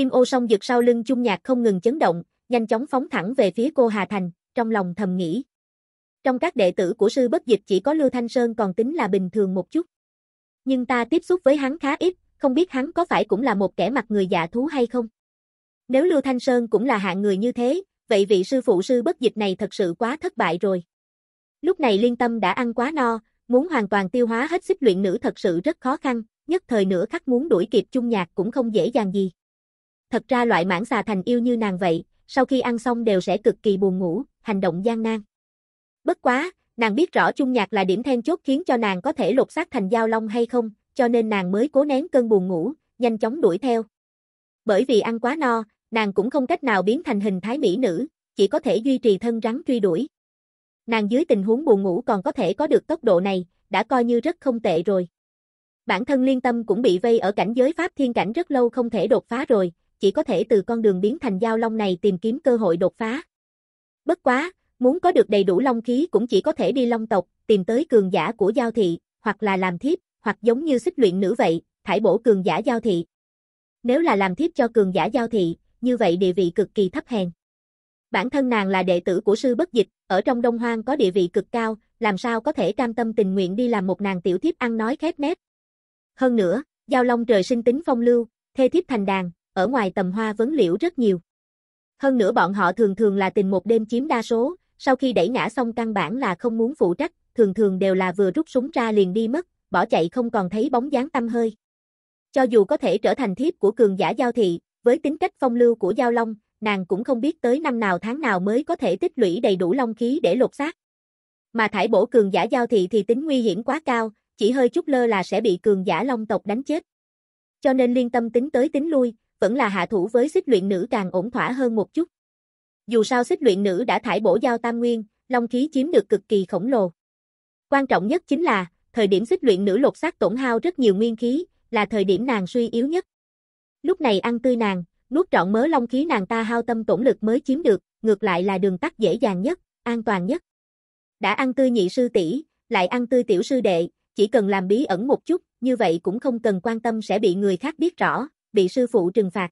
Kim ô song giật sau lưng chung nhạc không ngừng chấn động, nhanh chóng phóng thẳng về phía cô Hà Thành, trong lòng thầm nghĩ. Trong các đệ tử của sư bất dịch chỉ có Lưu Thanh Sơn còn tính là bình thường một chút. Nhưng ta tiếp xúc với hắn khá ít, không biết hắn có phải cũng là một kẻ mặt người dạ thú hay không. Nếu Lưu Thanh Sơn cũng là hạng người như thế, vậy vị sư phụ sư bất dịch này thật sự quá thất bại rồi. Lúc này liên tâm đã ăn quá no, muốn hoàn toàn tiêu hóa hết xích luyện nữ thật sự rất khó khăn, nhất thời nữa khắc muốn đuổi kịp chung nhạc cũng không dễ dàng gì. Thật ra loại mãng xà thành yêu như nàng vậy, sau khi ăn xong đều sẽ cực kỳ buồn ngủ, hành động gian nan. Bất quá, nàng biết rõ chung nhạc là điểm then chốt khiến cho nàng có thể lột xác thành giao long hay không, cho nên nàng mới cố nén cơn buồn ngủ, nhanh chóng đuổi theo. Bởi vì ăn quá no, nàng cũng không cách nào biến thành hình thái mỹ nữ, chỉ có thể duy trì thân rắn truy đuổi. Nàng dưới tình huống buồn ngủ còn có thể có được tốc độ này, đã coi như rất không tệ rồi. Bản thân liên tâm cũng bị vây ở cảnh giới pháp thiên cảnh rất lâu không thể đột phá rồi, chỉ có thể từ con đường biến thành giao long này tìm kiếm cơ hội đột phá. Bất quá, muốn có được đầy đủ long khí cũng chỉ có thể đi long tộc, tìm tới cường giả của giao thị, hoặc là làm thiếp, hoặc giống như xích luyện nữ vậy, thải bổ cường giả giao thị. Nếu là làm thiếp cho cường giả giao thị, như vậy địa vị cực kỳ thấp hèn. Bản thân nàng là đệ tử của sư bất dịch, ở trong Đông Hoang có địa vị cực cao, làm sao có thể cam tâm tình nguyện đi làm một nàng tiểu thiếp ăn nói khép nét. Hơn nữa, giao long trời sinh tính phong lưu, thê thiếp thành đàn, ở ngoài tầm hoa vấn liễu rất nhiều. Hơn nữa bọn họ thường thường là tình một đêm chiếm đa số, sau khi đẩy ngã xong căn bản là không muốn phụ trách, thường thường đều là vừa rút súng ra liền đi mất, bỏ chạy không còn thấy bóng dáng tâm hơi. Cho dù có thể trở thành thiếp của cường giả giao thị, với tính cách phong lưu của Giao Long, nàng cũng không biết tới năm nào tháng nào mới có thể tích lũy đầy đủ long khí để lột xác. Mà thải bổ cường giả giao thị thì tính nguy hiểm quá cao, chỉ hơi chút lơ là sẽ bị cường giả long tộc đánh chết. Cho nên liên tâm tính tới tính lui, vẫn là hạ thủ với xích luyện nữ càng ổn thỏa hơn một chút. Dù sao xích luyện nữ đã thải bổ giao tam nguyên, long khí chiếm được cực kỳ khổng lồ. Quan trọng nhất chính là, thời điểm xích luyện nữ lột xác tổn hao rất nhiều nguyên khí, là thời điểm nàng suy yếu nhất. Lúc này ăn tươi nàng, nuốt trọn mớ long khí nàng ta hao tâm tổn lực mới chiếm được, ngược lại là đường tắt dễ dàng nhất, an toàn nhất. Đã ăn tươi nhị sư tỷ, lại ăn tươi tiểu sư đệ, chỉ cần làm bí ẩn một chút, như vậy cũng không cần quan tâm sẽ bị người khác biết rõ, bị sư phụ trừng phạt.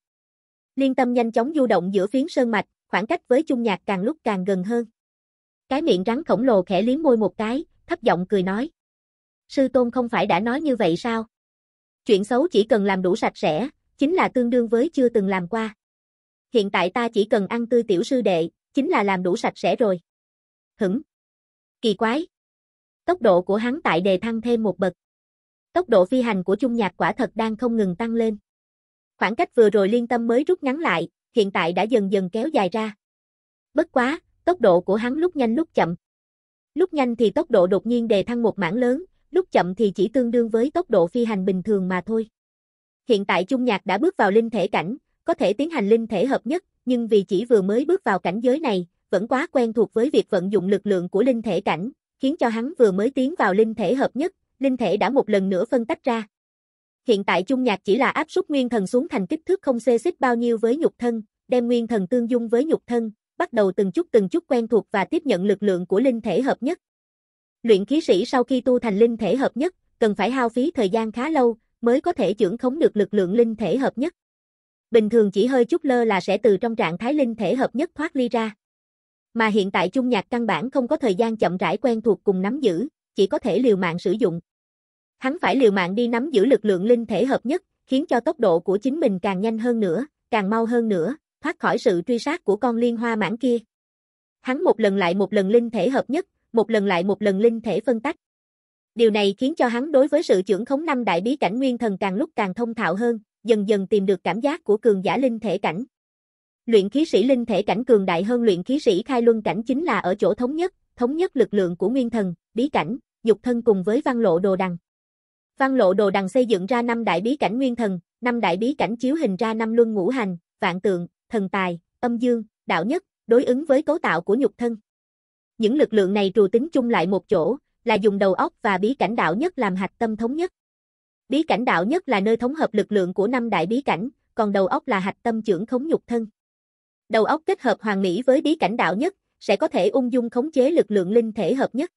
Liên tâm nhanh chóng du động giữa phiến sơn mạch, khoảng cách với chung nhạc càng lúc càng gần hơn. Cái miệng rắn khổng lồ khẽ liếm môi một cái, thấp giọng cười nói. Sư tôn không phải đã nói như vậy sao? Chuyện xấu chỉ cần làm đủ sạch sẽ, chính là tương đương với chưa từng làm qua. Hiện tại ta chỉ cần ăn tươi tiểu sư đệ, chính là làm đủ sạch sẽ rồi. Hửng. Kỳ quái. Tốc độ của hắn tại đề thăng thêm một bậc. Tốc độ phi hành của chung nhạc quả thật đang không ngừng tăng lên. Khoảng cách vừa rồi liên tâm mới rút ngắn lại, hiện tại đã dần dần kéo dài ra. Bất quá, tốc độ của hắn lúc nhanh lúc chậm. Lúc nhanh thì tốc độ đột nhiên đề thăng một mảng lớn, lúc chậm thì chỉ tương đương với tốc độ phi hành bình thường mà thôi. Hiện tại Trung Nhạc đã bước vào linh thể cảnh, có thể tiến hành linh thể hợp nhất, nhưng vì chỉ vừa mới bước vào cảnh giới này, vẫn quá quen thuộc với việc vận dụng lực lượng của linh thể cảnh, khiến cho hắn vừa mới tiến vào linh thể hợp nhất, linh thể đã một lần nữa phân tách ra. Hiện tại chung nhạc chỉ là áp suất nguyên thần xuống thành kích thước không xê xích bao nhiêu với nhục thân, đem nguyên thần tương dung với nhục thân, bắt đầu từng chút từng chút quen thuộc và tiếp nhận lực lượng của linh thể hợp nhất. Luyện khí sĩ sau khi tu thành linh thể hợp nhất, cần phải hao phí thời gian khá lâu mới có thể trưởng khống được lực lượng linh thể hợp nhất. Bình thường chỉ hơi chút lơ là sẽ từ trong trạng thái linh thể hợp nhất thoát ly ra. Mà hiện tại chung nhạc căn bản không có thời gian chậm rãi quen thuộc cùng nắm giữ, chỉ có thể liều mạng sử dụng. Hắn phải liều mạng đi nắm giữ lực lượng linh thể hợp nhất, khiến cho tốc độ của chính mình càng nhanh hơn nữa, càng mau hơn nữa, thoát khỏi sự truy sát của con liên hoa mãn kia. Hắn một lần lại một lần linh thể hợp nhất, một lần lại một lần linh thể phân tách. Điều này khiến cho hắn đối với sự trưởng khống năm đại bí cảnh nguyên thần càng lúc càng thông thạo hơn, dần dần tìm được cảm giác của cường giả linh thể cảnh. Luyện khí sĩ linh thể cảnh cường đại hơn luyện khí sĩ khai luân cảnh chính là ở chỗ thống nhất, thống nhất lực lượng của nguyên thần, bí cảnh, dục thân cùng với văn lộ đồ đằng. Văn lộ đồ đằng xây dựng ra năm đại bí cảnh nguyên thần, năm đại bí cảnh chiếu hình ra năm luân ngũ hành, vạn tượng, thần tài, âm dương, đạo nhất, đối ứng với cấu tạo của nhục thân. Những lực lượng này trù tính chung lại một chỗ, là dùng đầu óc và bí cảnh đạo nhất làm hạch tâm thống nhất. Bí cảnh đạo nhất là nơi thống hợp lực lượng của năm đại bí cảnh, còn đầu óc là hạch tâm trưởng khống nhục thân. Đầu óc kết hợp hoàn mỹ với bí cảnh đạo nhất, sẽ có thể ung dung khống chế lực lượng linh thể hợp nhất.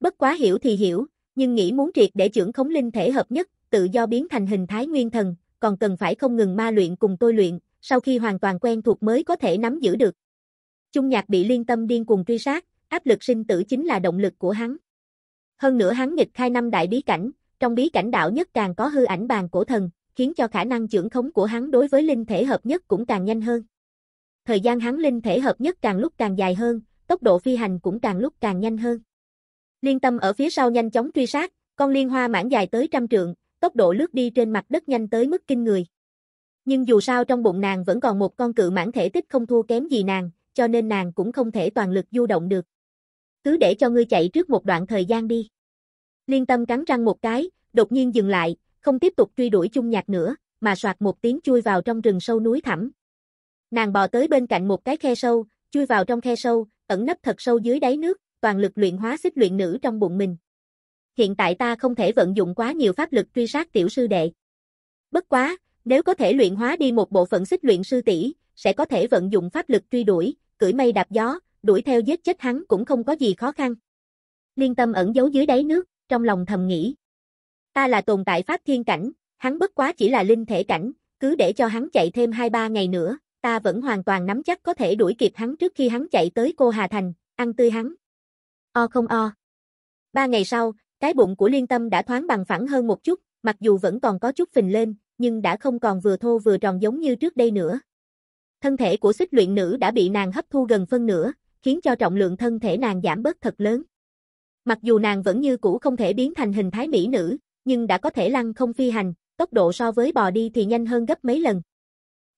Bất quá hiểu thì hiểu, nhưng nghĩ muốn triệt để trưởng khống linh thể hợp nhất, tự do biến thành hình thái nguyên thần, còn cần phải không ngừng ma luyện cùng tôi luyện, sau khi hoàn toàn quen thuộc mới có thể nắm giữ được. Trung Nhạc bị liên tâm điên cuồng truy sát, áp lực sinh tử chính là động lực của hắn. Hơn nữa hắn nghịch khai năm đại bí cảnh, trong bí cảnh đạo nhất càng có hư ảnh bàn cổ thần, khiến cho khả năng trưởng khống của hắn đối với linh thể hợp nhất cũng càng nhanh hơn. Thời gian hắn linh thể hợp nhất càng lúc càng dài hơn, tốc độ phi hành cũng càng lúc càng nhanh hơn. Liên tâm ở phía sau nhanh chóng truy sát, con liên hoa mãn dài tới trăm trượng, tốc độ lướt đi trên mặt đất nhanh tới mức kinh người. Nhưng dù sao trong bụng nàng vẫn còn một con cự mãn thể tích không thua kém gì nàng, cho nên nàng cũng không thể toàn lực du động được. Cứ để cho ngươi chạy trước một đoạn thời gian đi. Liên tâm cắn răng một cái, đột nhiên dừng lại, không tiếp tục truy đuổi chung nhạc nữa, mà soạt một tiếng chui vào trong rừng sâu núi thẳm. Nàng bò tới bên cạnh một cái khe sâu, chui vào trong khe sâu, ẩn nấp thật sâu dưới đáy nước, toàn lực luyện hóa xích luyện nữ trong bụng mình. Hiện tại ta không thể vận dụng quá nhiều pháp lực truy sát tiểu sư đệ. Bất quá, nếu có thể luyện hóa đi một bộ phận xích luyện sư tỷ, sẽ có thể vận dụng pháp lực truy đuổi, cưỡi mây đạp gió, đuổi theo giết chết hắn cũng không có gì khó khăn. Liên tâm ẩn giấu dưới đáy nước, trong lòng thầm nghĩ. Ta là tồn tại pháp thiên cảnh, hắn bất quá chỉ là linh thể cảnh, cứ để cho hắn chạy thêm 2-3 ngày nữa, ta vẫn hoàn toàn nắm chắc có thể đuổi kịp hắn trước khi hắn chạy tới cô Hà Thành, ăn tươi hắn. O không o. Ba ngày sau, cái bụng của liên tâm đã thoáng bằng phẳng hơn một chút, mặc dù vẫn còn có chút phình lên, nhưng đã không còn vừa thô vừa tròn giống như trước đây nữa. Thân thể của xích luyện nữ đã bị nàng hấp thu gần phân nửa, khiến cho trọng lượng thân thể nàng giảm bớt thật lớn. Mặc dù nàng vẫn như cũ không thể biến thành hình thái mỹ nữ, nhưng đã có thể lăn không phi hành, tốc độ so với bò đi thì nhanh hơn gấp mấy lần.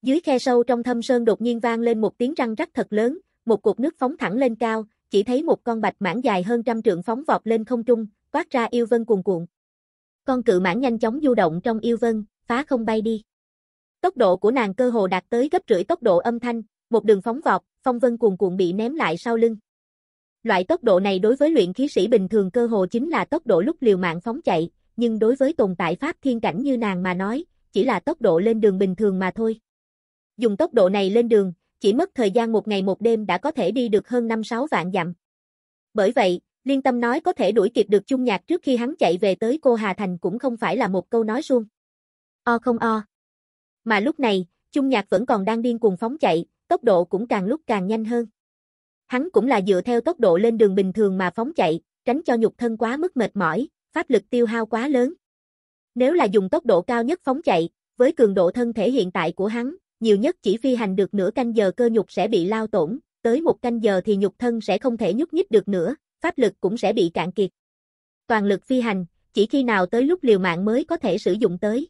Dưới khe sâu trong thâm sơn đột nhiên vang lên một tiếng răng rắc thật lớn, một cục nước phóng thẳng lên cao, chỉ thấy một con bạch mãng dài hơn trăm trượng phóng vọt lên không trung, quát ra yêu vân cuồn cuộn. Con cự mãng nhanh chóng du động trong yêu vân, phá không bay đi. Tốc độ của nàng cơ hồ đạt tới gấp rưỡi tốc độ âm thanh, một đường phóng vọt, phong vân cuồn cuộn bị ném lại sau lưng. Loại tốc độ này đối với luyện khí sĩ bình thường cơ hồ chính là tốc độ lúc liều mạng phóng chạy, nhưng đối với tồn tại pháp thiên cảnh như nàng mà nói, chỉ là tốc độ lên đường bình thường mà thôi. Dùng tốc độ này lên đường, chỉ mất thời gian một ngày một đêm đã có thể đi được hơn 5-6 vạn dặm. Bởi vậy, liên tâm nói có thể đuổi kịp được chung nhạc trước khi hắn chạy về tới cô Hà Thành cũng không phải là một câu nói suông. O không o. Mà lúc này, chung nhạc vẫn còn đang điên cuồng phóng chạy, tốc độ cũng càng lúc càng nhanh hơn. Hắn cũng là dựa theo tốc độ lên đường bình thường mà phóng chạy, tránh cho nhục thân quá mức mệt mỏi, pháp lực tiêu hao quá lớn. Nếu là dùng tốc độ cao nhất phóng chạy, với cường độ thân thể hiện tại của hắn, nhiều nhất chỉ phi hành được nửa canh giờ cơ nhục sẽ bị lao tổn, tới một canh giờ thì nhục thân sẽ không thể nhúc nhích được nữa, pháp lực cũng sẽ bị cạn kiệt. Toàn lực phi hành, chỉ khi nào tới lúc liều mạng mới có thể sử dụng tới.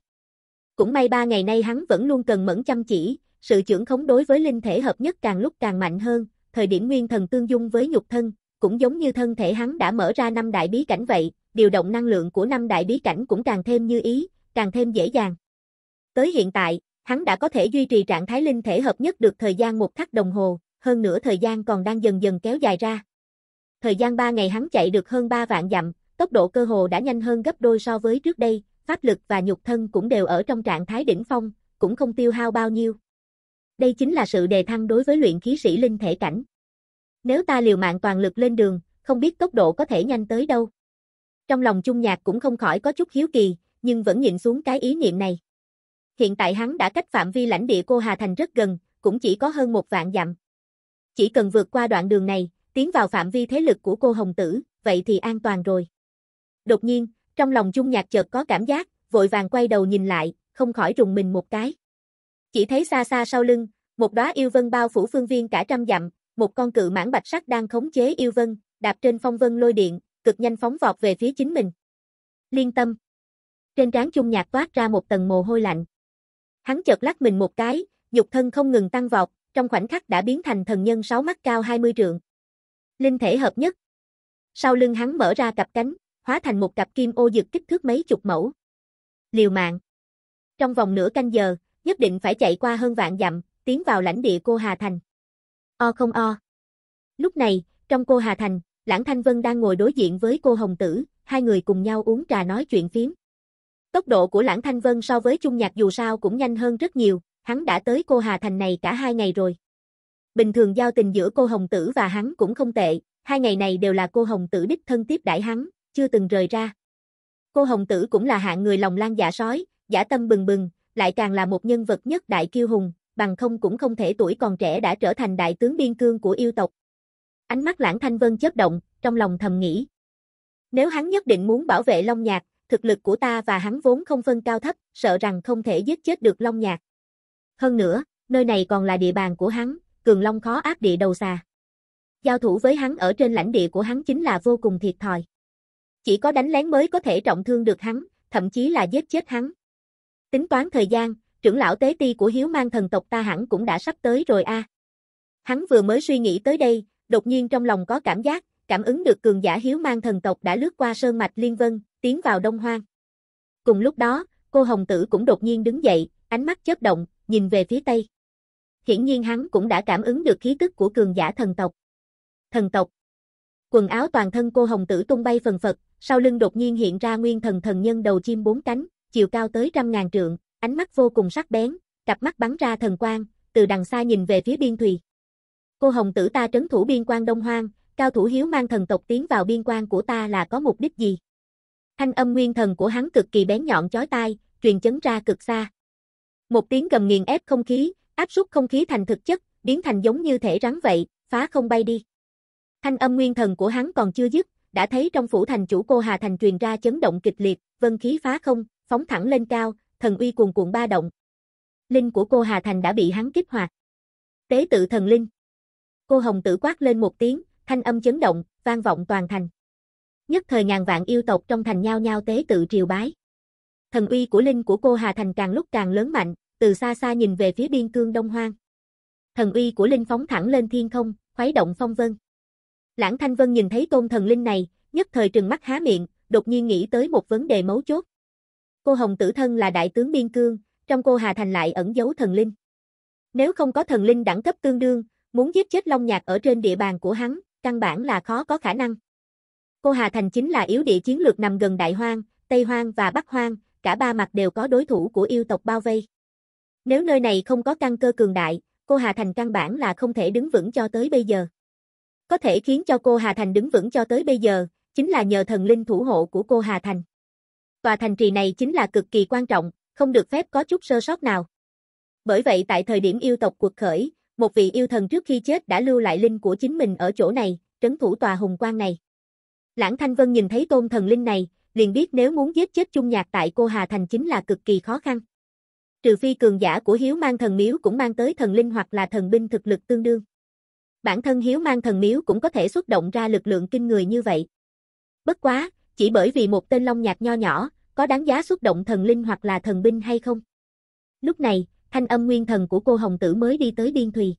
Cũng may ba ngày nay hắn vẫn luôn cần mẫn chăm chỉ, sự trưởng khống đối với linh thể hợp nhất càng lúc càng mạnh hơn, thời điểm nguyên thần tương dung với nhục thân, cũng giống như thân thể hắn đã mở ra năm đại bí cảnh vậy, điều động năng lượng của năm đại bí cảnh cũng càng thêm như ý, càng thêm dễ dàng. Tới hiện tại, Hắn đã có thể duy trì trạng thái linh thể hợp nhất được thời gian một khắc đồng hồ, hơn nữa thời gian còn đang dần dần kéo dài ra. Thời gian 3 ngày hắn chạy được hơn 3 vạn dặm, tốc độ cơ hồ đã nhanh hơn gấp đôi so với trước đây, pháp lực và nhục thân cũng đều ở trong trạng thái đỉnh phong, cũng không tiêu hao bao nhiêu. Đây chính là sự đề thăng đối với luyện khí sĩ linh thể cảnh. Nếu ta liều mạng toàn lực lên đường, không biết tốc độ có thể nhanh tới đâu. Trong lòng Trung Nhạc cũng không khỏi có chút hiếu kỳ, nhưng vẫn nhịn xuống cái ý niệm này hiện tại hắn đã cách phạm vi lãnh địa cô Hà Thành rất gần, cũng chỉ có hơn một vạn dặm. Chỉ cần vượt qua đoạn đường này, tiến vào phạm vi thế lực của cô Hồng Tử, vậy thì an toàn rồi. Đột nhiên, trong lòng Chung Nhạc chợt có cảm giác, vội vàng quay đầu nhìn lại, không khỏi rùng mình một cái. Chỉ thấy xa xa sau lưng, một đóa yêu vân bao phủ phương viên cả trăm dặm, một con cự mãng bạch sắc đang khống chế yêu vân, đạp trên phong vân lôi điện, cực nhanh phóng vọt về phía chính mình. Liên tâm. Trên trán Chung Nhạc toát ra một tầng mồ hôi lạnh. Hắn chợt lắc mình một cái, dục thân không ngừng tăng vọt, trong khoảnh khắc đã biến thành thần nhân sáu mắt cao 20 trượng. Linh thể hợp nhất. Sau lưng hắn mở ra cặp cánh, hóa thành một cặp kim ô dực kích thước mấy chục mẫu. Liều mạng. Trong vòng nửa canh giờ, nhất định phải chạy qua hơn vạn dặm, tiến vào lãnh địa cô Hà Thành. O không o. Lúc này, trong cô Hà Thành, Lãng Thanh Vân đang ngồi đối diện với cô Hồng Tử, hai người cùng nhau uống trà nói chuyện phiếm. Tốc độ của Lãng Thanh Vân so với Trung Nhạc dù sao cũng nhanh hơn rất nhiều, hắn đã tới cô Hà Thành này cả hai ngày rồi. Bình thường giao tình giữa cô Hồng Tử và hắn cũng không tệ, hai ngày này đều là cô Hồng Tử đích thân tiếp đãi hắn, chưa từng rời ra. Cô Hồng Tử cũng là hạng người lòng lan dạ sói, giả tâm bừng bừng, lại càng là một nhân vật nhất đại kiêu hùng, bằng không cũng không thể tuổi còn trẻ đã trở thành đại tướng biên cương của yêu tộc. Ánh mắt Lãng Thanh Vân chớp động, trong lòng thầm nghĩ. Nếu hắn nhất định muốn bảo vệ Long Nhạc, thực lực của ta và hắn vốn không phân cao thấp, sợ rằng không thể giết chết được Long Nhạc. Hơn nữa, nơi này còn là địa bàn của hắn, Cường Long khó áp địa đầu xà. Giao thủ với hắn ở trên lãnh địa của hắn chính là vô cùng thiệt thòi. Chỉ có đánh lén mới có thể trọng thương được hắn, thậm chí là giết chết hắn. Tính toán thời gian, trưởng lão tế ti của Hiếu Mang thần tộc ta hẳn cũng đã sắp tới rồi a. Hắn vừa mới suy nghĩ tới đây, đột nhiên trong lòng có cảm giác, cảm ứng được cường giả Hiếu Mang thần tộc đã lướt qua sơn mạch Liên Vân, tiến vào đông hoang. Cùng lúc đó, cô Hồng Tử cũng đột nhiên đứng dậy, ánh mắt chớp động, nhìn về phía tây. Hiển nhiên hắn cũng đã cảm ứng được khí tức của cường giả thần tộc. Thần tộc. Quần áo toàn thân cô Hồng Tử tung bay phần phật, sau lưng đột nhiên hiện ra nguyên thần thần nhân đầu chim bốn cánh, chiều cao tới trăm ngàn trượng, ánh mắt vô cùng sắc bén, cặp mắt bắn ra thần quang, từ đằng xa nhìn về phía biên thùy. Cô Hồng Tử ta trấn thủ biên quan Đông Hoang, cao thủ hiếu mang thần tộc tiến vào biên quan của ta là có mục đích gì? Thanh âm nguyên thần của hắn cực kỳ bén nhọn chói tai, truyền chấn ra cực xa. Một tiếng gầm nghiền ép không khí, áp suất không khí thành thực chất, biến thành giống như thể rắn vậy, phá không bay đi. Thanh âm nguyên thần của hắn còn chưa dứt, đã thấy trong phủ thành chủ cô Hà Thành truyền ra chấn động kịch liệt, vân khí phá không, phóng thẳng lên cao, thần uy cuồn cuộn ba động. Linh của cô Hà Thành đã bị hắn kích hoạt. Tế tự thần linh. Cô Hồng tử quát lên một tiếng, thanh âm chấn động, vang vọng toàn thành nhất thời ngàn vạn yêu tộc trong thành nhao nhao tế tự triều bái. Thần uy của linh của cô Hà Thành càng lúc càng lớn mạnh, từ xa xa nhìn về phía biên cương Đông Hoang. Thần uy của linh phóng thẳng lên thiên không, khuấy động phong vân. Lãng Thanh Vân nhìn thấy tôn thần linh này, nhất thời trừng mắt há miệng, đột nhiên nghĩ tới một vấn đề mấu chốt. Cô Hồng Tử Thân là đại tướng biên cương, trong cô Hà Thành lại ẩn giấu thần linh. Nếu không có thần linh đẳng cấp tương đương, muốn giết chết Long Nhạc ở trên địa bàn của hắn, căn bản là khó có khả năng. Cô Hà Thành chính là yếu địa chiến lược nằm gần Đại Hoang, Tây Hoang và Bắc Hoang, cả ba mặt đều có đối thủ của yêu tộc bao vây. Nếu nơi này không có căn cơ cường đại, cô Hà Thành căn bản là không thể đứng vững cho tới bây giờ. Có thể khiến cho cô Hà Thành đứng vững cho tới bây giờ, chính là nhờ thần linh thủ hộ của cô Hà Thành. Tòa thành trì này chính là cực kỳ quan trọng, không được phép có chút sơ sót nào. Bởi vậy tại thời điểm yêu tộc cuộc khởi, một vị yêu thần trước khi chết đã lưu lại linh của chính mình ở chỗ này, trấn thủ tòa hùng quan này. Lãng Thanh Vân nhìn thấy tôn thần linh này, liền biết nếu muốn giết chết chung nhạc tại cô Hà Thành chính là cực kỳ khó khăn. Trừ phi cường giả của Hiếu mang thần miếu cũng mang tới thần linh hoặc là thần binh thực lực tương đương. Bản thân Hiếu mang thần miếu cũng có thể xuất động ra lực lượng kinh người như vậy. Bất quá, chỉ bởi vì một tên long nhạc nho nhỏ, có đáng giá xuất động thần linh hoặc là thần binh hay không? Lúc này, thanh âm nguyên thần của cô Hồng Tử mới đi tới Điên Thùy.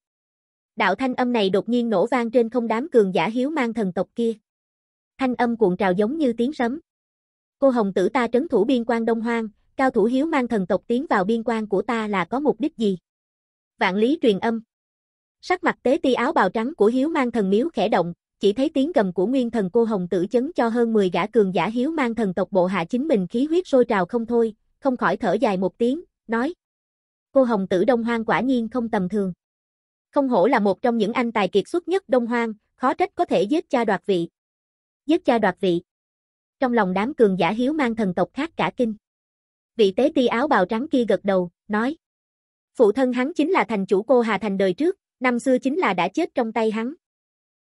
Đạo thanh âm này đột nhiên nổ vang trên không đám cường giả hiếu mang thần tộc kia thanh âm cuộn trào giống như tiếng sấm. Cô Hồng tử ta trấn thủ biên quan Đông Hoang, cao thủ hiếu mang thần tộc tiến vào biên quan của ta là có mục đích gì? Vạn lý truyền âm. Sắc mặt tế ti áo bào trắng của hiếu mang thần miếu khẽ động, chỉ thấy tiếng gầm của nguyên thần cô Hồng tử chấn cho hơn 10 gã cường giả hiếu mang thần tộc bộ hạ chính mình khí huyết sôi trào không thôi, không khỏi thở dài một tiếng, nói. Cô Hồng tử Đông Hoang quả nhiên không tầm thường. Không hổ là một trong những anh tài kiệt xuất nhất Đông Hoang, khó trách có thể giết cha đoạt vị giết cha đoạt vị. Trong lòng đám cường giả hiếu mang thần tộc khác cả kinh. Vị tế ti áo bào trắng kia gật đầu, nói. Phụ thân hắn chính là thành chủ cô Hà Thành đời trước, năm xưa chính là đã chết trong tay hắn.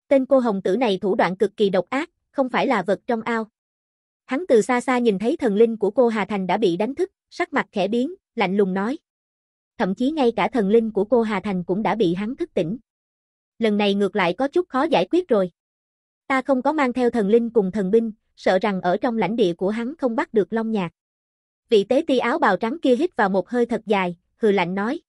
Tên cô hồng tử này thủ đoạn cực kỳ độc ác, không phải là vật trong ao. Hắn từ xa xa nhìn thấy thần linh của cô Hà Thành đã bị đánh thức, sắc mặt khẽ biến, lạnh lùng nói. Thậm chí ngay cả thần linh của cô Hà Thành cũng đã bị hắn thức tỉnh. Lần này ngược lại có chút khó giải quyết rồi. Ta không có mang theo thần linh cùng thần binh, sợ rằng ở trong lãnh địa của hắn không bắt được Long Nhạc. Vị tế ti áo bào trắng kia hít vào một hơi thật dài, hừ lạnh nói.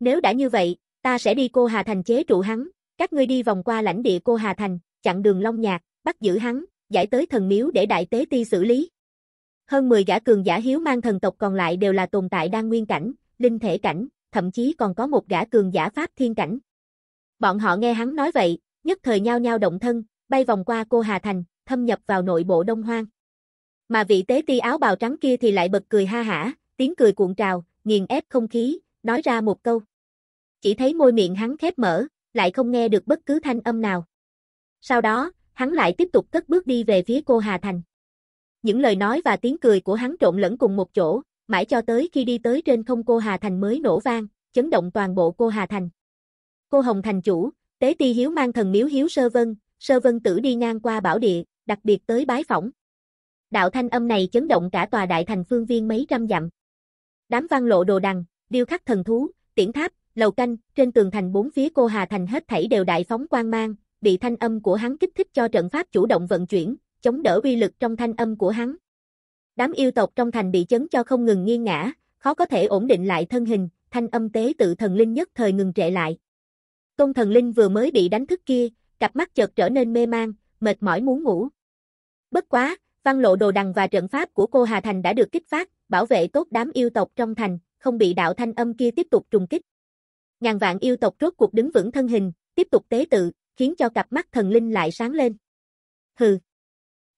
Nếu đã như vậy, ta sẽ đi cô Hà Thành chế trụ hắn, các ngươi đi vòng qua lãnh địa cô Hà Thành, chặn đường Long Nhạc, bắt giữ hắn, giải tới thần miếu để đại tế ti xử lý. Hơn 10 gã cường giả hiếu mang thần tộc còn lại đều là tồn tại đang nguyên cảnh, linh thể cảnh, thậm chí còn có một gã cường giả pháp thiên cảnh. Bọn họ nghe hắn nói vậy, nhất thời nhao nhao động thân, bay vòng qua cô Hà Thành, thâm nhập vào nội bộ Đông Hoang. Mà vị tế ti áo bào trắng kia thì lại bật cười ha hả, tiếng cười cuộn trào, nghiền ép không khí, nói ra một câu. Chỉ thấy môi miệng hắn khép mở, lại không nghe được bất cứ thanh âm nào. Sau đó, hắn lại tiếp tục cất bước đi về phía cô Hà Thành. Những lời nói và tiếng cười của hắn trộn lẫn cùng một chỗ, mãi cho tới khi đi tới trên không cô Hà Thành mới nổ vang, chấn động toàn bộ cô Hà Thành. Cô Hồng Thành chủ, tế ti hiếu mang thần miếu hiếu sơ vân, Sơ Vân Tử đi ngang qua bảo địa, đặc biệt tới bái phỏng. Đạo thanh âm này chấn động cả tòa đại thành phương viên mấy trăm dặm. Đám văn lộ đồ đằng, điêu khắc thần thú, tiễn tháp, lầu canh, trên tường thành bốn phía cô Hà Thành hết thảy đều đại phóng quang mang, bị thanh âm của hắn kích thích cho trận pháp chủ động vận chuyển, chống đỡ uy lực trong thanh âm của hắn. Đám yêu tộc trong thành bị chấn cho không ngừng nghiêng ngã, khó có thể ổn định lại thân hình, thanh âm tế tự thần linh nhất thời ngừng trệ lại. Công thần linh vừa mới bị đánh thức kia, cặp mắt chợt trở nên mê mang, mệt mỏi muốn ngủ. Bất quá, văn lộ đồ đằng và trận pháp của cô Hà Thành đã được kích phát, bảo vệ tốt đám yêu tộc trong thành, không bị đạo thanh âm kia tiếp tục trùng kích. Ngàn vạn yêu tộc rốt cuộc đứng vững thân hình, tiếp tục tế tự, khiến cho cặp mắt thần linh lại sáng lên. Hừ,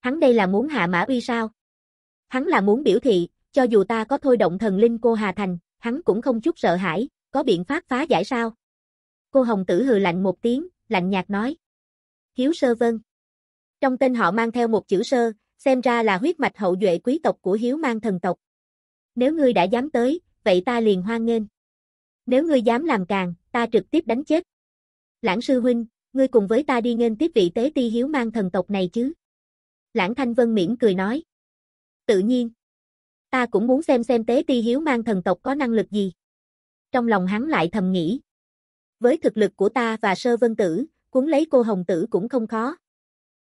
hắn đây là muốn hạ mã uy sao? Hắn là muốn biểu thị, cho dù ta có thôi động thần linh cô Hà Thành, hắn cũng không chút sợ hãi, có biện pháp phá giải sao? Cô Hồng Tử hừ lạnh một tiếng, lạnh nhạt nói. Hiếu Sơ Vân. Trong tên họ mang theo một chữ sơ, xem ra là huyết mạch hậu duệ quý tộc của Hiếu Mang thần tộc. Nếu ngươi đã dám tới, vậy ta liền hoan nghênh. Nếu ngươi dám làm càng, ta trực tiếp đánh chết. Lãng sư huynh, ngươi cùng với ta đi nghênh tiếp vị tế ti Hiếu Mang thần tộc này chứ? Lãng Thanh Vân mỉm cười nói. Tự nhiên. Ta cũng muốn xem xem tế ti Hiếu Mang thần tộc có năng lực gì. Trong lòng hắn lại thầm nghĩ. Với thực lực của ta và sơ vân tử, cuốn lấy cô hồng tử cũng không khó.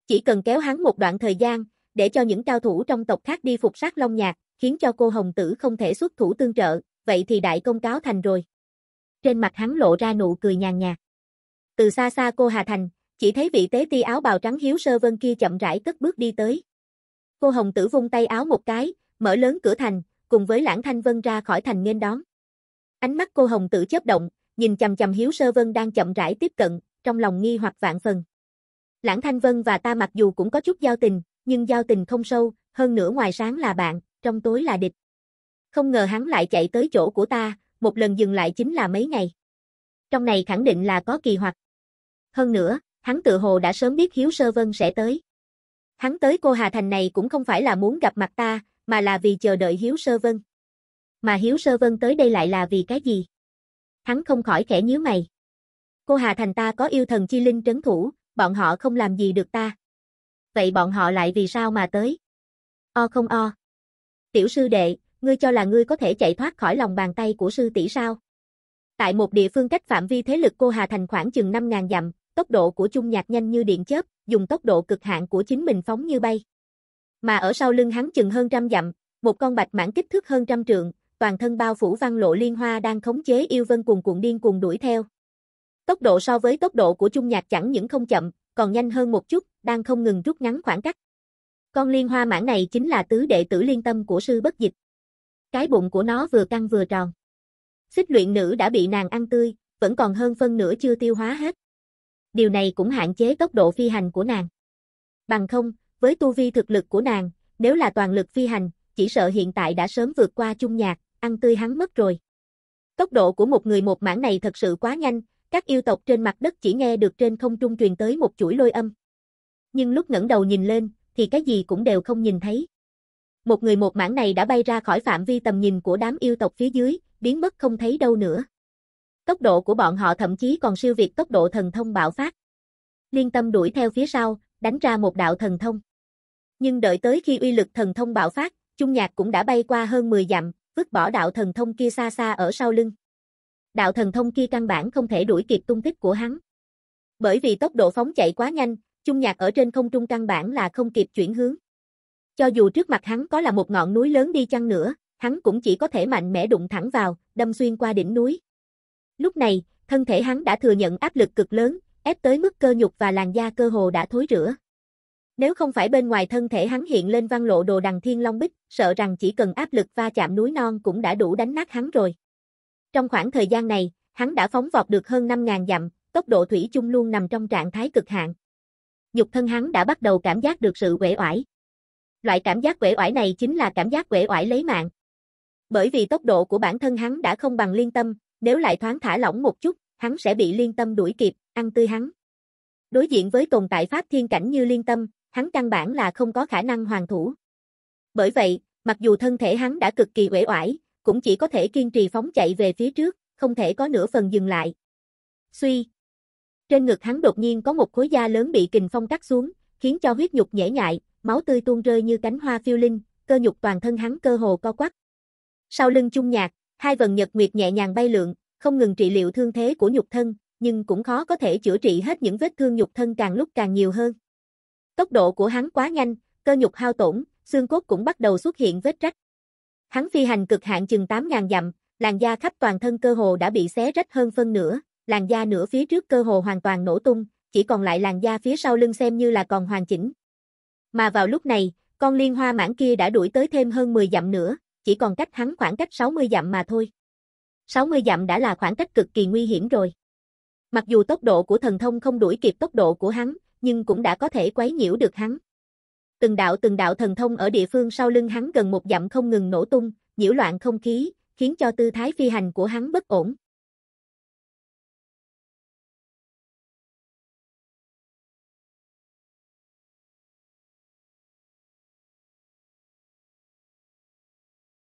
Chỉ cần kéo hắn một đoạn thời gian, để cho những cao thủ trong tộc khác đi phục sát Long Nhạc, khiến cho cô hồng tử không thể xuất thủ tương trợ, vậy thì đại công cáo thành rồi. Trên mặt hắn lộ ra nụ cười nhàn nhạt. Từ xa xa cô Hà Thành, chỉ thấy vị tế ti áo bào trắng hiếu sơ vân kia chậm rãi cất bước đi tới. Cô hồng tử vung tay áo một cái, mở lớn cửa thành, cùng với lãng thanh vân ra khỏi thành nghênh đón. Ánh mắt cô hồng tử chớp động, nhìn chầm chầm hiếu sơ vân đang chậm rãi tiếp cận, trong lòng nghi hoặc vạn phần. Lãng Thanh Vân và ta mặc dù cũng có chút giao tình, nhưng giao tình không sâu, hơn nữa ngoài sáng là bạn, trong tối là địch. Không ngờ hắn lại chạy tới chỗ của ta, một lần dừng lại chính là mấy ngày. Trong này khẳng định là có kỳ hoặc. Hơn nữa, hắn tự hồ đã sớm biết Hiếu Sơ Vân sẽ tới. Hắn tới cô Hà Thành này cũng không phải là muốn gặp mặt ta, mà là vì chờ đợi Hiếu Sơ Vân. Mà Hiếu Sơ Vân tới đây lại là vì cái gì? Hắn không khỏi khẽ nhíu mày. Cô Hà Thành ta có yêu thần chi linh trấn thủ, bọn họ không làm gì được ta. Vậy bọn họ lại vì sao mà tới? O không o. Tiểu sư đệ, ngươi cho là ngươi có thể chạy thoát khỏi lòng bàn tay của sư tỷ sao? Tại một địa phương cách phạm vi thế lực cô Hà Thành khoảng chừng 5.000 dặm, tốc độ của Chung Nhạc nhanh như điện chớp, dùng tốc độ cực hạn của chính mình phóng như bay. Mà ở sau lưng hắn chừng hơn trăm dặm, một con bạch mãng kích thước hơn trăm trượng, toàn thân bao phủ văn lộ liên hoa đang khống chế yêu vân cuồng cuộn điên cuồng đuổi theo. Tốc độ so với tốc độ của chung nhạc chẳng những không chậm, còn nhanh hơn một chút, đang không ngừng rút ngắn khoảng cách. Con liên hoa mãn này chính là tứ đệ tử liên tâm của sư bất dịch. Cái bụng của nó vừa căng vừa tròn. Xích luyện nữ đã bị nàng ăn tươi, vẫn còn hơn phân nửa chưa tiêu hóa hết. Điều này cũng hạn chế tốc độ phi hành của nàng. Bằng không, với tu vi thực lực của nàng, nếu là toàn lực phi hành, chỉ sợ hiện tại đã sớm vượt qua chung nhạc, ăn tươi hắn mất rồi. Tốc độ của một người một mảng này thật sự quá nhanh, các yêu tộc trên mặt đất chỉ nghe được trên không trung truyền tới một chuỗi lôi âm. Nhưng lúc ngẩng đầu nhìn lên, thì cái gì cũng đều không nhìn thấy. Một người một mảng này đã bay ra khỏi phạm vi tầm nhìn của đám yêu tộc phía dưới, biến mất không thấy đâu nữa. Tốc độ của bọn họ thậm chí còn siêu việt tốc độ thần thông bạo phát. Liên tâm đuổi theo phía sau, đánh ra một đạo thần thông. Nhưng đợi tới khi uy lực thần thông bạo phát, Trung Nhạc cũng đã bay qua hơn 10 dặm, vứt bỏ đạo thần thông kia xa xa ở sau lưng đạo thần thông kia căn bản không thể đuổi kịp tung tích của hắn. Bởi vì tốc độ phóng chạy quá nhanh, chung nhạc ở trên không trung căn bản là không kịp chuyển hướng. Cho dù trước mặt hắn có là một ngọn núi lớn đi chăng nữa, hắn cũng chỉ có thể mạnh mẽ đụng thẳng vào, đâm xuyên qua đỉnh núi. Lúc này, thân thể hắn đã thừa nhận áp lực cực lớn, ép tới mức cơ nhục và làn da cơ hồ đã thối rữa. Nếu không phải bên ngoài thân thể hắn hiện lên văn lộ đồ đằng thiên long bích, sợ rằng chỉ cần áp lực va chạm núi non cũng đã đủ đánh nát hắn rồi. Trong khoảng thời gian này, hắn đã phóng vọt được hơn 5.000 dặm, tốc độ thủy chung luôn nằm trong trạng thái cực hạn. Nhục thân hắn đã bắt đầu cảm giác được sự uể oải. Loại cảm giác uể oải này chính là cảm giác uể oải lấy mạng. Bởi vì tốc độ của bản thân hắn đã không bằng liên tâm, nếu lại thoáng thả lỏng một chút, hắn sẽ bị liên tâm đuổi kịp, ăn tươi hắn. Đối diện với tồn tại pháp thiên cảnh như liên tâm, hắn căn bản là không có khả năng hoàn thủ. Bởi vậy, mặc dù thân thể hắn đã cực kỳ uể oải, cũng chỉ có thể kiên trì phóng chạy về phía trước, không thể có nửa phần dừng lại. Suy. Trên ngực hắn đột nhiên có một khối da lớn bị kình phong cắt xuống, khiến cho huyết nhục nhễ nhại, máu tươi tuôn rơi như cánh hoa phiêu linh, cơ nhục toàn thân hắn cơ hồ co quắp. Sau lưng chung nhạc, hai vần nhật nguyệt nhẹ nhàng bay lượn, không ngừng trị liệu thương thế của nhục thân, nhưng cũng khó có thể chữa trị hết những vết thương nhục thân càng lúc càng nhiều hơn. Tốc độ của hắn quá nhanh, cơ nhục hao tổn, xương cốt cũng bắt đầu xuất hiện vết rách. Hắn phi hành cực hạn chừng 8.000 dặm, làn da khắp toàn thân cơ hồ đã bị xé rách hơn phân nửa, làn da nửa phía trước cơ hồ hoàn toàn nổ tung, chỉ còn lại làn da phía sau lưng xem như là còn hoàn chỉnh. Mà vào lúc này, con liên hoa mãng kia đã đuổi tới thêm hơn 10 dặm nữa, chỉ còn cách hắn khoảng cách 60 dặm mà thôi. 60 dặm đã là khoảng cách cực kỳ nguy hiểm rồi. Mặc dù tốc độ của thần thông không đuổi kịp tốc độ của hắn, nhưng cũng đã có thể quấy nhiễu được hắn từng đạo từng đạo thần thông ở địa phương sau lưng hắn gần một dặm không ngừng nổ tung, nhiễu loạn không khí, khiến cho tư thái phi hành của hắn bất ổn.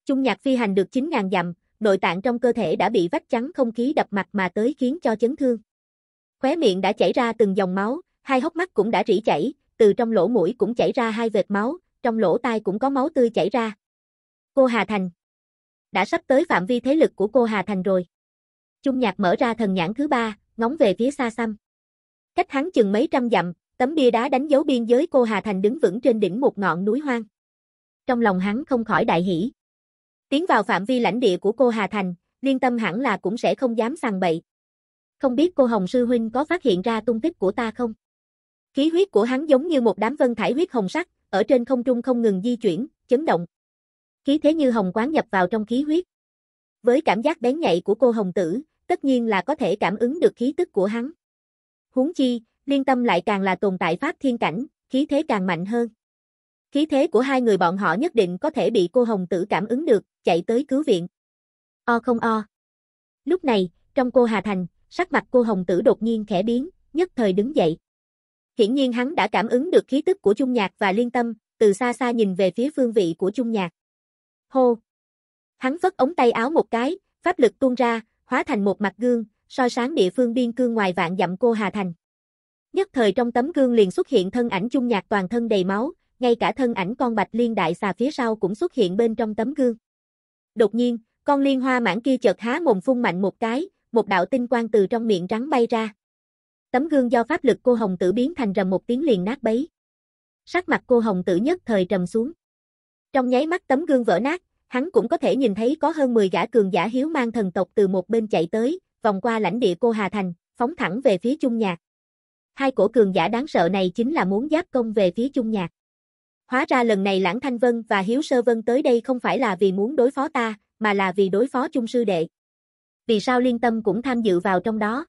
Trung nhạc phi hành được 9.000 dặm, nội tạng trong cơ thể đã bị vách chắn không khí đập mặt mà tới khiến cho chấn thương. Khóe miệng đã chảy ra từng dòng máu, hai hốc mắt cũng đã rỉ chảy, từ trong lỗ mũi cũng chảy ra hai vệt máu, trong lỗ tai cũng có máu tươi chảy ra. Cô Hà Thành Đã sắp tới phạm vi thế lực của cô Hà Thành rồi. Trung nhạc mở ra thần nhãn thứ ba, ngóng về phía xa xăm. Cách hắn chừng mấy trăm dặm, tấm bia đá đánh dấu biên giới cô Hà Thành đứng vững trên đỉnh một ngọn núi hoang. Trong lòng hắn không khỏi đại hỷ. Tiến vào phạm vi lãnh địa của cô Hà Thành, liên tâm hẳn là cũng sẽ không dám sàng bậy. Không biết cô Hồng Sư Huynh có phát hiện ra tung tích của ta không? Khí huyết của hắn giống như một đám vân thải huyết hồng sắc, ở trên không trung không ngừng di chuyển, chấn động. Khí thế như hồng quán nhập vào trong khí huyết. Với cảm giác bén nhạy của cô hồng tử, tất nhiên là có thể cảm ứng được khí tức của hắn. Huống chi, liên tâm lại càng là tồn tại pháp thiên cảnh, khí thế càng mạnh hơn. Khí thế của hai người bọn họ nhất định có thể bị cô hồng tử cảm ứng được, chạy tới cứu viện. O không o. Lúc này, trong cô Hà Thành, sắc mặt cô hồng tử đột nhiên khẽ biến, nhất thời đứng dậy. Hiển nhiên hắn đã cảm ứng được khí tức của Chung Nhạc và liên tâm, từ xa xa nhìn về phía phương vị của Chung Nhạc. Hô! Hắn vất ống tay áo một cái, pháp lực tuôn ra, hóa thành một mặt gương, soi sáng địa phương biên cương ngoài vạn dặm cô Hà Thành. Nhất thời trong tấm gương liền xuất hiện thân ảnh Chung Nhạc toàn thân đầy máu, ngay cả thân ảnh con bạch liên đại xà phía sau cũng xuất hiện bên trong tấm gương. Đột nhiên, con liên hoa mãn kia chợt há mồm phun mạnh một cái, một đạo tinh quang từ trong miệng rắn bay ra. Tấm gương do pháp lực cô hồng tử biến thành rầm một tiếng liền nát bấy. Sắc mặt cô hồng tử nhất thời trầm xuống. Trong nháy mắt tấm gương vỡ nát, hắn cũng có thể nhìn thấy có hơn 10 gã cường giả hiếu mang thần tộc từ một bên chạy tới, vòng qua lãnh địa cô Hà Thành, phóng thẳng về phía Trung Nhạc. Hai cổ cường giả đáng sợ này chính là muốn giáp công về phía Trung Nhạc. Hóa ra lần này Lãng Thanh Vân và Hiếu Sơ Vân tới đây không phải là vì muốn đối phó ta, mà là vì đối phó Trung Sư Đệ. Vì sao Liên Tâm cũng tham dự vào trong đó?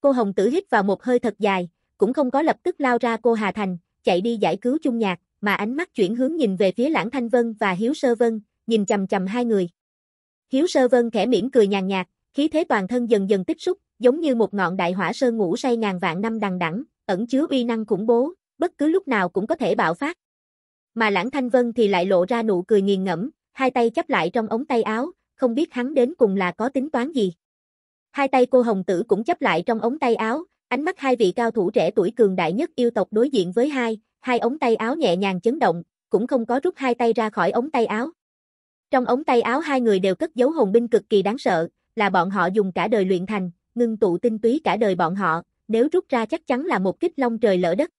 Cô Hồng Tử hít vào một hơi thật dài, cũng không có lập tức lao ra cô Hà Thành, chạy đi giải cứu chung nhạc, mà ánh mắt chuyển hướng nhìn về phía Lãng Thanh Vân và Hiếu Sơ Vân, nhìn chầm chầm hai người. Hiếu Sơ Vân khẽ mỉm cười nhàn nhạt, khí thế toàn thân dần dần tích xúc, giống như một ngọn đại hỏa sơn ngủ say ngàn vạn năm đằng đẵng, ẩn chứa uy năng khủng bố, bất cứ lúc nào cũng có thể bạo phát. Mà Lãng Thanh Vân thì lại lộ ra nụ cười nghiền ngẫm, hai tay chắp lại trong ống tay áo, không biết hắn đến cùng là có tính toán gì. Hai tay cô hồng tử cũng chấp lại trong ống tay áo, ánh mắt hai vị cao thủ trẻ tuổi cường đại nhất yêu tộc đối diện với hai, hai ống tay áo nhẹ nhàng chấn động, cũng không có rút hai tay ra khỏi ống tay áo. Trong ống tay áo hai người đều cất giấu hồn binh cực kỳ đáng sợ, là bọn họ dùng cả đời luyện thành, ngưng tụ tinh túy cả đời bọn họ, nếu rút ra chắc chắn là một kích long trời lỡ đất.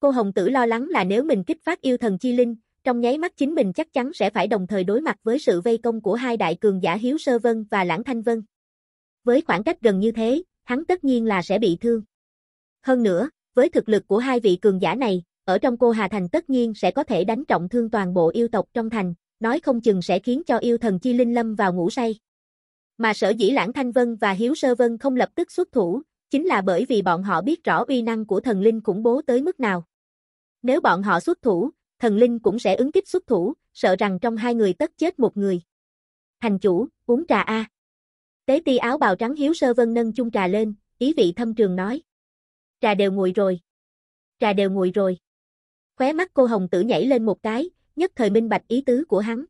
Cô Hồng Tử lo lắng là nếu mình kích phát yêu thần chi linh, trong nháy mắt chính mình chắc chắn sẽ phải đồng thời đối mặt với sự vây công của hai đại cường giả Hiếu Sơ Vân và Lãng Thanh Vân với khoảng cách gần như thế, hắn tất nhiên là sẽ bị thương. Hơn nữa, với thực lực của hai vị cường giả này, ở trong cô Hà Thành tất nhiên sẽ có thể đánh trọng thương toàn bộ yêu tộc trong thành, nói không chừng sẽ khiến cho yêu thần chi linh lâm vào ngủ say. Mà sở dĩ Lãng Thanh Vân và Hiếu Sơ Vân không lập tức xuất thủ, chính là bởi vì bọn họ biết rõ uy năng của thần linh khủng bố tới mức nào. Nếu bọn họ xuất thủ, thần linh cũng sẽ ứng kích xuất thủ, sợ rằng trong hai người tất chết một người. Thành chủ, uống trà A. Tế ti áo bào trắng hiếu sơ vân nâng chung trà lên, ý vị thâm trường nói. Trà đều nguội rồi. Trà đều nguội rồi. Khóe mắt cô hồng tử nhảy lên một cái, nhất thời minh bạch ý tứ của hắn.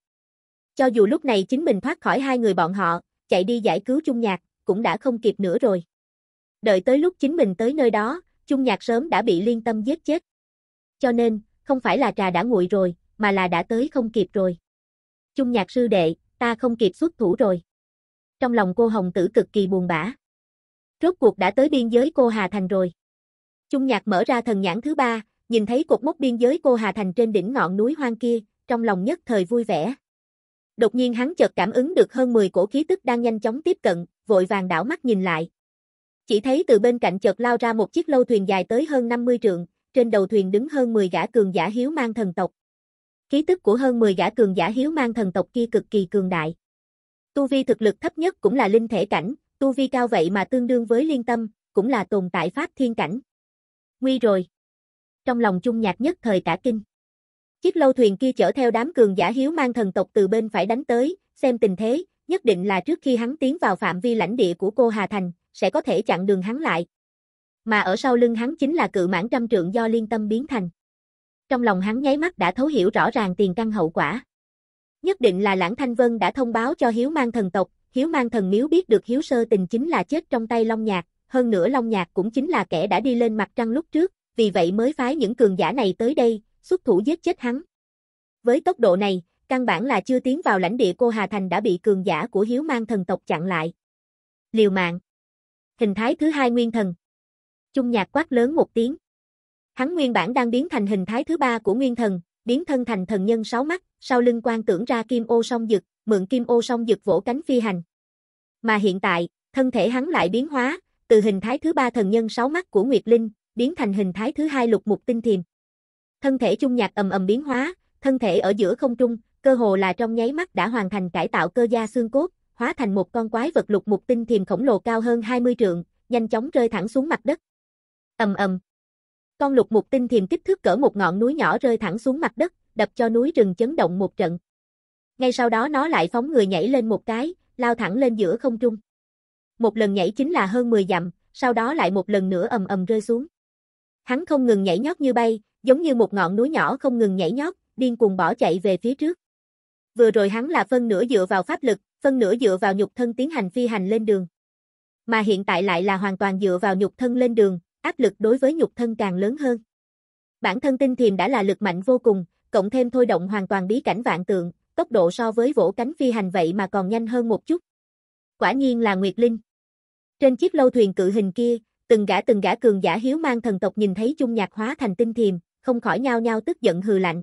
Cho dù lúc này chính mình thoát khỏi hai người bọn họ, chạy đi giải cứu chung Nhạc, cũng đã không kịp nữa rồi. Đợi tới lúc chính mình tới nơi đó, chung Nhạc sớm đã bị liên tâm giết chết. Cho nên, không phải là trà đã nguội rồi, mà là đã tới không kịp rồi. chung Nhạc sư đệ, ta không kịp xuất thủ rồi trong lòng cô Hồng Tử cực kỳ buồn bã. Rốt cuộc đã tới biên giới cô Hà Thành rồi. Trung Nhạc mở ra thần nhãn thứ ba, nhìn thấy cột mốc biên giới cô Hà Thành trên đỉnh ngọn núi hoang kia, trong lòng nhất thời vui vẻ. Đột nhiên hắn chợt cảm ứng được hơn 10 cổ khí tức đang nhanh chóng tiếp cận, vội vàng đảo mắt nhìn lại. Chỉ thấy từ bên cạnh chợt lao ra một chiếc lâu thuyền dài tới hơn 50 trượng, trên đầu thuyền đứng hơn 10 gã cường giả hiếu mang thần tộc. Khí tức của hơn 10 gã cường giả hiếu mang thần tộc kia cực kỳ cường đại. Tu vi thực lực thấp nhất cũng là linh thể cảnh, tu vi cao vậy mà tương đương với liên tâm, cũng là tồn tại pháp thiên cảnh. Nguy rồi. Trong lòng chung nhạc nhất thời cả kinh. Chiếc lâu thuyền kia chở theo đám cường giả hiếu mang thần tộc từ bên phải đánh tới, xem tình thế, nhất định là trước khi hắn tiến vào phạm vi lãnh địa của cô Hà Thành, sẽ có thể chặn đường hắn lại. Mà ở sau lưng hắn chính là cự mãn trăm trượng do liên tâm biến thành. Trong lòng hắn nháy mắt đã thấu hiểu rõ ràng tiền căn hậu quả. Nhất định là Lãng Thanh Vân đã thông báo cho Hiếu Mang thần tộc, Hiếu Mang thần miếu biết được Hiếu Sơ Tình chính là chết trong tay Long Nhạc, hơn nữa Long Nhạc cũng chính là kẻ đã đi lên mặt trăng lúc trước, vì vậy mới phái những cường giả này tới đây, xuất thủ giết chết hắn. Với tốc độ này, căn bản là chưa tiến vào lãnh địa cô Hà Thành đã bị cường giả của Hiếu Mang thần tộc chặn lại. Liều mạng. Hình thái thứ hai nguyên thần. Trung Nhạc quát lớn một tiếng. Hắn nguyên bản đang biến thành hình thái thứ ba của nguyên thần, biến thân thành thần nhân sáu mắt, sau lưng quan tưởng ra kim ô song dực, mượn kim ô song dực vỗ cánh phi hành. Mà hiện tại, thân thể hắn lại biến hóa, từ hình thái thứ ba thần nhân sáu mắt của Nguyệt Linh, biến thành hình thái thứ hai lục mục tinh thiềm. Thân thể chung nhạc ầm ầm biến hóa, thân thể ở giữa không trung, cơ hồ là trong nháy mắt đã hoàn thành cải tạo cơ da xương cốt, hóa thành một con quái vật lục mục tinh thiềm khổng lồ cao hơn 20 trượng, nhanh chóng rơi thẳng xuống mặt đất. Ầm ầm. Con lục mục tinh thiềm kích thước cỡ một ngọn núi nhỏ rơi thẳng xuống mặt đất, đập cho núi rừng chấn động một trận. Ngay sau đó nó lại phóng người nhảy lên một cái, lao thẳng lên giữa không trung. Một lần nhảy chính là hơn 10 dặm, sau đó lại một lần nữa ầm ầm rơi xuống. Hắn không ngừng nhảy nhót như bay, giống như một ngọn núi nhỏ không ngừng nhảy nhót, điên cuồng bỏ chạy về phía trước. Vừa rồi hắn là phân nửa dựa vào pháp lực, phân nửa dựa vào nhục thân tiến hành phi hành lên đường. Mà hiện tại lại là hoàn toàn dựa vào nhục thân lên đường, áp lực đối với nhục thân càng lớn hơn. Bản thân tinh thiềm đã là lực mạnh vô cùng, cộng thêm thôi động hoàn toàn bí cảnh vạn tượng, tốc độ so với vỗ cánh phi hành vậy mà còn nhanh hơn một chút. Quả nhiên là Nguyệt Linh. Trên chiếc lâu thuyền cự hình kia, từng gã từng gã cường giả hiếu mang thần tộc nhìn thấy chung nhạc hóa thành tinh thiềm, không khỏi nhao nhao tức giận hừ lạnh.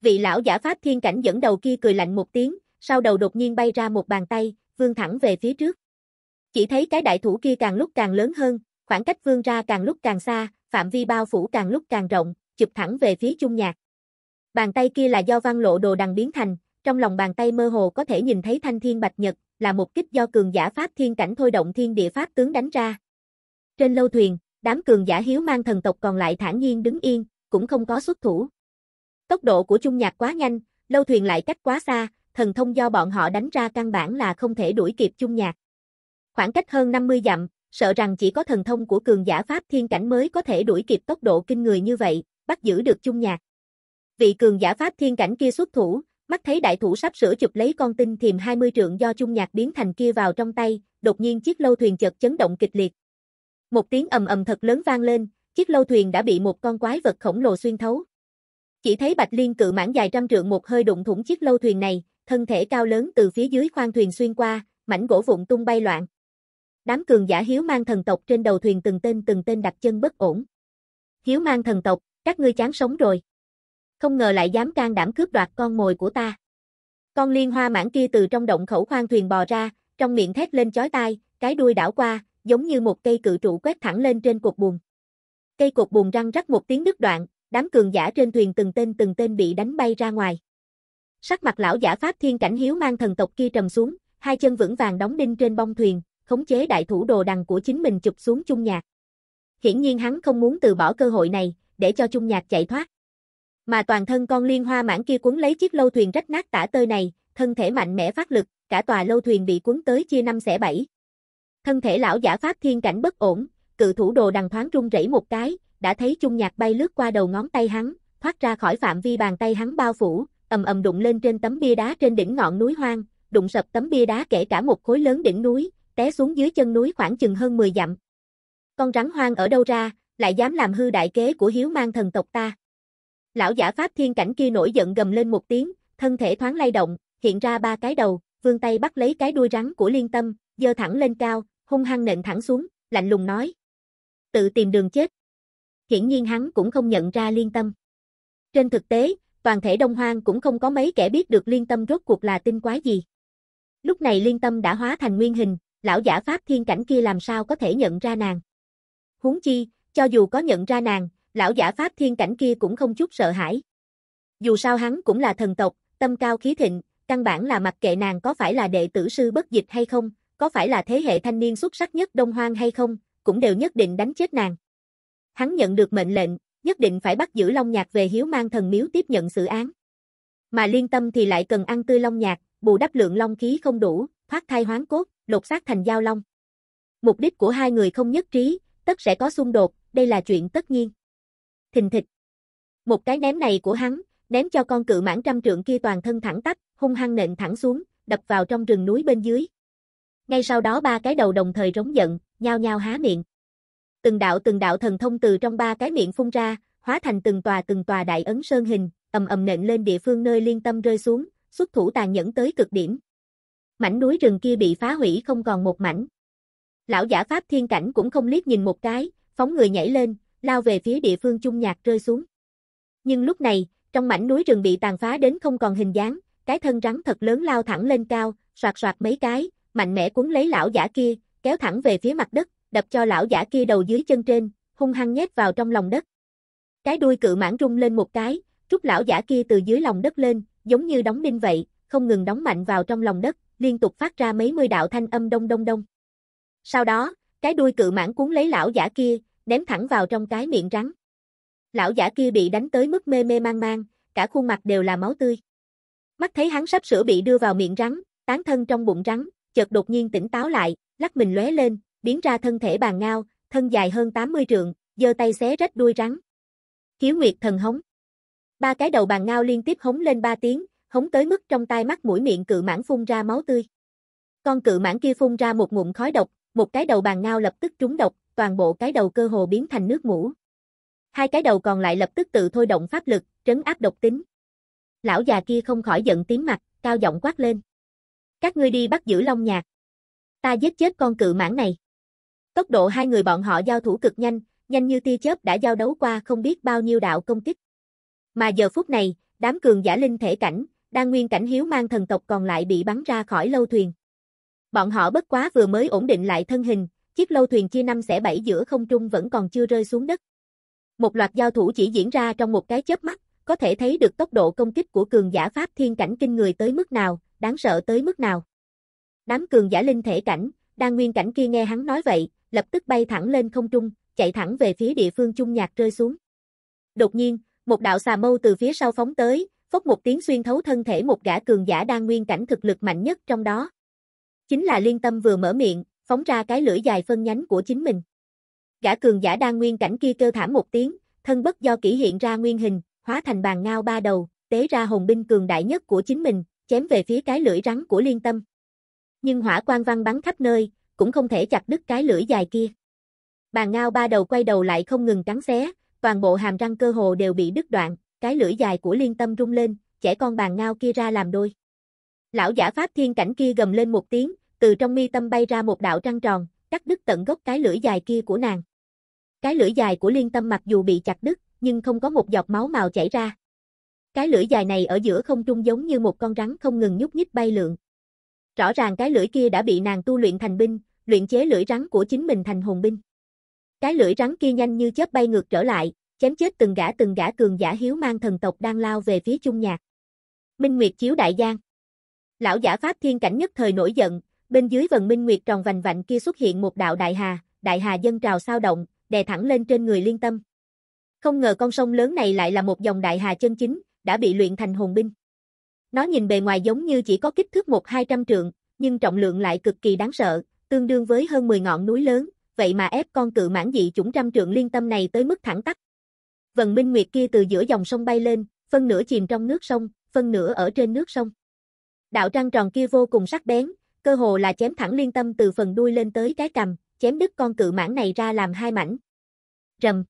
Vị lão giả pháp thiên cảnh dẫn đầu kia cười lạnh một tiếng, sau đầu đột nhiên bay ra một bàn tay, vươn thẳng về phía trước. Chỉ thấy cái đại thủ kia càng lúc càng lớn hơn, khoảng cách vươn ra càng lúc càng xa, phạm vi bao phủ càng lúc càng rộng, chụp thẳng về phía chung nhạc. Bàn tay kia là do văn lộ đồ đằng biến thành, trong lòng bàn tay mơ hồ có thể nhìn thấy thanh thiên bạch nhật, là một kích do cường giả pháp thiên cảnh thôi động thiên địa pháp tướng đánh ra. Trên lâu thuyền, đám cường giả hiếu mang thần tộc còn lại thản nhiên đứng yên, cũng không có xuất thủ. Tốc độ của Trung Nhạc quá nhanh, lâu thuyền lại cách quá xa, thần thông do bọn họ đánh ra căn bản là không thể đuổi kịp Trung Nhạc. Khoảng cách hơn 50 dặm, sợ rằng chỉ có thần thông của cường giả pháp thiên cảnh mới có thể đuổi kịp tốc độ kinh người như vậy, bắt giữ được Trung Nhạc vị cường giả pháp thiên cảnh kia xuất thủ, mắt thấy đại thủ sắp sửa chụp lấy con tinh thiềm 20 trượng do chung nhạc biến thành kia vào trong tay, đột nhiên chiếc lâu thuyền chợt chấn động kịch liệt. Một tiếng ầm ầm thật lớn vang lên, chiếc lâu thuyền đã bị một con quái vật khổng lồ xuyên thấu. Chỉ thấy Bạch Liên cự mãn dài trăm trượng một hơi đụng thủng chiếc lâu thuyền này, thân thể cao lớn từ phía dưới khoang thuyền xuyên qua, mảnh gỗ vụn tung bay loạn. Đám cường giả hiếu mang thần tộc trên đầu thuyền từng tên từng tên đặt chân bất ổn. Hiếu mang thần tộc, các ngươi chán sống rồi không ngờ lại dám can đảm cướp đoạt con mồi của ta. Con liên hoa mãn kia từ trong động khẩu khoang thuyền bò ra, trong miệng thét lên chói tai, cái đuôi đảo qua, giống như một cây cự trụ quét thẳng lên trên cột buồm. Cây cột buồm răng rắc một tiếng đứt đoạn, đám cường giả trên thuyền từng tên từng tên bị đánh bay ra ngoài. Sắc mặt lão giả Pháp Thiên Cảnh Hiếu mang thần tộc kia trầm xuống, hai chân vững vàng đóng đinh trên bong thuyền, khống chế đại thủ đồ đằng của chính mình chụp xuống chung nhạc. Hiển nhiên hắn không muốn từ bỏ cơ hội này, để cho chung nhạc chạy thoát mà toàn thân con liên hoa mãn kia cuốn lấy chiếc lâu thuyền rách nát tả tơi này, thân thể mạnh mẽ phát lực, cả tòa lâu thuyền bị cuốn tới chia năm xẻ bảy. Thân thể lão giả pháp thiên cảnh bất ổn, cự thủ đồ đằng thoáng rung rẩy một cái, đã thấy chung nhạc bay lướt qua đầu ngón tay hắn, thoát ra khỏi phạm vi bàn tay hắn bao phủ, ầm ầm đụng lên trên tấm bia đá trên đỉnh ngọn núi hoang, đụng sập tấm bia đá kể cả một khối lớn đỉnh núi, té xuống dưới chân núi khoảng chừng hơn 10 dặm. Con rắn hoang ở đâu ra, lại dám làm hư đại kế của hiếu mang thần tộc ta. Lão giả pháp thiên cảnh kia nổi giận gầm lên một tiếng, thân thể thoáng lay động, hiện ra ba cái đầu, vương tay bắt lấy cái đuôi rắn của liên tâm, giơ thẳng lên cao, hung hăng nện thẳng xuống, lạnh lùng nói. Tự tìm đường chết. Hiển nhiên hắn cũng không nhận ra liên tâm. Trên thực tế, toàn thể đông hoang cũng không có mấy kẻ biết được liên tâm rốt cuộc là tinh quái gì. Lúc này liên tâm đã hóa thành nguyên hình, lão giả pháp thiên cảnh kia làm sao có thể nhận ra nàng. Huống chi, cho dù có nhận ra nàng, lão giả pháp thiên cảnh kia cũng không chút sợ hãi. Dù sao hắn cũng là thần tộc, tâm cao khí thịnh, căn bản là mặc kệ nàng có phải là đệ tử sư bất dịch hay không, có phải là thế hệ thanh niên xuất sắc nhất đông hoang hay không, cũng đều nhất định đánh chết nàng. Hắn nhận được mệnh lệnh, nhất định phải bắt giữ Long Nhạc về hiếu mang thần miếu tiếp nhận xử án. Mà liên tâm thì lại cần ăn tươi Long Nhạc, bù đắp lượng long khí không đủ, thoát thai hoán cốt, lột xác thành giao long. Mục đích của hai người không nhất trí, tất sẽ có xung đột, đây là chuyện tất nhiên thình thịch. Một cái ném này của hắn, ném cho con cự mãng trăm trượng kia toàn thân thẳng tắp, hung hăng nện thẳng xuống, đập vào trong rừng núi bên dưới. Ngay sau đó ba cái đầu đồng thời rống giận, nhao nhao há miệng. Từng đạo từng đạo thần thông từ trong ba cái miệng phun ra, hóa thành từng tòa từng tòa đại ấn sơn hình, ầm ầm nện lên địa phương nơi liên tâm rơi xuống, xuất thủ tàn nhẫn tới cực điểm. Mảnh núi rừng kia bị phá hủy không còn một mảnh. Lão giả pháp thiên cảnh cũng không liếc nhìn một cái, phóng người nhảy lên, lao về phía địa phương chung nhạc rơi xuống. Nhưng lúc này, trong mảnh núi rừng bị tàn phá đến không còn hình dáng, cái thân rắn thật lớn lao thẳng lên cao, soạt soạt mấy cái, mạnh mẽ cuốn lấy lão giả kia, kéo thẳng về phía mặt đất, đập cho lão giả kia đầu dưới chân trên, hung hăng nhét vào trong lòng đất. Cái đuôi cự mãn rung lên một cái, rút lão giả kia từ dưới lòng đất lên, giống như đóng đinh vậy, không ngừng đóng mạnh vào trong lòng đất, liên tục phát ra mấy mươi đạo thanh âm đông đông đông. Sau đó, cái đuôi cự mãn cuốn lấy lão giả kia, ném thẳng vào trong cái miệng rắn. Lão giả kia bị đánh tới mức mê mê mang mang, cả khuôn mặt đều là máu tươi. Mắt thấy hắn sắp sửa bị đưa vào miệng rắn, tán thân trong bụng rắn, chợt đột nhiên tỉnh táo lại, lắc mình lóe lên, biến ra thân thể bàn ngao, thân dài hơn 80 trượng, giơ tay xé rách đuôi rắn. Hiếu Nguyệt thần hống. Ba cái đầu bàn ngao liên tiếp hống lên ba tiếng, hống tới mức trong tai mắt mũi miệng cự mãn phun ra máu tươi. Con cự mãn kia phun ra một ngụm khói độc, một cái đầu bàn ngao lập tức trúng độc, toàn bộ cái đầu cơ hồ biến thành nước mũ. Hai cái đầu còn lại lập tức tự thôi động pháp lực, trấn áp độc tính. Lão già kia không khỏi giận tím mặt, cao giọng quát lên. Các ngươi đi bắt giữ Long Nhạc. Ta giết chết con cự mãn này. Tốc độ hai người bọn họ giao thủ cực nhanh, nhanh như tia chớp đã giao đấu qua không biết bao nhiêu đạo công kích. Mà giờ phút này, đám cường giả linh thể cảnh, đang nguyên cảnh hiếu mang thần tộc còn lại bị bắn ra khỏi lâu thuyền. Bọn họ bất quá vừa mới ổn định lại thân hình, chiếc lâu thuyền chia năm xẻ bảy giữa không trung vẫn còn chưa rơi xuống đất. Một loạt giao thủ chỉ diễn ra trong một cái chớp mắt, có thể thấy được tốc độ công kích của cường giả pháp thiên cảnh kinh người tới mức nào, đáng sợ tới mức nào. Đám cường giả linh thể cảnh, đang nguyên cảnh kia nghe hắn nói vậy, lập tức bay thẳng lên không trung, chạy thẳng về phía địa phương chung nhạc rơi xuống. Đột nhiên, một đạo xà mâu từ phía sau phóng tới, phốc một tiếng xuyên thấu thân thể một gã cường giả đang nguyên cảnh thực lực mạnh nhất trong đó. Chính là liên tâm vừa mở miệng, phóng ra cái lưỡi dài phân nhánh của chính mình. Gã cường giả đang nguyên cảnh kia kêu thảm một tiếng, thân bất do kỹ hiện ra nguyên hình, hóa thành bàn ngao ba đầu, tế ra hồn binh cường đại nhất của chính mình, chém về phía cái lưỡi rắn của liên tâm. Nhưng hỏa quang văn bắn khắp nơi, cũng không thể chặt đứt cái lưỡi dài kia. Bàn ngao ba đầu quay đầu lại không ngừng cắn xé, toàn bộ hàm răng cơ hồ đều bị đứt đoạn, cái lưỡi dài của liên tâm rung lên, chẻ con bàn ngao kia ra làm đôi. Lão giả pháp thiên cảnh kia gầm lên một tiếng, từ trong mi tâm bay ra một đạo trăng tròn, cắt đứt tận gốc cái lưỡi dài kia của nàng. Cái lưỡi dài của liên tâm mặc dù bị chặt đứt, nhưng không có một giọt máu màu chảy ra. Cái lưỡi dài này ở giữa không trung giống như một con rắn không ngừng nhúc nhích bay lượn. Rõ ràng cái lưỡi kia đã bị nàng tu luyện thành binh, luyện chế lưỡi rắn của chính mình thành hồn binh. Cái lưỡi rắn kia nhanh như chớp bay ngược trở lại, chém chết từng gã từng gã cường giả hiếu mang thần tộc đang lao về phía trung nhạc. Minh Nguyệt chiếu đại giang. Lão giả pháp thiên cảnh nhất thời nổi giận, Bên dưới vần minh nguyệt tròn vành vạnh kia xuất hiện một đạo đại hà, đại hà dân trào sao động, đè thẳng lên trên người liên tâm. Không ngờ con sông lớn này lại là một dòng đại hà chân chính, đã bị luyện thành hồn binh. Nó nhìn bề ngoài giống như chỉ có kích thước một hai trăm trượng, nhưng trọng lượng lại cực kỳ đáng sợ, tương đương với hơn 10 ngọn núi lớn, vậy mà ép con cự mãn dị chủng trăm trượng liên tâm này tới mức thẳng tắp. Vần minh nguyệt kia từ giữa dòng sông bay lên, phân nửa chìm trong nước sông, phân nửa ở trên nước sông. Đạo trăng tròn kia vô cùng sắc bén, cơ hồ là chém thẳng liên tâm từ phần đuôi lên tới cái cầm, chém đứt con cự mãng này ra làm hai mảnh. Rầm.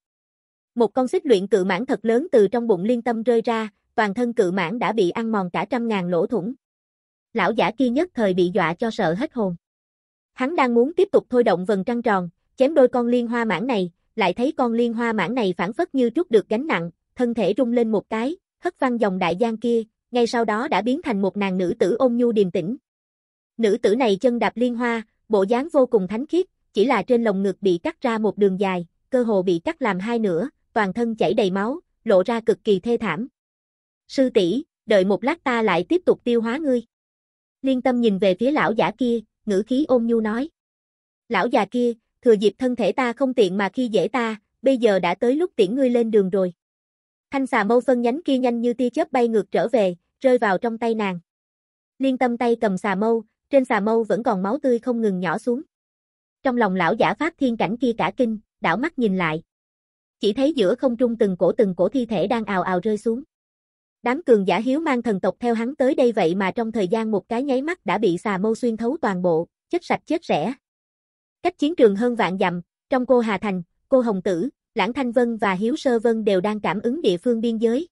Một con xích luyện cự mãng thật lớn từ trong bụng liên tâm rơi ra, toàn thân cự mãng đã bị ăn mòn cả trăm ngàn lỗ thủng. Lão giả kia nhất thời bị dọa cho sợ hết hồn. Hắn đang muốn tiếp tục thôi động vần trăng tròn, chém đôi con liên hoa mãng này, lại thấy con liên hoa mãng này phản phất như trút được gánh nặng, thân thể rung lên một cái, hất văng dòng đại giang kia, ngay sau đó đã biến thành một nàng nữ tử ôn nhu điềm tĩnh, Nữ tử này chân đạp liên hoa, bộ dáng vô cùng thánh khiết, chỉ là trên lồng ngực bị cắt ra một đường dài, cơ hồ bị cắt làm hai nửa, toàn thân chảy đầy máu, lộ ra cực kỳ thê thảm. Sư tỷ, đợi một lát ta lại tiếp tục tiêu hóa ngươi. Liên tâm nhìn về phía lão giả kia, ngữ khí ôn nhu nói. Lão già kia, thừa dịp thân thể ta không tiện mà khi dễ ta, bây giờ đã tới lúc tiễn ngươi lên đường rồi. Thanh xà mâu phân nhánh kia nhanh như tia chớp bay ngược trở về, rơi vào trong tay nàng. Liên tâm tay cầm xà mâu, trên xà mâu vẫn còn máu tươi không ngừng nhỏ xuống. Trong lòng lão giả pháp thiên cảnh kia cả kinh, đảo mắt nhìn lại. Chỉ thấy giữa không trung từng cổ từng cổ thi thể đang ào ào rơi xuống. Đám cường giả hiếu mang thần tộc theo hắn tới đây vậy mà trong thời gian một cái nháy mắt đã bị xà mâu xuyên thấu toàn bộ, chết sạch chết rẻ. Cách chiến trường hơn vạn dặm, trong cô Hà Thành, cô Hồng Tử, Lãng Thanh Vân và Hiếu Sơ Vân đều đang cảm ứng địa phương biên giới.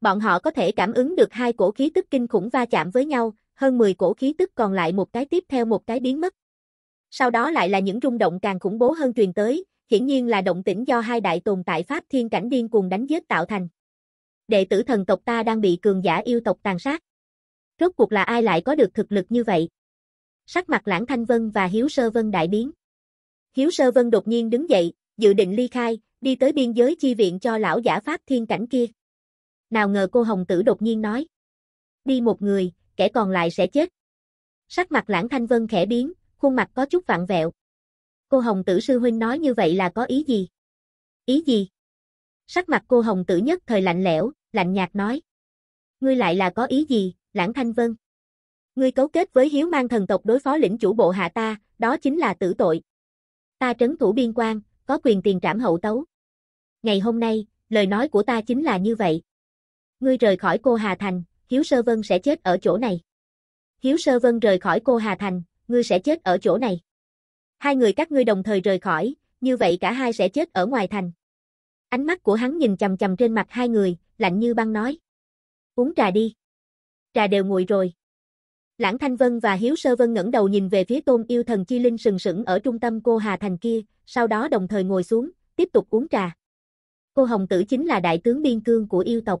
Bọn họ có thể cảm ứng được hai cổ khí tức kinh khủng va chạm với nhau, hơn 10 cổ khí tức còn lại một cái tiếp theo một cái biến mất. Sau đó lại là những rung động càng khủng bố hơn truyền tới, hiển nhiên là động tĩnh do hai đại tồn tại pháp thiên cảnh điên cuồng đánh giết tạo thành. Đệ tử thần tộc ta đang bị cường giả yêu tộc tàn sát. Rốt cuộc là ai lại có được thực lực như vậy? Sắc mặt Lãng Thanh Vân và Hiếu Sơ Vân đại biến. Hiếu Sơ Vân đột nhiên đứng dậy, dự định ly khai, đi tới biên giới chi viện cho lão giả pháp thiên cảnh kia. Nào ngờ cô Hồng Tử đột nhiên nói. Đi một người, kẻ còn lại sẽ chết. Sắc mặt lãng thanh vân khẽ biến, khuôn mặt có chút vặn vẹo. Cô Hồng tử sư huynh nói như vậy là có ý gì? Ý gì? Sắc mặt cô Hồng tử nhất thời lạnh lẽo, lạnh nhạt nói. Ngươi lại là có ý gì, lãng thanh vân? Ngươi cấu kết với hiếu mang thần tộc đối phó lĩnh chủ bộ hạ ta, đó chính là tử tội. Ta trấn thủ biên quan, có quyền tiền trảm hậu tấu. Ngày hôm nay, lời nói của ta chính là như vậy. Ngươi rời khỏi cô Hà Thành, Hiếu Sơ Vân sẽ chết ở chỗ này. Hiếu Sơ Vân rời khỏi cô Hà Thành, ngươi sẽ chết ở chỗ này. Hai người các ngươi đồng thời rời khỏi, như vậy cả hai sẽ chết ở ngoài thành. Ánh mắt của hắn nhìn chầm chầm trên mặt hai người, lạnh như băng nói. Uống trà đi. Trà đều nguội rồi. Lãng Thanh Vân và Hiếu Sơ Vân ngẩng đầu nhìn về phía tôn yêu thần chi linh sừng sững ở trung tâm cô Hà Thành kia, sau đó đồng thời ngồi xuống, tiếp tục uống trà. Cô Hồng Tử chính là đại tướng biên cương của yêu tộc.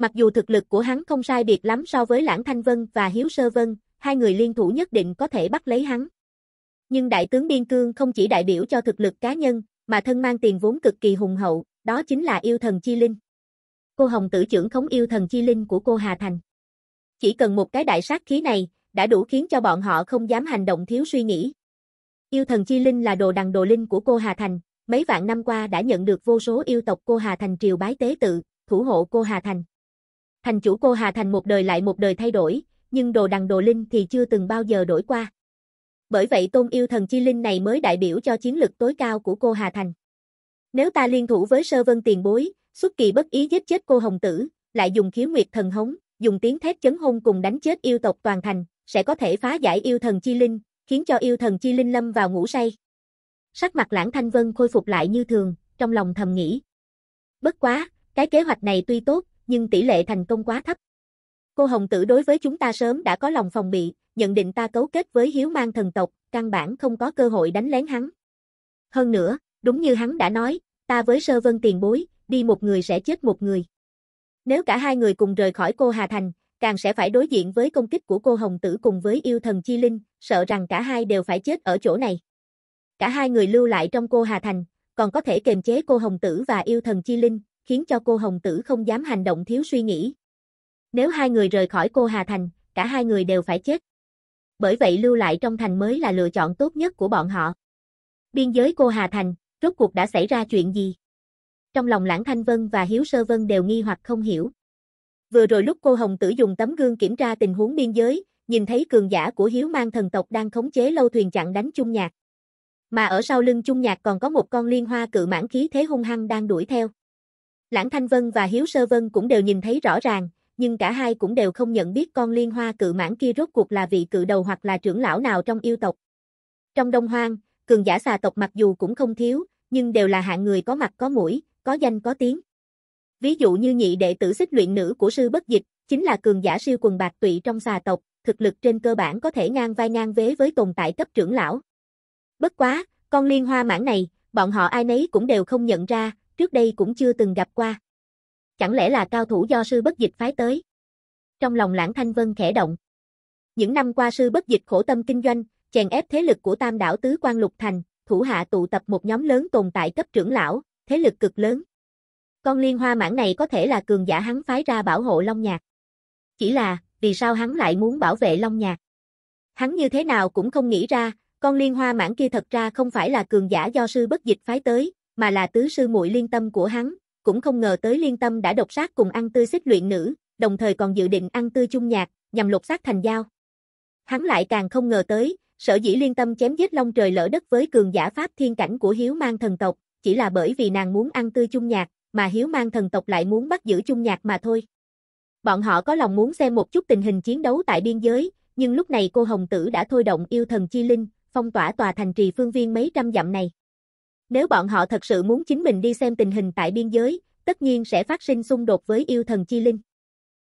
Mặc dù thực lực của hắn không sai biệt lắm so với Lãng Thanh Vân và Hiếu Sơ Vân, hai người liên thủ nhất định có thể bắt lấy hắn. Nhưng đại tướng Biên Cương không chỉ đại biểu cho thực lực cá nhân, mà thân mang tiền vốn cực kỳ hùng hậu, đó chính là yêu thần Chi Linh. Cô Hồng tử trưởng khống yêu thần Chi Linh của cô Hà Thành. Chỉ cần một cái đại sát khí này, đã đủ khiến cho bọn họ không dám hành động thiếu suy nghĩ. Yêu thần Chi Linh là đồ đằng đồ linh của cô Hà Thành, mấy vạn năm qua đã nhận được vô số yêu tộc cô Hà Thành triều bái tế tự, thủ hộ cô Hà Thành thành chủ cô Hà Thành một đời lại một đời thay đổi, nhưng đồ đằng đồ linh thì chưa từng bao giờ đổi qua. Bởi vậy tôn yêu thần chi linh này mới đại biểu cho chiến lực tối cao của cô Hà Thành. Nếu ta liên thủ với sơ vân tiền bối, xuất kỳ bất ý giết chết cô Hồng Tử, lại dùng khiếu nguyệt thần hống, dùng tiếng thét chấn hôn cùng đánh chết yêu tộc toàn thành, sẽ có thể phá giải yêu thần chi linh, khiến cho yêu thần chi linh lâm vào ngủ say. Sắc mặt lãng thanh vân khôi phục lại như thường, trong lòng thầm nghĩ. Bất quá, cái kế hoạch này tuy tốt, nhưng tỷ lệ thành công quá thấp. Cô Hồng Tử đối với chúng ta sớm đã có lòng phòng bị, nhận định ta cấu kết với hiếu mang thần tộc, căn bản không có cơ hội đánh lén hắn. Hơn nữa, đúng như hắn đã nói, ta với sơ vân tiền bối, đi một người sẽ chết một người. Nếu cả hai người cùng rời khỏi cô Hà Thành, càng sẽ phải đối diện với công kích của cô Hồng Tử cùng với yêu thần Chi Linh, sợ rằng cả hai đều phải chết ở chỗ này. Cả hai người lưu lại trong cô Hà Thành, còn có thể kềm chế cô Hồng Tử và yêu thần Chi Linh, khiến cho cô Hồng Tử không dám hành động thiếu suy nghĩ. Nếu hai người rời khỏi cô Hà Thành, cả hai người đều phải chết. Bởi vậy lưu lại trong thành mới là lựa chọn tốt nhất của bọn họ. Biên giới cô Hà Thành, rốt cuộc đã xảy ra chuyện gì? Trong lòng Lãng Thanh Vân và Hiếu Sơ Vân đều nghi hoặc không hiểu. Vừa rồi lúc cô Hồng Tử dùng tấm gương kiểm tra tình huống biên giới, nhìn thấy cường giả của Hiếu Mang thần tộc đang khống chế lâu thuyền chặn đánh chung nhạc. Mà ở sau lưng chung nhạc còn có một con liên hoa cự mãn khí thế hung hăng đang đuổi theo. Lãng Thanh Vân và Hiếu Sơ Vân cũng đều nhìn thấy rõ ràng, nhưng cả hai cũng đều không nhận biết con liên hoa cự mãn kia rốt cuộc là vị cự đầu hoặc là trưởng lão nào trong yêu tộc. Trong Đông Hoang, cường giả xà tộc mặc dù cũng không thiếu, nhưng đều là hạng người có mặt có mũi, có danh có tiếng. Ví dụ như nhị đệ tử xích luyện nữ của sư bất dịch, chính là cường giả siêu quần bạc tụy trong xà tộc, thực lực trên cơ bản có thể ngang vai ngang vế với tồn tại cấp trưởng lão. Bất quá, con liên hoa mãn này, bọn họ ai nấy cũng đều không nhận ra, trước đây cũng chưa từng gặp qua. Chẳng lẽ là cao thủ do sư bất dịch phái tới? Trong lòng lãng thanh vân khẽ động. Những năm qua sư bất dịch khổ tâm kinh doanh, chèn ép thế lực của tam đảo tứ quan lục thành, thủ hạ tụ tập một nhóm lớn tồn tại cấp trưởng lão, thế lực cực lớn. Con liên hoa mãn này có thể là cường giả hắn phái ra bảo hộ Long Nhạc. Chỉ là, vì sao hắn lại muốn bảo vệ Long Nhạc? Hắn như thế nào cũng không nghĩ ra, con liên hoa mãn kia thật ra không phải là cường giả do sư bất dịch phái tới, mà là tứ sư muội liên tâm của hắn, cũng không ngờ tới liên tâm đã độc sát cùng ăn tươi xích luyện nữ, đồng thời còn dự định ăn tươi chung nhạc, nhằm lột xác thành giao Hắn lại càng không ngờ tới, sở dĩ liên tâm chém giết long trời lỡ đất với cường giả pháp thiên cảnh của hiếu mang thần tộc, chỉ là bởi vì nàng muốn ăn tươi chung nhạc, mà hiếu mang thần tộc lại muốn bắt giữ chung nhạc mà thôi. Bọn họ có lòng muốn xem một chút tình hình chiến đấu tại biên giới, nhưng lúc này cô Hồng Tử đã thôi động yêu thần chi linh, phong tỏa tòa thành trì phương viên mấy trăm dặm này. Nếu bọn họ thật sự muốn chính mình đi xem tình hình tại biên giới, tất nhiên sẽ phát sinh xung đột với yêu thần chi linh.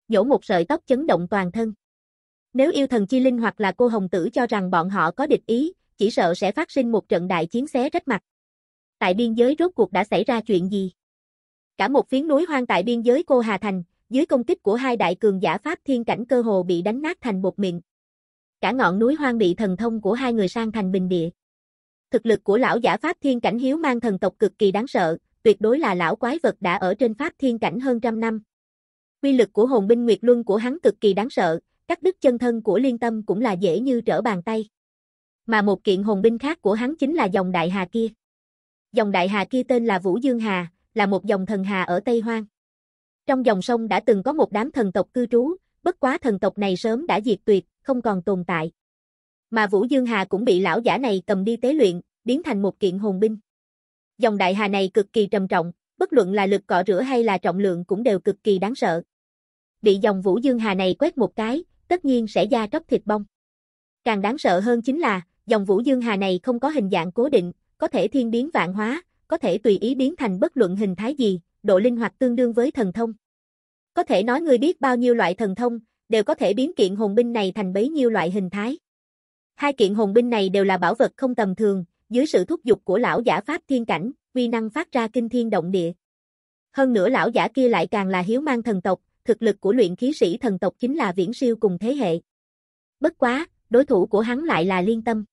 Nhổ một sợi tóc chấn động toàn thân. Nếu yêu thần chi linh hoặc là cô hồng tử cho rằng bọn họ có địch ý, chỉ sợ sẽ phát sinh một trận đại chiến xé rách mặt. Tại biên giới rốt cuộc đã xảy ra chuyện gì? Cả một phiến núi hoang tại biên giới cô Hà Thành, dưới công kích của hai đại cường giả Pháp thiên cảnh cơ hồ bị đánh nát thành bột miệng. Cả ngọn núi hoang bị thần thông của hai người sang thành bình địa. Thực lực của lão giả Pháp Thiên Cảnh Hiếu mang thần tộc cực kỳ đáng sợ, tuyệt đối là lão quái vật đã ở trên Pháp Thiên Cảnh hơn trăm năm. Quy lực của hồn binh Nguyệt Luân của hắn cực kỳ đáng sợ, cắt đứt chân thân của liên tâm cũng là dễ như trở bàn tay. Mà một kiện hồn binh khác của hắn chính là dòng đại hà kia. Dòng đại hà kia tên là Vũ Dương Hà, là một dòng thần hà ở Tây Hoang. Trong dòng sông đã từng có một đám thần tộc cư trú, bất quá thần tộc này sớm đã diệt tuyệt, không còn tồn tại mà Vũ Dương Hà cũng bị lão giả này cầm đi tế luyện, biến thành một kiện hồn binh. Dòng đại hà này cực kỳ trầm trọng, bất luận là lực cọ rửa hay là trọng lượng cũng đều cực kỳ đáng sợ. Bị dòng Vũ Dương Hà này quét một cái, tất nhiên sẽ da tróc thịt bong. Càng đáng sợ hơn chính là, dòng Vũ Dương Hà này không có hình dạng cố định, có thể thiên biến vạn hóa, có thể tùy ý biến thành bất luận hình thái gì, độ linh hoạt tương đương với thần thông. Có thể nói người biết bao nhiêu loại thần thông, đều có thể biến kiện hồn binh này thành bấy nhiêu loại hình thái. Hai kiện hồn binh này đều là bảo vật không tầm thường, dưới sự thúc giục của lão giả Pháp Thiên Cảnh, uy năng phát ra kinh thiên động địa. Hơn nữa lão giả kia lại càng là hiếu mang thần tộc, thực lực của luyện khí sĩ thần tộc chính là viễn siêu cùng thế hệ. Bất quá, đối thủ của hắn lại là liên tâm.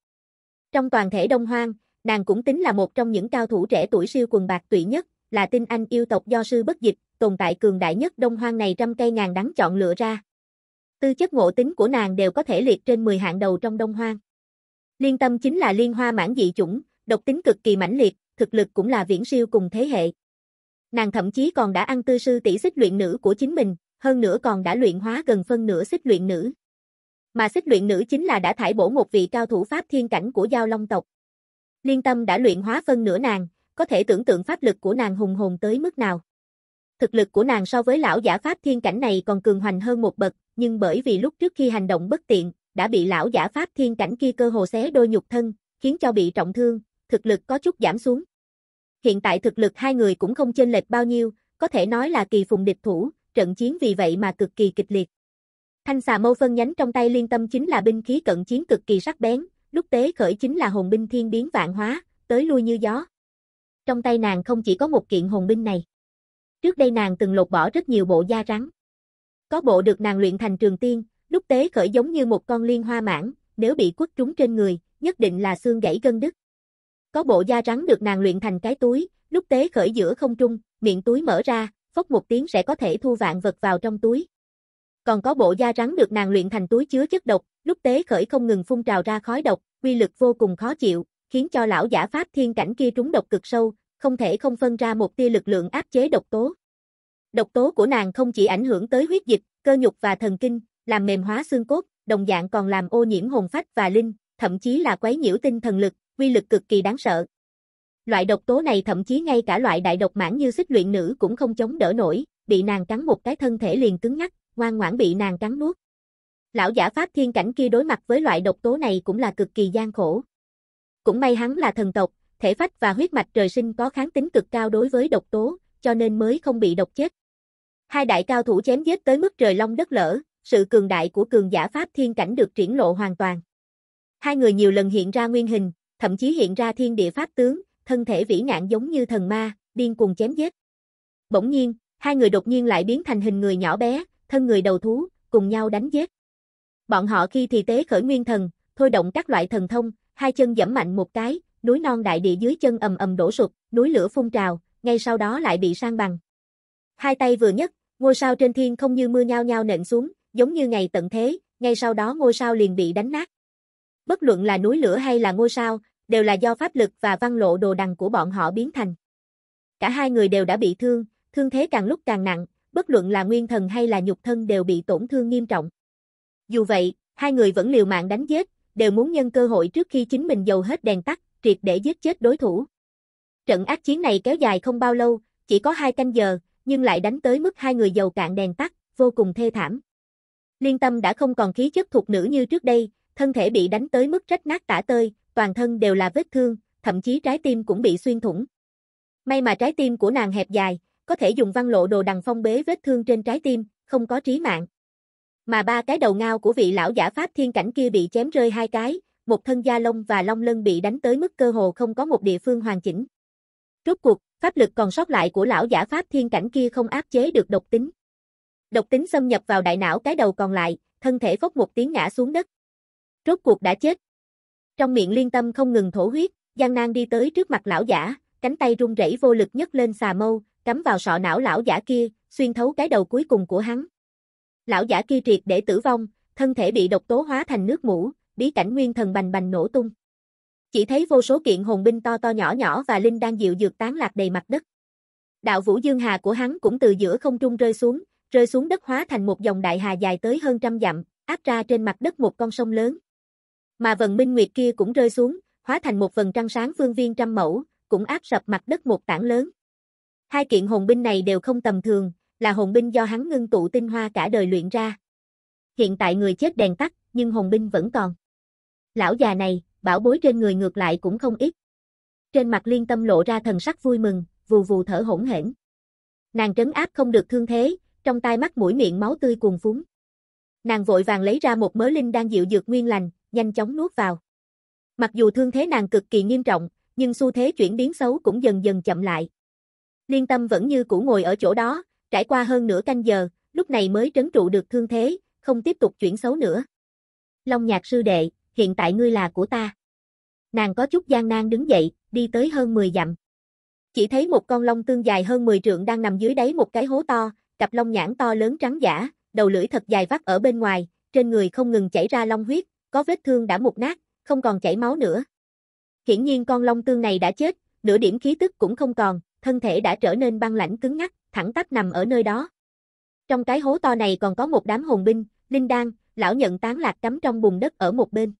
Trong toàn thể đông hoang, nàng cũng tính là một trong những cao thủ trẻ tuổi siêu quần bạc tụy nhất, là tinh anh yêu tộc do sư bất dịch, tồn tại cường đại nhất đông hoang này trăm cây ngàn đắng chọn lựa ra. Tư chất ngộ tính của nàng đều có thể liệt trên 10 hạng đầu trong Đông Hoang. Liên tâm chính là liên hoa mãn dị chủng, độc tính cực kỳ mãnh liệt, thực lực cũng là viễn siêu cùng thế hệ. Nàng thậm chí còn đã ăn tư sư tỷ xích luyện nữ của chính mình, hơn nữa còn đã luyện hóa gần phân nửa xích luyện nữ. Mà xích luyện nữ chính là đã thải bổ một vị cao thủ pháp thiên cảnh của giao long tộc. Liên tâm đã luyện hóa phân nửa nàng, có thể tưởng tượng pháp lực của nàng hùng hồn tới mức nào. Thực lực của nàng so với lão giả pháp thiên cảnh này còn cường hoành hơn một bậc, nhưng bởi vì lúc trước khi hành động bất tiện, đã bị lão giả pháp thiên cảnh kia cơ hồ xé đôi nhục thân, khiến cho bị trọng thương, thực lực có chút giảm xuống. Hiện tại thực lực hai người cũng không chênh lệch bao nhiêu, có thể nói là kỳ phùng địch thủ, trận chiến vì vậy mà cực kỳ kịch liệt. Thanh xà mâu phân nhánh trong tay liên tâm chính là binh khí cận chiến cực kỳ sắc bén, lúc tế khởi chính là hồn binh thiên biến vạn hóa, tới lui như gió. Trong tay nàng không chỉ có một kiện hồn binh này. Trước đây nàng từng lột bỏ rất nhiều bộ da rắn. Có bộ được nàng luyện thành trường tiên, lúc tế khởi giống như một con liên hoa mãn, nếu bị quất trúng trên người, nhất định là xương gãy gân đứt. Có bộ da rắn được nàng luyện thành cái túi, lúc tế khởi giữa không trung, miệng túi mở ra, phốc một tiếng sẽ có thể thu vạn vật vào trong túi. Còn có bộ da rắn được nàng luyện thành túi chứa chất độc, lúc tế khởi không ngừng phun trào ra khói độc, uy lực vô cùng khó chịu, khiến cho lão giả pháp thiên cảnh kia trúng độc cực sâu, không thể không phân ra một tia lực lượng áp chế độc tố. Độc tố của nàng không chỉ ảnh hưởng tới huyết dịch, cơ nhục và thần kinh, làm mềm hóa xương cốt, đồng dạng còn làm ô nhiễm hồn phách và linh, thậm chí là quấy nhiễu tinh thần lực, quy lực cực kỳ đáng sợ. Loại độc tố này thậm chí ngay cả loại đại độc mãn như xích luyện nữ cũng không chống đỡ nổi, bị nàng cắn một cái thân thể liền cứng ngắc, ngoan ngoãn bị nàng cắn nuốt. Lão giả pháp thiên cảnh kia đối mặt với loại độc tố này cũng là cực kỳ gian khổ. Cũng may hắn là thần tộc, thể phách và huyết mạch trời sinh có kháng tính cực cao đối với độc tố, cho nên mới không bị độc chết. Hai đại cao thủ chém giết tới mức trời long đất lở, sự cường đại của cường giả pháp thiên cảnh được triển lộ hoàn toàn. Hai người nhiều lần hiện ra nguyên hình, thậm chí hiện ra thiên địa pháp tướng, thân thể vĩ ngạn giống như thần ma, điên cuồng chém giết. Bỗng nhiên, hai người đột nhiên lại biến thành hình người nhỏ bé, thân người đầu thú, cùng nhau đánh giết. Bọn họ khi thì tế khởi nguyên thần, thôi động các loại thần thông, hai chân giẫm mạnh một cái, núi non đại địa dưới chân ầm ầm đổ sụp, núi lửa phun trào, ngay sau đó lại bị san bằng. Hai tay vừa nhất, ngôi sao trên thiên không như mưa nhao nhao nện xuống, giống như ngày tận thế, ngay sau đó ngôi sao liền bị đánh nát. Bất luận là núi lửa hay là ngôi sao, đều là do pháp lực và văn lộ đồ đằng của bọn họ biến thành. Cả hai người đều đã bị thương, thương thế càng lúc càng nặng, bất luận là nguyên thần hay là nhục thân đều bị tổn thương nghiêm trọng. Dù vậy, hai người vẫn liều mạng đánh giết, đều muốn nhân cơ hội trước khi chính mình dầu hết đèn tắt, triệt để giết chết đối thủ. Trận ác chiến này kéo dài không bao lâu, chỉ có hai canh giờ, nhưng lại đánh tới mức hai người dầu cạn đèn tắt, vô cùng thê thảm. Liên tâm đã không còn khí chất thuộc nữ như trước đây, thân thể bị đánh tới mức rách nát tả tơi, toàn thân đều là vết thương, thậm chí trái tim cũng bị xuyên thủng. May mà trái tim của nàng hẹp dài, có thể dùng văn lộ đồ đằng phong bế vết thương trên trái tim, không có trí mạng. Mà ba cái đầu ngao của vị lão giả Pháp thiên cảnh kia bị chém rơi hai cái, một thân da lông và long lân bị đánh tới mức cơ hồ không có một địa phương hoàn chỉnh. Rốt cuộc, pháp lực còn sót lại của lão giả pháp thiên cảnh kia không áp chế được độc tính. Độc tính xâm nhập vào đại não cái đầu còn lại, thân thể phốc một tiếng ngã xuống đất. Rốt cuộc đã chết. Trong miệng liên tâm không ngừng thổ huyết, gian nan đi tới trước mặt lão giả, cánh tay run rẩy vô lực nhất lên xà mâu, cắm vào sọ não lão giả kia, xuyên thấu cái đầu cuối cùng của hắn. Lão giả kia triệt để tử vong, thân thể bị độc tố hóa thành nước mũ, bí cảnh nguyên thần bành bành nổ tung. Chỉ thấy vô số kiện hồn binh to to nhỏ nhỏ và linh đang dịu dược tán lạc đầy mặt đất. Đạo vũ dương hà của hắn cũng từ giữa không trung rơi xuống, rơi xuống đất hóa thành một dòng đại hà dài tới hơn trăm dặm, áp ra trên mặt đất một con sông lớn. Mà vần minh nguyệt kia cũng rơi xuống, hóa thành một vần trăng sáng phương viên trăm mẫu, cũng áp sập mặt đất một tảng lớn. Hai kiện hồn binh này đều không tầm thường, là hồn binh do hắn ngưng tụ tinh hoa cả đời luyện ra. Hiện tại người chết đèn tắt, nhưng hồn binh vẫn còn. Lão già này, bảo bối trên người ngược lại cũng không ít. Trên mặt liên tâm lộ ra thần sắc vui mừng, vù vù thở hỗn hển. Nàng trấn áp không được thương thế, trong tai mắt mũi miệng máu tươi cuồn phúng. Nàng vội vàng lấy ra một mớ linh đang dịu dược nguyên lành, nhanh chóng nuốt vào. Mặc dù thương thế nàng cực kỳ nghiêm trọng, nhưng xu thế chuyển biến xấu cũng dần dần chậm lại. Liên tâm vẫn như cũ ngồi ở chỗ đó, trải qua hơn nửa canh giờ, lúc này mới trấn trụ được thương thế, không tiếp tục chuyển xấu nữa. Long nhạc sư đệ, hiện tại ngươi là của ta. Nàng có chút gian nan đứng dậy, đi tới hơn 10 dặm. Chỉ thấy một con long tương dài hơn 10 trượng đang nằm dưới đáy một cái hố to, cặp long nhãn to lớn trắng giả, đầu lưỡi thật dài vắt ở bên ngoài, trên người không ngừng chảy ra long huyết, có vết thương đã mục nát, không còn chảy máu nữa. Hiển nhiên con long tương này đã chết, nửa điểm khí tức cũng không còn, thân thể đã trở nên băng lãnh cứng ngắc, thẳng tắp nằm ở nơi đó. Trong cái hố to này còn có một đám hồn binh, linh đan, lão nhận tán lạc cắm trong bùn đất ở một bên.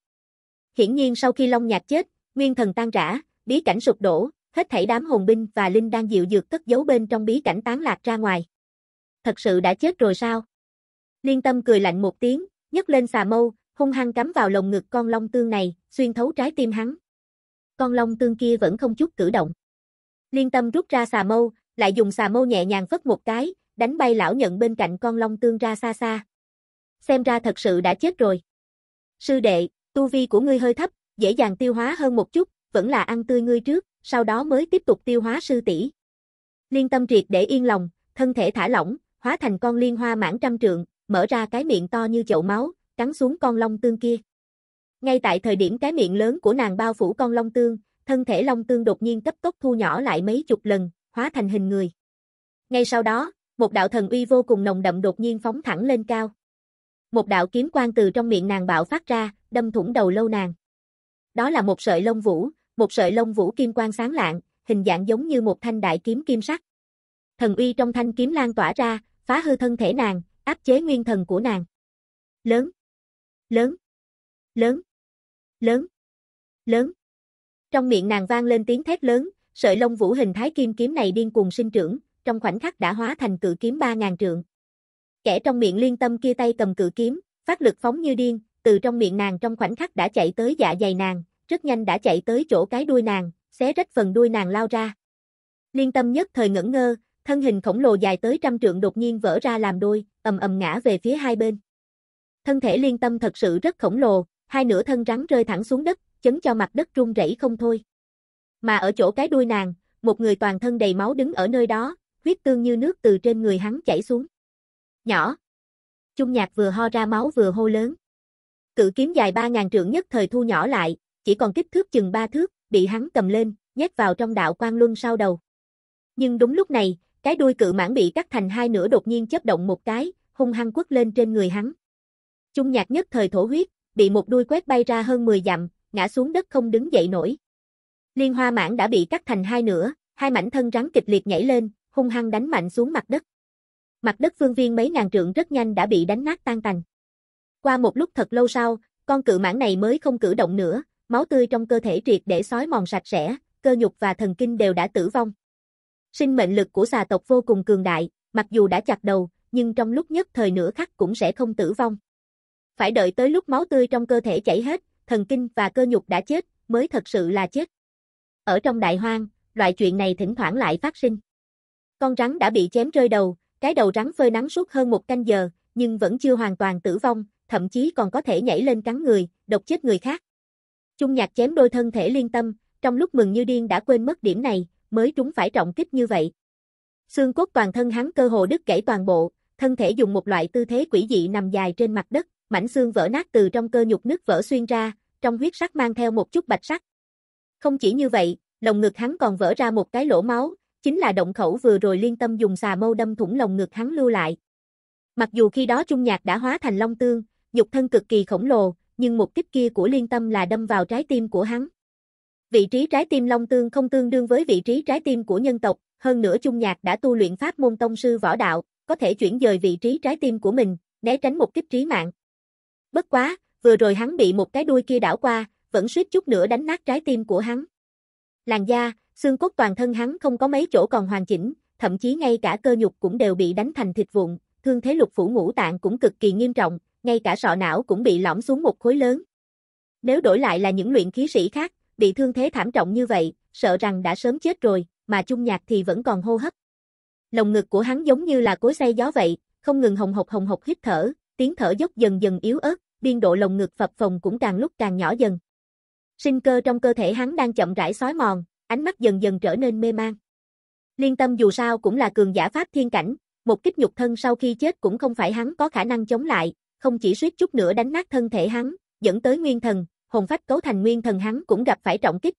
Hiển nhiên sau khi Long Nhạc chết, nguyên thần tan rã, bí cảnh sụp đổ, hết thảy đám hồn binh và linh đang dịu dược cất giấu bên trong bí cảnh tán lạc ra ngoài. Thật sự đã chết rồi sao? Liên Tâm cười lạnh một tiếng, nhấc lên xà mâu, hung hăng cắm vào lồng ngực con long tương này, xuyên thấu trái tim hắn. Con long tương kia vẫn không chút cử động. Liên Tâm rút ra xà mâu, lại dùng xà mâu nhẹ nhàng phất một cái, đánh bay lão nhận bên cạnh con long tương ra xa xa. Xem ra thật sự đã chết rồi. Sư đệ, Tu vi của ngươi hơi thấp, dễ dàng tiêu hóa hơn một chút, vẫn là ăn tươi ngươi trước, sau đó mới tiếp tục tiêu hóa sư tỷ. Liên tâm triệt để yên lòng, thân thể thả lỏng, hóa thành con liên hoa mãn trăm trượng, mở ra cái miệng to như chậu máu, cắn xuống con long tương kia. Ngay tại thời điểm cái miệng lớn của nàng bao phủ con long tương, thân thể long tương đột nhiên cấp tốc thu nhỏ lại mấy chục lần, hóa thành hình người. Ngay sau đó, một đạo thần uy vô cùng nồng đậm đột nhiên phóng thẳng lên cao một đạo kiếm quang từ trong miệng nàng bạo phát ra, đâm thủng đầu lâu nàng. Đó là một sợi lông vũ, một sợi lông vũ kim quang sáng lạng, hình dạng giống như một thanh đại kiếm kim sắc. Thần uy trong thanh kiếm lan tỏa ra, phá hư thân thể nàng, áp chế nguyên thần của nàng. Lớn, lớn, lớn, lớn, lớn. Trong miệng nàng vang lên tiếng thét lớn, sợi lông vũ hình thái kim kiếm này điên cuồng sinh trưởng, trong khoảnh khắc đã hóa thành cự kiếm 3000 trượng. Kẻ trong miệng liên tâm kia tay cầm cự kiếm, phát lực phóng như điên, từ trong miệng nàng trong khoảnh khắc đã chạy tới dạ dày nàng, rất nhanh đã chạy tới chỗ cái đuôi nàng, xé rách phần đuôi nàng lao ra. Liên tâm nhất thời ngẩn ngơ, thân hình khổng lồ dài tới trăm trượng đột nhiên vỡ ra làm đôi, ầm ầm ngã về phía hai bên. Thân thể liên tâm thật sự rất khổng lồ, hai nửa thân rắn rơi thẳng xuống đất, chấn cho mặt đất rung rẩy không thôi. Mà ở chỗ cái đuôi nàng, một người toàn thân đầy máu đứng ở nơi đó, huyết tương như nước từ trên người hắn chảy xuống nhỏ. Chung nhạc vừa ho ra máu vừa hô lớn. Cự kiếm dài 3.000 trượng nhất thời thu nhỏ lại, chỉ còn kích thước chừng ba thước, bị hắn cầm lên, nhét vào trong đạo quan luân sau đầu. Nhưng đúng lúc này, cái đuôi cự mãn bị cắt thành hai nửa đột nhiên chấp động một cái, hung hăng quất lên trên người hắn. Chung nhạc nhất thời thổ huyết, bị một đuôi quét bay ra hơn 10 dặm, ngã xuống đất không đứng dậy nổi. Liên hoa mãn đã bị cắt thành hai nửa, hai mảnh thân rắn kịch liệt nhảy lên, hung hăng đánh mạnh xuống mặt đất. Mặt đất phương viên mấy ngàn trượng rất nhanh đã bị đánh nát tan tành. Qua một lúc thật lâu sau, con cự mãng này mới không cử động nữa, máu tươi trong cơ thể triệt để sói mòn sạch sẽ, cơ nhục và thần kinh đều đã tử vong. Sinh mệnh lực của xà tộc vô cùng cường đại, mặc dù đã chặt đầu, nhưng trong lúc nhất thời nửa khắc cũng sẽ không tử vong. Phải đợi tới lúc máu tươi trong cơ thể chảy hết, thần kinh và cơ nhục đã chết, mới thật sự là chết. Ở trong đại hoang, loại chuyện này thỉnh thoảng lại phát sinh. Con rắn đã bị chém rơi đầu, cái đầu rắn phơi nắng suốt hơn một canh giờ, nhưng vẫn chưa hoàn toàn tử vong, thậm chí còn có thể nhảy lên cắn người, độc chết người khác. Trung nhạc chém đôi thân thể liên tâm, trong lúc mừng như điên đã quên mất điểm này, mới trúng phải trọng kích như vậy. Xương cốt toàn thân hắn cơ hồ đứt gãy toàn bộ, thân thể dùng một loại tư thế quỷ dị nằm dài trên mặt đất, mảnh xương vỡ nát từ trong cơ nhục nứt vỡ xuyên ra, trong huyết sắc mang theo một chút bạch sắc. Không chỉ như vậy, lồng ngực hắn còn vỡ ra một cái lỗ máu, chính là động khẩu vừa rồi liên tâm dùng xà mâu đâm thủng lồng ngực hắn lưu lại. Mặc dù khi đó Trung Nhạc đã hóa thành long tương, dục thân cực kỳ khổng lồ, nhưng một kích kia của liên tâm là đâm vào trái tim của hắn. Vị trí trái tim long tương không tương đương với vị trí trái tim của nhân tộc, hơn nữa Trung Nhạc đã tu luyện pháp môn tông sư võ đạo, có thể chuyển dời vị trí trái tim của mình, né tránh một kích trí mạng. Bất quá, vừa rồi hắn bị một cái đuôi kia đảo qua, vẫn suýt chút nữa đánh nát trái tim của hắn. Làn da, Xương cốt toàn thân hắn không có mấy chỗ còn hoàn chỉnh, thậm chí ngay cả cơ nhục cũng đều bị đánh thành thịt vụn, thương thế lục phủ ngũ tạng cũng cực kỳ nghiêm trọng, ngay cả sọ não cũng bị lõm xuống một khối lớn. Nếu đổi lại là những luyện khí sĩ khác, bị thương thế thảm trọng như vậy, sợ rằng đã sớm chết rồi, mà Trung Nhạc thì vẫn còn hô hấp. Lồng ngực của hắn giống như là cối xay gió vậy, không ngừng hồng hộc hồng hộc hít thở, tiếng thở dốc dần dần yếu ớt, biên độ lồng ngực phập phồng cũng càng lúc càng nhỏ dần. Sinh cơ trong cơ thể hắn đang chậm rãi xói mòn, ánh mắt dần dần trở nên mê mang. Liên tâm dù sao cũng là cường giả pháp thiên cảnh, một kích nhục thân sau khi chết cũng không phải hắn có khả năng chống lại, không chỉ suýt chút nữa đánh nát thân thể hắn, dẫn tới nguyên thần, hồn phách cấu thành nguyên thần hắn cũng gặp phải trọng kích.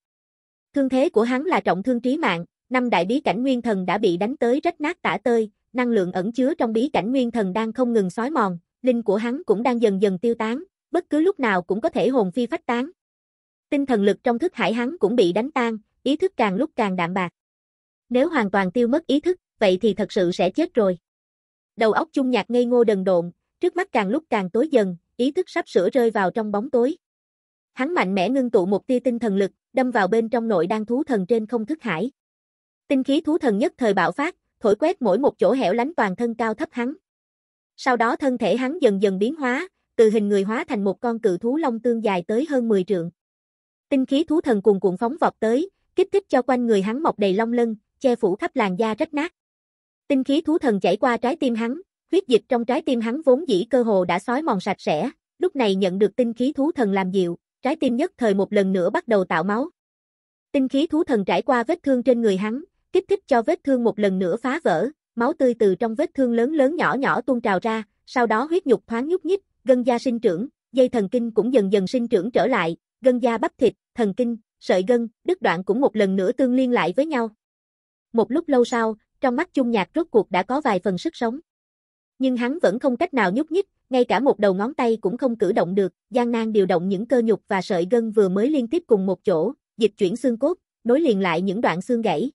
Thương thế của hắn là trọng thương trí mạng, năm đại bí cảnh nguyên thần đã bị đánh tới rách nát tả tơi, năng lượng ẩn chứa trong bí cảnh nguyên thần đang không ngừng xói mòn, linh của hắn cũng đang dần dần tiêu tán, bất cứ lúc nào cũng có thể hồn phi phách tán. Tinh thần lực trong thức hải hắn cũng bị đánh tan, ý thức càng lúc càng đạm bạc. Nếu hoàn toàn tiêu mất ý thức, vậy thì thật sự sẽ chết rồi. Đầu óc chung nhạc ngây ngô đần độn, trước mắt càng lúc càng tối dần, ý thức sắp sửa rơi vào trong bóng tối. Hắn mạnh mẽ ngưng tụ một tia tinh thần lực, đâm vào bên trong nội đang thú thần trên không thức hải. Tinh khí thú thần nhất thời bạo phát, thổi quét mỗi một chỗ hẻo lánh toàn thân cao thấp hắn. Sau đó thân thể hắn dần dần biến hóa, từ hình người hóa thành một con cự thú long tương dài tới hơn 10 trượng. Tinh khí thú thần cuồn cuộn phóng vọt tới, kích thích cho quanh người hắn mọc đầy long lân, che phủ khắp làn da rách nát. Tinh khí thú thần chảy qua trái tim hắn, huyết dịch trong trái tim hắn vốn dĩ cơ hồ đã sói mòn sạch sẽ, lúc này nhận được tinh khí thú thần làm dịu, trái tim nhất thời một lần nữa bắt đầu tạo máu. Tinh khí thú thần trải qua vết thương trên người hắn, kích thích cho vết thương một lần nữa phá vỡ, máu tươi từ trong vết thương lớn lớn nhỏ nhỏ tuôn trào ra, sau đó huyết nhục thoáng nhúc nhích, gân da sinh trưởng, dây thần kinh cũng dần dần sinh trưởng trở lại, gân da bắp thịt, thần kinh, sợi gân, đứt đoạn cũng một lần nữa tương liên lại với nhau. Một lúc lâu sau, trong mắt chung nhạc rốt cuộc đã có vài phần sức sống. Nhưng hắn vẫn không cách nào nhúc nhích, ngay cả một đầu ngón tay cũng không cử động được, gian nan điều động những cơ nhục và sợi gân vừa mới liên tiếp cùng một chỗ, dịch chuyển xương cốt, nối liền lại những đoạn xương gãy.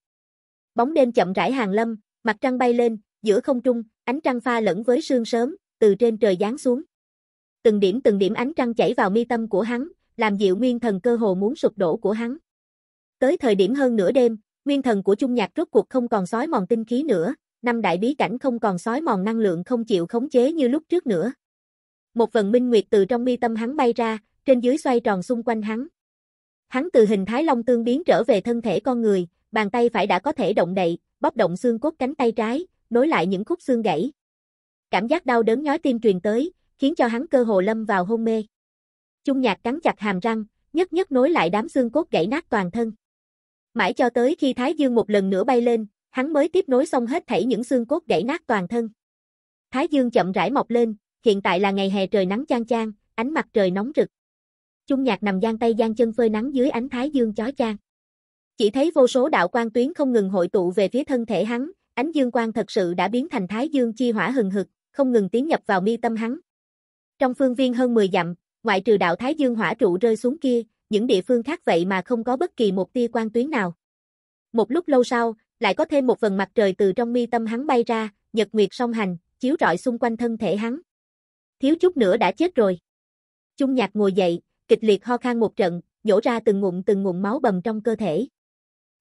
Bóng đêm chậm rãi hàng lâm, mặt trăng bay lên, giữa không trung, ánh trăng pha lẫn với sương sớm, từ trên trời giáng xuống. Từng điểm từng điểm ánh trăng chảy vào mi tâm của hắn, làm dịu nguyên thần cơ hồ muốn sụp đổ của hắn. Tới thời điểm hơn nửa đêm, nguyên thần của Trung Nhạc rốt cuộc không còn sói mòn tinh khí nữa, năm đại bí cảnh không còn sói mòn năng lượng không chịu khống chế như lúc trước nữa. Một vần minh nguyệt từ trong mi tâm hắn bay ra, trên dưới xoay tròn xung quanh hắn. Hắn từ hình thái long tương biến trở về thân thể con người, bàn tay phải đã có thể động đậy, bóp động xương cốt cánh tay trái, nối lại những khúc xương gãy. Cảm giác đau đớn nhói tim truyền tới, khiến cho hắn cơ hồ lâm vào hôn mê. Chung nhạc cắn chặt hàm răng, nhất nhất nối lại đám xương cốt gãy nát toàn thân. Mãi cho tới khi Thái Dương một lần nữa bay lên, hắn mới tiếp nối xong hết thảy những xương cốt gãy nát toàn thân. Thái Dương chậm rãi mọc lên, hiện tại là ngày hè trời nắng chang chang, ánh mặt trời nóng rực. Chung nhạc nằm giang tay giang chân phơi nắng dưới ánh Thái Dương chói chang. Chỉ thấy vô số đạo quan tuyến không ngừng hội tụ về phía thân thể hắn, ánh dương quang thật sự đã biến thành Thái Dương chi hỏa hừng hực, không ngừng tiến nhập vào mi tâm hắn. Trong phương viên hơn 10 dặm, Ngoại trừ đạo Thái Dương hỏa trụ rơi xuống kia, những địa phương khác vậy mà không có bất kỳ một tia quan tuyến nào. Một lúc lâu sau, lại có thêm một phần mặt trời từ trong mi tâm hắn bay ra, nhật nguyệt song hành, chiếu rọi xung quanh thân thể hắn. Thiếu chút nữa đã chết rồi. trung nhạc ngồi dậy, kịch liệt ho khan một trận, nhổ ra từng ngụm từng ngụm máu bầm trong cơ thể.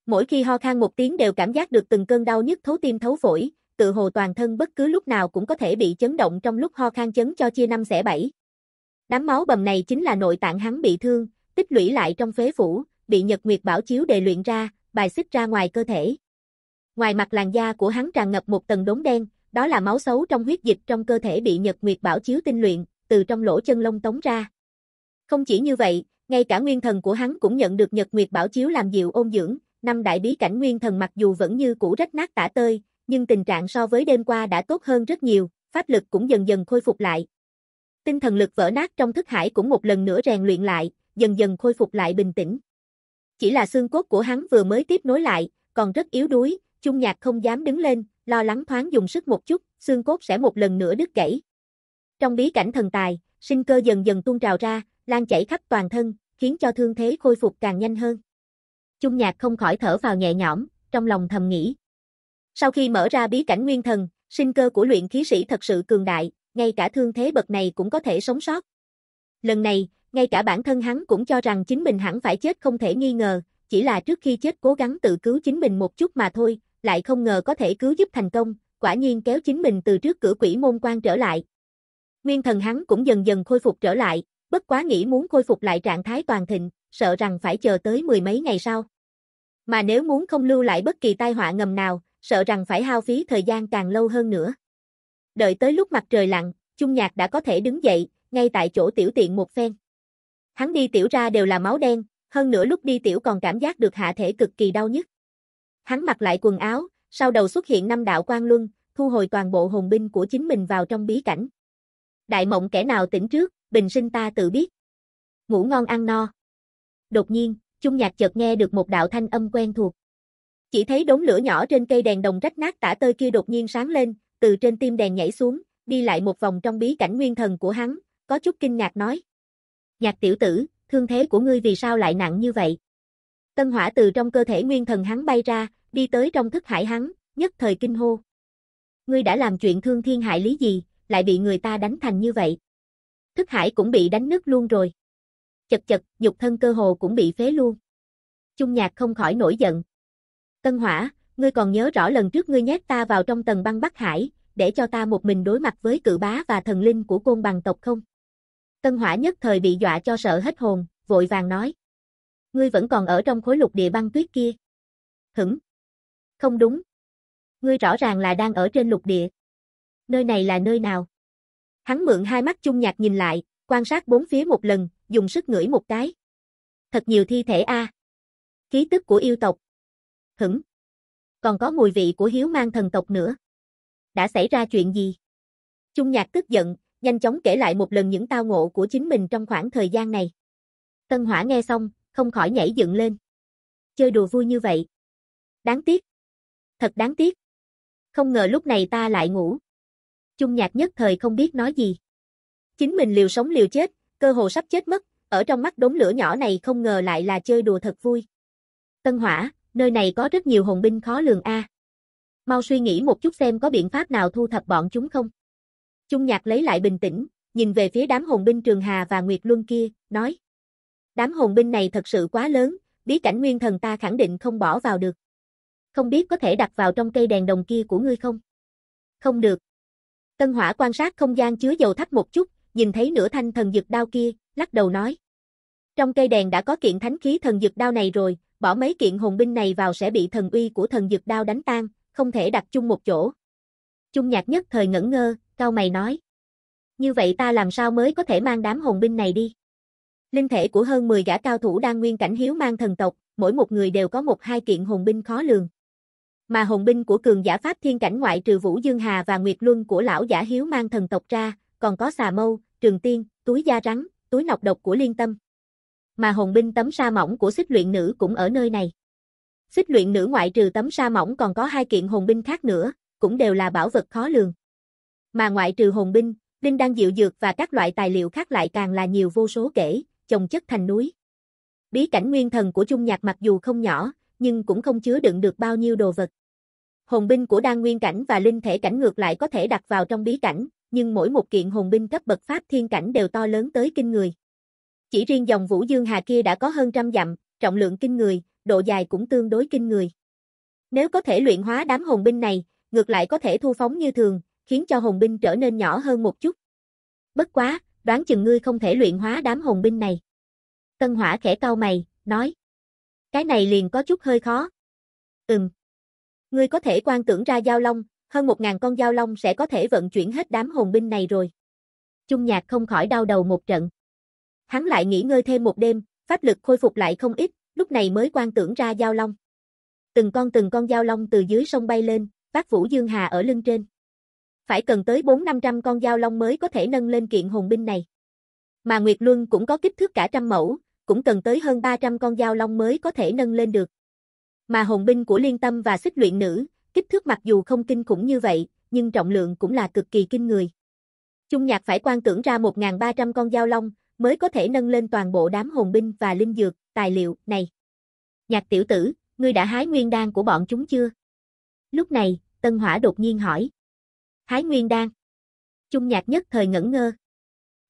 Mỗi khi ho khan một tiếng đều cảm giác được từng cơn đau nhức thấu tim thấu phổi, tự hồ toàn thân bất cứ lúc nào cũng có thể bị chấn động trong lúc ho khan chấn cho chia năm xẻ bảy. Đám máu bầm này chính là nội tạng hắn bị thương, tích lũy lại trong phế phủ, bị Nhật Nguyệt Bảo Chiếu đề luyện ra, bài xích ra ngoài cơ thể. Ngoài mặt làn da của hắn tràn ngập một tầng đốm đen, đó là máu xấu trong huyết dịch trong cơ thể bị Nhật Nguyệt Bảo Chiếu tinh luyện, từ trong lỗ chân lông tống ra. Không chỉ như vậy, ngay cả nguyên thần của hắn cũng nhận được Nhật Nguyệt Bảo Chiếu làm dịu ôn dưỡng, năm đại bí cảnh nguyên thần mặc dù vẫn như cũ rách nát tả tơi, nhưng tình trạng so với đêm qua đã tốt hơn rất nhiều, pháp lực cũng dần dần khôi phục lại, Tinh thần lực vỡ nát trong thức hải cũng một lần nữa rèn luyện lại, dần dần khôi phục lại bình tĩnh. Chỉ là xương cốt của hắn vừa mới tiếp nối lại, còn rất yếu đuối, Chung Nhạc không dám đứng lên, lo lắng thoáng dùng sức một chút, xương cốt sẽ một lần nữa đứt gãy. Trong bí cảnh thần tài, sinh cơ dần dần tuôn trào ra, lan chảy khắp toàn thân, khiến cho thương thế khôi phục càng nhanh hơn. Chung Nhạc không khỏi thở vào nhẹ nhõm, trong lòng thầm nghĩ. Sau khi mở ra bí cảnh nguyên thần, sinh cơ của luyện khí sĩ thật sự cường đại, ngay cả thương thế bậc này cũng có thể sống sót. Lần này, ngay cả bản thân hắn cũng cho rằng chính mình hẳn phải chết không thể nghi ngờ, chỉ là trước khi chết cố gắng tự cứu chính mình một chút mà thôi, lại không ngờ có thể cứu giúp thành công, quả nhiên kéo chính mình từ trước cửa quỷ môn quan trở lại. Nguyên thần hắn cũng dần dần khôi phục trở lại, bất quá nghĩ muốn khôi phục lại trạng thái toàn thịnh, sợ rằng phải chờ tới mười mấy ngày sau. Mà nếu muốn không lưu lại bất kỳ tai họa ngầm nào, sợ rằng phải hao phí thời gian càng lâu hơn nữa. Đợi tới lúc mặt trời lặn, chung nhạc đã có thể đứng dậy, ngay tại chỗ tiểu tiện một phen. Hắn đi tiểu ra đều là máu đen, hơn nữa lúc đi tiểu còn cảm giác được hạ thể cực kỳ đau nhức. Hắn mặc lại quần áo, sau đầu xuất hiện năm đạo quang luân, thu hồi toàn bộ hồn binh của chính mình vào trong bí cảnh. Đại mộng kẻ nào tỉnh trước, bình sinh ta tự biết. Ngủ ngon ăn no. Đột nhiên, Chung Nhạc chợt nghe được một đạo thanh âm quen thuộc. Chỉ thấy đống lửa nhỏ trên cây đèn đồng rách nát tả tơi kia đột nhiên sáng lên, từ trên tim đèn nhảy xuống, đi lại một vòng trong bí cảnh nguyên thần của hắn, có chút kinh ngạc nói. Nhạc tiểu tử, thương thế của ngươi vì sao lại nặng như vậy? Tân hỏa từ trong cơ thể nguyên thần hắn bay ra, đi tới trong thức hải hắn, nhất thời kinh hô. Ngươi đã làm chuyện thương thiên hại lý gì, lại bị người ta đánh thành như vậy? Thức hải cũng bị đánh nứt luôn rồi. Chật chật, nhục thân cơ hồ cũng bị phế luôn. Trung nhạc không khỏi nổi giận. Tân hỏa, Ngươi còn nhớ rõ lần trước ngươi nhét ta vào trong tầng băng Bắc Hải, để cho ta một mình đối mặt với cự bá và thần linh của côn bằng tộc không? Tân hỏa nhất thời bị dọa cho sợ hết hồn, vội vàng nói. Ngươi vẫn còn ở trong khối lục địa băng tuyết kia. Hửng. Không đúng. Ngươi rõ ràng là đang ở trên lục địa. Nơi này là nơi nào? Hắn mượn hai mắt chung nhạt nhìn lại, quan sát bốn phía một lần, dùng sức ngửi một cái. Thật nhiều thi thể a. À. Khí tức của yêu tộc. Hửng còn có mùi vị của hiếu mang thần tộc nữa. Đã xảy ra chuyện gì? Trung Nhạc tức giận, nhanh chóng kể lại một lần những tao ngộ của chính mình trong khoảng thời gian này. Tân Hỏa nghe xong, không khỏi nhảy dựng lên. Chơi đùa vui như vậy. Đáng tiếc. Thật đáng tiếc. Không ngờ lúc này ta lại ngủ. Trung Nhạc nhất thời không biết nói gì. Chính mình liều sống liều chết, cơ hồ sắp chết mất, ở trong mắt đốm lửa nhỏ này không ngờ lại là chơi đùa thật vui. Tân Hỏa, nơi này có rất nhiều hồn binh khó lường a. Mau suy nghĩ một chút xem có biện pháp nào thu thập bọn chúng không. Trung Nhạc lấy lại bình tĩnh, nhìn về phía đám hồn binh Trường Hà và Nguyệt Luân kia, nói. Đám hồn binh này thật sự quá lớn, bí cảnh nguyên thần ta khẳng định không bỏ vào được. Không biết có thể đặt vào trong cây đèn đồng kia của ngươi không? Không được. Tân Hỏa quan sát không gian chứa dầu thắp một chút, nhìn thấy nửa thanh thần dược đao kia, lắc đầu nói. Trong cây đèn đã có kiện thánh khí thần dược đao này rồi, bỏ mấy kiện hồn binh này vào sẽ bị thần uy của thần dược đao đánh tan, không thể đặt chung một chỗ. Chung nhạc nhất thời ngẩn ngơ, cao mày nói. Như vậy ta làm sao mới có thể mang đám hồn binh này đi? Linh thể của hơn 10 gã cao thủ đang nguyên cảnh hiếu mang thần tộc, mỗi một người đều có một hai kiện hồn binh khó lường. Mà hồn binh của cường giả pháp thiên cảnh ngoại trừ Vũ Dương Hà và Nguyệt Luân của lão giả hiếu mang thần tộc ra, còn có xà mâu, trường tiên, túi da rắn, túi nọc độc của liên tâm mà hồn binh tấm sa mỏng của xích luyện nữ cũng ở nơi này. Xích luyện nữ ngoại trừ tấm sa mỏng còn có hai kiện hồn binh khác nữa, cũng đều là bảo vật khó lường. Mà ngoại trừ hồn binh, đinh đang dịu dược và các loại tài liệu khác lại càng là nhiều vô số kể, chồng chất thành núi. Bí cảnh nguyên thần của Trung Nhạc mặc dù không nhỏ, nhưng cũng không chứa đựng được bao nhiêu đồ vật. Hồn binh của đan nguyên cảnh và linh thể cảnh ngược lại có thể đặt vào trong bí cảnh, nhưng mỗi một kiện hồn binh cấp bậc pháp thiên cảnh đều to lớn tới kinh người. Chỉ riêng dòng Vũ Dương Hà kia đã có hơn trăm dặm, trọng lượng kinh người, độ dài cũng tương đối kinh người. Nếu có thể luyện hóa đám hồn binh này, ngược lại có thể thu phóng như thường, khiến cho hồn binh trở nên nhỏ hơn một chút. Bất quá, đoán chừng ngươi không thể luyện hóa đám hồn binh này. Tân Hỏa khẽ cau mày, nói. Cái này liền có chút hơi khó. Ừm. Ngươi có thể quan tưởng ra giao long, hơn một ngàn con giao long sẽ có thể vận chuyển hết đám hồn binh này rồi. Trung nhạc không khỏi đau đầu một trận. Hắn lại nghỉ ngơi thêm một đêm, pháp lực khôi phục lại không ít, lúc này mới quan tưởng ra giao long. Từng con từng con giao long từ dưới sông bay lên, vác Vũ Dương Hà ở lưng trên. Phải cần tới 4-500 con giao long mới có thể nâng lên kiện hồn binh này. Mà Nguyệt Luân cũng có kích thước cả trăm mẫu, cũng cần tới hơn 300 con giao long mới có thể nâng lên được. Mà hồn binh của liên tâm và xích luyện nữ, kích thước mặc dù không kinh khủng như vậy, nhưng trọng lượng cũng là cực kỳ kinh người. trung nhạc phải quan tưởng ra 1.300 con giao long, mới có thể nâng lên toàn bộ đám hồn binh và linh dược, tài liệu, này. Nhạc tiểu tử, ngươi đã hái nguyên đan của bọn chúng chưa? Lúc này, Tân Hỏa đột nhiên hỏi. Hái nguyên đan. Trung nhạc nhất thời ngẩn ngơ.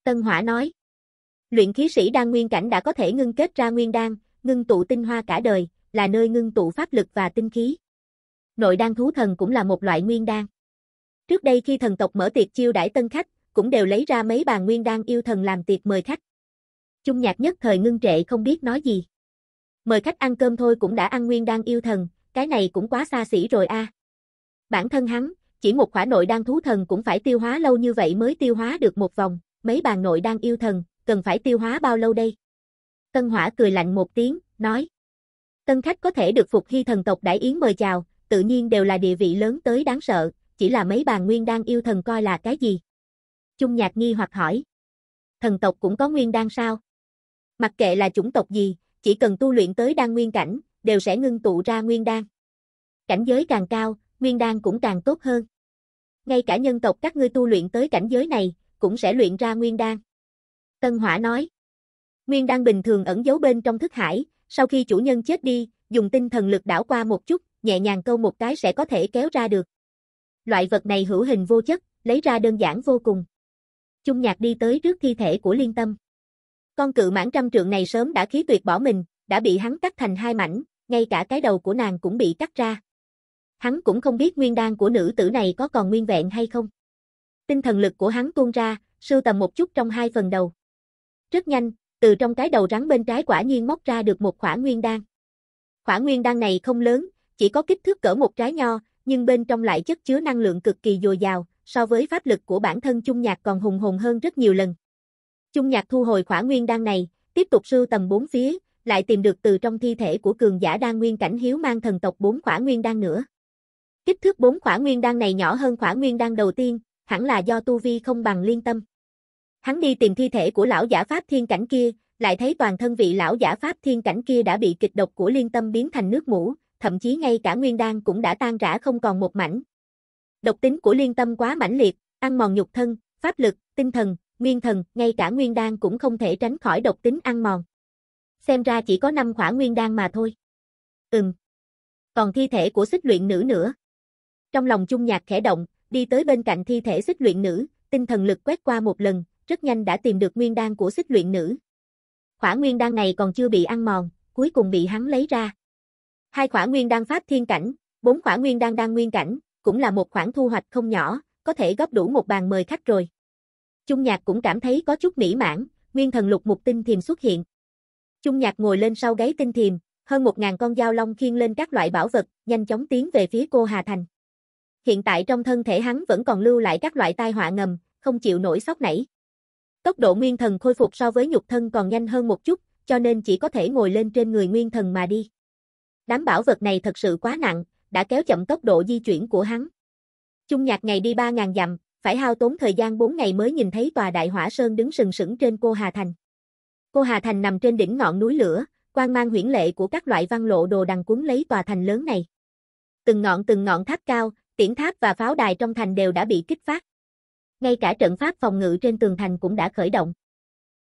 Tân Hỏa nói. Luyện khí sĩ đan nguyên cảnh đã có thể ngưng kết ra nguyên đan, ngưng tụ tinh hoa cả đời, là nơi ngưng tụ pháp lực và tinh khí. Nội đan thú thần cũng là một loại nguyên đan. Trước đây khi thần tộc mở tiệc chiêu đãi tân khách, cũng đều lấy ra mấy bàn nguyên đan yêu thần làm tiệc mời khách. trung nhạc nhất thời ngưng trệ không biết nói gì. Mời khách ăn cơm thôi cũng đã ăn nguyên đan yêu thần, cái này cũng quá xa xỉ rồi a. Bản thân hắn, chỉ một khỏa nội đan thú thần cũng phải tiêu hóa lâu như vậy mới tiêu hóa được một vòng, mấy bàn nội đan yêu thần, cần phải tiêu hóa bao lâu đây? Tân Hỏa cười lạnh một tiếng, nói. Tân khách có thể được phục hy thần tộc đại yến mời chào, tự nhiên đều là địa vị lớn tới đáng sợ, chỉ là mấy bàn nguyên đan yêu thần coi là cái gì chung nhạc nghi hoặc hỏi. Thần tộc cũng có nguyên đan sao? Mặc kệ là chủng tộc gì, chỉ cần tu luyện tới đan nguyên cảnh, đều sẽ ngưng tụ ra nguyên đan. Cảnh giới càng cao, nguyên đan cũng càng tốt hơn. Ngay cả nhân tộc các ngươi tu luyện tới cảnh giới này, cũng sẽ luyện ra nguyên đan. Tân Hỏa nói. Nguyên đan bình thường ẩn giấu bên trong thức hải, sau khi chủ nhân chết đi, dùng tinh thần lực đảo qua một chút, nhẹ nhàng câu một cái sẽ có thể kéo ra được. Loại vật này hữu hình vô chất, lấy ra đơn giản vô cùng. Chung Nhạc đi tới trước thi thể của Liên Tâm. Con cự mãn trăm trượng này sớm đã khí tuyệt bỏ mình, đã bị hắn cắt thành hai mảnh, ngay cả cái đầu của nàng cũng bị cắt ra. Hắn cũng không biết nguyên đan của nữ tử này có còn nguyên vẹn hay không. Tinh thần lực của hắn tuôn ra, sưu tầm một chút trong hai phần đầu. Rất nhanh, từ trong cái đầu rắn bên trái quả nhiên móc ra được một khỏa nguyên đan. Khỏa nguyên đan này không lớn, chỉ có kích thước cỡ một trái nho, nhưng bên trong lại chất chứa năng lượng cực kỳ dồi dào, so với pháp lực của bản thân chung nhạc còn hùng hồn hơn rất nhiều lần. Chung nhạc thu hồi khỏa nguyên đan này, tiếp tục sưu tầm bốn phía, lại tìm được từ trong thi thể của cường giả đan nguyên cảnh hiếu mang thần tộc bốn khỏa nguyên đan nữa. Kích thước bốn khỏa nguyên đan này nhỏ hơn khỏa nguyên đan đầu tiên, hẳn là do tu vi không bằng liên tâm. Hắn đi tìm thi thể của lão giả pháp thiên cảnh kia, lại thấy toàn thân vị lão giả pháp thiên cảnh kia đã bị kịch độc của liên tâm biến thành nước mũ, thậm chí ngay cả nguyên đan cũng đã tan rã không còn một mảnh, Độc tính của liên tâm quá mãnh liệt, ăn mòn nhục thân, pháp lực, tinh thần, nguyên thần, ngay cả nguyên đan cũng không thể tránh khỏi độc tính ăn mòn. Xem ra chỉ có 5 khỏa nguyên đan mà thôi. Ừm. Còn thi thể của xích luyện nữ nữa. Trong lòng chung nhạc khẽ động, đi tới bên cạnh thi thể xích luyện nữ, tinh thần lực quét qua một lần, rất nhanh đã tìm được nguyên đan của xích luyện nữ. Khỏa nguyên đan này còn chưa bị ăn mòn, cuối cùng bị hắn lấy ra. Hai khỏa nguyên đan pháp thiên cảnh, bốn khỏa nguyên đan đan nguyên cảnh, cũng là một khoản thu hoạch không nhỏ, có thể góp đủ một bàn mời khách rồi. Chung Nhạc cũng cảm thấy có chút mỹ mãn, nguyên thần lục mục tinh thiềm xuất hiện. Chung Nhạc ngồi lên sau gáy tinh thiềm, hơn một ngàn con dao long khiêng lên các loại bảo vật, nhanh chóng tiến về phía cô Hà Thành. Hiện tại trong thân thể hắn vẫn còn lưu lại các loại tai họa ngầm, không chịu nổi sóc nảy. Tốc độ nguyên thần khôi phục so với nhục thân còn nhanh hơn một chút, cho nên chỉ có thể ngồi lên trên người nguyên thần mà đi. Đám bảo vật này thật sự quá nặng, đã kéo chậm tốc độ di chuyển của hắn. Chung nhạc ngày đi 3.000 dặm, phải hao tốn thời gian 4 ngày mới nhìn thấy tòa đại hỏa sơn đứng sừng sững trên cô Hà Thành. Cô Hà Thành nằm trên đỉnh ngọn núi lửa, quang mang huyển lệ của các loại văn lộ đồ đằng cuốn lấy tòa thành lớn này. Từng ngọn từng ngọn tháp cao, tiễn tháp và pháo đài trong thành đều đã bị kích phát. Ngay cả trận pháp phòng ngự trên tường thành cũng đã khởi động.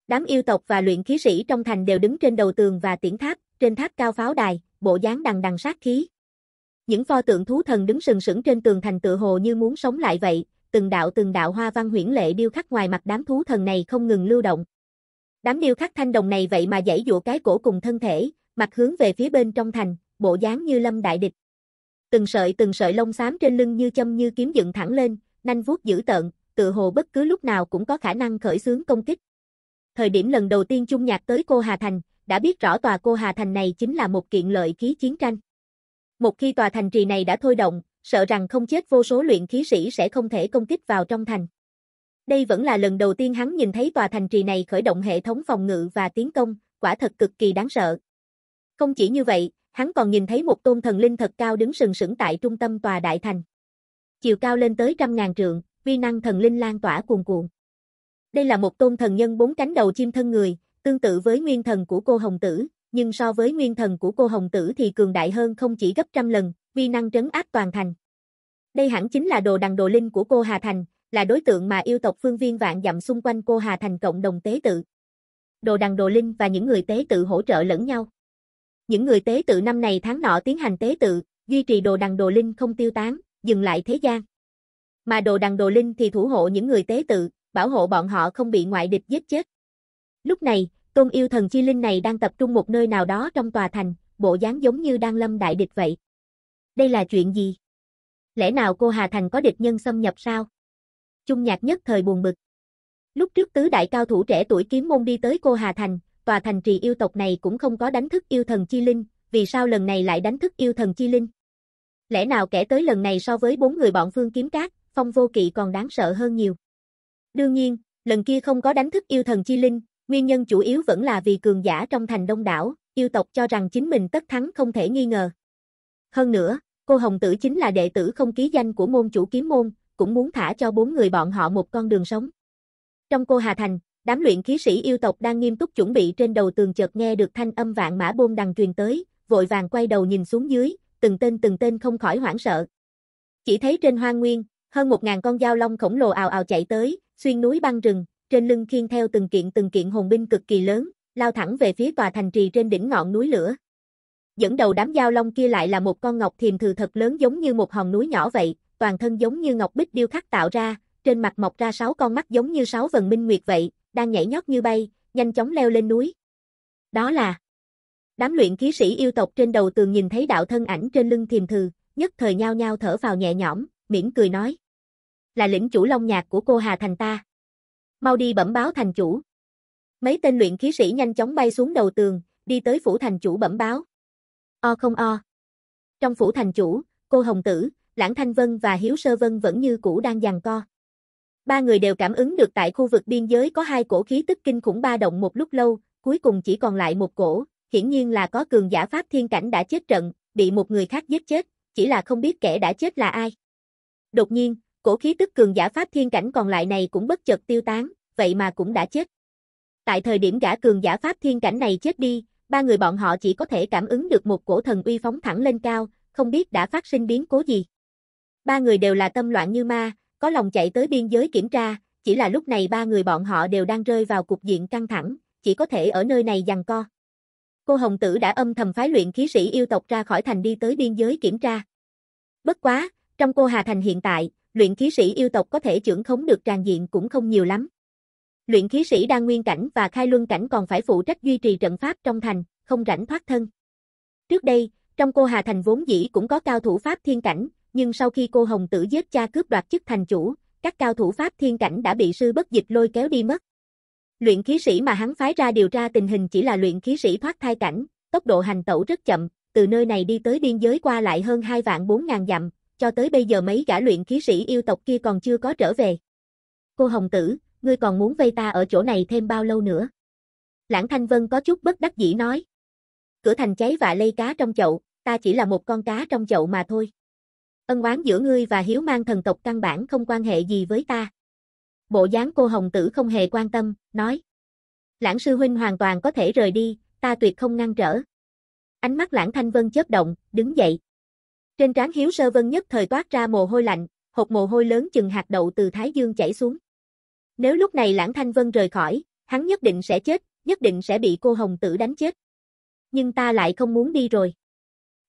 Đám yêu tộc và luyện khí sĩ trong thành đều đứng trên đầu tường và tiễn tháp, trên tháp cao pháo đài, bộ dáng đằng đằng sát khí. Những pho tượng thú thần đứng sừng sững trên tường thành tựa hồ như muốn sống lại vậy, từng đạo từng đạo hoa văn huyễn lệ điêu khắc ngoài mặt đám thú thần này không ngừng lưu động. Đám điêu khắc thanh đồng này vậy mà dãy dụa cái cổ cùng thân thể, mặt hướng về phía bên trong thành, bộ dáng như lâm đại địch. Từng sợi từng sợi lông xám trên lưng như châm như kiếm dựng thẳng lên, nanh vuốt dữ tợn, tựa hồ bất cứ lúc nào cũng có khả năng khởi xướng công kích. Thời điểm lần đầu tiên Chung Nhạc tới Cô Hà Thành, đã biết rõ tòa Cô Hà Thành này chính là một kiện lợi khí chiến tranh. Một khi tòa thành trì này đã thôi động, sợ rằng không chết vô số luyện khí sĩ sẽ không thể công kích vào trong thành. Đây vẫn là lần đầu tiên hắn nhìn thấy tòa thành trì này khởi động hệ thống phòng ngự và tiến công, quả thật cực kỳ đáng sợ. Không chỉ như vậy, hắn còn nhìn thấy một tôn thần linh thật cao đứng sừng sững tại trung tâm tòa đại thành. Chiều cao lên tới trăm ngàn trượng, vi năng thần linh lan tỏa cuồn cuộn. Đây là một tôn thần nhân bốn cánh đầu chim thân người, tương tự với nguyên thần của cô Hồng Tử, nhưng so với nguyên thần của cô Hồng Tử thì cường đại hơn không chỉ gấp trăm lần, vi năng trấn áp toàn thành. Đây hẳn chính là đồ đằng đồ linh của cô Hà Thành, là đối tượng mà yêu tộc phương viên vạn dặm xung quanh cô Hà Thành cộng đồng tế tự. Đồ đằng đồ linh và những người tế tự hỗ trợ lẫn nhau. Những người tế tự năm này tháng nọ tiến hành tế tự, duy trì đồ đằng đồ linh không tiêu tán, dừng lại thế gian. Mà đồ đằng đồ linh thì thủ hộ những người tế tự, bảo hộ bọn họ không bị ngoại địch giết chết. Lúc này, Tôn yêu thần chi linh này đang tập trung một nơi nào đó trong tòa thành, bộ dáng giống như đang lâm đại địch vậy. Đây là chuyện gì? Lẽ nào cô Hà Thành có địch nhân xâm nhập sao? Trung nhạc nhất thời buồn bực. Lúc trước tứ đại cao thủ trẻ tuổi kiếm môn đi tới cô Hà Thành, tòa thành trì yêu tộc này cũng không có đánh thức yêu thần chi linh, vì sao lần này lại đánh thức yêu thần chi linh? Lẽ nào kẻ tới lần này so với bốn người bọn phương kiếm cát, phong vô kỵ còn đáng sợ hơn nhiều? Đương nhiên, lần kia không có đánh thức yêu thần chi linh, Nguyên nhân chủ yếu vẫn là vì cường giả trong thành đông đảo, yêu tộc cho rằng chính mình tất thắng không thể nghi ngờ. Hơn nữa, cô Hồng Tử chính là đệ tử không ký danh của môn chủ kiếm môn, cũng muốn thả cho bốn người bọn họ một con đường sống. Trong cô Hà Thành, đám luyện khí sĩ yêu tộc đang nghiêm túc chuẩn bị trên đầu tường chợt nghe được thanh âm vạn mã bôn đằng truyền tới, vội vàng quay đầu nhìn xuống dưới, từng tên từng tên không khỏi hoảng sợ. Chỉ thấy trên hoang nguyên, hơn một ngàn con dao long khổng lồ ào ào chạy tới, xuyên núi băng rừng, trên lưng khiên theo từng kiện từng kiện hồn binh cực kỳ lớn, lao thẳng về phía tòa thành trì trên đỉnh ngọn núi lửa. Dẫn đầu đám giao long kia lại là một con ngọc thiềm thừ thật lớn giống như một hòn núi nhỏ vậy, toàn thân giống như ngọc bích điêu khắc tạo ra, trên mặt mọc ra sáu con mắt giống như sáu vần minh nguyệt vậy, đang nhảy nhót như bay, nhanh chóng leo lên núi. Đó là Đám luyện khí sĩ yêu tộc trên đầu tường nhìn thấy đạo thân ảnh trên lưng thiềm thừ, nhất thời nhao nhao thở vào nhẹ nhõm, miễn cười nói. Là lĩnh chủ long nhạc của cô Hà Thành ta mau đi bẩm báo thành chủ. Mấy tên luyện khí sĩ nhanh chóng bay xuống đầu tường, đi tới phủ thành chủ bẩm báo. O không o. Trong phủ thành chủ, cô Hồng Tử, Lãng Thanh Vân và Hiếu Sơ Vân vẫn như cũ đang giằng co. Ba người đều cảm ứng được tại khu vực biên giới có hai cổ khí tức kinh khủng ba động một lúc lâu, cuối cùng chỉ còn lại một cổ, hiển nhiên là có cường giả pháp thiên cảnh đã chết trận, bị một người khác giết chết, chỉ là không biết kẻ đã chết là ai. Đột nhiên, cổ khí tức cường giả pháp thiên cảnh còn lại này cũng bất chợt tiêu tán, vậy mà cũng đã chết. Tại thời điểm gã cường giả pháp thiên cảnh này chết đi, ba người bọn họ chỉ có thể cảm ứng được một cổ thần uy phóng thẳng lên cao, không biết đã phát sinh biến cố gì. Ba người đều là tâm loạn như ma, có lòng chạy tới biên giới kiểm tra, chỉ là lúc này ba người bọn họ đều đang rơi vào cục diện căng thẳng, chỉ có thể ở nơi này giằng co. Cô Hồng Tử đã âm thầm phái luyện khí sĩ yêu tộc ra khỏi thành đi tới biên giới kiểm tra. Bất quá, trong cô Hà Thành hiện tại, luyện khí sĩ yêu tộc có thể trưởng khống được tràn diện cũng không nhiều lắm. Luyện khí sĩ đang nguyên cảnh và khai luân cảnh còn phải phụ trách duy trì trận pháp trong thành, không rảnh thoát thân. Trước đây, trong cô Hà Thành vốn dĩ cũng có cao thủ pháp thiên cảnh, nhưng sau khi cô Hồng tử giết cha cướp đoạt chức thành chủ, các cao thủ pháp thiên cảnh đã bị sư bất dịch lôi kéo đi mất. Luyện khí sĩ mà hắn phái ra điều tra tình hình chỉ là luyện khí sĩ thoát thai cảnh, tốc độ hành tẩu rất chậm, từ nơi này đi tới biên giới qua lại hơn 2 vạn 4 ngàn dặm, cho tới bây giờ mấy gã luyện khí sĩ yêu tộc kia còn chưa có trở về. Cô Hồng Tử, ngươi còn muốn vây ta ở chỗ này thêm bao lâu nữa? Lãng Thanh Vân có chút bất đắc dĩ nói. Cửa thành cháy và lây cá trong chậu, ta chỉ là một con cá trong chậu mà thôi. Ân oán giữa ngươi và hiếu mang thần tộc căn bản không quan hệ gì với ta. Bộ dáng cô Hồng Tử không hề quan tâm, nói. Lãng sư huynh hoàn toàn có thể rời đi, ta tuyệt không ngăn trở. Ánh mắt Lãng Thanh Vân chớp động, đứng dậy. Trên trán Hiếu Sơ Vân nhất thời toát ra mồ hôi lạnh, hột mồ hôi lớn chừng hạt đậu từ Thái Dương chảy xuống. Nếu lúc này Lãng Thanh Vân rời khỏi, hắn nhất định sẽ chết, nhất định sẽ bị cô Hồng Tử đánh chết. Nhưng ta lại không muốn đi rồi.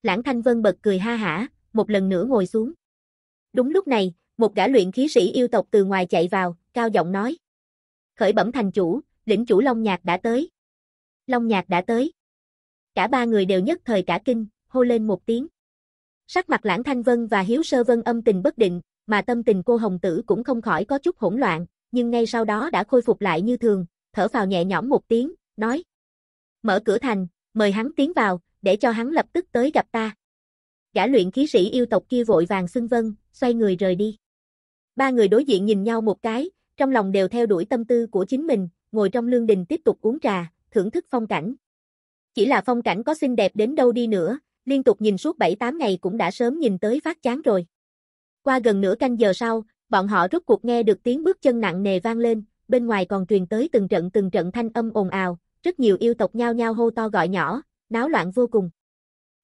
Lãng Thanh Vân bật cười ha hả, một lần nữa ngồi xuống. Đúng lúc này, một gã luyện khí sĩ yêu tộc từ ngoài chạy vào, cao giọng nói. Khởi bẩm thành chủ, lĩnh chủ Long Nhạc đã tới. Long Nhạc đã tới. Cả ba người đều nhất thời cả kinh, hô lên một tiếng. Sắc mặt Lãng Thanh Vân và Hiếu Sơ Vân âm tình bất định, mà tâm tình cô Hồng Tử cũng không khỏi có chút hỗn loạn, nhưng ngay sau đó đã khôi phục lại như thường, thở phào nhẹ nhõm một tiếng, nói. Mở cửa thành, mời hắn tiến vào, để cho hắn lập tức tới gặp ta. Gã luyện khí sĩ yêu tộc kia vội vàng xưng vân, xoay người rời đi. Ba người đối diện nhìn nhau một cái, trong lòng đều theo đuổi tâm tư của chính mình, ngồi trong lương đình tiếp tục uống trà, thưởng thức phong cảnh. Chỉ là phong cảnh có xinh đẹp đến đâu đi nữa, liên tục nhìn suốt 7-8 ngày cũng đã sớm nhìn tới phát chán rồi. Qua gần nửa canh giờ sau, bọn họ rốt cuộc nghe được tiếng bước chân nặng nề vang lên, bên ngoài còn truyền tới từng trận từng trận thanh âm ồn ào, rất nhiều yêu tộc nhao nhao hô to gọi nhỏ, náo loạn vô cùng.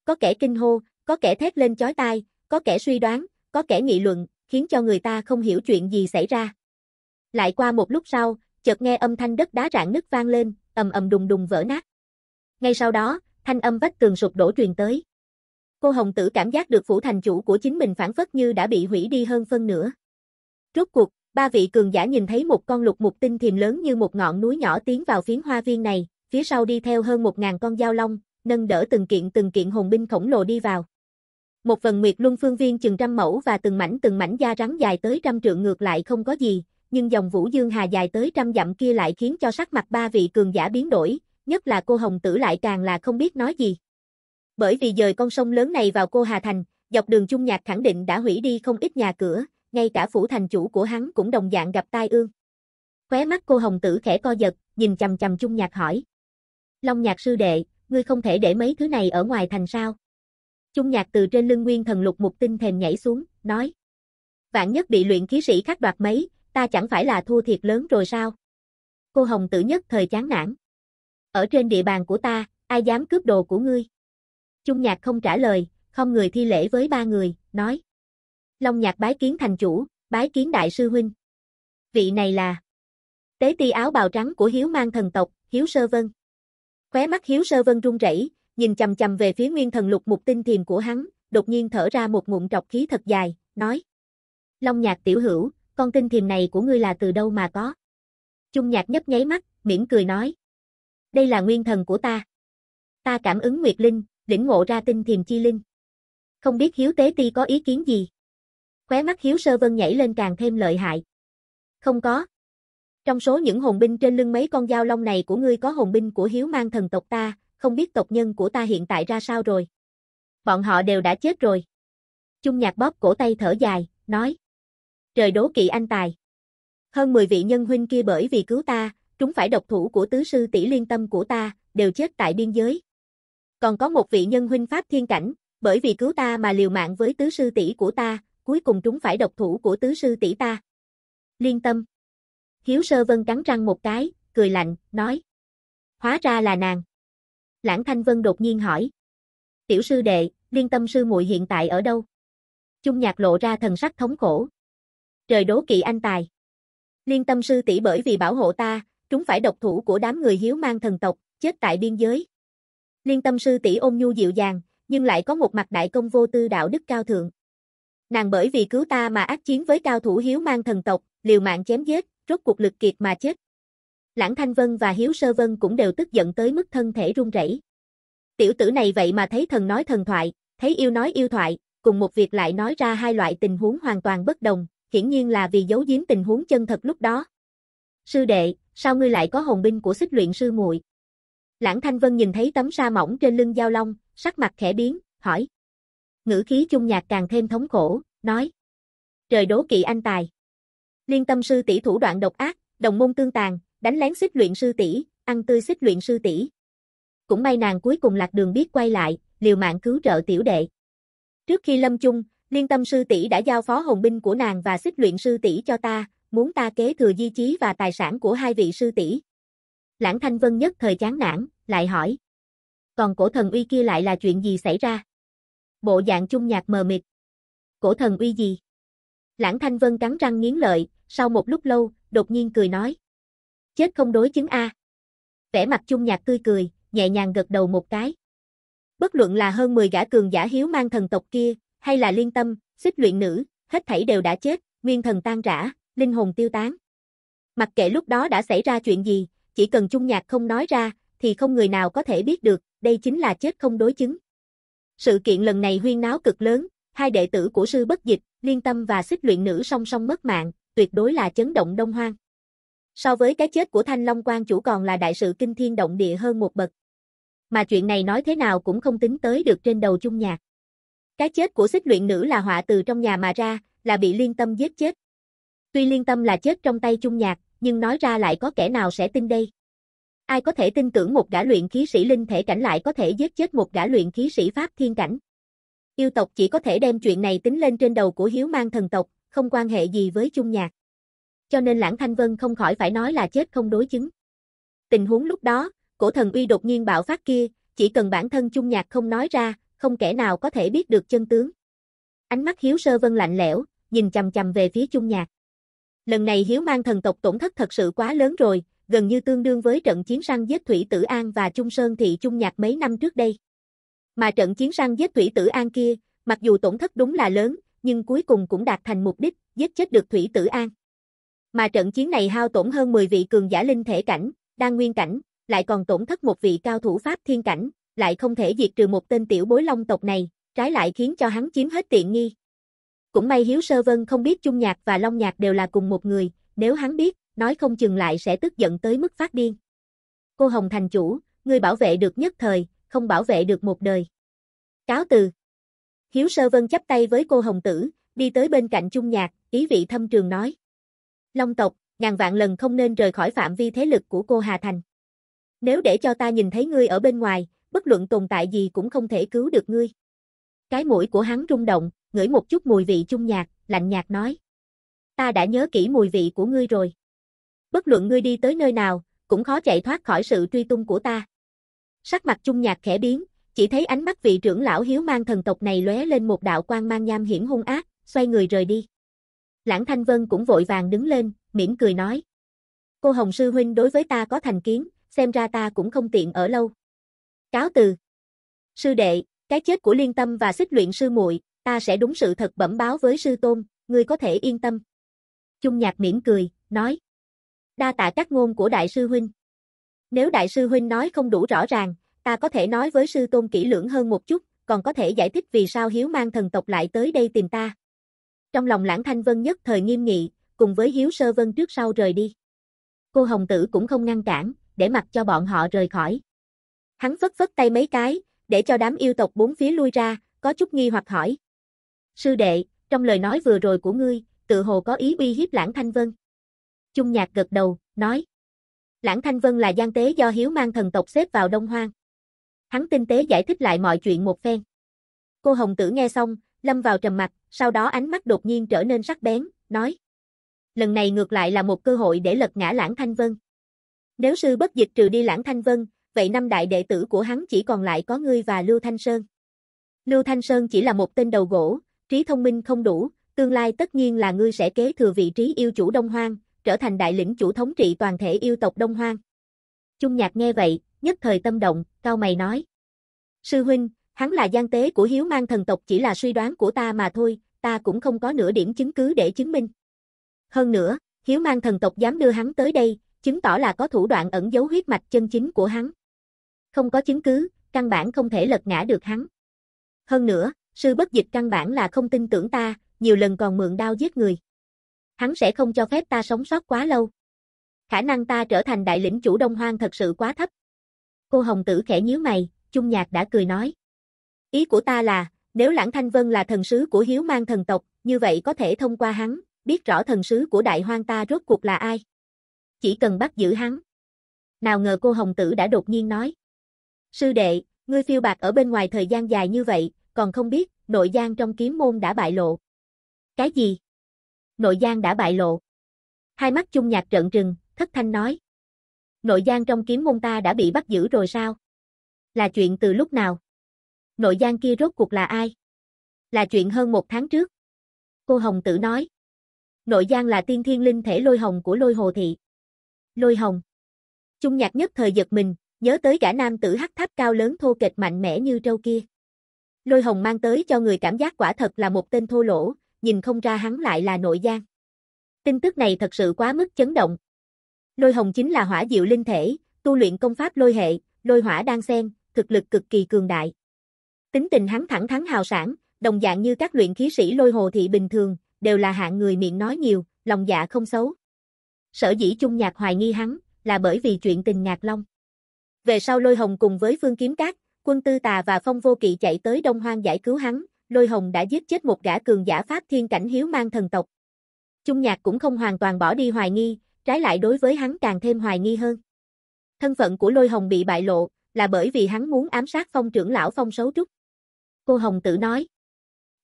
Có kẻ kinh hô, có kẻ thét lên chói tai, có kẻ suy đoán, có kẻ nghị luận, khiến cho người ta không hiểu chuyện gì xảy ra. Lại qua một lúc sau, chợt nghe âm thanh đất đá rạn nứt vang lên, ầm ầm đùng đùng vỡ nát. Ngay sau đó, thanh âm vách tường sụp đổ truyền tới. Cô Hồng Tử cảm giác được phủ thành chủ của chính mình phản phất như đã bị hủy đi hơn phân nửa. Rốt cuộc, ba vị cường giả nhìn thấy một con lục mục tinh thiềm lớn như một ngọn núi nhỏ tiến vào phiến hoa viên này, phía sau đi theo hơn một ngàn con giao long, nâng đỡ từng kiện từng kiện hồn binh khổng lồ đi vào. Một phần nguyệt luân phương viên chừng trăm mẫu và từng mảnh từng mảnh da rắn dài tới trăm trượng ngược lại không có gì, nhưng dòng vũ dương hà dài tới trăm dặm kia lại khiến cho sắc mặt ba vị cường giả biến đổi, nhất là cô hồng tử lại càng là không biết nói gì. Bởi vì dời con sông lớn này vào cô Hà Thành, dọc đường Trung Nhạc khẳng định đã hủy đi không ít nhà cửa, ngay cả phủ thành chủ của hắn cũng đồng dạng gặp tai ương. Khóe mắt cô Hồng Tử khẽ co giật, nhìn chầm chầm Trung Nhạc hỏi. Long Nhạc sư đệ, ngươi không thể để mấy thứ này ở ngoài thành sao? Trung Nhạc từ trên lưng nguyên thần lục mục tinh thèm nhảy xuống, nói. Vạn nhất bị luyện khí sĩ khắc đoạt mấy, ta chẳng phải là thua thiệt lớn rồi sao? Cô Hồng Tử nhất thời chán nản. Ở trên địa bàn của ta, ai dám cướp đồ của ngươi? Chung Nhạc không trả lời, không người thi lễ với ba người, nói. Long Nhạc bái kiến thành chủ, bái kiến đại sư huynh. Vị này là Tế ti áo bào trắng của Hiếu Mang thần tộc, Hiếu Sơ Vân. Khóe mắt Hiếu Sơ Vân run rẩy, nhìn chằm chằm về phía Nguyên Thần Lục Mục tinh thiềm của hắn, đột nhiên thở ra một ngụm trọc khí thật dài, nói: "Long Nhạc tiểu hữu, con tinh thiềm này của ngươi là từ đâu mà có?" Chung Nhạc nhấp nháy mắt, mỉm cười nói: "Đây là nguyên thần của ta. Ta cảm ứng Nguyệt Linh, lĩnh ngộ ra tinh thiền chi linh. Không biết Hiếu Tế Ti có ý kiến gì? Khóe mắt Hiếu Sơ Vân nhảy lên càng thêm lợi hại. Không có. Trong số những hồn binh trên lưng mấy con dao long này của ngươi có hồn binh của Hiếu mang thần tộc ta, không biết tộc nhân của ta hiện tại ra sao rồi. Bọn họ đều đã chết rồi. trung nhạc bóp cổ tay thở dài, nói. Trời đố kỵ anh tài. Hơn 10 vị nhân huynh kia bởi vì cứu ta, chúng phải độc thủ của tứ sư tỷ liên tâm của ta, đều chết tại biên giới, còn có một vị nhân huynh pháp thiên cảnh, bởi vì cứu ta mà liều mạng với tứ sư tỷ của ta, cuối cùng chúng phải độc thủ của tứ sư tỷ ta. Liên tâm. Hiếu sơ vân cắn răng một cái, cười lạnh, nói. Hóa ra là nàng. Lãng Thanh Vân đột nhiên hỏi. Tiểu sư đệ, liên tâm sư muội hiện tại ở đâu? Chung nhạc lộ ra thần sắc thống khổ. Trời đố kỵ anh tài. Liên tâm sư tỷ bởi vì bảo hộ ta, chúng phải độc thủ của đám người hiếu mang thần tộc, chết tại biên giới. Liên tâm sư tỷ ôm nhu dịu dàng, nhưng lại có một mặt đại công vô tư đạo đức cao thượng. Nàng bởi vì cứu ta mà ác chiến với cao thủ hiếu mang thần tộc, liều mạng chém giết, rốt cuộc lực kiệt mà chết. Lãng Thanh Vân và Hiếu Sơ Vân cũng đều tức giận tới mức thân thể run rẩy. Tiểu tử này vậy mà thấy thần nói thần thoại, thấy yêu nói yêu thoại, cùng một việc lại nói ra hai loại tình huống hoàn toàn bất đồng, hiển nhiên là vì giấu giếm tình huống chân thật lúc đó. Sư đệ, sao ngươi lại có hồn binh của xích luyện sư muội? Lãng Thanh Vân nhìn thấy tấm sa mỏng trên lưng Giao Long, sắc mặt khẽ biến, hỏi. Ngữ khí chung nhạc càng thêm thống khổ, nói. Trời đố kỵ anh tài. Liên tâm sư tỷ thủ đoạn độc ác, đồng môn tương tàn, đánh lén xích luyện sư tỷ, ăn tươi xích luyện sư tỷ. Cũng may nàng cuối cùng lạc đường biết quay lại, liều mạng cứu trợ tiểu đệ. Trước khi lâm chung, liên tâm sư tỷ đã giao phó hồng binh của nàng và xích luyện sư tỷ cho ta, muốn ta kế thừa di chí và tài sản của hai vị sư tỷ. Lãng Thanh Vân nhất thời chán nản, lại hỏi. Còn cổ thần uy kia lại là chuyện gì xảy ra? Bộ dạng chung nhạc mờ mịt. Cổ thần uy gì? Lãng Thanh Vân cắn răng nghiến lợi, sau một lúc lâu, đột nhiên cười nói. Chết không đối chứng A. Vẻ mặt chung nhạc tươi cười, nhẹ nhàng gật đầu một cái. Bất luận là hơn 10 gã cường giả hiếu mang thần tộc kia, hay là liên tâm, xích luyện nữ, hết thảy đều đã chết, nguyên thần tan rã, linh hồn tiêu tán. Mặc kệ lúc đó đã xảy ra chuyện gì, chỉ cần chung nhạc không nói ra, thì không người nào có thể biết được, đây chính là chết không đối chứng. Sự kiện lần này huyên náo cực lớn, hai đệ tử của sư bất dịch, liên tâm và xích luyện nữ song song mất mạng, tuyệt đối là chấn động đông hoang. So với cái chết của Thanh Long Quan chủ còn là đại sự kinh thiên động địa hơn một bậc. Mà chuyện này nói thế nào cũng không tính tới được trên đầu chung nhạc. Cái chết của xích luyện nữ là họa từ trong nhà mà ra, là bị liên tâm giết chết. Tuy liên tâm là chết trong tay chung nhạc, nhưng nói ra lại có kẻ nào sẽ tin đây. Ai có thể tin tưởng một gã luyện khí sĩ linh thể cảnh lại có thể giết chết một gã luyện khí sĩ pháp thiên cảnh. Yêu tộc chỉ có thể đem chuyện này tính lên trên đầu của hiếu mang thần tộc, không quan hệ gì với chung nhạc. Cho nên Lãng Thanh Vân không khỏi phải nói là chết không đối chứng. Tình huống lúc đó, cổ thần uy đột nhiên bạo phát kia, chỉ cần bản thân chung nhạc không nói ra, không kẻ nào có thể biết được chân tướng. Ánh mắt Hiếu Sơ Vân lạnh lẽo, nhìn chầm chầm về phía chung nhạc. Lần này Hiếu Mang thần tộc tổn thất thật sự quá lớn rồi, gần như tương đương với trận chiến săn giết Thủy Tử An và Trung Sơn Thị Trung Nhạc mấy năm trước đây. Mà trận chiến săn giết Thủy Tử An kia, mặc dù tổn thất đúng là lớn, nhưng cuối cùng cũng đạt thành mục đích, giết chết được Thủy Tử An. Mà trận chiến này hao tổn hơn 10 vị cường giả linh thể cảnh, đang nguyên cảnh, lại còn tổn thất một vị cao thủ pháp thiên cảnh, lại không thể diệt trừ một tên tiểu bối long tộc này, trái lại khiến cho hắn chiếm hết tiện nghi. Cũng may Hiếu Sơ Vân không biết Trung Nhạc và Long Nhạc đều là cùng một người, nếu hắn biết, nói không chừng lại sẽ tức giận tới mức phát điên. Cô Hồng thành chủ, người bảo vệ được nhất thời, không bảo vệ được một đời. Cáo từ. Hiếu Sơ Vân chắp tay với cô Hồng tử, đi tới bên cạnh Trung Nhạc, ý vị thâm trường nói. Long tộc, ngàn vạn lần không nên rời khỏi phạm vi thế lực của cô Hà Thành. Nếu để cho ta nhìn thấy ngươi ở bên ngoài, bất luận tồn tại gì cũng không thể cứu được ngươi. Cái mũi của hắn rung động, ngửi một chút mùi vị chung nhạc, lạnh nhạt nói. Ta đã nhớ kỹ mùi vị của ngươi rồi. Bất luận ngươi đi tới nơi nào, cũng khó chạy thoát khỏi sự truy tung của ta. Sắc mặt chung nhạc khẽ biến, chỉ thấy ánh mắt vị trưởng lão hiếu mang thần tộc này lóe lên một đạo quan mang nham hiểm hung ác, xoay người rời đi. Lãng Thanh Vân cũng vội vàng đứng lên, mỉm cười nói. Cô Hồng Sư Huynh đối với ta có thành kiến, xem ra ta cũng không tiện ở lâu. Cáo từ. Sư đệ, cái chết của liên tâm và xích luyện sư muội ta sẽ đúng sự thật bẩm báo với sư tôn, ngươi có thể yên tâm. trung nhạc mỉm cười, nói. Đa tạ các ngôn của đại sư huynh. Nếu đại sư huynh nói không đủ rõ ràng, ta có thể nói với sư tôn kỹ lưỡng hơn một chút, còn có thể giải thích vì sao hiếu mang thần tộc lại tới đây tìm ta. Trong lòng lãng thanh vân nhất thời nghiêm nghị, cùng với hiếu sơ vân trước sau rời đi. Cô hồng tử cũng không ngăn cản, để mặc cho bọn họ rời khỏi. Hắn phất phất tay mấy cái, để cho đám yêu tộc bốn phía lui ra, có chút nghi hoặc hỏi, Sư đệ, trong lời nói vừa rồi của ngươi, tự hồ có ý uy hiếp Lãng Thanh Vân. Chung nhạc gật đầu, nói. Lãng Thanh Vân là gian tế do Hiếu mang thần tộc xếp vào Đông Hoang. Hắn tinh tế giải thích lại mọi chuyện một phen. Cô Hồng Tử nghe xong, lâm vào trầm mặt, sau đó ánh mắt đột nhiên trở nên sắc bén, nói. Lần này ngược lại là một cơ hội để lật ngã Lãng Thanh Vân. Nếu sư bất dịch trừ đi Lãng Thanh Vân, vậy năm đại đệ tử của hắn chỉ còn lại có ngươi và Lưu Thanh Sơn. Lưu Thanh Sơn chỉ là một tên đầu gỗ, trí thông minh không đủ, tương lai tất nhiên là ngươi sẽ kế thừa vị trí yêu chủ Đông Hoang, trở thành đại lĩnh chủ thống trị toàn thể yêu tộc Đông Hoang. Chung nhạc nghe vậy, nhất thời tâm động, cao mày nói. Sư huynh, hắn là gian tế của hiếu mang thần tộc chỉ là suy đoán của ta mà thôi, ta cũng không có nửa điểm chứng cứ để chứng minh. Hơn nữa, hiếu mang thần tộc dám đưa hắn tới đây, chứng tỏ là có thủ đoạn ẩn giấu huyết mạch chân chính của hắn. Không có chứng cứ, căn bản không thể lật ngã được hắn. Hơn nữa, sư bất dịch căn bản là không tin tưởng ta, nhiều lần còn mượn đao giết người. Hắn sẽ không cho phép ta sống sót quá lâu. Khả năng ta trở thành đại lĩnh chủ Đông Hoang thật sự quá thấp. Cô Hồng Tử khẽ nhíu mày, Trung Nhạc đã cười nói. Ý của ta là, nếu Lãng Thanh Vân là thần sứ của Hiếu Mang thần tộc, như vậy có thể thông qua hắn, biết rõ thần sứ của đại hoang ta rốt cuộc là ai. Chỉ cần bắt giữ hắn. Nào ngờ cô Hồng Tử đã đột nhiên nói. Sư đệ, ngươi phiêu bạc ở bên ngoài thời gian dài như vậy, còn không biết, nội gian trong kiếm môn đã bại lộ. Cái gì? Nội gian đã bại lộ. Hai mắt chung nhạc trợn trừng, thất thanh nói. Nội gian trong kiếm môn ta đã bị bắt giữ rồi sao? Là chuyện từ lúc nào? Nội gian kia rốt cuộc là ai? Là chuyện hơn một tháng trước. Cô Hồng tử nói. Nội gian là tiên thiên linh thể lôi hồng của lôi hồ thị. Lôi hồng. trung nhạc nhất thời giật mình, nhớ tới cả nam tử hắc tháp cao lớn thô kịch mạnh mẽ như trâu kia. Lôi hồng mang tới cho người cảm giác quả thật là một tên thô lỗ, nhìn không ra hắn lại là nội gian. Tin tức này thật sự quá mức chấn động. Lôi hồng chính là hỏa diệu linh thể, tu luyện công pháp lôi hệ, lôi hỏa đang xen, thực lực cực kỳ cường đại. Tính tình hắn thẳng thắn hào sản, đồng dạng như các luyện khí sĩ lôi hồ thị bình thường, đều là hạng người miệng nói nhiều, lòng dạ không xấu. Sở dĩ chung nhạc hoài nghi hắn, là bởi vì chuyện tình nhạc long. Về sau lôi hồng cùng với phương kiếm cát, Quân Tư Tà và Phong Vô Kỵ chạy tới Đông Hoang giải cứu hắn, Lôi Hồng đã giết chết một gã cường giả Pháp Thiên Cảnh Hiếu mang thần tộc. Trung Nhạc cũng không hoàn toàn bỏ đi hoài nghi, trái lại đối với hắn càng thêm hoài nghi hơn. Thân phận của Lôi Hồng bị bại lộ, là bởi vì hắn muốn ám sát phong trưởng lão phong xấu trúc. Cô Hồng tự nói.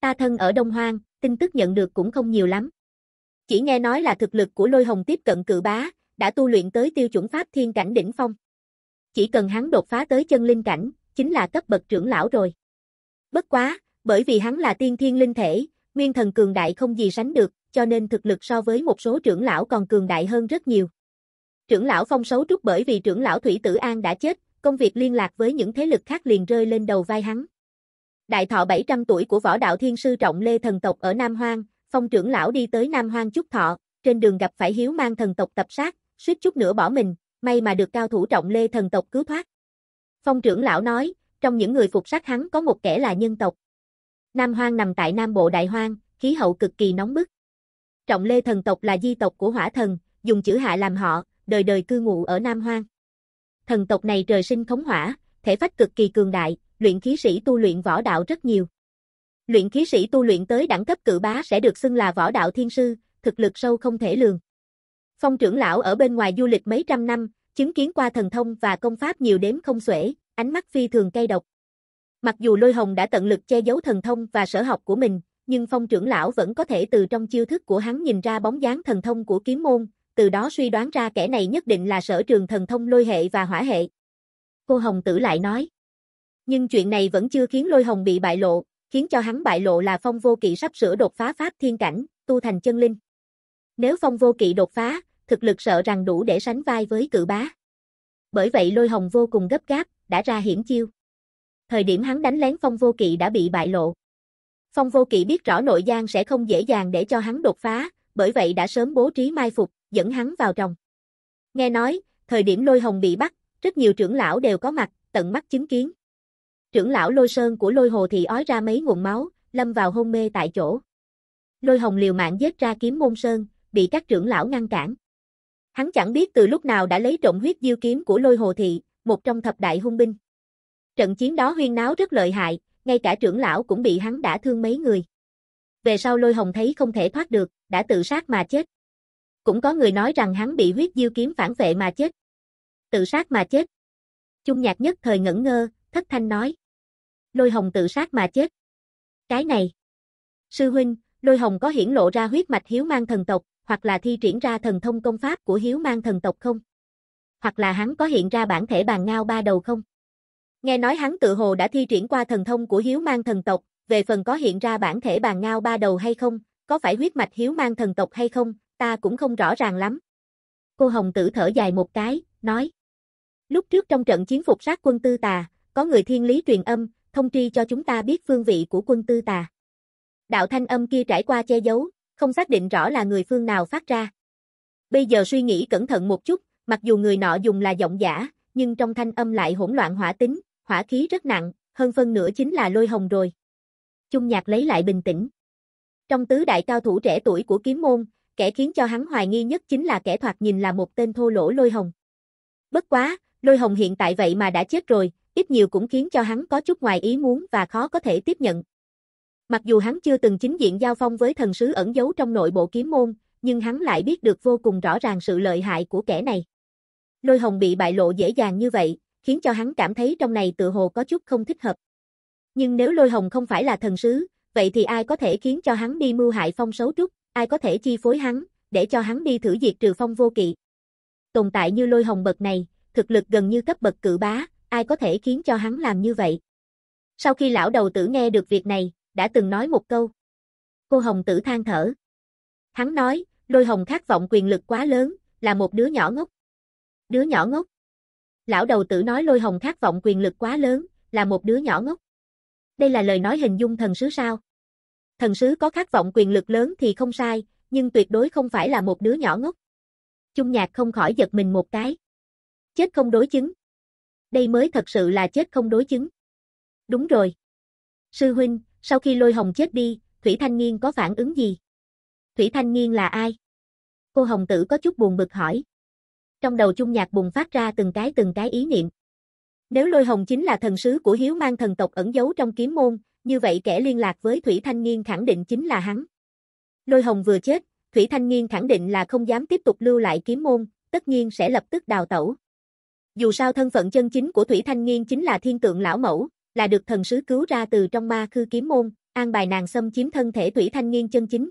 Ta thân ở Đông Hoang, tin tức nhận được cũng không nhiều lắm. Chỉ nghe nói là thực lực của Lôi Hồng tiếp cận cự bá, đã tu luyện tới tiêu chuẩn pháp thiên cảnh đỉnh phong. Chỉ cần hắn đột phá tới chân linh cảnh, chính là cấp bậc trưởng lão rồi. Bất quá, bởi vì hắn là tiên thiên linh thể, nguyên thần cường đại không gì sánh được, cho nên thực lực so với một số trưởng lão còn cường đại hơn rất nhiều. Trưởng lão phong xấu trúc bởi vì trưởng lão Thủy Tử An đã chết, công việc liên lạc với những thế lực khác liền rơi lên đầu vai hắn. Đại thọ 700 tuổi của võ đạo thiên sư trọng lê thần tộc ở Nam Hoang, phong trưởng lão đi tới Nam Hoang chúc thọ, trên đường gặp phải hiếu mang thần tộc tập sát, suýt chút nữa bỏ mình, may mà được cao thủ trọng lê thần tộc cứu thoát. Phong trưởng lão nói, trong những người phục sát hắn có một kẻ là nhân tộc. Nam Hoang nằm tại Nam Bộ Đại Hoang, khí hậu cực kỳ nóng bức. Trọng Lê thần tộc là di tộc của hỏa thần, dùng chữ hạ làm họ, đời đời cư ngụ ở Nam Hoang. Thần tộc này trời sinh thống hỏa, thể phách cực kỳ cường đại, luyện khí sĩ tu luyện võ đạo rất nhiều. Luyện khí sĩ tu luyện tới đẳng cấp cự bá sẽ được xưng là võ đạo thiên sư, thực lực sâu không thể lường. Phong trưởng lão ở bên ngoài du lịch mấy trăm năm, chứng kiến qua thần thông và công pháp nhiều đếm không xuể, ánh mắt phi thường cay độc. Mặc dù Lôi Hồng đã tận lực che giấu thần thông và sở học của mình, nhưng phong trưởng lão vẫn có thể từ trong chiêu thức của hắn nhìn ra bóng dáng thần thông của kiếm môn, từ đó suy đoán ra kẻ này nhất định là sở trường thần thông lôi hệ và hỏa hệ. Cô Hồng Tử lại nói. Nhưng chuyện này vẫn chưa khiến Lôi Hồng bị bại lộ, khiến cho hắn bại lộ là Phong Vô Kỵ sắp sửa đột phá Pháp Thiên Cảnh, tu thành chân linh. Nếu Phong Vô Kỵ đột phá, thực lực sợ rằng đủ để sánh vai với cự bá. Bởi vậy lôi hồng vô cùng gấp gáp, đã ra hiểm chiêu. Thời điểm hắn đánh lén phong vô kỵ đã bị bại lộ. Phong vô kỵ biết rõ nội gian sẽ không dễ dàng để cho hắn đột phá, bởi vậy đã sớm bố trí mai phục, dẫn hắn vào trong. Nghe nói, thời điểm lôi hồng bị bắt, rất nhiều trưởng lão đều có mặt, tận mắt chứng kiến. Trưởng lão lôi sơn của lôi hồ thì ói ra mấy nguồn máu, lâm vào hôn mê tại chỗ. Lôi hồng liều mạng giết ra kiếm môn sơn, bị các trưởng lão ngăn cản. Hắn chẳng biết từ lúc nào đã lấy trộm huyết diêu kiếm của lôi hồ thị, một trong thập đại hung binh. Trận chiến đó huyên náo rất lợi hại, ngay cả trưởng lão cũng bị hắn đã thương mấy người. Về sau lôi hồng thấy không thể thoát được, đã tự sát mà chết. Cũng có người nói rằng hắn bị huyết diêu kiếm phản vệ mà chết. Tự sát mà chết. trung nhạc nhất thời ngẩn ngơ, thất thanh nói. Lôi hồng tự sát mà chết. Cái này. Sư huynh, lôi hồng có hiển lộ ra huyết mạch hiếu mang thần tộc, hoặc là thi triển ra thần thông công pháp của hiếu mang thần tộc không? Hoặc là hắn có hiện ra bản thể bàn ngao ba đầu không? Nghe nói hắn tự hồ đã thi triển qua thần thông của hiếu mang thần tộc, về phần có hiện ra bản thể bàn ngao ba đầu hay không, có phải huyết mạch hiếu mang thần tộc hay không, ta cũng không rõ ràng lắm. Cô Hồng Tử thở dài một cái, nói. Lúc trước trong trận chiến phục sát quân tư tà, có người thiên lý truyền âm, thông tri cho chúng ta biết phương vị của quân tư tà. Đạo thanh âm kia trải qua che giấu, không xác định rõ là người phương nào phát ra. Bây giờ suy nghĩ cẩn thận một chút, mặc dù người nọ dùng là giọng giả, nhưng trong thanh âm lại hỗn loạn hỏa tính, hỏa khí rất nặng, hơn phân nửa chính là lôi hồng rồi. Chung nhạc lấy lại bình tĩnh. Trong tứ đại cao thủ trẻ tuổi của kiếm môn, kẻ khiến cho hắn hoài nghi nhất chính là kẻ thoạt nhìn là một tên thô lỗ lôi hồng. Bất quá, lôi hồng hiện tại vậy mà đã chết rồi, ít nhiều cũng khiến cho hắn có chút ngoài ý muốn và khó có thể tiếp nhận. Mặc dù hắn chưa từng chính diện giao phong với thần sứ ẩn giấu trong nội bộ kiếm môn, nhưng hắn lại biết được vô cùng rõ ràng sự lợi hại của kẻ này. Lôi hồng bị bại lộ dễ dàng như vậy, khiến cho hắn cảm thấy trong này tự hồ có chút không thích hợp. Nhưng nếu lôi hồng không phải là thần sứ, vậy thì ai có thể khiến cho hắn đi mưu hại phong xấu trúc, ai có thể chi phối hắn, để cho hắn đi thử diệt trừ phong vô kỵ. Tồn tại như lôi hồng bậc này, thực lực gần như cấp bậc cự bá, ai có thể khiến cho hắn làm như vậy. Sau khi lão đầu tử nghe được việc này, đã từng nói một câu. Cô Hồng tử than thở. Hắn nói, lôi hồng khát vọng quyền lực quá lớn, là một đứa nhỏ ngốc. Đứa nhỏ ngốc. Lão đầu tử nói lôi hồng khát vọng quyền lực quá lớn, là một đứa nhỏ ngốc. Đây là lời nói hình dung thần sứ sao? Thần sứ có khát vọng quyền lực lớn thì không sai, nhưng tuyệt đối không phải là một đứa nhỏ ngốc. Trung nhạc không khỏi giật mình một cái. Chết không đối chứng. Đây mới thật sự là chết không đối chứng. Đúng rồi. Sư huynh, sau khi lôi hồng chết đi, Thủy Thanh Nghiên có phản ứng gì? Thủy Thanh Nghiên là ai? Cô hồng tử có chút buồn bực hỏi. Trong đầu chung nhạc bùng phát ra từng cái từng cái ý niệm. Nếu lôi hồng chính là thần sứ của hiếu mang thần tộc ẩn giấu trong kiếm môn, như vậy kẻ liên lạc với Thủy Thanh Nghiên khẳng định chính là hắn. Lôi hồng vừa chết, Thủy Thanh Nghiên khẳng định là không dám tiếp tục lưu lại kiếm môn, tất nhiên sẽ lập tức đào tẩu. Dù sao thân phận chân chính của Thủy Thanh Nghiên chính là thiên tượng lão mẫu, là được thần sứ cứu ra từ trong ma khư kiếm môn, an bài nàng xâm chiếm thân thể Thủy Thanh Nghiên chân chính.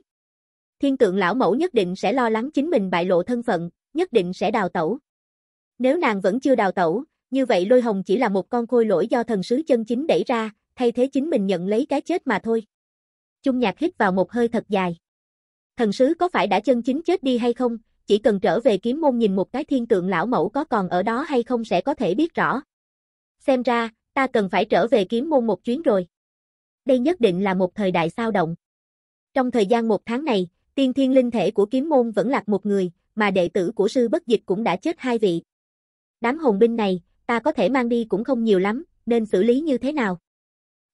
Thiên tượng lão mẫu nhất định sẽ lo lắng chính mình bại lộ thân phận, nhất định sẽ đào tẩu. Nếu nàng vẫn chưa đào tẩu, như vậy lôi hồng chỉ là một con khôi lỗi do thần sứ chân chính đẩy ra, thay thế chính mình nhận lấy cái chết mà thôi. Trung nhạc hít vào một hơi thật dài. Thần sứ có phải đã chân chính chết đi hay không, chỉ cần trở về kiếm môn nhìn một cái thiên tượng lão mẫu có còn ở đó hay không sẽ có thể biết rõ. Xem ra, ta cần phải trở về kiếm môn một chuyến rồi. Đây nhất định là một thời đại sao động. Trong thời gian một tháng này, tiên thiên linh thể của kiếm môn vẫn lạc một người, mà đệ tử của sư bất dịch cũng đã chết hai vị. Đám hồn binh này, ta có thể mang đi cũng không nhiều lắm, nên xử lý như thế nào?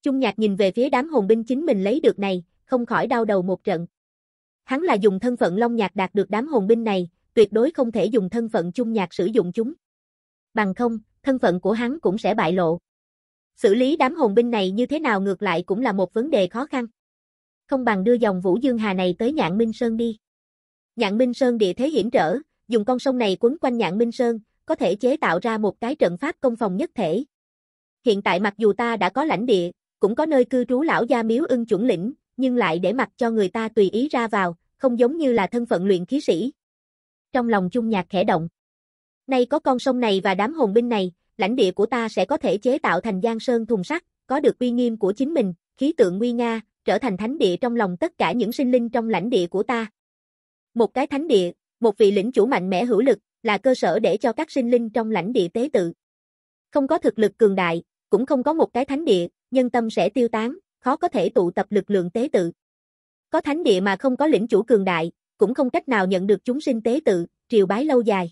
Trung nhạc nhìn về phía đám hồn binh chính mình lấy được này, không khỏi đau đầu một trận. Hắn là dùng thân phận Long Nhạc đạt được đám hồn binh này, tuyệt đối không thể dùng thân phận Trung Nhạc sử dụng chúng. Bằng không, thân phận của hắn cũng sẽ bại lộ. Xử lý đám hồn binh này như thế nào ngược lại cũng là một vấn đề khó khăn. Không bằng đưa dòng Vũ Dương Hà này tới Nhạn Minh Sơn đi. Nhạn Minh Sơn địa thế hiểm trở, dùng con sông này quấn quanh Nhạn Minh Sơn, có thể chế tạo ra một cái trận pháp công phòng nhất thể. Hiện tại mặc dù ta đã có lãnh địa, cũng có nơi cư trú lão gia miếu ưng chuẩn lĩnh, nhưng lại để mặc cho người ta tùy ý ra vào, không giống như là thân phận luyện khí sĩ. Trong lòng chung nhạc khẽ động. Nay có con sông này và đám hồn binh này, lãnh địa của ta sẽ có thể chế tạo thành giang sơn thùng sắt, có được uy nghiêm của chính mình, khí tượng nguy nga, trở thành thánh địa trong lòng tất cả những sinh linh trong lãnh địa của ta. Một cái thánh địa, một vị lĩnh chủ mạnh mẽ hữu lực, là cơ sở để cho các sinh linh trong lãnh địa tế tự. Không có thực lực cường đại, cũng không có một cái thánh địa, nhân tâm sẽ tiêu tán, khó có thể tụ tập lực lượng tế tự. Có thánh địa mà không có lĩnh chủ cường đại, cũng không cách nào nhận được chúng sinh tế tự, triều bái lâu dài.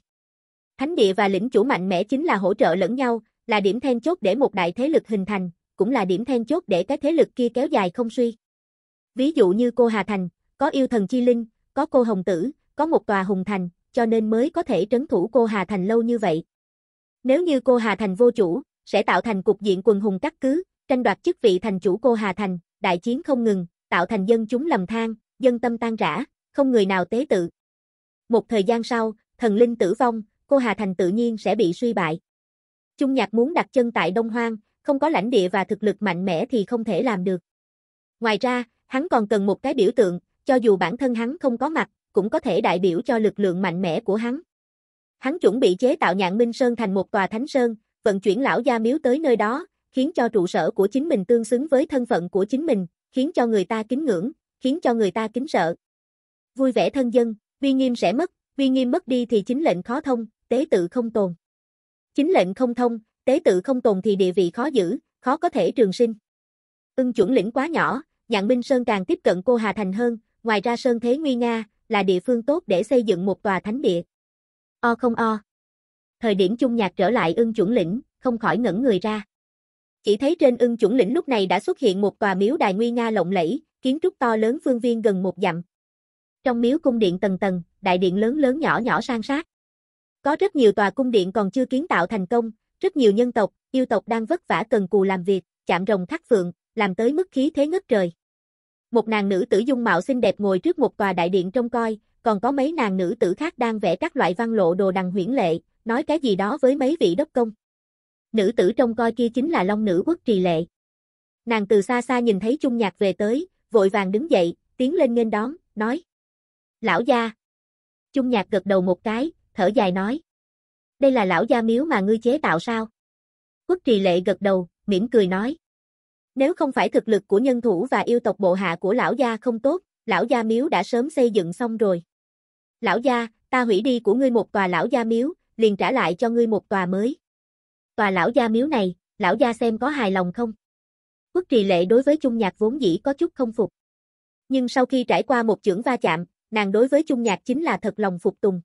Thánh địa và lĩnh chủ mạnh mẽ chính là hỗ trợ lẫn nhau, là điểm then chốt để một đại thế lực hình thành, cũng là điểm then chốt để cái thế lực kia kéo dài không suy. Ví dụ như cô Hà Thành, có yêu thần chi linh, có cô Hồng Tử, có một tòa hùng thành, cho nên mới có thể trấn thủ cô Hà Thành lâu như vậy. Nếu như cô Hà Thành vô chủ, sẽ tạo thành cục diện quần hùng cắt cứ, tranh đoạt chức vị thành chủ cô Hà Thành, đại chiến không ngừng, tạo thành dân chúng lầm than, dân tâm tan rã, không người nào tế tự. Một thời gian sau, thần linh tử vong, cô Hà Thành tự nhiên sẽ bị suy bại. Trung Nhạc muốn đặt chân tại Đông Hoang, không có lãnh địa và thực lực mạnh mẽ thì không thể làm được. Ngoài ra, hắn còn cần một cái biểu tượng, cho dù bản thân hắn không có mặt, cũng có thể đại biểu cho lực lượng mạnh mẽ của hắn. Hắn chuẩn bị chế tạo Nhạn Minh Sơn thành một tòa thánh sơn, vận chuyển lão gia miếu tới nơi đó, khiến cho trụ sở của chính mình tương xứng với thân phận của chính mình, khiến cho người ta kính ngưỡng, khiến cho người ta kính sợ. Vui vẻ thân dân, uy nghiêm sẽ mất, uy nghiêm mất đi thì chính lệnh khó thông, tế tự không tồn. Chính lệnh không thông, tế tự không tồn thì địa vị khó giữ, khó có thể trường sinh. Ưng chuẩn lĩnh quá nhỏ, nhạn Minh Sơn càng tiếp cận cô Hà Thành hơn, ngoài ra Sơn Thế Nguy Nga, là địa phương tốt để xây dựng một tòa thánh địa. O không o. Thời điểm chung nhạc trở lại ưng chuẩn lĩnh, không khỏi ngẩn người ra. Chỉ thấy trên ưng chuẩn lĩnh lúc này đã xuất hiện một tòa miếu đài nguy nga lộng lẫy, kiến trúc to lớn phương viên gần một dặm. Trong miếu cung điện tầng tầng, đại điện lớn lớn nhỏ nhỏ san sát. Có rất nhiều tòa cung điện còn chưa kiến tạo thành công, rất nhiều nhân tộc, yêu tộc đang vất vả cần cù làm việc, chạm rồng khắc phượng, làm tới mức khí thế ngất trời. Một nàng nữ tử dung mạo xinh đẹp ngồi trước một tòa đại điện trông coi, còn có mấy nàng nữ tử khác đang vẽ các loại văn lộ đồ đằng huyễn lệ, nói cái gì đó với mấy vị đốc công. Nữ tử trông coi kia chính là Long nữ quốc trì lệ. Nàng từ xa xa nhìn thấy Chung Nhạc về tới, vội vàng đứng dậy, tiến lên nghênh đón, nói: "Lão gia, Trung nhạc gật đầu một cái, thở dài nói. Đây là lão gia miếu mà ngươi chế tạo sao? Quốc trì lệ gật đầu, mỉm cười nói. Nếu không phải thực lực của nhân thủ và yêu tộc bộ hạ của lão gia không tốt, lão gia miếu đã sớm xây dựng xong rồi. Lão gia, ta hủy đi của ngươi một tòa lão gia miếu, liền trả lại cho ngươi một tòa mới. Tòa lão gia miếu này, lão gia xem có hài lòng không? Quốc trì lệ đối với Trung nhạc vốn dĩ có chút không phục. Nhưng sau khi trải qua một chưởng va chạm, nàng đối với trung nhạc chính là thật lòng phục tùng.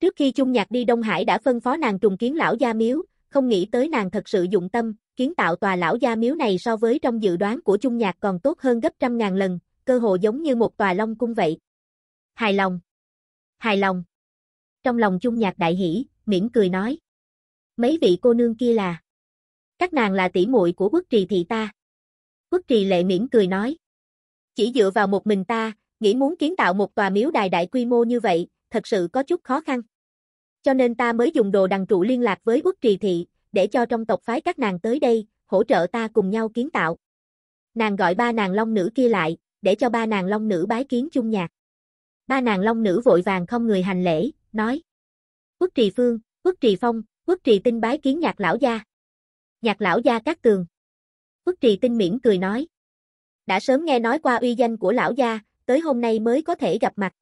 Trước khi trung nhạc đi Đông Hải đã phân phó nàng trùng kiến lão gia miếu, không nghĩ tới nàng thật sự dụng tâm, kiến tạo tòa lão gia miếu này so với trong dự đoán của trung nhạc còn tốt hơn gấp trăm ngàn lần, cơ hồ giống như một tòa long cung vậy. Hài lòng. Hài lòng. Trong lòng trung nhạc đại hỷ, mỉm cười nói. Mấy vị cô nương kia là. Các nàng là tỷ muội của quốc trì thị ta. Quốc trì lệ mỉm cười nói. Chỉ dựa vào một mình ta, nghĩ muốn kiến tạo một tòa miếu đài đại quy mô như vậy, thật sự có chút khó khăn. Cho nên ta mới dùng đồ đằng trụ liên lạc với quốc trì thị, để cho trong tộc phái các nàng tới đây, hỗ trợ ta cùng nhau kiến tạo. Nàng gọi ba nàng long nữ kia lại, để cho ba nàng long nữ bái kiến chung nhạc. Ba nàng long nữ vội vàng không người hành lễ, nói. Quốc trì phương, quốc trì phong, quốc trì tinh bái kiến nhạc lão gia. Nhạc lão gia các tường. Quốc trì tinh miễn cười nói. Đã sớm nghe nói qua uy danh của lão gia, tới hôm nay mới có thể gặp mặt.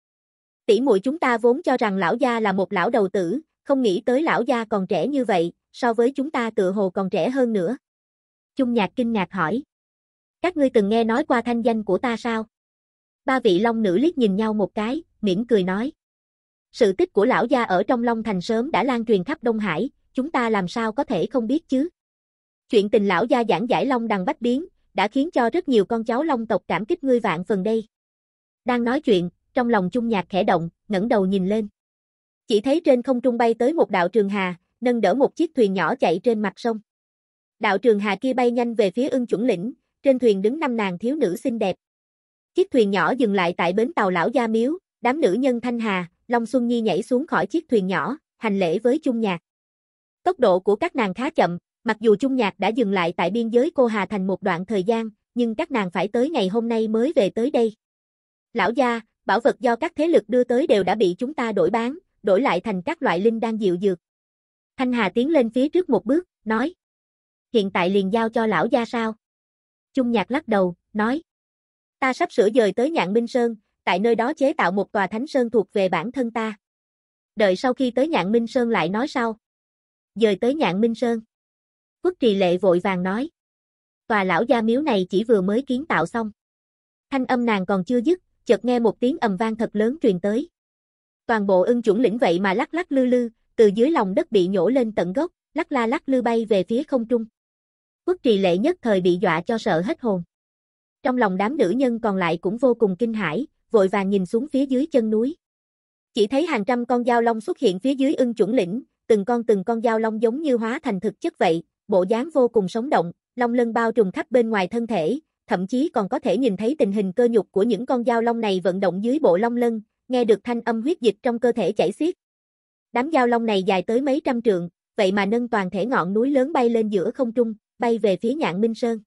Tỷ muội chúng ta vốn cho rằng lão gia là một lão đầu tử, không nghĩ tới lão gia còn trẻ như vậy, so với chúng ta tựa hồ còn trẻ hơn nữa. Chung nhạc kinh ngạc hỏi. Các ngươi từng nghe nói qua thanh danh của ta sao? Ba vị long nữ liếc nhìn nhau một cái, mỉm cười nói. Sự tích của lão gia ở trong Long Thành sớm đã lan truyền khắp Đông Hải, chúng ta làm sao có thể không biết chứ? Chuyện tình lão gia giảng giải Long đằng bách biến, đã khiến cho rất nhiều con cháu Long tộc cảm kích ngươi vạn phần đây. Đang nói chuyện, trong lòng chung nhạc khẽ động, ngẩng đầu nhìn lên. Chỉ thấy trên không trung bay tới một đạo trường hà, nâng đỡ một chiếc thuyền nhỏ chạy trên mặt sông. Đạo trường hà kia bay nhanh về phía ưng chuẩn lĩnh, trên thuyền đứng năm nàng thiếu nữ xinh đẹp. Chiếc thuyền nhỏ dừng lại tại bến tàu lão gia miếu, đám nữ nhân thanh hà, Long Xuân Nhi nhảy xuống khỏi chiếc thuyền nhỏ, hành lễ với chung nhạc. Tốc độ của các nàng khá chậm, mặc dù chung nhạc đã dừng lại tại biên giới cô Hà Thành một đoạn thời gian, nhưng các nàng phải tới ngày hôm nay mới về tới đây. Lão gia, bảo vật do các thế lực đưa tới đều đã bị chúng ta đổi bán, đổi lại thành các loại linh đan dịu dược. Thanh Hà tiến lên phía trước một bước, nói. Hiện tại liền giao cho lão gia sao? Trung Nhạc lắc đầu, nói. Ta sắp sửa dời tới Nhạn Minh Sơn, tại nơi đó chế tạo một tòa thánh sơn thuộc về bản thân ta. Đợi sau khi tới Nhạn Minh Sơn lại nói sau. Dời tới Nhạn Minh Sơn. Quốc trì lệ vội vàng nói. Tòa lão gia miếu này chỉ vừa mới kiến tạo xong. Thanh âm nàng còn chưa dứt, chợt nghe một tiếng ầm vang thật lớn truyền tới. Toàn bộ ưng chuẩn lĩnh vậy mà lắc lắc lư lư, từ dưới lòng đất bị nhổ lên tận gốc, lắc la lắc lư bay về phía không trung. Quốc trì lệ nhất thời bị dọa cho sợ hết hồn. Trong lòng đám nữ nhân còn lại cũng vô cùng kinh hãi, vội vàng nhìn xuống phía dưới chân núi. Chỉ thấy hàng trăm con dao long xuất hiện phía dưới ưng chuẩn lĩnh, từng con từng con dao long giống như hóa thành thực chất vậy, bộ dáng vô cùng sống động, long lân bao trùm khắp bên ngoài thân thể, thậm chí còn có thể nhìn thấy tình hình cơ nhục của những con dao long này vận động dưới bộ long lân, nghe được thanh âm huyết dịch trong cơ thể chảy xiết. Đám dao long này dài tới mấy trăm trượng, vậy mà nâng toàn thể ngọn núi lớn bay lên giữa không trung, bay về phía Nhạn Minh Sơn.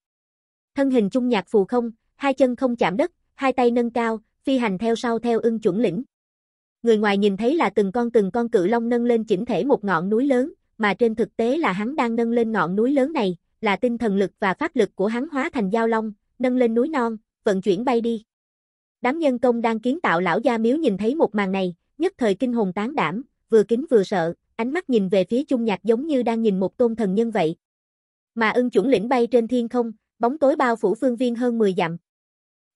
Thân hình trung nhạc phù không, hai chân không chạm đất, hai tay nâng cao, phi hành theo sau theo ưng chuẩn lĩnh. Người ngoài nhìn thấy là từng con từng con cự long nâng lên chỉnh thể một ngọn núi lớn, mà trên thực tế là hắn đang nâng lên ngọn núi lớn này, là tinh thần lực và pháp lực của hắn hóa thành dao long, nâng lên núi non, vận chuyển bay đi. Đám nhân công đang kiến tạo lão gia miếu nhìn thấy một màn này, nhất thời kinh hồn tán đảm, vừa kính vừa sợ, ánh mắt nhìn về phía trung nhạc giống như đang nhìn một tôn thần nhân vậy. Mà ưng chuẩn lĩnh bay trên thiên không, bóng tối bao phủ phương viên hơn 10 dặm.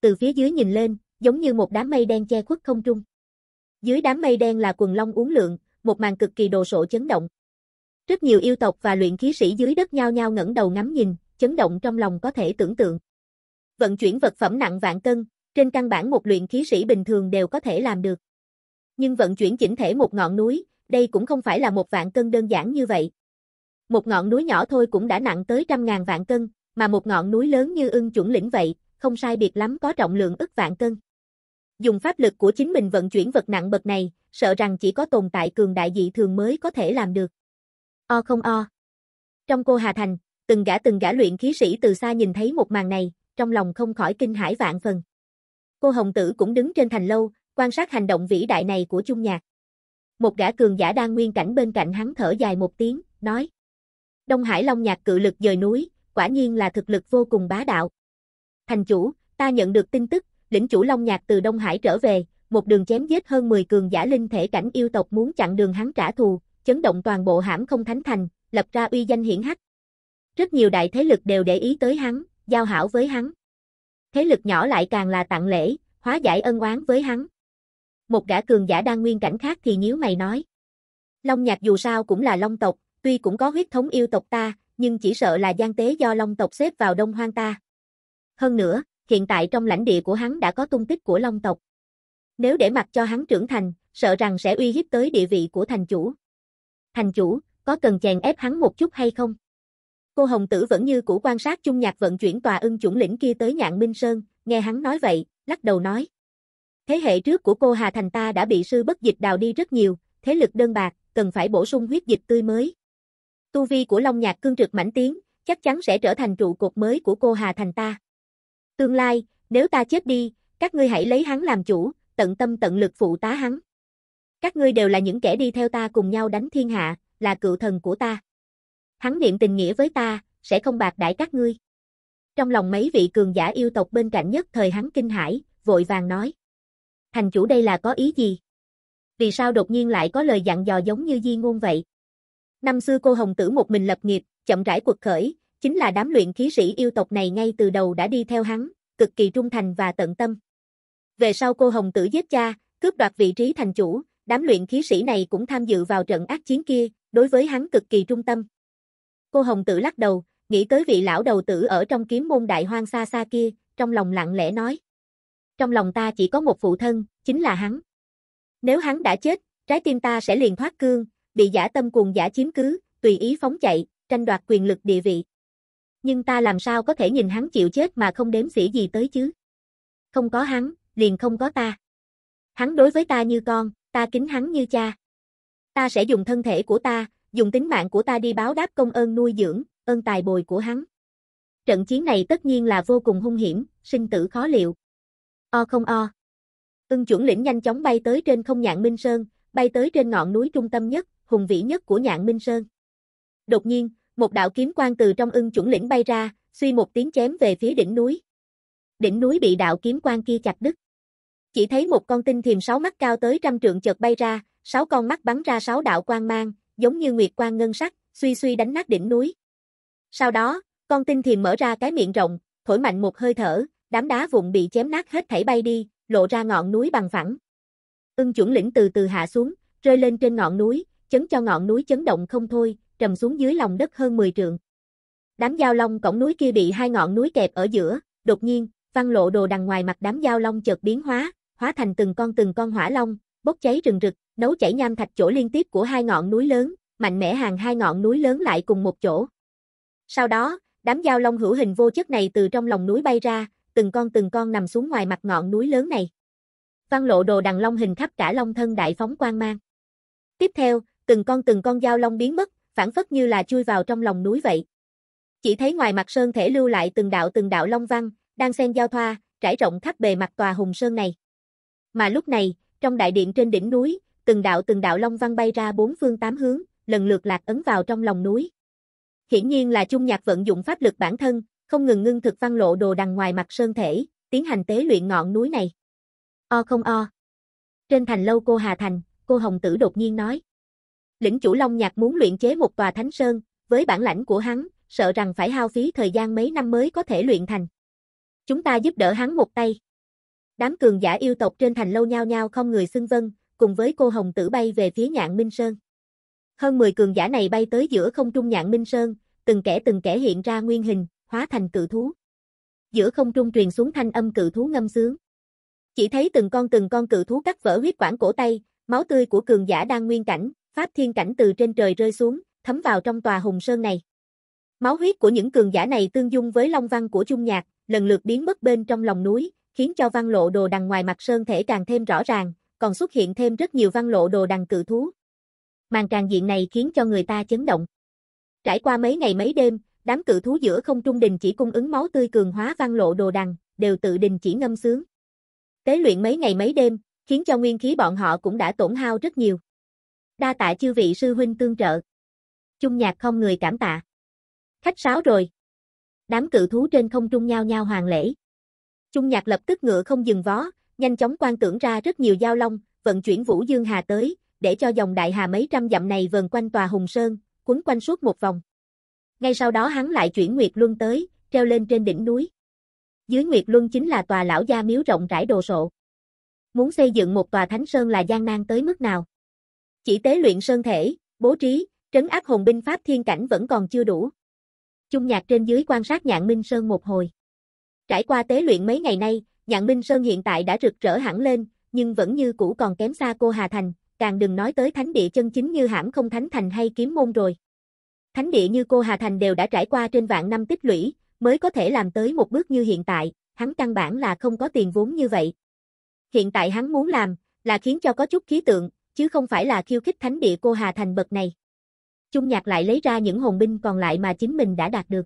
Từ phía dưới nhìn lên, giống như một đám mây đen che khuất không trung. Dưới đám mây đen là quần long uống lượng, một màn cực kỳ đồ sộ chấn động. Rất nhiều yêu tộc và luyện khí sĩ dưới đất nhao nhau ngẩng đầu ngắm nhìn, chấn động trong lòng có thể tưởng tượng vận chuyển vật phẩm nặng vạn cân, trên căn bản một luyện khí sĩ bình thường đều có thể làm được. Nhưng vận chuyển chỉnh thể một ngọn núi, đây cũng không phải là một vạn cân đơn giản như vậy. Một ngọn núi nhỏ thôi cũng đã nặng tới trăm ngàn vạn cân, mà một ngọn núi lớn như ưng chuẩn lĩnh vậy, không sai biệt lắm có trọng lượng ức vạn cân. Dùng pháp lực của chính mình vận chuyển vật nặng bậc này, sợ rằng chỉ có tồn tại cường đại dị thường mới có thể làm được. O không o. Trong cô Hà Thành, từng gã từng gã luyện khí sĩ từ xa nhìn thấy một màn này, trong lòng không khỏi kinh hãi vạn phần. Cô Hồng Tử cũng đứng trên thành lâu, quan sát hành động vĩ đại này của Trung Nhạc. Một gã cường giả đang nguyên cảnh bên cạnh hắn thở dài một tiếng, nói: "Đông Hải Long Nhạc cự lực dời núi, quả nhiên là thực lực vô cùng bá đạo. Thành chủ, ta nhận được tin tức, lĩnh chủ Long Nhạc từ Đông Hải trở về, một đường chém giết hơn 10 cường giả linh thể cảnh yêu tộc muốn chặn đường hắn trả thù, chấn động toàn bộ hãm không thánh thành, lập ra uy danh hiển hách. Rất nhiều đại thế lực đều để ý tới hắn, giao hảo với hắn. Thế lực nhỏ lại càng là tặng lễ, hóa giải ân oán với hắn. Một gã cường giả đang nguyên cảnh khác thì nhíu mày nói. Long nhạc dù sao cũng là long tộc, tuy cũng có huyết thống yêu tộc ta, nhưng chỉ sợ là gian tế do long tộc xếp vào đông hoang ta. Hơn nữa, hiện tại trong lãnh địa của hắn đã có tung tích của long tộc. Nếu để mặc cho hắn trưởng thành, sợ rằng sẽ uy hiếp tới địa vị của thành chủ. Thành chủ, có cần chèn ép hắn một chút hay không? Cô Hồng Tử vẫn như cũ quan sát chung nhạc vận chuyển tòa ưng chủng lĩnh kia tới nhạn Minh Sơn, nghe hắn nói vậy, lắc đầu nói. Thế hệ trước của cô Hà Thành ta đã bị sư bất dịch đào đi rất nhiều, thế lực đơn bạc, cần phải bổ sung huyết dịch tươi mới. Tu vi của Long Nhạc cương trực mãnh tiến, chắc chắn sẽ trở thành trụ cột mới của cô Hà Thành ta. Tương lai, nếu ta chết đi, các ngươi hãy lấy hắn làm chủ, tận tâm tận lực phụ tá hắn. Các ngươi đều là những kẻ đi theo ta cùng nhau đánh thiên hạ, là cựu thần của ta hắn niệm tình nghĩa với ta, sẽ không bạc đãi các ngươi. Trong lòng mấy vị cường giả yêu tộc bên cạnh nhất thời hắn kinh hãi, vội vàng nói. Thành chủ đây là có ý gì? Vì sao đột nhiên lại có lời dặn dò giống như di ngôn vậy? Năm xưa cô Hồng Tử một mình lập nghiệp, chậm rãi cuộc khởi, chính là đám luyện khí sĩ yêu tộc này ngay từ đầu đã đi theo hắn, cực kỳ trung thành và tận tâm. Về sau cô Hồng Tử giết cha, cướp đoạt vị trí thành chủ, đám luyện khí sĩ này cũng tham dự vào trận ác chiến kia, đối với hắn cực kỳ trung tâm. Cô Hồng tử lắc đầu, nghĩ tới vị lão đầu tử ở trong kiếm môn đại hoang xa xa kia, trong lòng lặng lẽ nói. Trong lòng ta chỉ có một phụ thân, chính là hắn. Nếu hắn đã chết, trái tim ta sẽ liền thoát cương, bị giả tâm cuồng giả chiếm cứ, tùy ý phóng chạy, tranh đoạt quyền lực địa vị. Nhưng ta làm sao có thể nhìn hắn chịu chết mà không đếm xỉa gì tới chứ? Không có hắn, liền không có ta. Hắn đối với ta như con, ta kính hắn như cha. Ta sẽ dùng thân thể của ta, dùng tính mạng của ta đi báo đáp công ơn nuôi dưỡng, ơn tài bồi của hắn. Trận chiến này tất nhiên là vô cùng hung hiểm, sinh tử khó liệu. O không o. Ưng chuẩn lĩnh nhanh chóng bay tới trên không nhạn Minh Sơn, bay tới trên ngọn núi trung tâm nhất, hùng vĩ nhất của nhạn Minh Sơn. Đột nhiên, một đạo kiếm quang từ trong ưng chuẩn lĩnh bay ra, suy một tiếng chém về phía đỉnh núi. Đỉnh núi bị đạo kiếm quang kia chặt đứt. Chỉ thấy một con tinh thiềm sáu mắt cao tới trăm trượng chợt bay ra, sáu con mắt bắn ra sáu đạo quang mang, giống như nguyệt quang ngân sắc, suy suy đánh nát đỉnh núi. Sau đó, con tinh thiềm mở ra cái miệng rộng, thổi mạnh một hơi thở, đám đá vụn bị chém nát hết thảy bay đi, lộ ra ngọn núi bằng phẳng. Ưng chuẩn lĩnh từ từ hạ xuống, rơi lên trên ngọn núi, chấn cho ngọn núi chấn động không thôi, trầm xuống dưới lòng đất hơn 10 trượng. Đám giao long cổng núi kia bị hai ngọn núi kẹp ở giữa, đột nhiên, văn lộ đồ đằng ngoài mặt đám giao long chợt biến hóa, hóa thành từng con từng con hỏa long, bốc cháy rừng rực, Nấu chảy nham thạch chỗ liên tiếp của hai ngọn núi lớn, mạnh mẽ hàng hai ngọn núi lớn lại cùng một chỗ. Sau đó, đám giao long hữu hình vô chất này từ trong lòng núi bay ra, từng con từng con nằm xuống ngoài mặt ngọn núi lớn này. Văn lộ đồ đằng long hình khắp cả long thân đại phóng quang mang. Tiếp theo, từng con từng con giao long biến mất, phản phất như là chui vào trong lòng núi vậy. Chỉ thấy ngoài mặt sơn thể lưu lại từng đạo từng đạo long văn, đang xen giao thoa, trải rộng khắp bề mặt tòa hùng sơn này. Mà lúc này, trong đại điện trên đỉnh núi, từng đạo từng đạo long văn bay ra bốn phương tám hướng, lần lượt lạc ấn vào trong lòng núi. Hiển nhiên là Trung Nhạc vận dụng pháp lực bản thân, không ngừng ngưng thực văn lộ đồ đằng ngoài mặt sơn thể, tiến hành tế luyện ngọn núi này. O không o. Trên thành lâu cô Hà Thành, cô Hồng Tử đột nhiên nói. Lĩnh chủ Long Nhạc muốn luyện chế một tòa thánh sơn, với bản lãnh của hắn, sợ rằng phải hao phí thời gian mấy năm mới có thể luyện thành. Chúng ta giúp đỡ hắn một tay. Đám cường giả yêu tộc trên thành lâu nhao nhao không người xưng vân, cùng với cô Hồng Tử bay về phía Nhạn Minh Sơn. Hơn 10 cường giả này bay tới giữa không trung Nhạn Minh Sơn, từng kẻ từng kẻ hiện ra nguyên hình, hóa thành cự thú. Giữa không trung truyền xuống thanh âm cự thú ngâm sướng. Chỉ thấy từng con từng con cự thú cắt vỡ huyết quản cổ tay, máu tươi của cường giả đang nguyên cảnh, pháp thiên cảnh từ trên trời rơi xuống, thấm vào trong tòa hùng sơn này. Máu huyết của những cường giả này tương dung với long văn của Trung Nhạc, lần lượt biến mất bên trong lòng núi, khiến cho văn lộ đồ đằng ngoài mặt sơn thể càng thêm rõ ràng, còn xuất hiện thêm rất nhiều văn lộ đồ đằng cự thú. Màn tràn diện này khiến cho người ta chấn động. Trải qua mấy ngày mấy đêm, đám cự thú giữa không trung đình chỉ cung ứng máu tươi cường hóa văn lộ đồ đằng, đều tự đình chỉ ngâm sướng. Tế luyện mấy ngày mấy đêm, khiến cho nguyên khí bọn họ cũng đã tổn hao rất nhiều. Đa tạ chư vị sư huynh tương trợ. trung nhạc không người cảm tạ. Khách sáo rồi. Đám cự thú trên không trung nhao nhao hoàng lễ. trung nhạc lập tức ngựa không dừng vó, nhanh chóng quan tưởng ra rất nhiều giao long, vận chuyển Vũ Dương Hà tới, để cho dòng đại hà mấy trăm dặm này vần quanh tòa Hùng Sơn, quấn quanh suốt một vòng. Ngay sau đó hắn lại chuyển Nguyệt Luân tới, treo lên trên đỉnh núi. Dưới Nguyệt Luân chính là tòa lão gia miếu rộng rãi đồ sộ. Muốn xây dựng một tòa thánh sơn là gian nan tới mức nào? Chỉ tế luyện sơn thể, bố trí, trấn áp hồn binh pháp thiên cảnh vẫn còn chưa đủ. Chung nhạc trên dưới quan sát nhạn minh sơn một hồi. Trải qua tế luyện mấy ngày nay, Nhạn Minh Sơn hiện tại đã rực rỡ hẳn lên, nhưng vẫn như cũ còn kém xa cô Hà Thành, càng đừng nói tới thánh địa chân chính như hãm không thánh thành hay kiếm môn rồi. Thánh địa như cô Hà Thành đều đã trải qua trên vạn năm tích lũy, mới có thể làm tới một bước như hiện tại, hắn căn bản là không có tiền vốn như vậy. Hiện tại hắn muốn làm, là khiến cho có chút khí tượng, chứ không phải là khiêu khích thánh địa cô Hà Thành bậc này. Trung Nhạc lại lấy ra những hồn binh còn lại mà chính mình đã đạt được.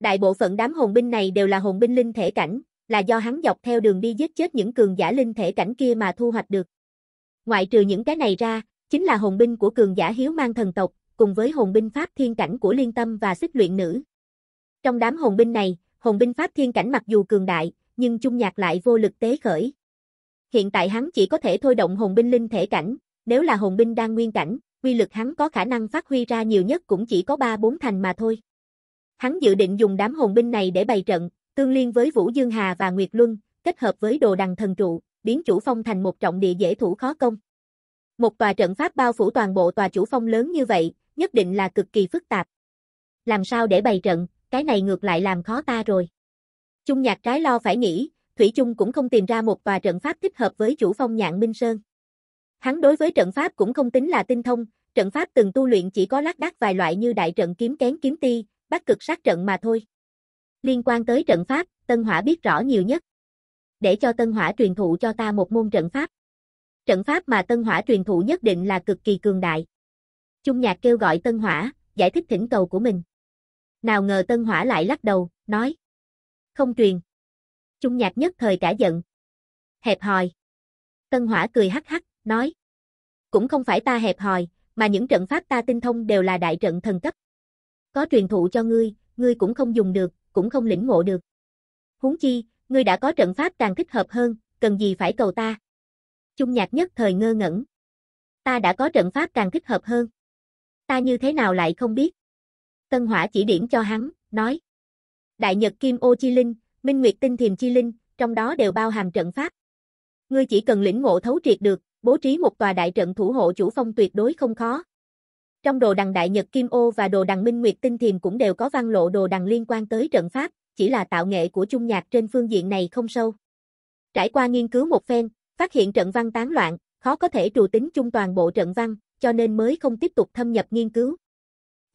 Đại bộ phận đám hồn binh này đều là hồn binh linh thể cảnh, là do hắn dọc theo đường đi giết chết những cường giả linh thể cảnh kia mà thu hoạch được. Ngoại trừ những cái này ra, chính là hồn binh của cường giả hiếu mang thần tộc, cùng với hồn binh pháp thiên cảnh của liên tâm và xích luyện nữ. Trong đám hồn binh này, hồn binh pháp thiên cảnh mặc dù cường đại, nhưng chung nhạc lại vô lực tế khởi. Hiện tại hắn chỉ có thể thôi động hồn binh linh thể cảnh, nếu là hồn binh đang nguyên cảnh, quy lực hắn có khả năng phát huy ra nhiều nhất cũng chỉ có 3-4 thành mà thôi. Hắn dự định dùng đám hồn binh này để bày trận, tương liên với Vũ Dương Hà và Nguyệt Luân, kết hợp với đồ đằng thần trụ, biến chủ phong thành một trọng địa dễ thủ khó công. Một tòa trận pháp bao phủ toàn bộ tòa chủ phong lớn như vậy, nhất định là cực kỳ phức tạp. Làm sao để bày trận, cái này ngược lại làm khó ta rồi. Chung nhạc trái lo phải nghĩ, Thủy trung cũng không tìm ra một tòa trận pháp thích hợp với chủ phong nhạn Minh Sơn. Hắn đối với trận pháp cũng không tính là tinh thông, trận pháp từng tu luyện chỉ có lác đác vài loại như đại trận kiếm kén kiếm ti, bắt cực sát trận mà thôi. Liên quan tới trận pháp, Tân Hỏa biết rõ nhiều nhất. Để cho Tân Hỏa truyền thụ cho ta một môn trận pháp. Trận pháp mà Tân Hỏa truyền thụ nhất định là cực kỳ cường đại. Trung Nhạc kêu gọi Tân Hỏa, giải thích thỉnh cầu của mình. Nào ngờ Tân Hỏa lại lắc đầu, nói. Không truyền. Trung Nhạc nhất thời cả giận. Hẹp hòi. Tân Hỏa cười hắc hắc, nói. Cũng không phải ta hẹp hòi, mà những trận pháp ta tinh thông đều là đại trận thần cấp. Có truyền thụ cho ngươi, ngươi cũng không dùng được, cũng không lĩnh ngộ được. Huống chi, ngươi đã có trận pháp càng thích hợp hơn, cần gì phải cầu ta? Trung nhạc nhất thời ngơ ngẩn. Ta đã có trận pháp càng thích hợp hơn. Ta như thế nào lại không biết? Tân Hỏa chỉ điểm cho hắn, nói. Đại Nhật Kim Ô Chi Linh, Minh Nguyệt Tinh Thiềm Chi Linh, trong đó đều bao hàm trận pháp. Ngươi chỉ cần lĩnh ngộ thấu triệt được, bố trí một tòa đại trận thủ hộ chủ phong tuyệt đối không khó, trong đồ đằng Đại Nhật Kim Ô và đồ đằng Minh Nguyệt Tinh Thiềm cũng đều có văn lộ đồ đằng liên quan tới trận pháp, chỉ là tạo nghệ của trung nhạc trên phương diện này không sâu. Trải qua nghiên cứu một phen, phát hiện trận văn tán loạn, khó có thể trù tính chung toàn bộ trận văn, cho nên mới không tiếp tục thâm nhập nghiên cứu.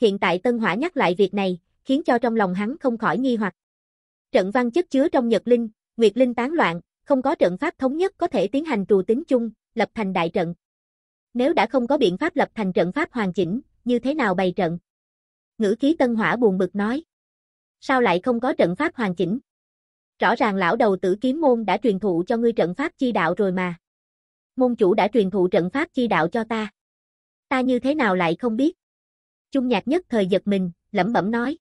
Hiện tại Tân Hỏa nhắc lại việc này, khiến cho trong lòng hắn không khỏi nghi hoặc. Trận văn chất chứa trong Nhật Linh, Nguyệt Linh tán loạn, không có trận pháp thống nhất có thể tiến hành trù tính chung, lập thành đại trận nếu đã không có biện pháp lập thành trận pháp hoàn chỉnh, như thế nào bày trận? Ngữ khí tân hỏa buồn bực nói. Sao lại không có trận pháp hoàn chỉnh? Rõ ràng lão đầu tử kiếm môn đã truyền thụ cho ngươi trận pháp chi đạo rồi mà. Môn chủ đã truyền thụ trận pháp chi đạo cho ta. Ta như thế nào lại không biết? Trung nhạc nhất thời giật mình, lẩm bẩm nói.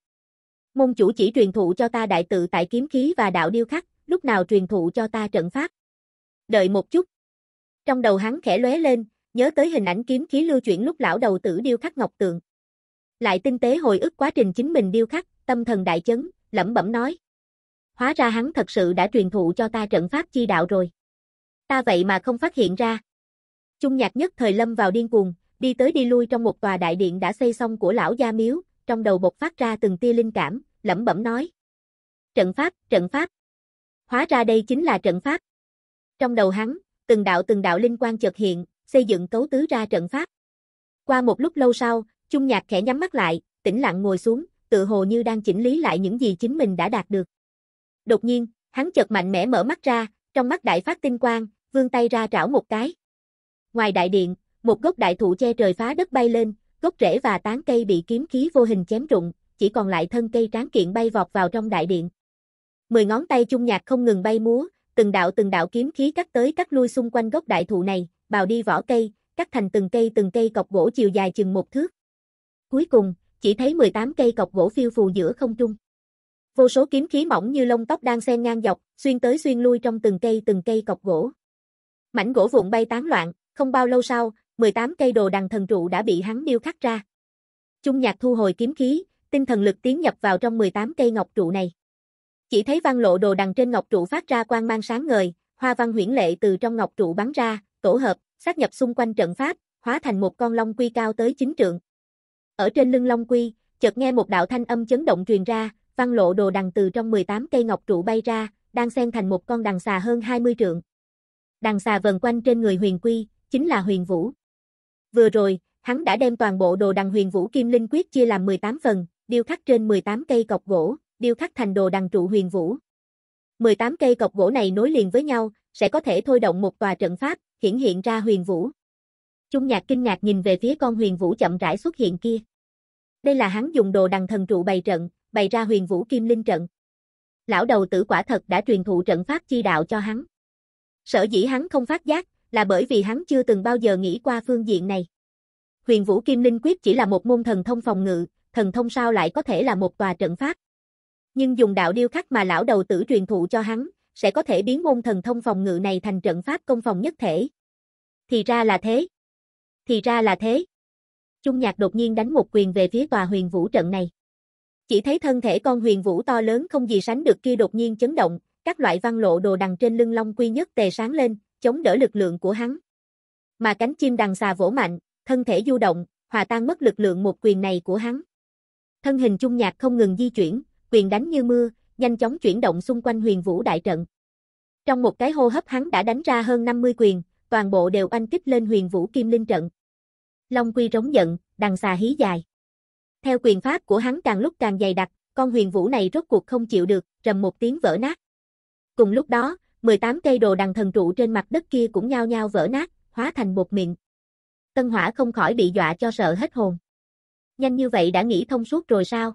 Môn chủ chỉ truyền thụ cho ta đại tự tại kiếm khí và đạo điêu khắc, lúc nào truyền thụ cho ta trận pháp. Đợi một chút. Trong đầu hắn khẽ lóe lên, nhớ tới hình ảnh kiếm khí lưu chuyển lúc lão đầu tử điêu khắc ngọc tượng. Lại tinh tế hồi ức quá trình chính mình điêu khắc, tâm thần đại chấn, lẩm bẩm nói. Hóa ra hắn thật sự đã truyền thụ cho ta trận pháp chi đạo rồi. Ta vậy mà không phát hiện ra. Trung nhạc nhất thời lâm vào điên cuồng, đi tới đi lui trong một tòa đại điện đã xây xong của lão gia miếu, trong đầu bộc phát ra từng tia linh cảm, lẩm bẩm nói. Trận pháp, trận pháp. Hóa ra đây chính là trận pháp. Trong đầu hắn, từng đạo từng đạo linh quan chợt hiện, xây dựng cấu tứ ra trận pháp. Qua một lúc lâu sau, trung Nhạc khẽ nhắm mắt lại, tĩnh lặng ngồi xuống, tự hồ như đang chỉnh lý lại những gì chính mình đã đạt được. Đột nhiên, hắn chợt mạnh mẽ mở mắt ra, trong mắt đại phát tinh quang, vươn tay ra trảo một cái. Ngoài đại điện, một gốc đại thụ che trời phá đất bay lên, gốc rễ và tán cây bị kiếm khí vô hình chém rụng, chỉ còn lại thân cây tráng kiện bay vọt vào trong đại điện. Mười ngón tay trung nhạc không ngừng bay múa, từng đạo từng đạo kiếm khí cắt tới cắt lui xung quanh gốc đại thụ này, bào đi vỏ cây, cắt thành từng cây từng cây cọc gỗ chiều dài chừng một thước. Cuối cùng, chỉ thấy 18 cây cọc gỗ phiêu phù giữa không trung. Vô số kiếm khí mỏng như lông tóc đang xen ngang dọc, xuyên tới xuyên lui trong từng cây từng cây cọc gỗ. Mảnh gỗ vụn bay tán loạn, không bao lâu sau, 18 cây đồ đằng thần trụ đã bị hắn điêu khắc ra. Trung nhạc thu hồi kiếm khí, tinh thần lực tiến nhập vào trong 18 cây ngọc trụ này. Chỉ thấy văn lộ đồ đằng trên ngọc trụ phát ra quang mang sáng ngời, hoa văn huyễn lệ từ trong ngọc trụ bắn ra, tổ hợp, sát nhập xung quanh trận pháp, hóa thành một con long quy cao tới chính trượng. Ở trên lưng long quy, chợt nghe một đạo thanh âm chấn động truyền ra, văn lộ đồ đằng từ trong 18 cây ngọc trụ bay ra, đang xen thành một con đằng xà hơn 20 trượng. Đằng xà vần quanh trên người huyền quy, chính là huyền vũ. Vừa rồi, hắn đã đem toàn bộ đồ đằng huyền vũ kim linh quyết chia làm 18 phần, điêu khắc trên 18 cây cọc gỗ, điêu khắc thành đồ đằng trụ huyền vũ. 18 cây cọc gỗ này nối liền với nhau, sẽ có thể thôi động một tòa trận pháp, hiển hiện ra huyền vũ. Trung nhạc kinh ngạc nhìn về phía con huyền vũ chậm rãi xuất hiện kia. Đây là hắn dùng đồ đằng thần trụ bày trận, bày ra huyền vũ kim linh trận. Lão đầu tử quả thật đã truyền thụ trận pháp chi đạo cho hắn. Sở dĩ hắn không phát giác, là bởi vì hắn chưa từng bao giờ nghĩ qua phương diện này. Huyền vũ kim linh quyết chỉ là một môn thần thông phòng ngự, thần thông sao lại có thể là một tòa trận pháp. Nhưng dùng đạo điêu khắc mà lão đầu tử truyền thụ cho hắn, sẽ có thể biến môn thần thông phòng ngự này thành trận pháp công phòng nhất thể. Thì ra là thế. Thì ra là thế. Trung Nhạc đột nhiên đánh một quyền về phía tòa huyền vũ trận này. Chỉ thấy thân thể con huyền vũ to lớn không gì sánh được kia đột nhiên chấn động, các loại văn lộ đồ đằng trên lưng long quy nhất tề sáng lên, chống đỡ lực lượng của hắn. Mà cánh chim đằng xà vỗ mạnh, thân thể du động, hòa tan mất lực lượng một quyền này của hắn. Thân hình Trung Nhạc không ngừng di chuyển, quyền đánh như mưa, nhanh chóng chuyển động xung quanh huyền vũ đại trận. Trong một cái hô hấp hắn đã đánh ra hơn 50 quyền, toàn bộ đều oanh kích lên huyền vũ kim linh trận. Long quy rống giận, đằng xà hí dài. Theo quyền pháp của hắn càng lúc càng dày đặc, con huyền vũ này rốt cuộc không chịu được, rầm một tiếng vỡ nát. Cùng lúc đó, 18 cây đồ đằng thần trụ trên mặt đất kia cũng nhao nhao vỡ nát, hóa thành bột miệng. Tân hỏa không khỏi bị dọa cho sợ hết hồn. Nhanh như vậy đã nghĩ thông suốt rồi sao?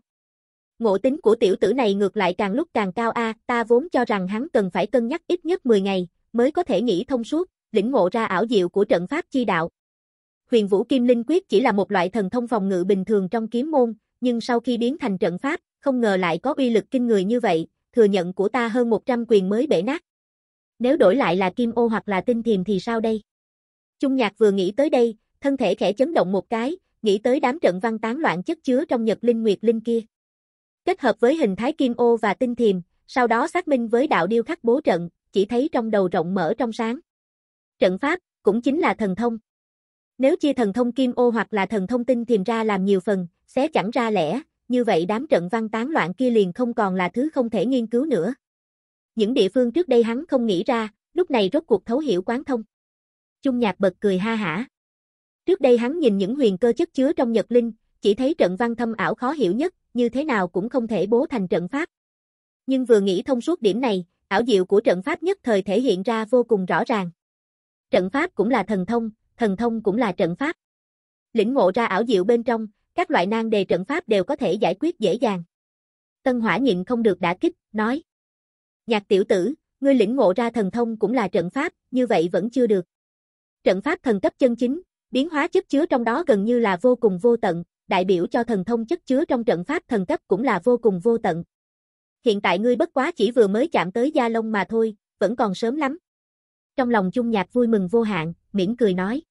ngộ tính của tiểu tử này ngược lại càng lúc càng cao a, ta vốn cho rằng hắn cần phải cân nhắc ít nhất 10 ngày, mới có thể nghĩ thông suốt, lĩnh ngộ ra ảo diệu của trận pháp chi đạo. Huyền Vũ Kim Linh Quyết chỉ là một loại thần thông phòng ngự bình thường trong kiếm môn, nhưng sau khi biến thành trận pháp, không ngờ lại có uy lực kinh người như vậy, thừa nhận của ta hơn 100 quyền mới bể nát. Nếu đổi lại là kim ô hoặc là tinh thiềm thì sao đây? Trung Nhạc vừa nghĩ tới đây, thân thể khẽ chấn động một cái, nghĩ tới đám trận văn tán loạn chất chứa trong Nhật Linh Nguyệt Linh kia kết hợp với hình thái kim ô và tinh thiềm, sau đó xác minh với đạo điêu khắc bố trận, chỉ thấy trong đầu rộng mở trong sáng. Trận pháp, cũng chính là thần thông. Nếu chia thần thông kim ô hoặc là thần thông tinh thiềm ra làm nhiều phần, sẽ chẳng ra lẽ, như vậy đám trận văn tán loạn kia liền không còn là thứ không thể nghiên cứu nữa. Những địa phương trước đây hắn không nghĩ ra, lúc này rốt cuộc thấu hiểu quán thông. Trung nhạc bật cười ha hả. Trước đây hắn nhìn những huyền cơ chất chứa trong Nhật Linh, chỉ thấy trận văn thâm ảo khó hiểu nhất, như thế nào cũng không thể bố thành trận pháp. Nhưng vừa nghĩ thông suốt điểm này, ảo diệu của trận pháp nhất thời thể hiện ra vô cùng rõ ràng. Trận pháp cũng là thần thông, thần thông cũng là trận pháp. Lĩnh ngộ ra ảo diệu bên trong, các loại nan đề trận pháp đều có thể giải quyết dễ dàng. Tân Hỏa nhịn không được đã kích, nói: "Nhạc tiểu tử, ngươi lĩnh ngộ ra thần thông cũng là trận pháp, như vậy vẫn chưa được. Trận pháp thần cấp chân chính, biến hóa chất chứa trong đó gần như là vô cùng vô tận, đại biểu cho thần thông chất chứa trong trận pháp thần cấp cũng là vô cùng vô tận. Hiện tại ngươi bất quá chỉ vừa mới chạm tới Gia Long mà thôi, vẫn còn sớm lắm. Trong lòng Chung Nhạc vui mừng vô hạn, miễn cười nói.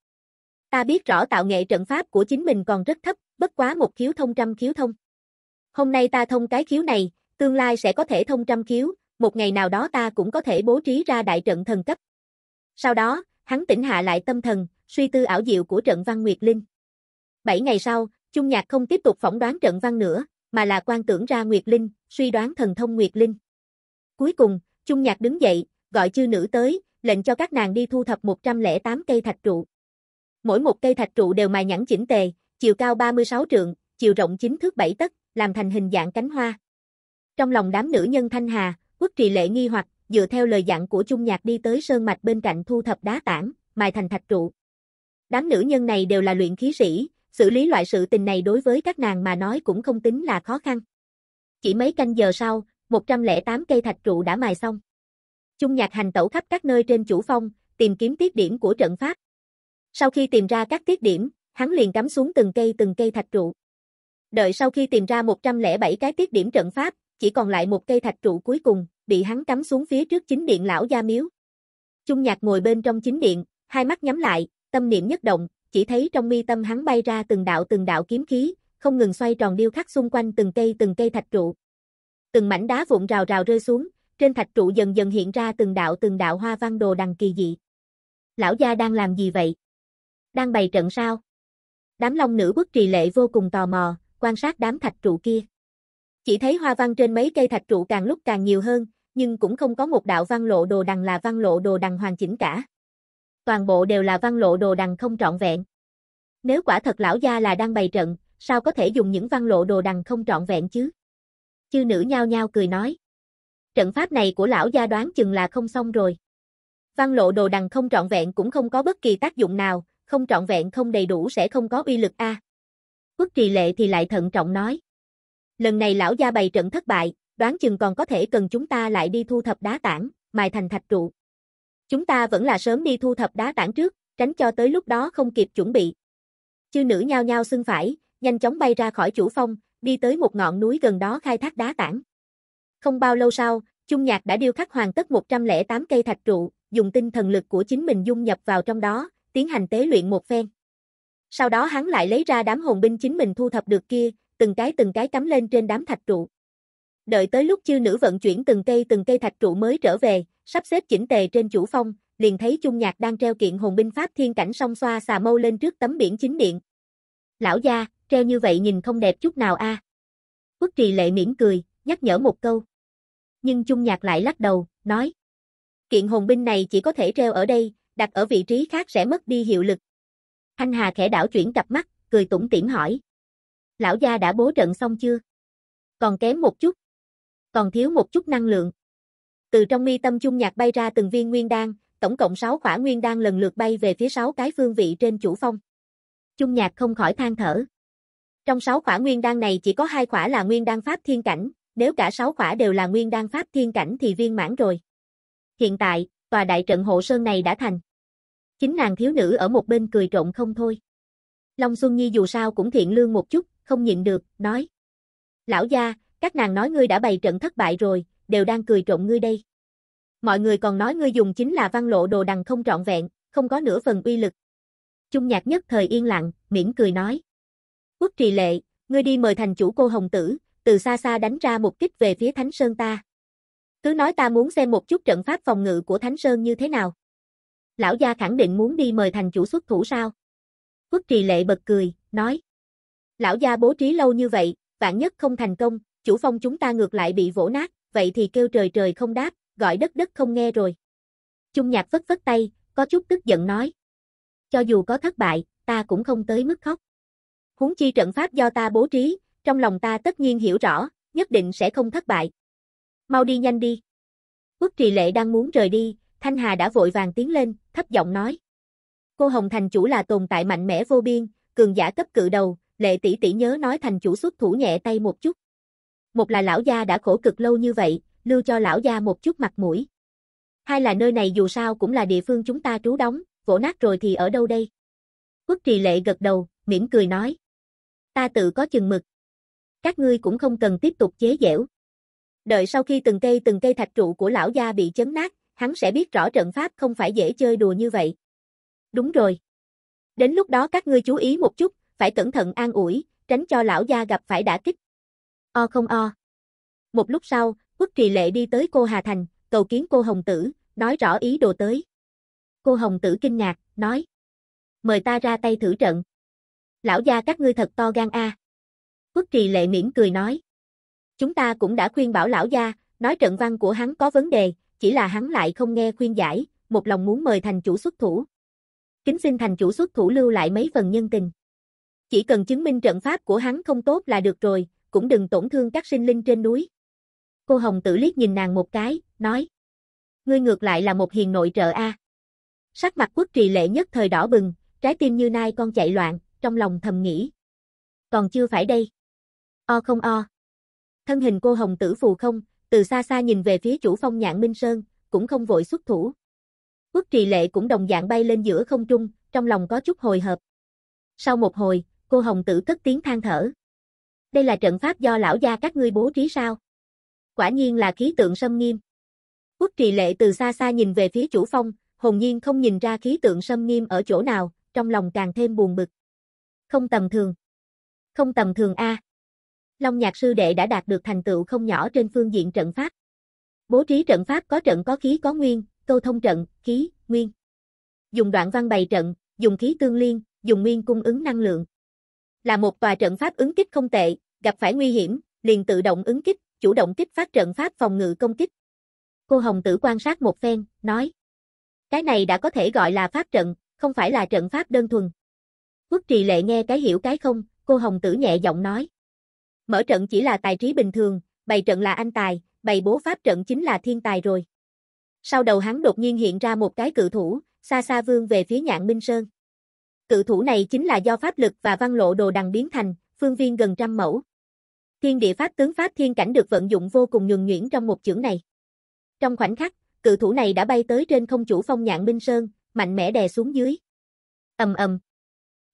Ta biết rõ tạo nghệ trận pháp của chính mình còn rất thấp, bất quá một khiếu thông trăm khiếu thông. Hôm nay ta thông cái khiếu này, tương lai sẽ có thể thông trăm khiếu, một ngày nào đó ta cũng có thể bố trí ra đại trận thần cấp. Sau đó, hắn tỉnh hạ lại tâm thần, suy tư ảo diệu của trận văn Nguyệt Linh. Bảy ngày sau, Trung Nhạc không tiếp tục phỏng đoán trận văn nữa, mà là quan tưởng ra Nguyệt Linh, suy đoán thần thông Nguyệt Linh. Cuối cùng, Trung Nhạc đứng dậy, gọi chư nữ tới, lệnh cho các nàng đi thu thập 108 cây thạch trụ. Mỗi một cây thạch trụ đều mài nhẵn chỉnh tề, chiều cao 36 trượng, chiều rộng chính thước 7 tấc, làm thành hình dạng cánh hoa. Trong lòng đám nữ nhân Thanh Hà, quốc trì lệ nghi hoặc, dựa theo lời dặn của Trung Nhạc đi tới sơn mạch bên cạnh thu thập đá tảng, mài thành thạch trụ. Đám nữ nhân này đều là luyện khí sĩ, xử lý loại sự tình này đối với các nàng mà nói cũng không tính là khó khăn. Chỉ mấy canh giờ sau, 108 cây thạch trụ đã mài xong. Trung nhạc hành tẩu khắp các nơi trên chủ phong, tìm kiếm tiết điểm của trận pháp. Sau khi tìm ra các tiết điểm, hắn liền cắm xuống từng cây từng cây thạch trụ. Đợi sau khi tìm ra 107 cái tiết điểm trận pháp, chỉ còn lại một cây thạch trụ cuối cùng, bị hắn cắm xuống phía trước chính điện lão gia miếu. Trung nhạc ngồi bên trong chính điện, hai mắt nhắm lại, tâm niệm nhất động, chỉ thấy trong mi tâm hắn bay ra từng đạo từng đạo kiếm khí, không ngừng xoay tròn điêu khắc xung quanh từng cây từng cây thạch trụ. Từng mảnh đá vụn rào rào rơi xuống, trên thạch trụ dần dần hiện ra từng đạo từng đạo hoa văn đồ đằng kỳ dị. Lão gia đang làm gì vậy? Đang bày trận sao? Đám long nữ quốc trì lệ vô cùng tò mò, quan sát đám thạch trụ kia. Chỉ thấy hoa văn trên mấy cây thạch trụ càng lúc càng nhiều hơn, nhưng cũng không có một đạo văn lộ đồ đằng là văn lộ đồ đằng hoàn chỉnh cả toàn bộ đều là văn lộ đồ đằng không trọn vẹn. Nếu quả thật lão gia là đang bày trận, sao có thể dùng những văn lộ đồ đằng không trọn vẹn chứ? Chư nữ nhao nhao cười nói. Trận pháp này của lão gia đoán chừng là không xong rồi. Văn lộ đồ đằng không trọn vẹn cũng không có bất kỳ tác dụng nào, không trọn vẹn không đầy đủ sẽ không có uy lực a. Quốc trì lệ thì lại thận trọng nói. Lần này lão gia bày trận thất bại, đoán chừng còn có thể cần chúng ta lại đi thu thập đá tảng, mài thành thạch trụ. Chúng ta vẫn là sớm đi thu thập đá tảng trước, tránh cho tới lúc đó không kịp chuẩn bị. Chư nữ nhao nhao xưng phải, nhanh chóng bay ra khỏi chủ phong, đi tới một ngọn núi gần đó khai thác đá tảng. Không bao lâu sau, Trung Nhạc đã điêu khắc hoàn tất 108 cây thạch trụ, dùng tinh thần lực của chính mình dung nhập vào trong đó, tiến hành tế luyện một phen. Sau đó hắn lại lấy ra đám hồn binh chính mình thu thập được kia, từng cái từng cái cắm lên trên đám thạch trụ. Đợi tới lúc chư nữ vận chuyển từng cây từng cây thạch trụ mới trở về, sắp xếp chỉnh tề trên chủ phong, liền thấy chung nhạc đang treo kiện hồn binh pháp thiên cảnh song xoa xà mâu lên trước tấm biển chính điện. Lão gia, treo như vậy nhìn không đẹp chút nào a. Quốc trì lệ miễn cười, nhắc nhở một câu. Nhưng chung nhạc lại lắc đầu, nói. Kiện hồn binh này chỉ có thể treo ở đây, đặt ở vị trí khác sẽ mất đi hiệu lực. Thanh Hà khẽ đảo chuyển cặp mắt, cười tủm tỉm hỏi. Lão gia đã bố trận xong chưa? Còn kém một chút. Còn thiếu một chút năng lượng. Từ trong mi tâm chung nhạc bay ra từng viên nguyên đan, tổng cộng 6 khỏa nguyên đan lần lượt bay về phía 6 cái phương vị trên chủ phong. Chung nhạc không khỏi than thở. Trong 6 khỏa nguyên đan này chỉ có 2 khỏa là nguyên đan pháp thiên cảnh, nếu cả 6 khỏa đều là nguyên đan pháp thiên cảnh thì viên mãn rồi. Hiện tại, tòa đại trận hộ sơn này đã thành. Chính nàng thiếu nữ ở một bên cười trộn không thôi. Long Xuân Nhi dù sao cũng thiện lương một chút, không nhịn được, nói. Lão gia, các nàng nói ngươi đã bày trận thất bại rồi, đều đang cười trộn ngươi đây. Mọi người còn nói ngươi dùng chính là văn lộ đồ đằng không trọn vẹn, không có nửa phần uy lực. Trung nhạc nhất thời yên lặng, mỉm cười nói. Quốc trì lệ, ngươi đi mời thành chủ cô Hồng Tử, từ xa xa đánh ra một kích về phía Thánh Sơn ta. Cứ nói ta muốn xem một chút trận pháp phòng ngự của Thánh Sơn như thế nào. Lão gia khẳng định muốn đi mời thành chủ xuất thủ sao? Quốc trì lệ bật cười, nói. Lão gia bố trí lâu như vậy, vạn nhất không thành công, chủ phong chúng ta ngược lại bị vỗ nát, vậy thì kêu trời trời không đáp, gọi đất đất không nghe rồi. Trung nhạc vất vất tay, có chút tức giận nói. Cho dù có thất bại, ta cũng không tới mức khóc. Húng chi trận pháp do ta bố trí, trong lòng ta tất nhiên hiểu rõ, nhất định sẽ không thất bại. Mau đi nhanh đi. Quốc trì lệ đang muốn rời đi, Thanh Hà đã vội vàng tiến lên, thấp giọng nói. Cô Hồng Thành chủ là tồn tại mạnh mẽ vô biên, cường giả cấp cự đầu, lệ tỷ tỷ nhớ nói thành chủ xuất thủ nhẹ tay một chút. Một là lão gia đã khổ cực lâu như vậy, lưu cho lão gia một chút mặt mũi. Hai là nơi này dù sao cũng là địa phương chúng ta trú đóng, gỗ nát rồi thì ở đâu đây? Quốc trì lệ gật đầu, mỉm cười nói. Ta tự có chừng mực. Các ngươi cũng không cần tiếp tục chế giễu. Đợi sau khi từng cây từng cây thạch trụ của lão gia bị chấn nát, hắn sẽ biết rõ trận pháp không phải dễ chơi đùa như vậy. Đúng rồi. Đến lúc đó các ngươi chú ý một chút, phải cẩn thận an ủi, tránh cho lão gia gặp phải đả kích. O không o. Một lúc sau, Quốc Trì Lệ đi tới cô Hà Thành, cầu kiến cô Hồng Tử, nói rõ ý đồ tới. Cô Hồng Tử kinh ngạc, nói. Mời ta ra tay thử trận. Lão gia các ngươi thật to gan a. Quốc Trì Lệ mỉm cười nói. Chúng ta cũng đã khuyên bảo lão gia, nói trận văn của hắn có vấn đề, chỉ là hắn lại không nghe khuyên giải, một lòng muốn mời thành chủ xuất thủ. Kính xin thành chủ xuất thủ lưu lại mấy phần nhân tình. Chỉ cần chứng minh trận pháp của hắn không tốt là được rồi, cũng đừng tổn thương các sinh linh trên núi. Cô Hồng tử liếc nhìn nàng một cái, nói. Ngươi ngược lại là một hiền nội trợ a. Sắc mặt quốc trì lệ nhất thời đỏ bừng, trái tim như nai con chạy loạn, trong lòng thầm nghĩ. Còn chưa phải đây. O không o. Thân hình cô Hồng tử phù không, từ xa xa nhìn về phía chủ phong nhạn Minh Sơn, cũng không vội xuất thủ. Quốc trì lệ cũng đồng dạng bay lên giữa không trung, trong lòng có chút hồi hộp. Sau một hồi, cô Hồng tử cất tiếng than thở đây là trận pháp do lão gia các ngươi bố trí sao? Quả nhiên là khí tượng sâm nghiêm. Quốc trì lệ từ xa xa nhìn về phía chủ phong, hồn nhiên không nhìn ra khí tượng sâm nghiêm ở chỗ nào, trong lòng càng thêm buồn bực. Không tầm thường. Không tầm thường a. Long nhạc sư đệ đã đạt được thành tựu không nhỏ trên phương diện trận pháp. Bố trí trận pháp có trận có khí có nguyên, câu thông trận, khí, nguyên. Dùng đoạn văn bày trận, dùng khí tương liên, dùng nguyên cung ứng năng lượng là một tòa trận pháp ứng kích không tệ, gặp phải nguy hiểm, liền tự động ứng kích, chủ động kích phát trận pháp phòng ngự công kích. Cô Hồng Tử quan sát một phen, nói. Cái này đã có thể gọi là pháp trận, không phải là trận pháp đơn thuần. Quốc trì lệ nghe cái hiểu cái không, cô Hồng Tử nhẹ giọng nói. Mở trận chỉ là tài trí bình thường, bày trận là anh tài, bày bố pháp trận chính là thiên tài rồi. Sau đầu hắn đột nhiên hiện ra một cái cự thủ, xa xa vương về phía nhạn Minh Sơn cự thủ này chính là do pháp lực và văn lộ đồ đằng biến thành, phương viên gần trăm mẫu. Thiên địa pháp tướng pháp thiên cảnh được vận dụng vô cùng nhường nhuyễn trong một chưởng này. Trong khoảnh khắc, cự thủ này đã bay tới trên không chủ phong nhạn minh sơn, mạnh mẽ đè xuống dưới. Ầm ầm.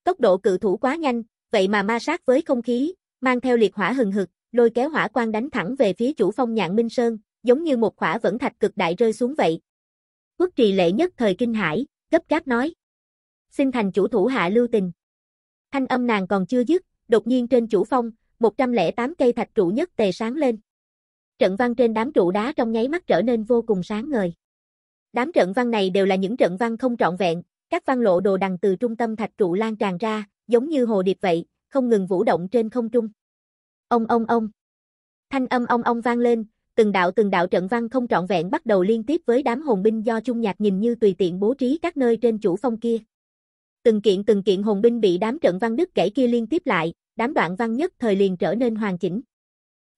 Tốc độ cự thủ quá nhanh, vậy mà ma sát với không khí, mang theo liệt hỏa hừng hực, lôi kéo hỏa quang đánh thẳng về phía chủ phong nhạn minh sơn, giống như một khỏa vẫn thạch cực đại rơi xuống vậy. Quốc trì lệ nhất thời kinh hải, gấp gáp nói xin thành chủ thủ hạ lưu tình. Thanh âm nàng còn chưa dứt, đột nhiên trên chủ phong, 108 cây thạch trụ nhất tề sáng lên. Trận văn trên đám trụ đá trong nháy mắt trở nên vô cùng sáng ngời. Đám trận văn này đều là những trận văn không trọn vẹn, các văn lộ đồ đằng từ trung tâm thạch trụ lan tràn ra, giống như hồ điệp vậy, không ngừng vũ động trên không trung. Ông ông ông. Thanh âm ông ông vang lên, từng đạo từng đạo trận văn không trọn vẹn bắt đầu liên tiếp với đám hồn binh do chung Nhạc nhìn như tùy tiện bố trí các nơi trên chủ phong kia. Từng kiện từng kiện hồn binh bị đám trận văn đứt gãy kia liên tiếp lại, đám đoạn văn nhất thời liền trở nên hoàn chỉnh.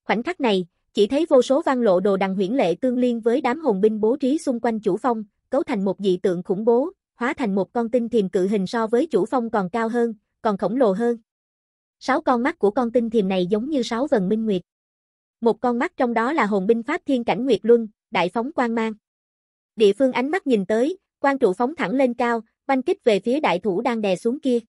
Khoảnh khắc này, chỉ thấy vô số văn lộ đồ đằng huyễn lệ tương liên với đám hồn binh bố trí xung quanh chủ phong, cấu thành một dị tượng khủng bố, hóa thành một con tinh thiềm cự hình so với chủ phong còn cao hơn, còn khổng lồ hơn. Sáu con mắt của con tinh thiềm này giống như sáu vần minh nguyệt. Một con mắt trong đó là hồn binh pháp thiên cảnh nguyệt luân, đại phóng quang mang. Địa phương ánh mắt nhìn tới, quan trụ phóng thẳng lên cao, oanh kích về phía đại thủ đang đè xuống kia.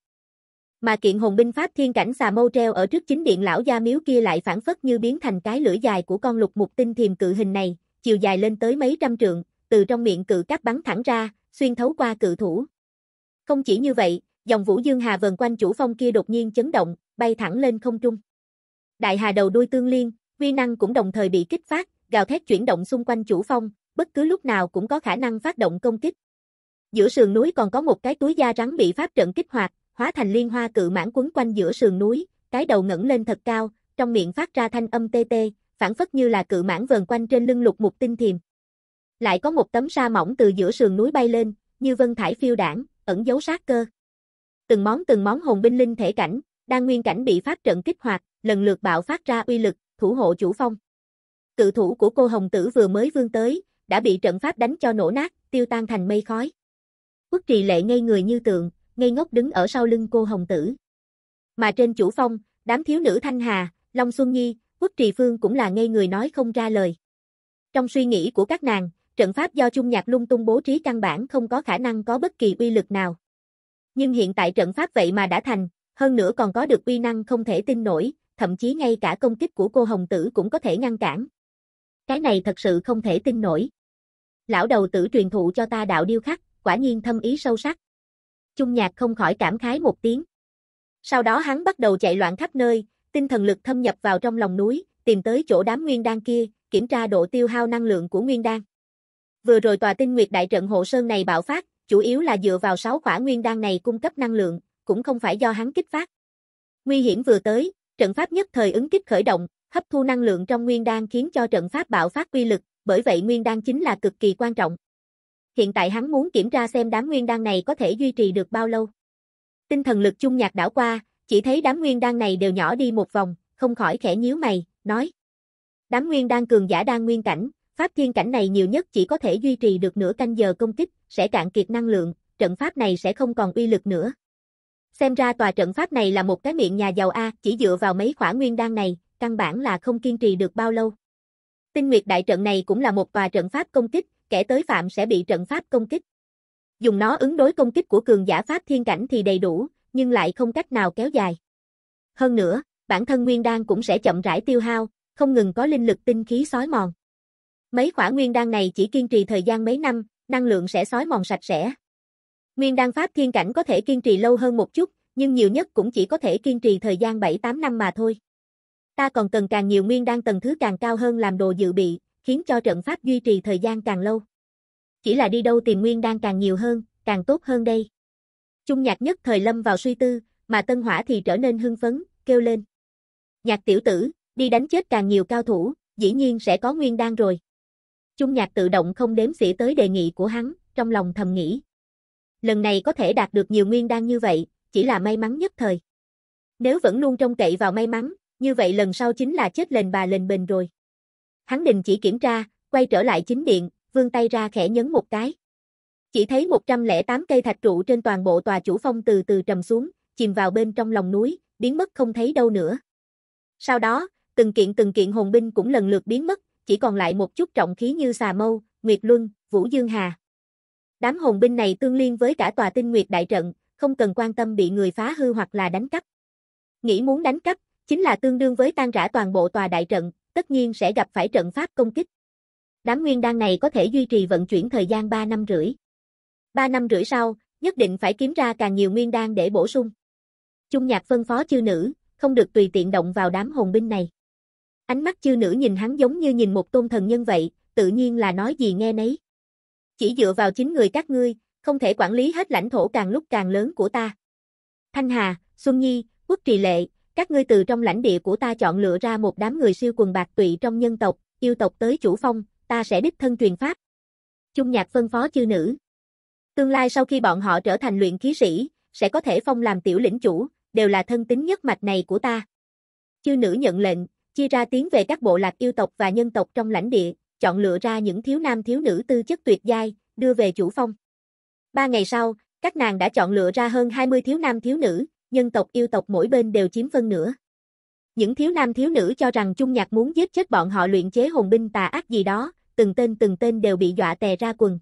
Mà kiện hồn binh pháp thiên cảnh xà mâu treo ở trước chính điện lão gia miếu kia lại phản phất như biến thành cái lưỡi dài của con lục mục tinh thiềm cự hình này, chiều dài lên tới mấy trăm trượng, từ trong miệng cự cắt bắn thẳng ra, xuyên thấu qua cự thủ. Không chỉ như vậy, dòng vũ dương hà vần quanh chủ phong kia đột nhiên chấn động, bay thẳng lên không trung. Đại hà đầu đuôi tương liên, vi năng cũng đồng thời bị kích phát, gào thét chuyển động xung quanh chủ phong, bất cứ lúc nào cũng có khả năng phát động công kích. Giữa sườn núi còn có một cái túi da rắn bị pháp trận kích hoạt, hóa thành liên hoa cự mãn quấn quanh giữa sườn núi, cái đầu ngẩng lên thật cao, trong miệng phát ra thanh âm tê tê, phản phất như là cự mãn vờn quanh trên lưng lục mục tinh thiềm. Lại có một tấm sa mỏng từ giữa sườn núi bay lên, như vân thải phiêu đảng, ẩn dấu sát cơ. Từng món từng món hồn binh linh thể cảnh, đang nguyên cảnh bị pháp trận kích hoạt, lần lượt bạo phát ra uy lực, thủ hộ chủ phong. Cự thủ của cô hồng tử vừa mới vươn tới, đã bị trận pháp đánh cho nổ nát, tiêu tan thành mây khói. Quốc trì lệ ngây người như tượng, ngây ngốc đứng ở sau lưng cô hồng tử. Mà trên chủ phong, đám thiếu nữ Thanh Hà, Long Xuân Nhi, Quốc trì phương cũng là ngây người nói không ra lời. Trong suy nghĩ của các nàng, trận pháp do Chung Nhạc lung tung bố trí căn bản không có khả năng có bất kỳ uy lực nào. Nhưng hiện tại trận pháp vậy mà đã thành, hơn nữa còn có được uy năng không thể tin nổi, thậm chí ngay cả công kích của cô Hồng Tử cũng có thể ngăn cản. Cái này thật sự không thể tin nổi. Lão đầu tử truyền thụ cho ta đạo điêu khắc, quả nhiên thâm ý sâu sắc. Chung nhạc không khỏi cảm khái một tiếng. Sau đó hắn bắt đầu chạy loạn khắp nơi, tinh thần lực thâm nhập vào trong lòng núi, tìm tới chỗ đám nguyên đan kia, kiểm tra độ tiêu hao năng lượng của nguyên đan. Vừa rồi tòa tinh nguyệt đại trận hộ sơn này bạo phát, chủ yếu là dựa vào 6 quả nguyên đan này cung cấp năng lượng, cũng không phải do hắn kích phát. Nguy hiểm vừa tới, trận pháp nhất thời ứng kích khởi động, hấp thu năng lượng trong nguyên đan khiến cho trận pháp bạo phát uy lực, bởi vậy nguyên đan chính là cực kỳ quan trọng hiện tại hắn muốn kiểm tra xem đám nguyên đan này có thể duy trì được bao lâu. Tinh thần lực chung nhạc đảo qua, chỉ thấy đám nguyên đan này đều nhỏ đi một vòng, không khỏi khẽ nhíu mày, nói. Đám nguyên đan cường giả đang nguyên cảnh, pháp thiên cảnh này nhiều nhất chỉ có thể duy trì được nửa canh giờ công kích, sẽ cạn kiệt năng lượng, trận pháp này sẽ không còn uy lực nữa. Xem ra tòa trận pháp này là một cái miệng nhà giàu A, chỉ dựa vào mấy khỏa nguyên đan này, căn bản là không kiên trì được bao lâu. Tinh Nguyệt Đại trận này cũng là một tòa trận pháp công kích, kẻ tới phạm sẽ bị trận pháp công kích. Dùng nó ứng đối công kích của cường giả pháp thiên cảnh thì đầy đủ, nhưng lại không cách nào kéo dài. Hơn nữa, bản thân nguyên đan cũng sẽ chậm rãi tiêu hao, không ngừng có linh lực tinh khí sói mòn. Mấy khỏa nguyên đan này chỉ kiên trì thời gian mấy năm, năng lượng sẽ sói mòn sạch sẽ. Nguyên đan pháp thiên cảnh có thể kiên trì lâu hơn một chút, nhưng nhiều nhất cũng chỉ có thể kiên trì thời gian 7-8 năm mà thôi. Ta còn cần càng nhiều nguyên đan tầng thứ càng cao hơn làm đồ dự bị, khiến cho trận pháp duy trì thời gian càng lâu. Chỉ là đi đâu tìm nguyên đan càng nhiều hơn, càng tốt hơn đây. Trung nhạc nhất thời lâm vào suy tư, mà tân hỏa thì trở nên hưng phấn, kêu lên. Nhạc tiểu tử, đi đánh chết càng nhiều cao thủ, dĩ nhiên sẽ có nguyên đan rồi. Trung nhạc tự động không đếm xỉa tới đề nghị của hắn, trong lòng thầm nghĩ. Lần này có thể đạt được nhiều nguyên đan như vậy, chỉ là may mắn nhất thời. Nếu vẫn luôn trông cậy vào may mắn, như vậy lần sau chính là chết lền bà lền bình rồi hắn đình chỉ kiểm tra, quay trở lại chính điện, vươn tay ra khẽ nhấn một cái. Chỉ thấy 108 cây thạch trụ trên toàn bộ tòa chủ phong từ từ trầm xuống, chìm vào bên trong lòng núi, biến mất không thấy đâu nữa. Sau đó, từng kiện từng kiện hồn binh cũng lần lượt biến mất, chỉ còn lại một chút trọng khí như xà mâu, nguyệt luân, vũ dương hà. Đám hồn binh này tương liên với cả tòa tinh nguyệt đại trận, không cần quan tâm bị người phá hư hoặc là đánh cắp. Nghĩ muốn đánh cắp, chính là tương đương với tan rã toàn bộ tòa đại trận, tất nhiên sẽ gặp phải trận pháp công kích. Đám nguyên đan này có thể duy trì vận chuyển thời gian 3 năm rưỡi. 3 năm rưỡi sau, nhất định phải kiếm ra càng nhiều nguyên đan để bổ sung. trung nhạc phân phó chư nữ, không được tùy tiện động vào đám hồn binh này. Ánh mắt chư nữ nhìn hắn giống như nhìn một tôn thần nhân vậy, tự nhiên là nói gì nghe nấy. Chỉ dựa vào chính người các ngươi, không thể quản lý hết lãnh thổ càng lúc càng lớn của ta. Thanh Hà, Xuân Nhi, Quốc Trì Lệ, các ngươi từ trong lãnh địa của ta chọn lựa ra một đám người siêu quần bạc tụy trong nhân tộc, yêu tộc tới chủ phong, ta sẽ đích thân truyền pháp. trung nhạc phân phó chư nữ. Tương lai sau khi bọn họ trở thành luyện khí sĩ, sẽ có thể phong làm tiểu lĩnh chủ, đều là thân tính nhất mạch này của ta. Chư nữ nhận lệnh, chia ra tiến về các bộ lạc yêu tộc và nhân tộc trong lãnh địa, chọn lựa ra những thiếu nam thiếu nữ tư chất tuyệt giai, đưa về chủ phong. Ba ngày sau, các nàng đã chọn lựa ra hơn 20 thiếu nam thiếu nữ, nhân tộc yêu tộc mỗi bên đều chiếm phân nửa. Những thiếu nam thiếu nữ cho rằng Trung Nhạc muốn giết chết bọn họ luyện chế hồn binh tà ác gì đó, từng tên từng tên đều bị dọa tè ra quần.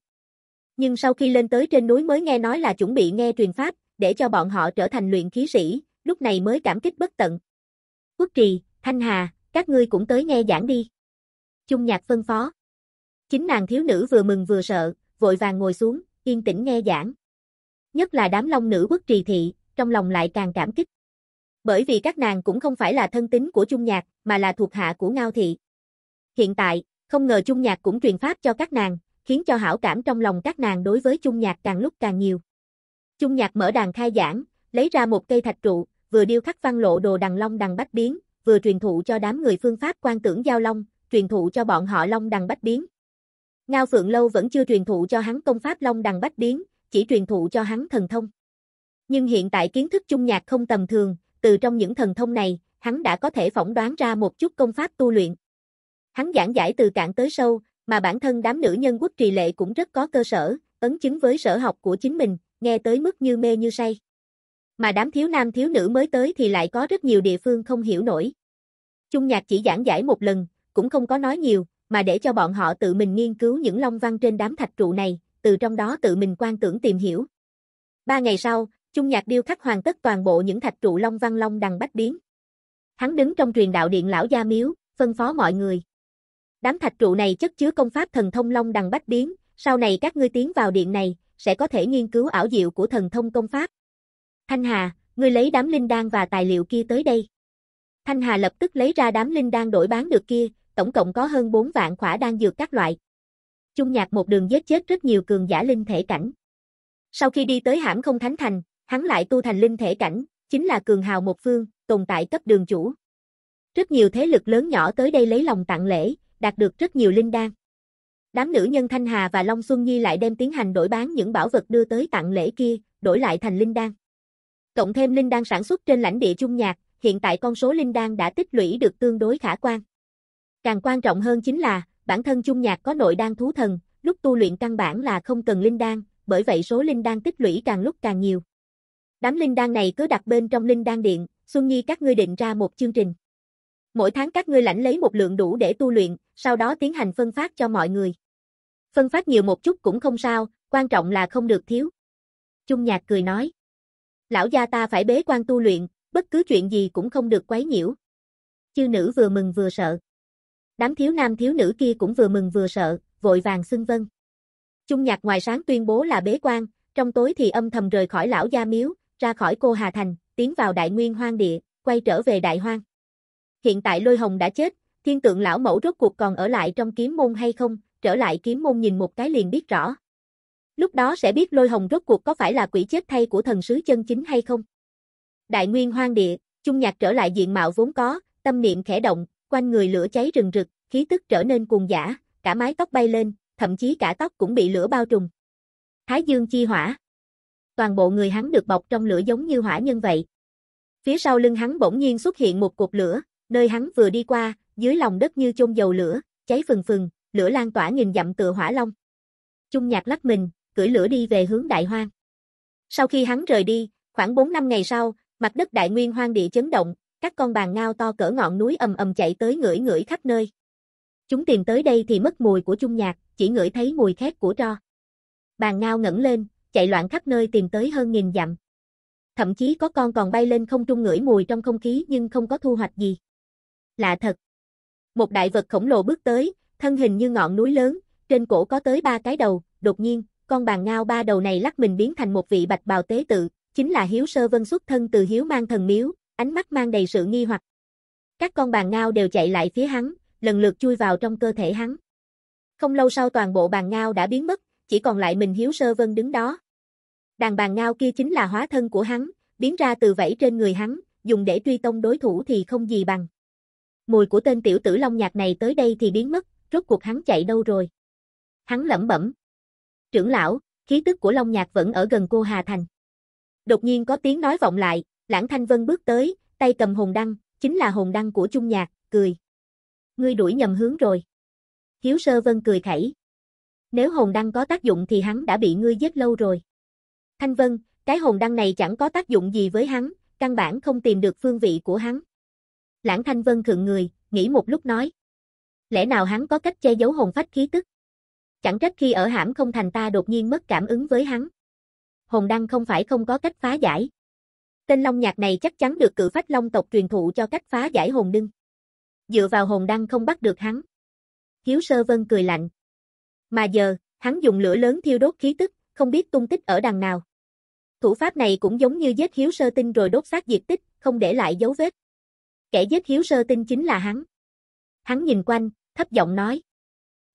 Nhưng sau khi lên tới trên núi mới nghe nói là chuẩn bị nghe truyền pháp, để cho bọn họ trở thành luyện khí sĩ, lúc này mới cảm kích bất tận. Quốc trì, Thanh Hà, các ngươi cũng tới nghe giảng đi. Trung Nhạc phân phó. Chính nàng thiếu nữ vừa mừng vừa sợ, vội vàng ngồi xuống, yên tĩnh nghe giảng. Nhất là đám long nữ quốc trì thị, trong lòng lại càng cảm kích. Bởi vì các nàng cũng không phải là thân tín của Trung Nhạc, mà là thuộc hạ của Ngao Thị. Hiện tại, không ngờ Trung Nhạc cũng truyền pháp cho các nàng, khiến cho hảo cảm trong lòng các nàng đối với Trung Nhạc càng lúc càng nhiều. Trung Nhạc mở đàn khai giảng, lấy ra một cây thạch trụ, vừa điêu khắc văn lộ đồ đằng long đằng bách biến, vừa truyền thụ cho đám người phương pháp quan tưởng giao long, truyền thụ cho bọn họ long đằng bách biến. Ngao Phượng Lâu vẫn chưa truyền thụ cho hắn công pháp long đằng bách biến, chỉ truyền thụ cho hắn thần thông. Nhưng hiện tại kiến thức chung nhạc không tầm thường, từ trong những thần thông này, hắn đã có thể phỏng đoán ra một chút công pháp tu luyện. Hắn giảng giải từ cạn tới sâu, mà bản thân đám nữ nhân quốc trì lệ cũng rất có cơ sở, ấn chứng với sở học của chính mình, nghe tới mức như mê như say. Mà đám thiếu nam thiếu nữ mới tới thì lại có rất nhiều địa phương không hiểu nổi. Chung nhạc chỉ giảng giải một lần, cũng không có nói nhiều, mà để cho bọn họ tự mình nghiên cứu những long văn trên đám thạch trụ này, từ trong đó tự mình quan tưởng tìm hiểu. Ba ngày sau, Trung nhạc điêu khắc hoàn tất toàn bộ những thạch trụ long văn long đằng bách biến. Hắn đứng trong truyền đạo điện lão gia miếu, phân phó mọi người. Đám thạch trụ này chất chứa công pháp thần thông long đằng bách biến, sau này các ngươi tiến vào điện này, sẽ có thể nghiên cứu ảo diệu của thần thông công pháp. Thanh Hà, ngươi lấy đám linh đan và tài liệu kia tới đây. Thanh Hà lập tức lấy ra đám linh đan đổi bán được kia, tổng cộng có hơn 4 vạn khỏa đan dược các loại. Trung nhạc một đường giết chết rất nhiều cường giả linh thể cảnh. Sau khi đi tới hãm không thánh thành, hắn lại tu thành linh thể cảnh, chính là cường hào một phương, tồn tại cấp đường chủ. Rất nhiều thế lực lớn nhỏ tới đây lấy lòng tặng lễ, đạt được rất nhiều linh đan. Đám nữ nhân Thanh Hà và Long Xuân Nhi lại đem tiến hành đổi bán những bảo vật đưa tới tặng lễ kia, đổi lại thành linh đan. Cộng thêm linh đan sản xuất trên lãnh địa Trung Nhạc, hiện tại con số linh đan đã tích lũy được tương đối khả quan. Càng quan trọng hơn chính là, bản thân Trung Nhạc có nội đan thú thần, lúc tu luyện căn bản là không cần linh đan, bởi vậy số linh đan tích lũy càng lúc càng nhiều. Đám linh đan này cứ đặt bên trong linh đan điện, Xuân Nhi các ngươi định ra một chương trình. Mỗi tháng các ngươi lãnh lấy một lượng đủ để tu luyện, sau đó tiến hành phân phát cho mọi người. Phân phát nhiều một chút cũng không sao, quan trọng là không được thiếu. Trung Nhạc cười nói. Lão gia ta phải bế quan tu luyện, bất cứ chuyện gì cũng không được quấy nhiễu. Chư nữ vừa mừng vừa sợ. Đám thiếu nam thiếu nữ kia cũng vừa mừng vừa sợ, vội vàng xưng vân Trung Nhạc ngoài sáng tuyên bố là bế quan, trong tối thì âm thầm rời khỏi lão gia miếu, ra khỏi cô Hà Thành, tiến vào đại nguyên hoang địa, quay trở về đại hoang. Hiện tại lôi hồng đã chết, thiên tượng lão mẫu rốt cuộc còn ở lại trong kiếm môn hay không, trở lại kiếm môn nhìn một cái liền biết rõ. Lúc đó sẽ biết lôi hồng rốt cuộc có phải là quỷ chết thay của thần sứ chân chính hay không. Đại nguyên hoang địa, chung nhạc trở lại diện mạo vốn có, tâm niệm khẽ động, quanh người lửa cháy rừng rực, khí tức trở nên cuồng dã, cả mái tóc bay lên, thậm chí cả tóc cũng bị lửa bao trùm. Thái dương chi hỏa toàn bộ người hắn được bọc trong lửa giống như hỏa nhân vậy. Phía sau lưng hắn bỗng nhiên xuất hiện một cục lửa, nơi hắn vừa đi qua, dưới lòng đất như chôn dầu lửa, cháy phừng phừng, lửa lan tỏa nghìn dặm tựa hỏa long. Trung Nhạc lắc mình, cưỡi lửa đi về hướng Đại Hoang. Sau khi hắn rời đi, khoảng 4 năm ngày sau, mặt đất Đại Nguyên Hoang địa chấn động, các con bàn ngao to cỡ ngọn núi ầm ầm chạy tới ngửi ngửi khắp nơi. Chúng tìm tới đây thì mất mùi của Trung Nhạc, chỉ ngửi thấy mùi khét của tro. Bàn ngao ngẩng lên, chạy loạn khắp nơi tìm tới hơn nghìn dặm. Thậm chí có con còn bay lên không trung ngửi mùi trong không khí nhưng không có thu hoạch gì. Lạ thật. Một đại vật khổng lồ bước tới, thân hình như ngọn núi lớn, trên cổ có tới ba cái đầu, đột nhiên, con bàn ngao ba đầu này lắc mình biến thành một vị bạch bào tế tự, chính là Hiếu Sơ Vân xuất thân từ Hiếu Mang Thần Miếu, ánh mắt mang đầy sự nghi hoặc. Các con bàn ngao đều chạy lại phía hắn, lần lượt chui vào trong cơ thể hắn. Không lâu sau toàn bộ bàn ngao đã biến mất, chỉ còn lại mình Hiếu Sơ Vân đứng đó. Đàn bàn ngao kia chính là hóa thân của hắn, biến ra từ vẫy trên người hắn, dùng để truy tông đối thủ thì không gì bằng. Mùi của tên tiểu tử Long Nhạc này tới đây thì biến mất, rốt cuộc hắn chạy đâu rồi? Hắn lẩm bẩm. Trưởng lão, khí tức của Long Nhạc vẫn ở gần cô Hà Thành. Đột nhiên có tiếng nói vọng lại, Lãng Thanh Vân bước tới, tay cầm hồn đăng, chính là hồn đăng của Trung Nhạc, cười. Ngươi đuổi nhầm hướng rồi. Hiếu Sơ Vân cười khẩy nếu hồn đăng có tác dụng thì hắn đã bị ngươi giết lâu rồi. Thanh Vân, cái hồn đăng này chẳng có tác dụng gì với hắn, căn bản không tìm được phương vị của hắn. Lãng Thanh Vân thượng người, nghĩ một lúc nói. Lẽ nào hắn có cách che giấu hồn phách khí tức? Chẳng trách khi ở hãm không thành ta đột nhiên mất cảm ứng với hắn. Hồn đăng không phải không có cách phá giải. Tên Long Nhạc này chắc chắn được cử phách Long tộc truyền thụ cho cách phá giải hồn đưng. Dựa vào hồn đăng không bắt được hắn. Hiếu Sơ Vân cười lạnh, mà giờ, hắn dùng lửa lớn thiêu đốt khí tức, không biết tung tích ở đằng nào. Thủ pháp này cũng giống như giết hiếu sơ tinh rồi đốt xác diệt tích, không để lại dấu vết. Kẻ giết hiếu sơ tinh chính là hắn. Hắn nhìn quanh, thấp giọng nói.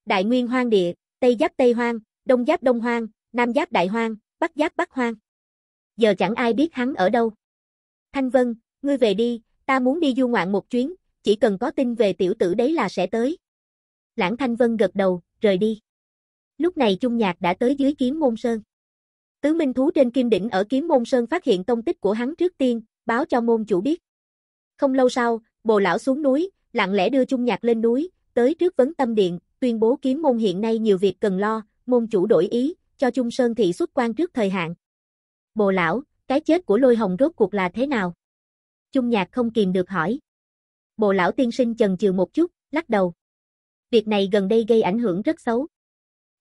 Đại nguyên hoang địa, Tây giáp Tây hoang, Đông giáp Đông hoang, Nam giáp Đại hoang, Bắc giáp Bắc hoang. Giờ chẳng ai biết hắn ở đâu. Thanh Vân, ngươi về đi, ta muốn đi du ngoạn một chuyến, chỉ cần có tin về tiểu tử đấy là sẽ tới. Lãng Thanh Vân gật đầu, rời đi. Lúc này trung Nhạc đã tới dưới kiếm môn sơn. Tứ Minh Thú trên kim đỉnh ở kiếm môn sơn phát hiện tông tích của hắn trước tiên, báo cho môn chủ biết. Không lâu sau, bồ lão xuống núi, lặng lẽ đưa trung Nhạc lên núi, tới trước vấn tâm điện, tuyên bố kiếm môn hiện nay nhiều việc cần lo, môn chủ đổi ý, cho trung Sơn thị xuất quan trước thời hạn. Bồ lão, cái chết của lôi hồng rốt cuộc là thế nào? trung Nhạc không kìm được hỏi. Bồ lão tiên sinh chần chừ một chút, lắc đầu. Việc này gần đây gây ảnh hưởng rất xấu.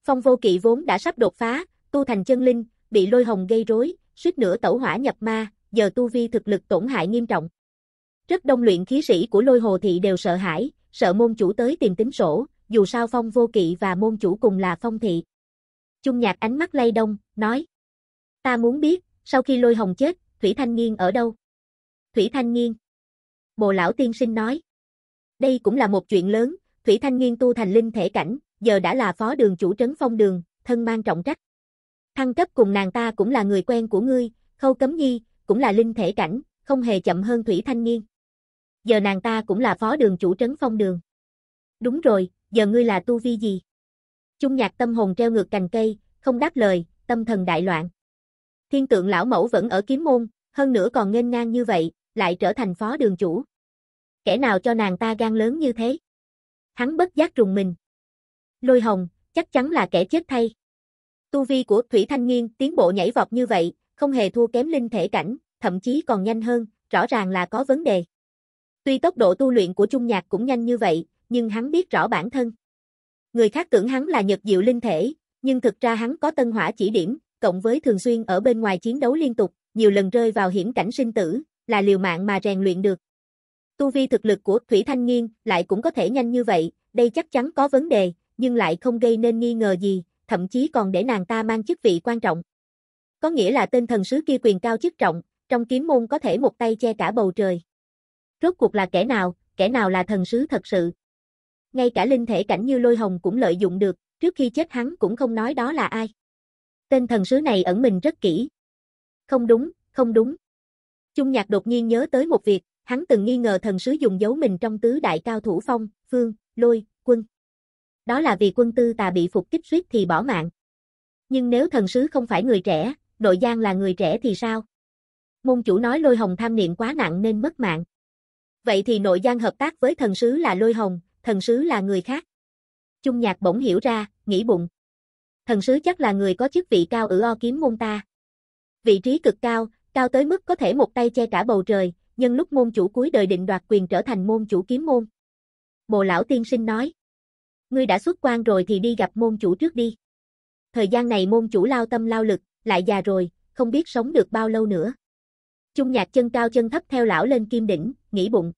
Phong vô kỵ vốn đã sắp đột phá, tu thành chân linh, bị lôi hồng gây rối, suýt nữa tẩu hỏa nhập ma, giờ tu vi thực lực tổn hại nghiêm trọng. Rất đông luyện khí sĩ của lôi hồ thị đều sợ hãi, sợ môn chủ tới tìm tính sổ, dù sao phong vô kỵ và môn chủ cùng là phong thị. Trung nhạc ánh mắt lay đông, nói. Ta muốn biết, sau khi lôi hồng chết, Thủy Thanh Nghiên ở đâu? Thủy Thanh Nghiên. Bồ lão tiên sinh nói. Đây cũng là một chuyện lớn, Thủy Thanh Nghiên tu thành linh thể cảnh, giờ đã là phó đường chủ trấn phong đường, thân mang trọng trách. Thăng cấp cùng nàng ta cũng là người quen của ngươi, khâu cấm nhi, cũng là linh thể cảnh, không hề chậm hơn Thủy Thanh niên Giờ nàng ta cũng là phó đường chủ trấn phong đường. Đúng rồi, giờ ngươi là tu vi gì? Trung nhạc tâm hồn treo ngược cành cây, không đáp lời, tâm thần đại loạn. Thiên tượng lão mẫu vẫn ở kiếm môn, hơn nữa còn nghênh ngang như vậy, lại trở thành phó đường chủ. Kẻ nào cho nàng ta gan lớn như thế? Hắn bất giác rùng mình. Lôi Hồng, chắc chắn là kẻ chết thay. Tu vi của Thủy Thanh Nghiên tiến bộ nhảy vọt như vậy, không hề thua kém linh thể cảnh, thậm chí còn nhanh hơn, rõ ràng là có vấn đề. Tuy tốc độ tu luyện của Trung Nhạc cũng nhanh như vậy, nhưng hắn biết rõ bản thân. Người khác tưởng hắn là nhật diệu linh thể, nhưng thực ra hắn có tân hỏa chỉ điểm, cộng với thường xuyên ở bên ngoài chiến đấu liên tục, nhiều lần rơi vào hiểm cảnh sinh tử, là liều mạng mà rèn luyện được. Tu vi thực lực của Thủy Thanh Nghiên lại cũng có thể nhanh như vậy, đây chắc chắn có vấn đề, nhưng lại không gây nên nghi ngờ gì, thậm chí còn để nàng ta mang chức vị quan trọng. Có nghĩa là tên thần sứ kia quyền cao chức trọng, trong kiếm môn có thể một tay che cả bầu trời. Rốt cuộc là kẻ nào, kẻ nào là thần sứ thật sự. Ngay cả linh thể cảnh như lôi hồng cũng lợi dụng được, trước khi chết hắn cũng không nói đó là ai. Tên thần sứ này ẩn mình rất kỹ. Không đúng, không đúng. Trung nhạc đột nhiên nhớ tới một việc, hắn từng nghi ngờ thần sứ dùng giấu mình trong tứ đại cao thủ phong, phương, lôi, quân đó là vì quân tư tà bị phục kích suýt thì bỏ mạng. Nhưng nếu thần sứ không phải người trẻ, nội giang là người trẻ thì sao? Môn chủ nói lôi hồng tham niệm quá nặng nên mất mạng. Vậy thì nội giang hợp tác với thần sứ là lôi hồng, thần sứ là người khác. trung nhạc bỗng hiểu ra, nghĩ bụng. Thần sứ chắc là người có chức vị cao ở o kiếm môn ta. Vị trí cực cao, cao tới mức có thể một tay che cả bầu trời, nhân lúc môn chủ cuối đời định đoạt quyền trở thành môn chủ kiếm môn. Bồ lão tiên sinh nói ngươi đã xuất quan rồi thì đi gặp môn chủ trước đi. Thời gian này môn chủ lao tâm lao lực, lại già rồi, không biết sống được bao lâu nữa. Chung nhạc chân cao chân thấp theo lão lên kim đỉnh, nghỉ bụng.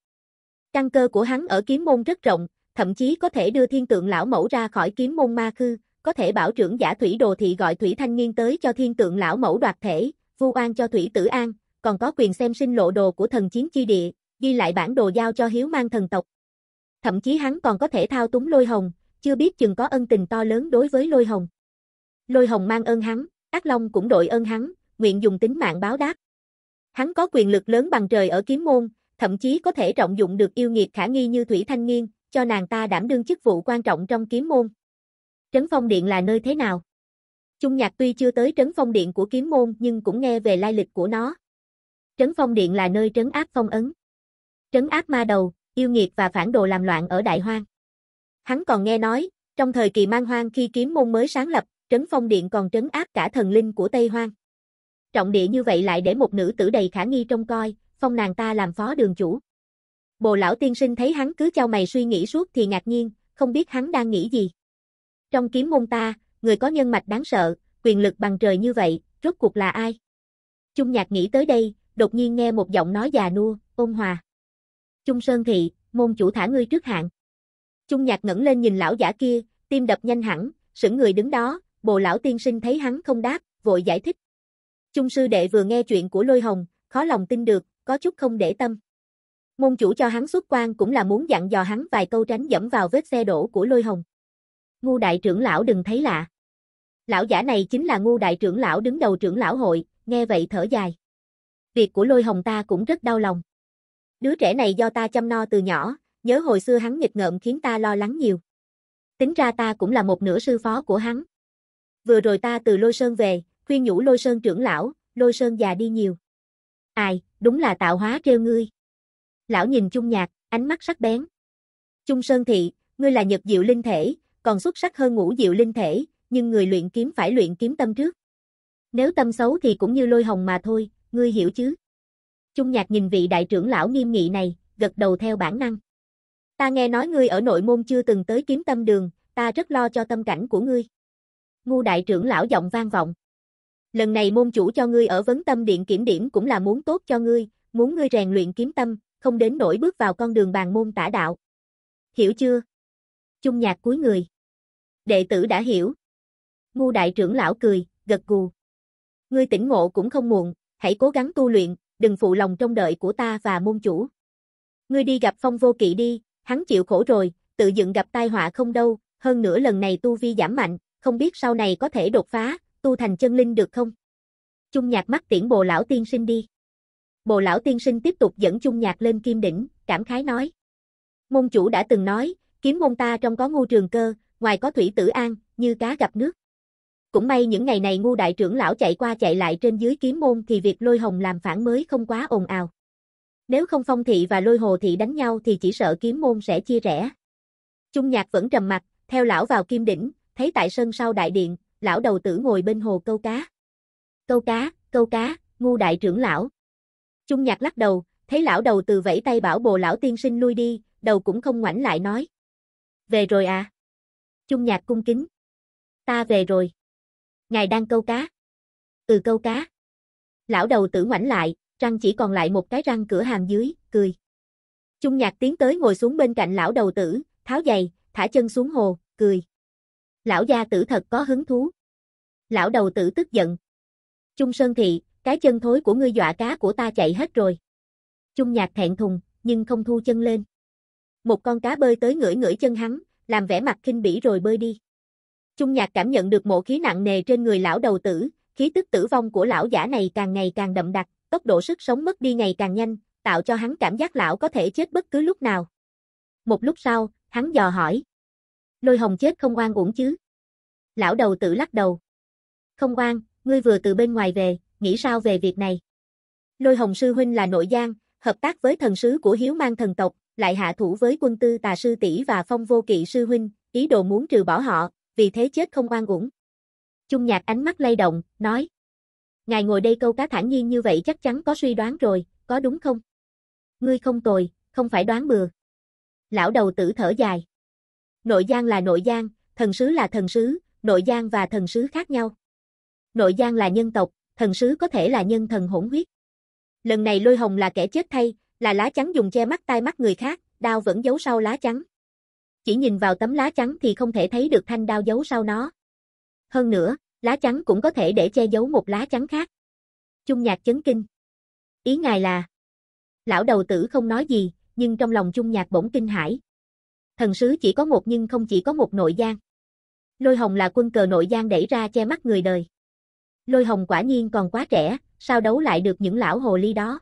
Căn cơ của hắn ở kiếm môn rất rộng, thậm chí có thể đưa thiên tượng lão mẫu ra khỏi kiếm môn ma khư, có thể bảo trưởng giả thủy đồ thị gọi thủy thanh nghiên tới cho thiên tượng lão mẫu đoạt thể, vu oan cho thủy tử an, còn có quyền xem sinh lộ đồ của thần chiến chi địa, ghi lại bản đồ giao cho hiếu mang thần tộc. Thậm chí hắn còn có thể thao túng lôi hồng, chưa biết chừng có ân tình to lớn đối với Lôi Hồng. Lôi Hồng mang ơn hắn, Ác Long cũng đội ơn hắn, nguyện dùng tính mạng báo đáp. Hắn có quyền lực lớn bằng trời ở kiếm môn, thậm chí có thể trọng dụng được yêu nghiệt khả nghi như Thủy Thanh Nghiên, cho nàng ta đảm đương chức vụ quan trọng trong kiếm môn. Trấn Phong Điện là nơi thế nào? Trung Nhạc tuy chưa tới Trấn Phong Điện của kiếm môn nhưng cũng nghe về lai lịch của nó. Trấn Phong Điện là nơi trấn áp phong ấn. Trấn áp ma đầu, yêu nghiệt và phản đồ làm loạn ở Đại Hoang. Hắn còn nghe nói, trong thời kỳ mang hoang khi kiếm môn mới sáng lập, trấn phong điện còn trấn áp cả thần linh của Tây Hoang. Trọng địa như vậy lại để một nữ tử đầy khả nghi trông coi, phong nàng ta làm phó đường chủ. Bồ lão tiên sinh thấy hắn cứ trao mày suy nghĩ suốt thì ngạc nhiên, không biết hắn đang nghĩ gì. Trong kiếm môn ta, người có nhân mạch đáng sợ, quyền lực bằng trời như vậy, rốt cuộc là ai? Trung nhạc nghĩ tới đây, đột nhiên nghe một giọng nói già nua, ôn hòa. Trung Sơn Thị, môn chủ thả ngươi trước hạng Trung nhạc ngẩng lên nhìn lão giả kia, tim đập nhanh hẳn, sững người đứng đó, bồ lão tiên sinh thấy hắn không đáp, vội giải thích. Trung sư đệ vừa nghe chuyện của lôi hồng, khó lòng tin được, có chút không để tâm. Môn chủ cho hắn xuất quan cũng là muốn dặn dò hắn vài câu tránh dẫm vào vết xe đổ của lôi hồng. Ngu đại trưởng lão đừng thấy lạ. Lão giả này chính là ngu đại trưởng lão đứng đầu trưởng lão hội, nghe vậy thở dài. Việc của lôi hồng ta cũng rất đau lòng. Đứa trẻ này do ta chăm no từ nhỏ, nhớ hồi xưa hắn nghịch ngợm khiến ta lo lắng nhiều. Tính ra ta cũng là một nửa sư phó của hắn. Vừa rồi ta từ Lôi Sơn về, khuyên nhủ Lôi Sơn trưởng lão, Lôi Sơn già đi nhiều. Ai, đúng là tạo hóa treo ngươi. Lão nhìn Trung Nhạc, ánh mắt sắc bén. Trung Sơn thị, ngươi là nhật diệu linh thể, còn xuất sắc hơn ngũ diệu linh thể, nhưng người luyện kiếm phải luyện kiếm tâm trước. Nếu tâm xấu thì cũng như lôi hồng mà thôi, ngươi hiểu chứ? Trung Nhạc nhìn vị đại trưởng lão nghiêm nghị này, gật đầu theo bản năng. Ta nghe nói ngươi ở nội môn chưa từng tới kiếm tâm đường, ta rất lo cho tâm cảnh của ngươi. Ngu đại trưởng lão giọng vang vọng. Lần này môn chủ cho ngươi ở vấn tâm điện kiểm điểm cũng là muốn tốt cho ngươi, muốn ngươi rèn luyện kiếm tâm, không đến nổi bước vào con đường bàn môn tả đạo. Hiểu chưa? Trung nhạc cuối người. Đệ tử đã hiểu. Ngu đại trưởng lão cười, gật gù. Ngươi tỉnh ngộ cũng không muộn, hãy cố gắng tu luyện, đừng phụ lòng trong đợi của ta và môn chủ. Ngươi đi gặp phong vô kỵ đi, hắn chịu khổ rồi, tự dựng gặp tai họa không đâu, hơn nữa lần này tu vi giảm mạnh, không biết sau này có thể đột phá, tu thành chân linh được không? Chung nhạc mắt tiễn bồ lão tiên sinh đi. Bồ lão tiên sinh tiếp tục dẫn chung nhạc lên kim đỉnh, cảm khái nói. Môn chủ đã từng nói, kiếm môn ta trong có ngu trường cơ, ngoài có thủy tử an, như cá gặp nước. Cũng may những ngày này ngu đại trưởng lão chạy qua chạy lại trên dưới kiếm môn thì việc lôi hồng làm phản mới không quá ồn ào. Nếu không phong thị và lôi hồ thị đánh nhau thì chỉ sợ kiếm môn sẽ chia rẽ. Trung nhạc vẫn trầm mặt, theo lão vào kim đỉnh, thấy tại sân sau đại điện, lão đầu tử ngồi bên hồ câu cá. Câu cá, câu cá, ngu đại trưởng lão. Trung nhạc lắc đầu, thấy lão đầu từ vẫy tay bảo bồ lão tiên sinh lui đi, đầu cũng không ngoảnh lại nói. Về rồi à? Trung nhạc cung kính. Ta về rồi. Ngài đang câu cá. Ừ câu cá. Lão đầu tử ngoảnh lại, răng chỉ còn lại một cái răng cửa hàm dưới, cười. Trung nhạc tiến tới ngồi xuống bên cạnh lão đầu tử, tháo giày, thả chân xuống hồ, cười. Lão gia tử thật có hứng thú. Lão đầu tử tức giận. Trung Sơn Thị, cái chân thối của ngươi dọa cá của ta chạy hết rồi. Trung nhạc thẹn thùng, nhưng không thu chân lên. Một con cá bơi tới ngửi ngửi chân hắn, làm vẻ mặt khinh bỉ rồi bơi đi. Trung nhạc cảm nhận được mộ khí nặng nề trên người lão đầu tử, khí tức tử vong của lão giả này càng ngày càng đậm đặc tốc độ sức sống mất đi ngày càng nhanh, tạo cho hắn cảm giác lão có thể chết bất cứ lúc nào. Một lúc sau, hắn dò hỏi. Lôi hồng chết không oan uổng chứ? Lão đầu tự lắc đầu. Không oan, ngươi vừa từ bên ngoài về, nghĩ sao về việc này? Lôi hồng sư huynh là nội giang, hợp tác với thần sứ của hiếu mang thần tộc, lại hạ thủ với quân tư tà sư tỷ và phong vô kỵ sư huynh, ý đồ muốn trừ bỏ họ, vì thế chết không oan uổng. Trung nhạc ánh mắt lay động, nói. Ngài ngồi đây câu cá thản nhiên như vậy chắc chắn có suy đoán rồi, có đúng không? Ngươi không tồi, không phải đoán bừa. Lão đầu tử thở dài. Nội gian là nội gian, thần sứ là thần sứ, nội gian và thần sứ khác nhau. Nội gian là nhân tộc, thần sứ có thể là nhân thần hỗn huyết. Lần này lôi hồng là kẻ chết thay, là lá trắng dùng che mắt tai mắt người khác, đao vẫn giấu sau lá trắng. Chỉ nhìn vào tấm lá trắng thì không thể thấy được thanh đao giấu sau nó. Hơn nữa, Lá trắng cũng có thể để che giấu một lá trắng khác. Trung nhạc chấn kinh. Ý ngài là... Lão đầu tử không nói gì, nhưng trong lòng Trung nhạc bỗng kinh hãi. Thần sứ chỉ có một nhưng không chỉ có một nội gian. Lôi hồng là quân cờ nội gian đẩy ra che mắt người đời. Lôi hồng quả nhiên còn quá trẻ, sao đấu lại được những lão hồ ly đó.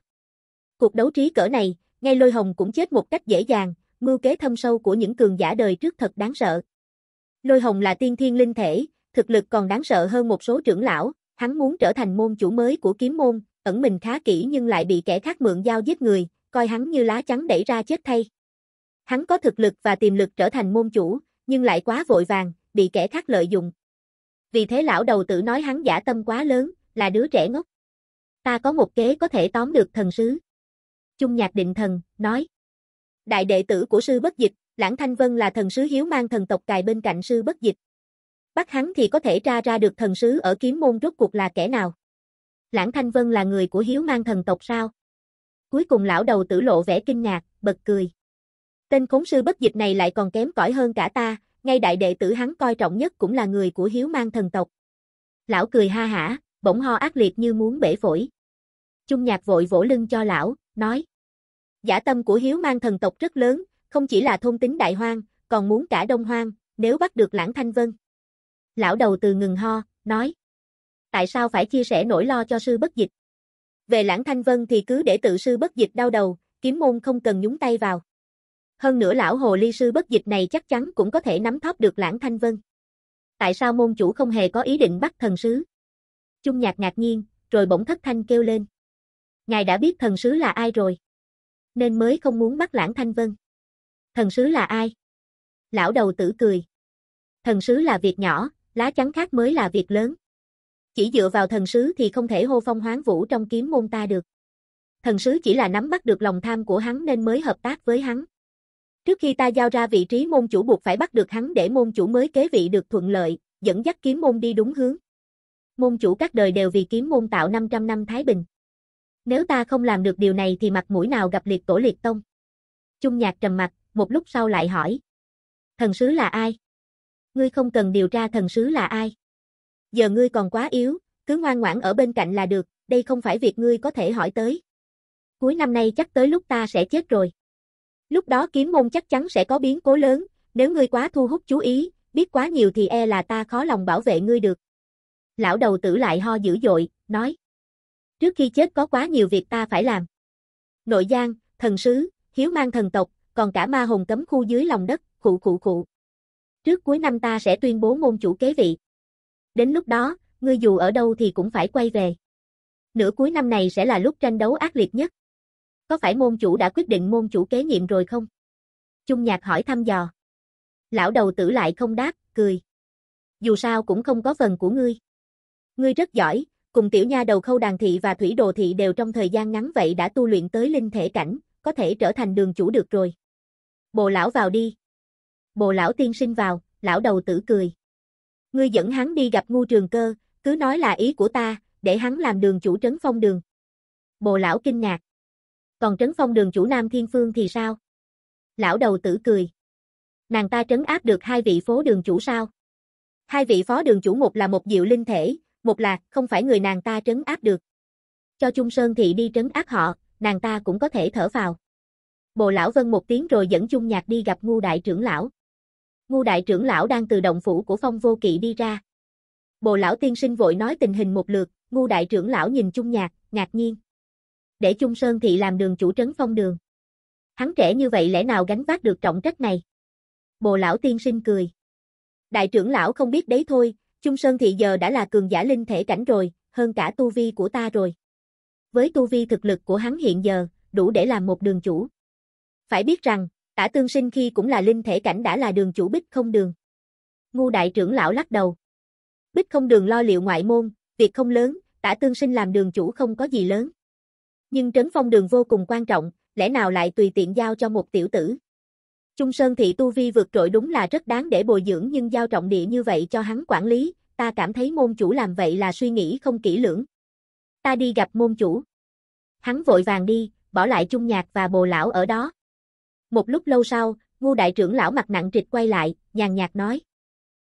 Cuộc đấu trí cỡ này, ngay lôi hồng cũng chết một cách dễ dàng, mưu kế thâm sâu của những cường giả đời trước thật đáng sợ. Lôi hồng là tiên thiên linh thể, thực lực còn đáng sợ hơn một số trưởng lão, hắn muốn trở thành môn chủ mới của kiếm môn, ẩn mình khá kỹ nhưng lại bị kẻ khác mượn dao giết người, coi hắn như lá chắn đẩy ra chết thay. Hắn có thực lực và tiềm lực trở thành môn chủ, nhưng lại quá vội vàng, bị kẻ khác lợi dụng. Vì thế lão đầu tử nói hắn giả tâm quá lớn, là đứa trẻ ngốc. Ta có một kế có thể tóm được thần sứ. Trung nhạc định thần, nói. Đại đệ tử của sư bất dịch, Lãng Thanh Vân là thần sứ hiếu mang thần tộc cài bên cạnh sư bất dịch bắt hắn thì có thể tra ra được thần sứ ở kiếm môn rốt cuộc là kẻ nào. Lãng Thanh Vân là người của hiếu mang thần tộc sao? Cuối cùng lão đầu tử lộ vẻ kinh ngạc, bật cười. Tên khốn sư bất dịch này lại còn kém cỏi hơn cả ta, ngay đại đệ tử hắn coi trọng nhất cũng là người của hiếu mang thần tộc. Lão cười ha hả, bỗng ho ác liệt như muốn bể phổi. Trung nhạc vội vỗ lưng cho lão, nói. Giả tâm của hiếu mang thần tộc rất lớn, không chỉ là thôn tính đại hoang, còn muốn cả đông hoang, nếu bắt được lãng thanh vân lão đầu từ ngừng ho, nói. Tại sao phải chia sẻ nỗi lo cho sư bất dịch? Về lãng thanh vân thì cứ để tự sư bất dịch đau đầu, kiếm môn không cần nhúng tay vào. Hơn nữa lão hồ ly sư bất dịch này chắc chắn cũng có thể nắm thóp được lãng thanh vân. Tại sao môn chủ không hề có ý định bắt thần sứ? Trung nhạc ngạc nhiên, rồi bỗng thất thanh kêu lên. Ngài đã biết thần sứ là ai rồi. Nên mới không muốn bắt lãng thanh vân. Thần sứ là ai? Lão đầu tử cười. Thần sứ là việc nhỏ, lá chắn khác mới là việc lớn. Chỉ dựa vào thần sứ thì không thể hô phong hoáng vũ trong kiếm môn ta được. Thần sứ chỉ là nắm bắt được lòng tham của hắn nên mới hợp tác với hắn. Trước khi ta giao ra vị trí môn chủ buộc phải bắt được hắn để môn chủ mới kế vị được thuận lợi, dẫn dắt kiếm môn đi đúng hướng. Môn chủ các đời đều vì kiếm môn tạo 500 năm Thái Bình. Nếu ta không làm được điều này thì mặt mũi nào gặp liệt tổ liệt tông. Trung nhạc trầm mặt, một lúc sau lại hỏi. Thần sứ là ai? ngươi không cần điều tra thần sứ là ai. Giờ ngươi còn quá yếu, cứ ngoan ngoãn ở bên cạnh là được, đây không phải việc ngươi có thể hỏi tới. Cuối năm nay chắc tới lúc ta sẽ chết rồi. Lúc đó kiếm môn chắc chắn sẽ có biến cố lớn, nếu ngươi quá thu hút chú ý, biết quá nhiều thì e là ta khó lòng bảo vệ ngươi được. Lão đầu tử lại ho dữ dội, nói. Trước khi chết có quá nhiều việc ta phải làm. Nội giang, thần sứ, hiếu mang thần tộc, còn cả ma hồn cấm khu dưới lòng đất, khụ khụ khụ. Trước cuối năm ta sẽ tuyên bố môn chủ kế vị. Đến lúc đó, ngươi dù ở đâu thì cũng phải quay về. Nửa cuối năm này sẽ là lúc tranh đấu ác liệt nhất. Có phải môn chủ đã quyết định môn chủ kế nhiệm rồi không? Trung nhạc hỏi thăm dò. Lão đầu tử lại không đáp, cười. Dù sao cũng không có phần của ngươi. Ngươi rất giỏi, cùng tiểu nha đầu khâu đàn thị và thủy đồ thị đều trong thời gian ngắn vậy đã tu luyện tới linh thể cảnh, có thể trở thành đường chủ được rồi. bộ lão vào đi, bộ lão tiên sinh vào, lão đầu tử cười. Ngươi dẫn hắn đi gặp ngu trường cơ, cứ nói là ý của ta, để hắn làm đường chủ trấn phong đường. Bộ lão kinh ngạc. Còn trấn phong đường chủ Nam Thiên Phương thì sao? Lão đầu tử cười. Nàng ta trấn áp được hai vị phố đường chủ sao? Hai vị phó đường chủ một là một diệu linh thể, một là không phải người nàng ta trấn áp được. Cho Trung Sơn thị đi trấn áp họ, nàng ta cũng có thể thở vào. bộ lão vân một tiếng rồi dẫn Chung Nhạc đi gặp ngu đại trưởng lão ngu đại trưởng lão đang từ động phủ của phong vô kỵ đi ra. Bồ lão tiên sinh vội nói tình hình một lượt, ngu đại trưởng lão nhìn chung nhạc, ngạc nhiên. Để chung sơn thị làm đường chủ trấn phong đường. Hắn trẻ như vậy lẽ nào gánh vác được trọng trách này? Bồ lão tiên sinh cười. Đại trưởng lão không biết đấy thôi, chung sơn thị giờ đã là cường giả linh thể cảnh rồi, hơn cả tu vi của ta rồi. Với tu vi thực lực của hắn hiện giờ, đủ để làm một đường chủ. Phải biết rằng, Tả tương sinh khi cũng là linh thể cảnh đã là đường chủ bích không đường. Ngu đại trưởng lão lắc đầu. Bích không đường lo liệu ngoại môn, việc không lớn, tả tương sinh làm đường chủ không có gì lớn. Nhưng trấn phong đường vô cùng quan trọng, lẽ nào lại tùy tiện giao cho một tiểu tử. Trung Sơn thị tu vi vượt trội đúng là rất đáng để bồi dưỡng nhưng giao trọng địa như vậy cho hắn quản lý, ta cảm thấy môn chủ làm vậy là suy nghĩ không kỹ lưỡng. Ta đi gặp môn chủ. Hắn vội vàng đi, bỏ lại Trung Nhạc và bồ lão ở đó. Một lúc lâu sau, ngu đại trưởng lão mặt nặng trịch quay lại, nhàn nhạt nói.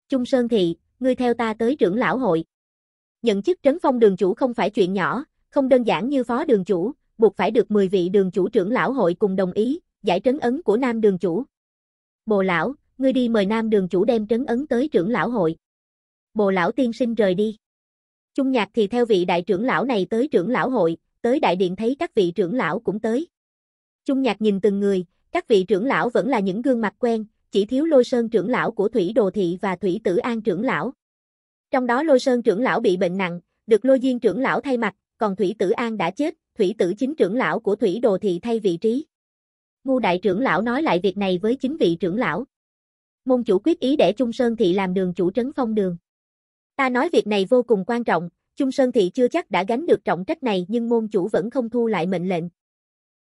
Trung Sơn Thị, ngươi theo ta tới trưởng lão hội. Nhận chức trấn phong đường chủ không phải chuyện nhỏ, không đơn giản như phó đường chủ, buộc phải được 10 vị đường chủ trưởng lão hội cùng đồng ý, giải trấn ấn của nam đường chủ. Bồ lão, ngươi đi mời nam đường chủ đem trấn ấn tới trưởng lão hội. Bồ lão tiên sinh rời đi. Trung nhạc thì theo vị đại trưởng lão này tới trưởng lão hội, tới đại điện thấy các vị trưởng lão cũng tới. Trung nhạc nhìn từng người, các vị trưởng lão vẫn là những gương mặt quen, chỉ thiếu lôi sơn trưởng lão của Thủy Đồ Thị và Thủy Tử An trưởng lão. Trong đó lôi sơn trưởng lão bị bệnh nặng, được lôi duyên trưởng lão thay mặt, còn Thủy Tử An đã chết, Thủy Tử chính trưởng lão của Thủy Đồ Thị thay vị trí. Ngu đại trưởng lão nói lại việc này với chính vị trưởng lão. Môn chủ quyết ý để Trung Sơn Thị làm đường chủ trấn phong đường. Ta nói việc này vô cùng quan trọng, Trung Sơn Thị chưa chắc đã gánh được trọng trách này nhưng môn chủ vẫn không thu lại mệnh lệnh.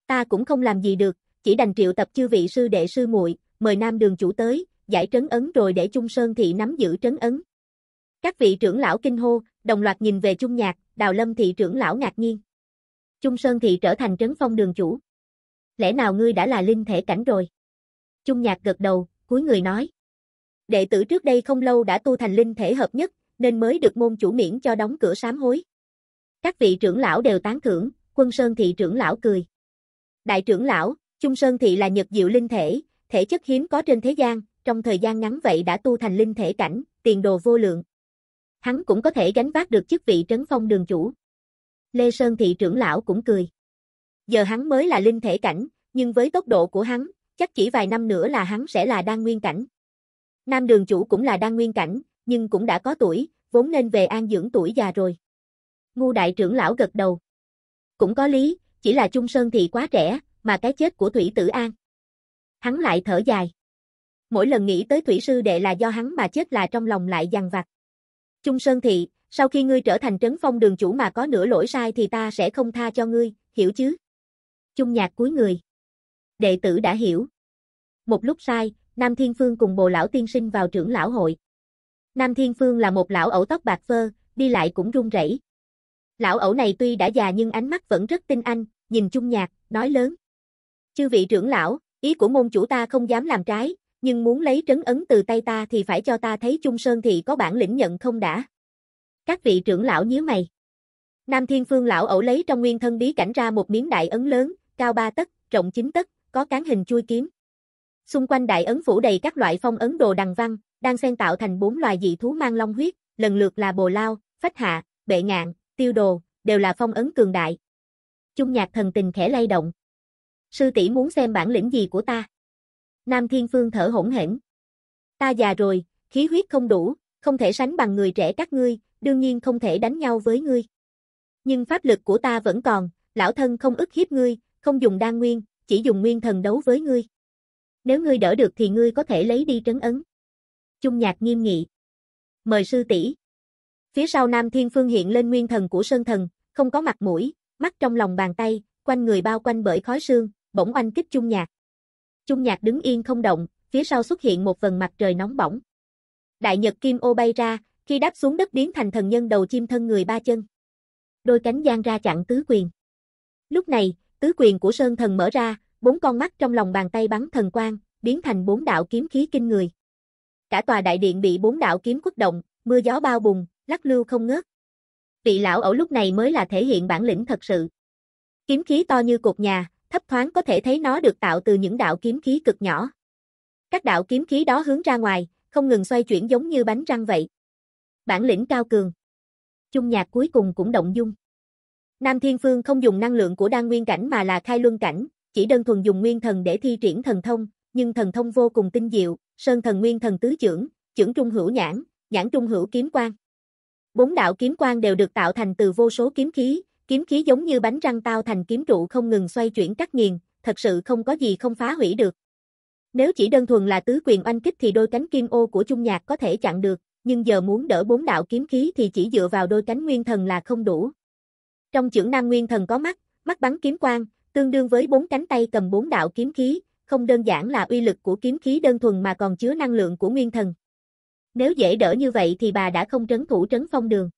Ta cũng không làm gì được, chỉ đành triệu tập chư vị sư đệ sư muội, mời nam đường chủ tới, giải trấn ấn rồi để Trung Sơn thị nắm giữ trấn ấn. Các vị trưởng lão kinh hô, đồng loạt nhìn về Trung Nhạc, Đào Lâm thị trưởng lão ngạc nhiên. Trung Sơn thị trở thành trấn phong đường chủ. Lẽ nào ngươi đã là linh thể cảnh rồi? Trung Nhạc gật đầu, cuối người nói. Đệ tử trước đây không lâu đã tu thành linh thể hợp nhất, nên mới được môn chủ miễn cho đóng cửa sám hối. Các vị trưởng lão đều tán thưởng, quân Sơn thị trưởng lão cười. Đại trưởng lão, Trung Sơn Thị là nhật diệu linh thể, thể chất hiếm có trên thế gian, trong thời gian ngắn vậy đã tu thành linh thể cảnh, tiền đồ vô lượng. Hắn cũng có thể gánh vác được chức vị trấn phong đường chủ. Lê Sơn Thị trưởng lão cũng cười. Giờ hắn mới là linh thể cảnh, nhưng với tốc độ của hắn, chắc chỉ vài năm nữa là hắn sẽ là đan nguyên cảnh. Nam đường chủ cũng là đan nguyên cảnh, nhưng cũng đã có tuổi, vốn nên về an dưỡng tuổi già rồi. Ngu đại trưởng lão gật đầu. Cũng có lý, chỉ là Trung Sơn Thị quá trẻ, mà cái chết của Thủy Tử An. Hắn lại thở dài. Mỗi lần nghĩ tới Thủy Sư Đệ là do hắn mà chết là trong lòng lại dằn vặt. Trung Sơn Thị, sau khi ngươi trở thành trấn phong đường chủ mà có nửa lỗi sai thì ta sẽ không tha cho ngươi, hiểu chứ? Trung Nhạc cúi người. Đệ tử đã hiểu. Một lúc sai, Nam Thiên Phương cùng bồ lão tiên sinh vào trưởng lão hội. Nam Thiên Phương là một lão ẩu tóc bạc phơ, đi lại cũng run rẩy. Lão ẩu này tuy đã già nhưng ánh mắt vẫn rất tinh anh, nhìn Trung Nhạc, nói lớn. Chư vị trưởng lão, ý của môn chủ ta không dám làm trái, nhưng muốn lấy trấn ấn từ tay ta thì phải cho ta thấy Trung Sơn thì có bản lĩnh nhận không đã. Các vị trưởng lão nhíu mày. Nam Thiên Phương lão ẩu lấy trong nguyên thân bí cảnh ra một miếng đại ấn lớn, cao ba tấc, rộng chín tấc, có cán hình chui kiếm. Xung quanh đại ấn phủ đầy các loại phong ấn đồ đằng văn, đang xen tạo thành bốn loài dị thú mang long huyết, lần lượt là bồ lao, phách hạ, bệ ngạn, tiêu đồ, đều là phong ấn cường đại. Trung nhạc thần tình khẽ lay động sư tỷ muốn xem bản lĩnh gì của ta. Nam Thiên Phương thở hổn hển. Ta già rồi, khí huyết không đủ, không thể sánh bằng người trẻ các ngươi, đương nhiên không thể đánh nhau với ngươi. Nhưng pháp lực của ta vẫn còn, lão thân không ức hiếp ngươi, không dùng đa nguyên, chỉ dùng nguyên thần đấu với ngươi. Nếu ngươi đỡ được thì ngươi có thể lấy đi trấn ấn. Trung nhạc nghiêm nghị. Mời sư tỷ. Phía sau Nam Thiên Phương hiện lên nguyên thần của Sơn Thần, không có mặt mũi, mắt trong lòng bàn tay, quanh người bao quanh bởi khói sương, bỗng oanh kích chung nhạc. Chung nhạc đứng yên không động, phía sau xuất hiện một vần mặt trời nóng bỏng. Đại nhật kim ô bay ra, khi đáp xuống đất biến thành thần nhân đầu chim thân người ba chân. Đôi cánh giang ra chặn tứ quyền. Lúc này, tứ quyền của sơn thần mở ra, bốn con mắt trong lòng bàn tay bắn thần quang, biến thành bốn đạo kiếm khí kinh người. Cả tòa đại điện bị bốn đạo kiếm quất động, mưa gió bao bùng, lắc lưu không ngớt. Vị lão ở lúc này mới là thể hiện bản lĩnh thật sự. Kiếm khí to như cột nhà, thấp thoáng có thể thấy nó được tạo từ những đạo kiếm khí cực nhỏ. Các đạo kiếm khí đó hướng ra ngoài, không ngừng xoay chuyển giống như bánh răng vậy. Bản lĩnh cao cường. Chung nhạc cuối cùng cũng động dung. Nam Thiên Phương không dùng năng lượng của đan nguyên cảnh mà là khai luân cảnh, chỉ đơn thuần dùng nguyên thần để thi triển thần thông, nhưng thần thông vô cùng tinh diệu, sơn thần nguyên thần tứ trưởng, trưởng trung hữu nhãn, nhãn trung hữu kiếm quang. Bốn đạo kiếm quang đều được tạo thành từ vô số kiếm khí, Kiếm khí giống như bánh răng tao thành kiếm trụ không ngừng xoay chuyển cắt nghiền, thật sự không có gì không phá hủy được. Nếu chỉ đơn thuần là tứ quyền oanh kích thì đôi cánh kim ô của Trung Nhạc có thể chặn được, nhưng giờ muốn đỡ bốn đạo kiếm khí thì chỉ dựa vào đôi cánh nguyên thần là không đủ. Trong trưởng nam nguyên thần có mắt, mắt bắn kiếm quang, tương đương với bốn cánh tay cầm bốn đạo kiếm khí, không đơn giản là uy lực của kiếm khí đơn thuần mà còn chứa năng lượng của nguyên thần. Nếu dễ đỡ như vậy thì bà đã không trấn thủ trấn phong đường.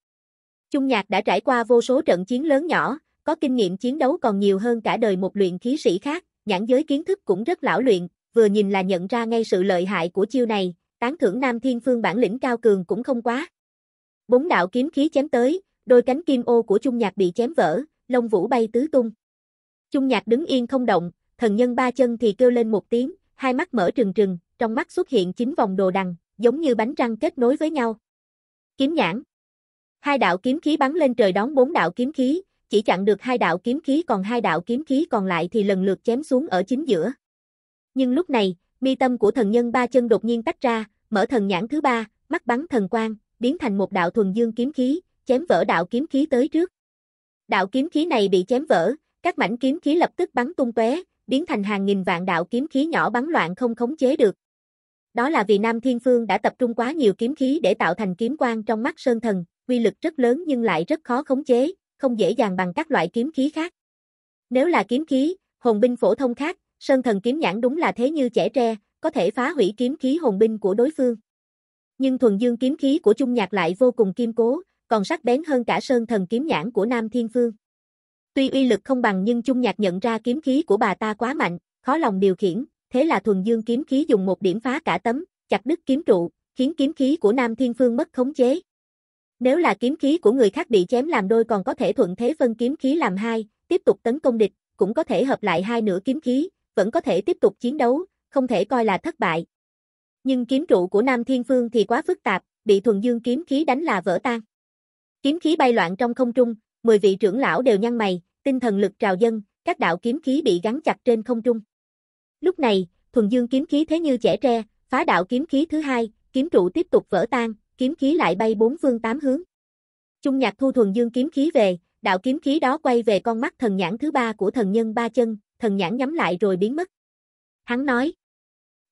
Trung Nhạc đã trải qua vô số trận chiến lớn nhỏ, có kinh nghiệm chiến đấu còn nhiều hơn cả đời một luyện khí sĩ khác, nhãn giới kiến thức cũng rất lão luyện, vừa nhìn là nhận ra ngay sự lợi hại của chiêu này, tán thưởng Nam Thiên Phương bản lĩnh cao cường cũng không quá. Bốn đạo kiếm khí chém tới, đôi cánh kim ô của Trung Nhạc bị chém vỡ, lông vũ bay tứ tung. Trung Nhạc đứng yên không động, thần nhân ba chân thì kêu lên một tiếng, hai mắt mở trừng trừng, trong mắt xuất hiện chín vòng đồ đằng, giống như bánh răng kết nối với nhau. Kiếm nhãn Hai đạo kiếm khí bắn lên trời đón bốn đạo kiếm khí, chỉ chặn được hai đạo kiếm khí còn hai đạo kiếm khí còn lại thì lần lượt chém xuống ở chính giữa. Nhưng lúc này, mi tâm của thần nhân ba chân đột nhiên tách ra, mở thần nhãn thứ ba, mắt bắn thần quang, biến thành một đạo thuần dương kiếm khí, chém vỡ đạo kiếm khí tới trước. Đạo kiếm khí này bị chém vỡ, các mảnh kiếm khí lập tức bắn tung tóe, biến thành hàng nghìn vạn đạo kiếm khí nhỏ bắn loạn không khống chế được. Đó là vì Nam Thiên Phương đã tập trung quá nhiều kiếm khí để tạo thành kiếm quang trong mắt Sơn Thần, uy lực rất lớn nhưng lại rất khó khống chế, không dễ dàng bằng các loại kiếm khí khác. Nếu là kiếm khí, hồn binh phổ thông khác, Sơn Thần kiếm nhãn đúng là thế như trẻ tre, có thể phá hủy kiếm khí hồn binh của đối phương. Nhưng thuần dương kiếm khí của Trung Nhạc lại vô cùng kiên cố, còn sắc bén hơn cả Sơn Thần kiếm nhãn của Nam Thiên Phương. Tuy uy lực không bằng nhưng Trung Nhạc nhận ra kiếm khí của bà ta quá mạnh, khó lòng điều khiển, thế là thuần dương kiếm khí dùng một điểm phá cả tấm, chặt đứt kiếm trụ, khiến kiếm khí của Nam Thiên Phương mất khống chế. Nếu là kiếm khí của người khác bị chém làm đôi còn có thể thuận thế phân kiếm khí làm hai, tiếp tục tấn công địch, cũng có thể hợp lại hai nửa kiếm khí, vẫn có thể tiếp tục chiến đấu, không thể coi là thất bại. Nhưng kiếm trụ của Nam Thiên Phương thì quá phức tạp, bị thuần dương kiếm khí đánh là vỡ tan. Kiếm khí bay loạn trong không trung, 10 vị trưởng lão đều nhăn mày, tinh thần lực trào dâng, các đạo kiếm khí bị gắn chặt trên không trung. Lúc này, thuần dương kiếm khí thế như trẻ tre, phá đạo kiếm khí thứ hai, kiếm trụ tiếp tục vỡ tan, kiếm khí lại bay bốn phương tám hướng. Trung Nhạc thu thuần dương kiếm khí về, đạo kiếm khí đó quay về con mắt thần nhãn thứ ba của thần nhân ba chân, thần nhãn nhắm lại rồi biến mất. Hắn nói,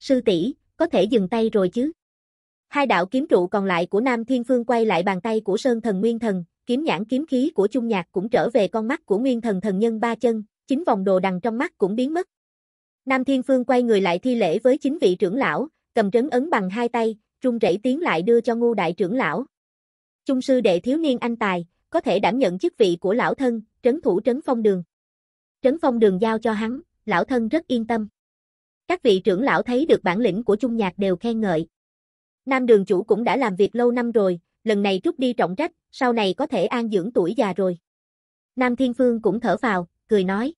sư tỷ có thể dừng tay rồi chứ. Hai đạo kiếm trụ còn lại của Nam Thiên Phương quay lại bàn tay của Sơn Thần Nguyên Thần, kiếm nhãn kiếm khí của Trung Nhạc cũng trở về con mắt của Nguyên Thần Thần Nhân ba chân, chính vòng đồ đằng trong mắt cũng biến mất. Nam Thiên Phương quay người lại thi lễ với chính vị trưởng lão, cầm trấn ấn bằng hai tay, run rẩy tiến lại đưa cho ngu đại trưởng lão. Trung sư đệ thiếu niên anh tài, có thể đảm nhận chức vị của lão thân, trấn thủ trấn phong đường. Trấn phong đường giao cho hắn, lão thân rất yên tâm. Các vị trưởng lão thấy được bản lĩnh của Trung Nhạc đều khen ngợi. Nam đường chủ cũng đã làm việc lâu năm rồi, lần này trút đi trọng trách, sau này có thể an dưỡng tuổi già rồi. Nam Thiên Phương cũng thở vào, cười nói.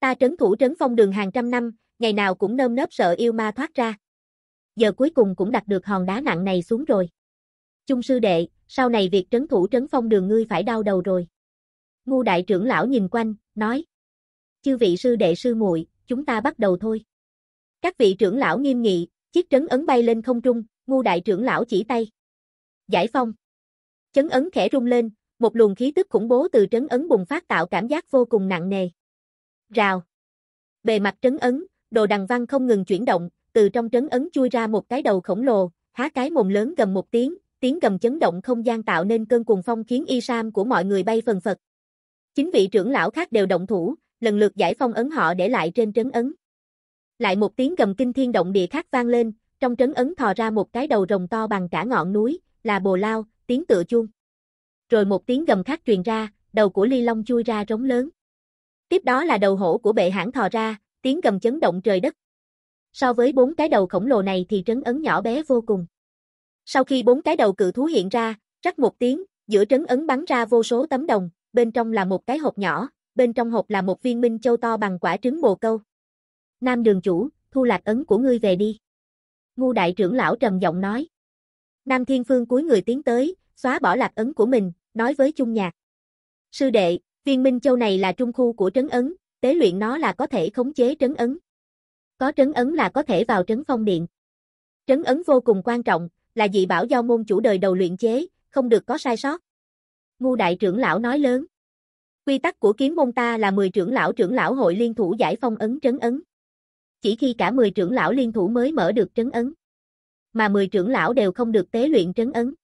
Ta trấn thủ trấn phong đường hàng trăm năm, ngày nào cũng nơm nớp sợ yêu ma thoát ra giờ cuối cùng cũng đặt được hòn đá nặng này xuống rồi. trung sư đệ, sau này việc trấn thủ trấn phong đường ngươi phải đau đầu rồi. Ngu đại trưởng lão nhìn quanh, nói. Chư vị sư đệ sư muội, chúng ta bắt đầu thôi. Các vị trưởng lão nghiêm nghị, chiếc trấn ấn bay lên không trung, ngu đại trưởng lão chỉ tay. Giải phong. Trấn ấn khẽ rung lên, một luồng khí tức khủng bố từ trấn ấn bùng phát tạo cảm giác vô cùng nặng nề. Rào. Bề mặt trấn ấn, đồ đằng văn không ngừng chuyển động, từ trong trấn ấn chui ra một cái đầu khổng lồ, há cái mồm lớn gầm một tiếng, tiếng gầm chấn động không gian tạo nên cơn cuồng phong khiến y sam của mọi người bay phần phật. Chính vị trưởng lão khác đều động thủ, lần lượt giải phong ấn họ để lại trên trấn ấn. Lại một tiếng gầm kinh thiên động địa khác vang lên, trong trấn ấn thò ra một cái đầu rồng to bằng cả ngọn núi, là bồ lao, tiếng tựa chuông. Rồi một tiếng gầm khác truyền ra, đầu của ly long chui ra rống lớn. Tiếp đó là đầu hổ của bệ hãng thò ra, tiếng gầm chấn động trời đất so với bốn cái đầu khổng lồ này thì trấn ấn nhỏ bé vô cùng. Sau khi bốn cái đầu cự thú hiện ra, rắc một tiếng, giữa trấn ấn bắn ra vô số tấm đồng, bên trong là một cái hộp nhỏ, bên trong hộp là một viên minh châu to bằng quả trứng bồ câu. Nam đường chủ, thu lạc ấn của ngươi về đi. Ngu đại trưởng lão trầm giọng nói. Nam thiên phương cuối người tiến tới, xóa bỏ lạc ấn của mình, nói với chung nhạc. Sư đệ, viên minh châu này là trung khu của trấn ấn, tế luyện nó là có thể khống chế trấn ấn. Có trấn ấn là có thể vào trấn phong điện. Trấn ấn vô cùng quan trọng, là dị bảo do môn chủ đời đầu luyện chế, không được có sai sót. Ngu đại trưởng lão nói lớn. Quy tắc của kiếm môn ta là 10 trưởng lão trưởng lão hội liên thủ giải phong ấn trấn ấn. Chỉ khi cả 10 trưởng lão liên thủ mới mở được trấn ấn. Mà 10 trưởng lão đều không được tế luyện trấn ấn.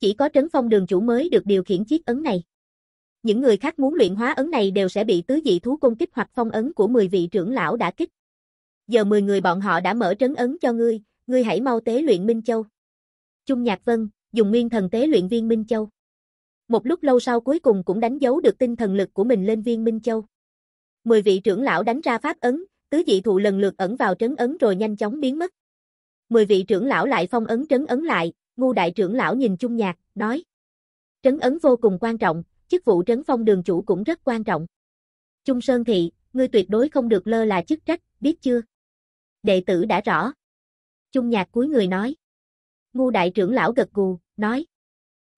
Chỉ có trấn phong đường chủ mới được điều khiển chiếc ấn này. Những người khác muốn luyện hóa ấn này đều sẽ bị tứ dị thú công kích hoặc phong ấn của 10 vị trưởng lão đã kích giờ 10 người bọn họ đã mở trấn ấn cho ngươi, ngươi hãy mau tế luyện Minh Châu. Trung Nhạc Vân, dùng nguyên thần tế luyện viên Minh Châu. Một lúc lâu sau cuối cùng cũng đánh dấu được tinh thần lực của mình lên viên Minh Châu. Mười vị trưởng lão đánh ra pháp ấn, tứ dị thụ lần lượt ẩn vào trấn ấn rồi nhanh chóng biến mất. Mười vị trưởng lão lại phong ấn trấn ấn lại, ngu đại trưởng lão nhìn Trung Nhạc, nói. Trấn ấn vô cùng quan trọng, chức vụ trấn phong đường chủ cũng rất quan trọng. Trung Sơn Thị, ngươi tuyệt đối không được lơ là chức trách, biết chưa? đệ tử đã rõ. Trung nhạc cuối người nói. Ngu đại trưởng lão gật gù, nói.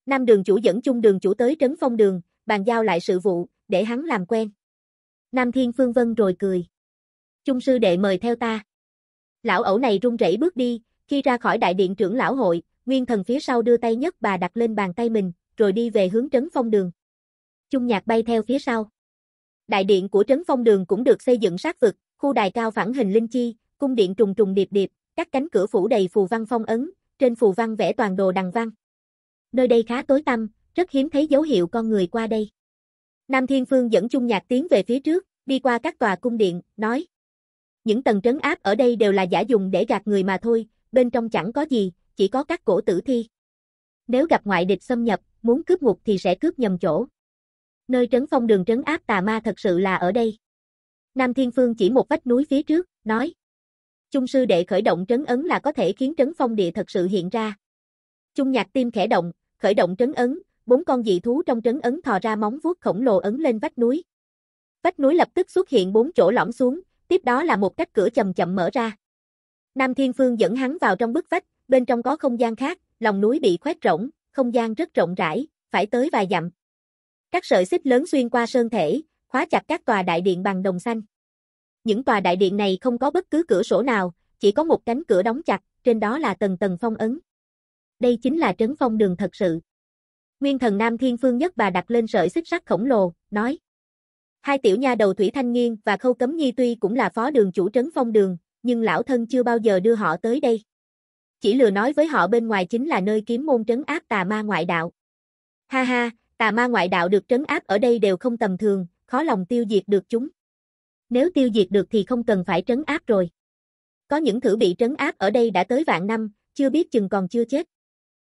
Nam đường chủ dẫn chung đường chủ tới trấn phong đường, bàn giao lại sự vụ, để hắn làm quen. Nam thiên phương vân rồi cười. Trung sư đệ mời theo ta. Lão ẩu này run rẩy bước đi, khi ra khỏi đại điện trưởng lão hội, nguyên thần phía sau đưa tay nhất bà đặt lên bàn tay mình, rồi đi về hướng trấn phong đường. Trung nhạc bay theo phía sau. Đại điện của trấn phong đường cũng được xây dựng sát vực, khu đài cao phản hình linh chi, cung điện trùng trùng điệp điệp, các cánh cửa phủ đầy phù văn phong ấn, trên phù văn vẽ toàn đồ đằng văn. Nơi đây khá tối tăm, rất hiếm thấy dấu hiệu con người qua đây. Nam Thiên Phương dẫn Chung Nhạc tiến về phía trước, đi qua các tòa cung điện, nói. Những tầng trấn áp ở đây đều là giả dùng để gạt người mà thôi, bên trong chẳng có gì, chỉ có các cổ tử thi. Nếu gặp ngoại địch xâm nhập, muốn cướp ngục thì sẽ cướp nhầm chỗ. Nơi trấn phong đường trấn áp tà ma thật sự là ở đây. Nam Thiên Phương chỉ một vách núi phía trước, nói. Trung sư đệ khởi động trấn ấn là có thể khiến trấn phong địa thật sự hiện ra. Trung nhạc tim khẽ động, khởi động trấn ấn, bốn con dị thú trong trấn ấn thò ra móng vuốt khổng lồ ấn lên vách núi. Vách núi lập tức xuất hiện bốn chỗ lõm xuống, tiếp đó là một cách cửa chậm chậm mở ra. Nam Thiên Phương dẫn hắn vào trong bức vách, bên trong có không gian khác, lòng núi bị khoét rỗng, không gian rất rộng rãi, phải tới vài dặm. Các sợi xích lớn xuyên qua sơn thể, khóa chặt các tòa đại điện bằng đồng xanh. Những tòa đại điện này không có bất cứ cửa sổ nào, chỉ có một cánh cửa đóng chặt, trên đó là tầng tầng phong ấn. Đây chính là trấn phong đường thật sự. Nguyên thần Nam Thiên Phương nhất bà đặt lên sợi xích sắt khổng lồ, nói. Hai tiểu nha đầu Thủy Thanh Nghiên và Khâu Cấm Nhi tuy cũng là phó đường chủ trấn phong đường, nhưng lão thân chưa bao giờ đưa họ tới đây. Chỉ lừa nói với họ bên ngoài chính là nơi kiếm môn trấn áp tà ma ngoại đạo. Ha ha, tà ma ngoại đạo được trấn áp ở đây đều không tầm thường, khó lòng tiêu diệt được chúng. Nếu tiêu diệt được thì không cần phải trấn áp rồi. Có những thử bị trấn áp ở đây đã tới vạn năm, chưa biết chừng còn chưa chết.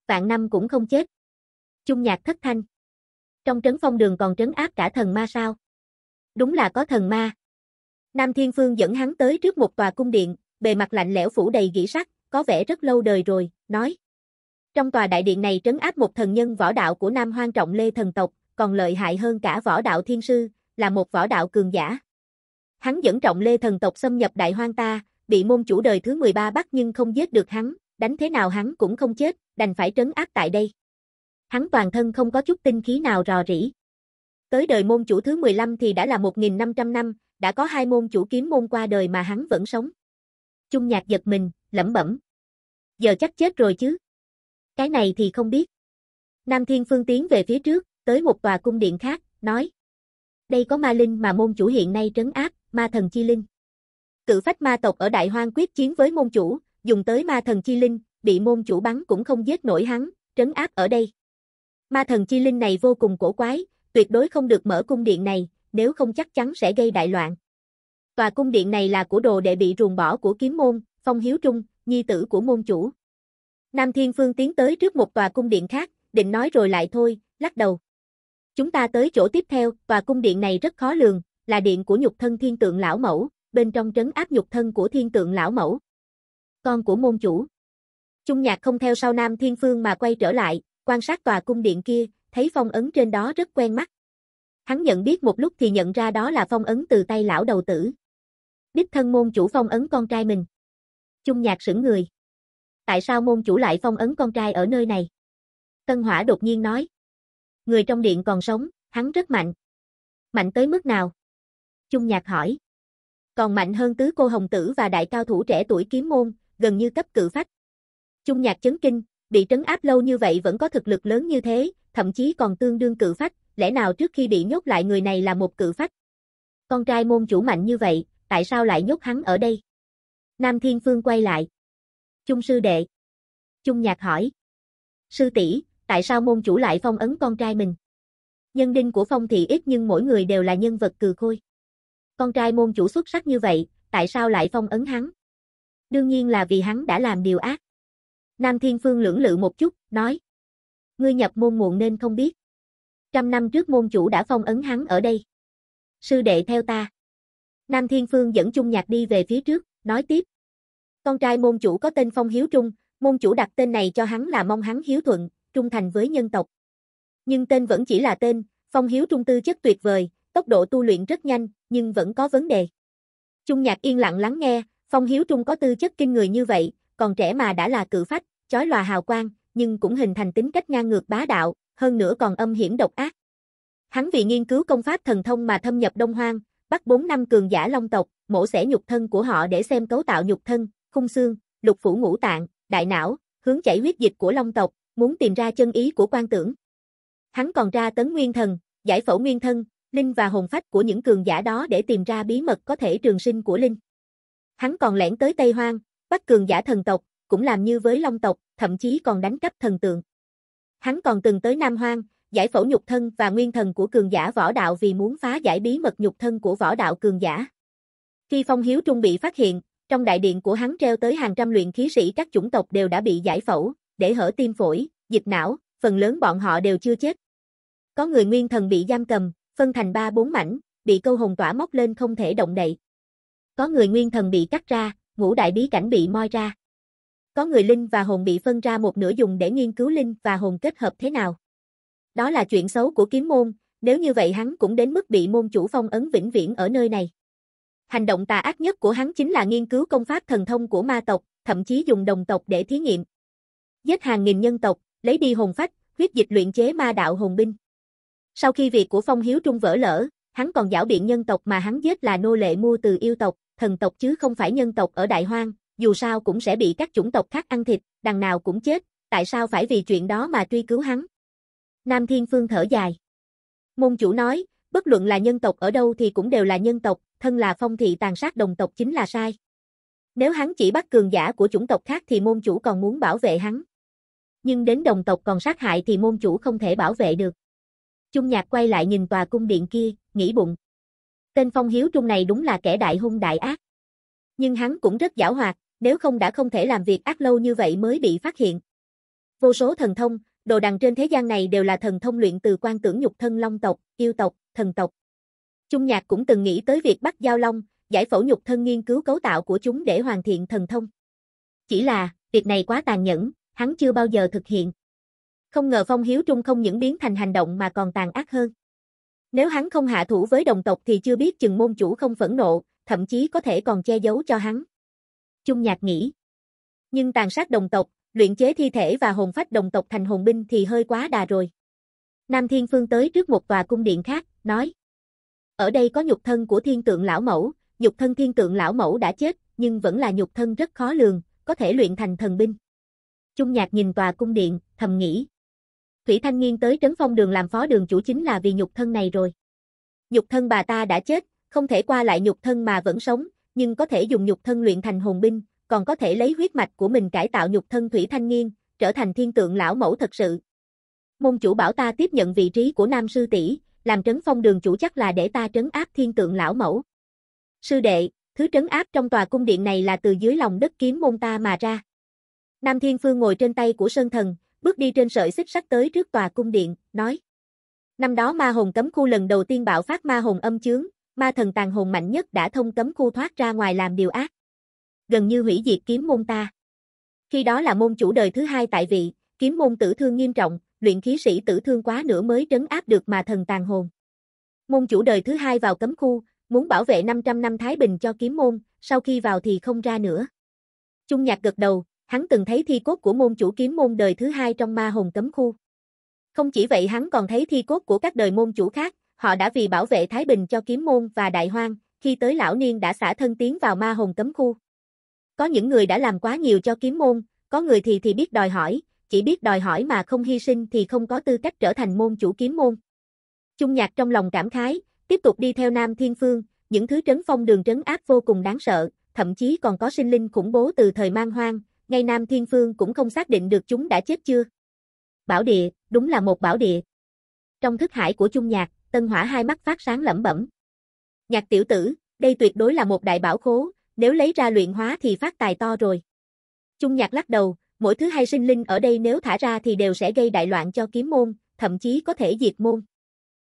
Vạn năm cũng không chết. Trung nhạc thất thanh. Trong trấn phong đường còn trấn áp cả thần ma sao? Đúng là có thần ma. Nam Thiên Phương dẫn hắn tới trước một tòa cung điện, bề mặt lạnh lẽo phủ đầy gỉ sắt, có vẻ rất lâu đời rồi, nói. Trong tòa đại điện này trấn áp một thần nhân võ đạo của Nam Hoang Trọng Lê thần tộc, còn lợi hại hơn cả võ đạo thiên sư, là một võ đạo cường giả. Hắn dẫn trọng lê thần tộc xâm nhập đại hoang ta, bị môn chủ đời thứ 13 bắt nhưng không giết được hắn, đánh thế nào hắn cũng không chết, đành phải trấn áp tại đây. Hắn toàn thân không có chút tinh khí nào rò rỉ. Tới đời môn chủ thứ 15 thì đã là 1.500 năm, đã có hai môn chủ kiếm môn qua đời mà hắn vẫn sống. Trung nhạc giật mình, lẩm bẩm. Giờ chắc chết rồi chứ. Cái này thì không biết. Nam Thiên Phương tiến về phía trước, tới một tòa cung điện khác, nói. Đây có ma linh mà môn chủ hiện nay trấn áp, ma thần chi linh. Cự phách ma tộc ở Đại Hoang quyết chiến với môn chủ, dùng tới ma thần chi linh, bị môn chủ bắn cũng không giết nổi hắn, trấn áp ở đây. Ma thần chi linh này vô cùng cổ quái, tuyệt đối không được mở cung điện này, nếu không chắc chắn sẽ gây đại loạn. Tòa cung điện này là của đồ đệ bị ruồng bỏ của kiếm môn, phong hiếu trung, nhi tử của môn chủ. Nam Thiên Phương tiến tới trước một tòa cung điện khác, định nói rồi lại thôi, lắc đầu. Chúng ta tới chỗ tiếp theo, tòa cung điện này rất khó lường, là điện của nhục thân thiên tượng lão mẫu, bên trong trấn áp nhục thân của thiên tượng lão mẫu. Con của môn chủ. Trung nhạc không theo sau Nam Thiên Phương mà quay trở lại, quan sát tòa cung điện kia, thấy phong ấn trên đó rất quen mắt. Hắn nhận biết một lúc thì nhận ra đó là phong ấn từ tay lão đầu tử. Đích thân môn chủ phong ấn con trai mình. Trung nhạc sững người. Tại sao môn chủ lại phong ấn con trai ở nơi này? Tân Hỏa đột nhiên nói. Người trong điện còn sống, hắn rất mạnh. Mạnh tới mức nào? Trung Nhạc hỏi. Còn mạnh hơn tứ cô hồng tử và đại cao thủ trẻ tuổi kiếm môn, gần như cấp cự phách. Trung Nhạc chấn kinh, bị trấn áp lâu như vậy vẫn có thực lực lớn như thế, thậm chí còn tương đương cự phách, lẽ nào trước khi bị nhốt lại người này là một cự phách? Con trai môn chủ mạnh như vậy, tại sao lại nhốt hắn ở đây? Nam Thiên Phương quay lại. Trung sư đệ. Trung Nhạc hỏi. Sư tỷ, tại sao môn chủ lại phong ấn con trai mình? Nhân đinh của phong thì ít nhưng mỗi người đều là nhân vật cừ khôi con trai môn chủ xuất sắc như vậy, tại sao lại phong ấn hắn? Đương nhiên là vì hắn đã làm điều ác. Nam Thiên Phương lưỡng lự một chút, nói. Ngươi nhập môn muộn nên không biết. Trăm năm trước môn chủ đã phong ấn hắn ở đây. Sư đệ theo ta. Nam Thiên Phương dẫn Chung Nhạc đi về phía trước, nói tiếp. Con trai môn chủ có tên Phong Hiếu Trung, môn chủ đặt tên này cho hắn là mong hắn hiếu thuận, trung thành với nhân tộc. Nhưng tên vẫn chỉ là tên, Phong Hiếu Trung tư chất tuyệt vời, tốc độ tu luyện rất nhanh, nhưng vẫn có vấn đề. Trung Nhạc yên lặng lắng nghe, Phong Hiếu Trung có tư chất kinh người như vậy, còn trẻ mà đã là cự phách, chói lòa hào quang, nhưng cũng hình thành tính cách ngang ngược bá đạo, hơn nữa còn âm hiểm độc ác. Hắn vì nghiên cứu công pháp thần thông mà thâm nhập Đông Hoang, bắt 4 năm cường giả long tộc, mổ xẻ nhục thân của họ để xem cấu tạo nhục thân, khung xương, lục phủ ngũ tạng, đại não, hướng chảy huyết dịch của long tộc, muốn tìm ra chân ý của quan tưởng. Hắn còn ra tấn nguyên thần, giải phẫu nguyên thân, Linh và hồn phách của những cường giả đó để tìm ra bí mật có thể trường sinh của Linh. Hắn còn lẻn tới Tây Hoang, bắt cường giả thần tộc, cũng làm như với Long tộc, thậm chí còn đánh cắp thần tượng. Hắn còn từng tới Nam Hoang, giải phẫu nhục thân và nguyên thần của cường giả võ đạo vì muốn phá giải bí mật nhục thân của võ đạo cường giả. Khi Phong Hiếu Trung bị phát hiện, trong đại điện của hắn treo tới hàng trăm luyện khí sĩ các chủng tộc đều đã bị giải phẫu, để hở tim phổi, dịch não, phần lớn bọn họ đều chưa chết. Có người nguyên thần bị giam cầm, phân thành ba bốn mảnh, bị câu hồn tỏa móc lên không thể động đậy. Có người nguyên thần bị cắt ra, ngũ đại bí cảnh bị moi ra. Có người linh và hồn bị phân ra một nửa dùng để nghiên cứu linh và hồn kết hợp thế nào. Đó là chuyện xấu của kiếm môn, nếu như vậy hắn cũng đến mức bị môn chủ phong ấn vĩnh viễn ở nơi này. Hành động tà ác nhất của hắn chính là nghiên cứu công pháp thần thông của ma tộc, thậm chí dùng đồng tộc để thí nghiệm. Giết hàng nghìn nhân tộc, lấy đi hồn phách, huyết dịch luyện chế ma đạo hồn binh. Sau khi việc của Phong Hiếu Trung vỡ lỡ, hắn còn giảo biện nhân tộc mà hắn giết là nô lệ mua từ yêu tộc, thần tộc chứ không phải nhân tộc ở Đại Hoang, dù sao cũng sẽ bị các chủng tộc khác ăn thịt, đằng nào cũng chết, tại sao phải vì chuyện đó mà truy cứu hắn? Nam Thiên Phương thở dài. Môn chủ nói, bất luận là nhân tộc ở đâu thì cũng đều là nhân tộc, thân là phong thị tàn sát đồng tộc chính là sai. Nếu hắn chỉ bắt cường giả của chủng tộc khác thì môn chủ còn muốn bảo vệ hắn. Nhưng đến đồng tộc còn sát hại thì môn chủ không thể bảo vệ được. Trung nhạc quay lại nhìn tòa cung điện kia, nghĩ bụng. Tên phong hiếu trung này đúng là kẻ đại hung đại ác. Nhưng hắn cũng rất giảo hoạt, nếu không đã không thể làm việc ác lâu như vậy mới bị phát hiện. Vô số thần thông, đồ đằng trên thế gian này đều là thần thông luyện từ quan tưởng nhục thân long tộc, yêu tộc, thần tộc. Trung nhạc cũng từng nghĩ tới việc bắt giao long, giải phẫu nhục thân nghiên cứu cấu tạo của chúng để hoàn thiện thần thông. Chỉ là, việc này quá tàn nhẫn, hắn chưa bao giờ thực hiện. Không ngờ Phong Hiếu Trung không những biến thành hành động mà còn tàn ác hơn. Nếu hắn không hạ thủ với đồng tộc thì chưa biết chừng môn chủ không phẫn nộ, thậm chí có thể còn che giấu cho hắn. Trung Nhạc nghĩ. Nhưng tàn sát đồng tộc, luyện chế thi thể và hồn phách đồng tộc thành hồn binh thì hơi quá đà rồi. Nam Thiên Phương tới trước một tòa cung điện khác, nói. Ở đây có nhục thân của thiên tượng lão mẫu, nhục thân thiên tượng lão mẫu đã chết, nhưng vẫn là nhục thân rất khó lường, có thể luyện thành thần binh. Trung Nhạc nhìn tòa cung điện, thầm nghĩ, Thủy Thanh Nghiên tới trấn phong đường làm phó đường chủ chính là vì nhục thân này rồi. Nhục thân bà ta đã chết, không thể qua lại nhục thân mà vẫn sống, nhưng có thể dùng nhục thân luyện thành hồn binh, còn có thể lấy huyết mạch của mình cải tạo nhục thân Thủy Thanh Nghiên, trở thành thiên tượng lão mẫu thật sự. Môn chủ bảo ta tiếp nhận vị trí của nam sư tỷ, làm trấn phong đường chủ chắc là để ta trấn áp thiên tượng lão mẫu. Sư đệ, thứ trấn áp trong tòa cung điện này là từ dưới lòng đất kiếm môn ta mà ra. Nam Thiên Phương ngồi trên tay của Sơn Thần, bước đi trên sợi xích sắt tới trước tòa cung điện, nói. Năm đó ma hồn cấm khu lần đầu tiên bạo phát ma hồn âm chướng, ma thần tàn hồn mạnh nhất đã thông cấm khu thoát ra ngoài làm điều ác. Gần như hủy diệt kiếm môn ta. Khi đó là môn chủ đời thứ hai tại vị, kiếm môn tử thương nghiêm trọng, luyện khí sĩ tử thương quá nữa mới trấn áp được ma thần tàn hồn. Môn chủ đời thứ hai vào cấm khu, muốn bảo vệ 500 năm Thái Bình cho kiếm môn, sau khi vào thì không ra nữa. Trung nhạc gật đầu, hắn từng thấy thi cốt của môn chủ kiếm môn đời thứ hai trong ma hồn cấm khu. Không chỉ vậy hắn còn thấy thi cốt của các đời môn chủ khác, họ đã vì bảo vệ Thái Bình cho kiếm môn và đại hoang, khi tới lão niên đã xả thân tiến vào ma hồn cấm khu. Có những người đã làm quá nhiều cho kiếm môn, có người thì thì biết đòi hỏi, chỉ biết đòi hỏi mà không hy sinh thì không có tư cách trở thành môn chủ kiếm môn. Trung nhạc trong lòng cảm khái, tiếp tục đi theo Nam Thiên Phương, những thứ trấn phong đường trấn áp vô cùng đáng sợ, thậm chí còn có sinh linh khủng bố từ thời mang hoang, ngay Nam Thiên Phương cũng không xác định được chúng đã chết chưa. Bảo địa, đúng là một bảo địa. Trong thức hải của Trung Nhạc, Tân Hỏa hai mắt phát sáng lẩm bẩm. Nhạc tiểu tử, đây tuyệt đối là một đại bảo khố, nếu lấy ra luyện hóa thì phát tài to rồi. Trung Nhạc lắc đầu, mỗi thứ hai sinh linh ở đây nếu thả ra thì đều sẽ gây đại loạn cho kiếm môn, thậm chí có thể diệt môn.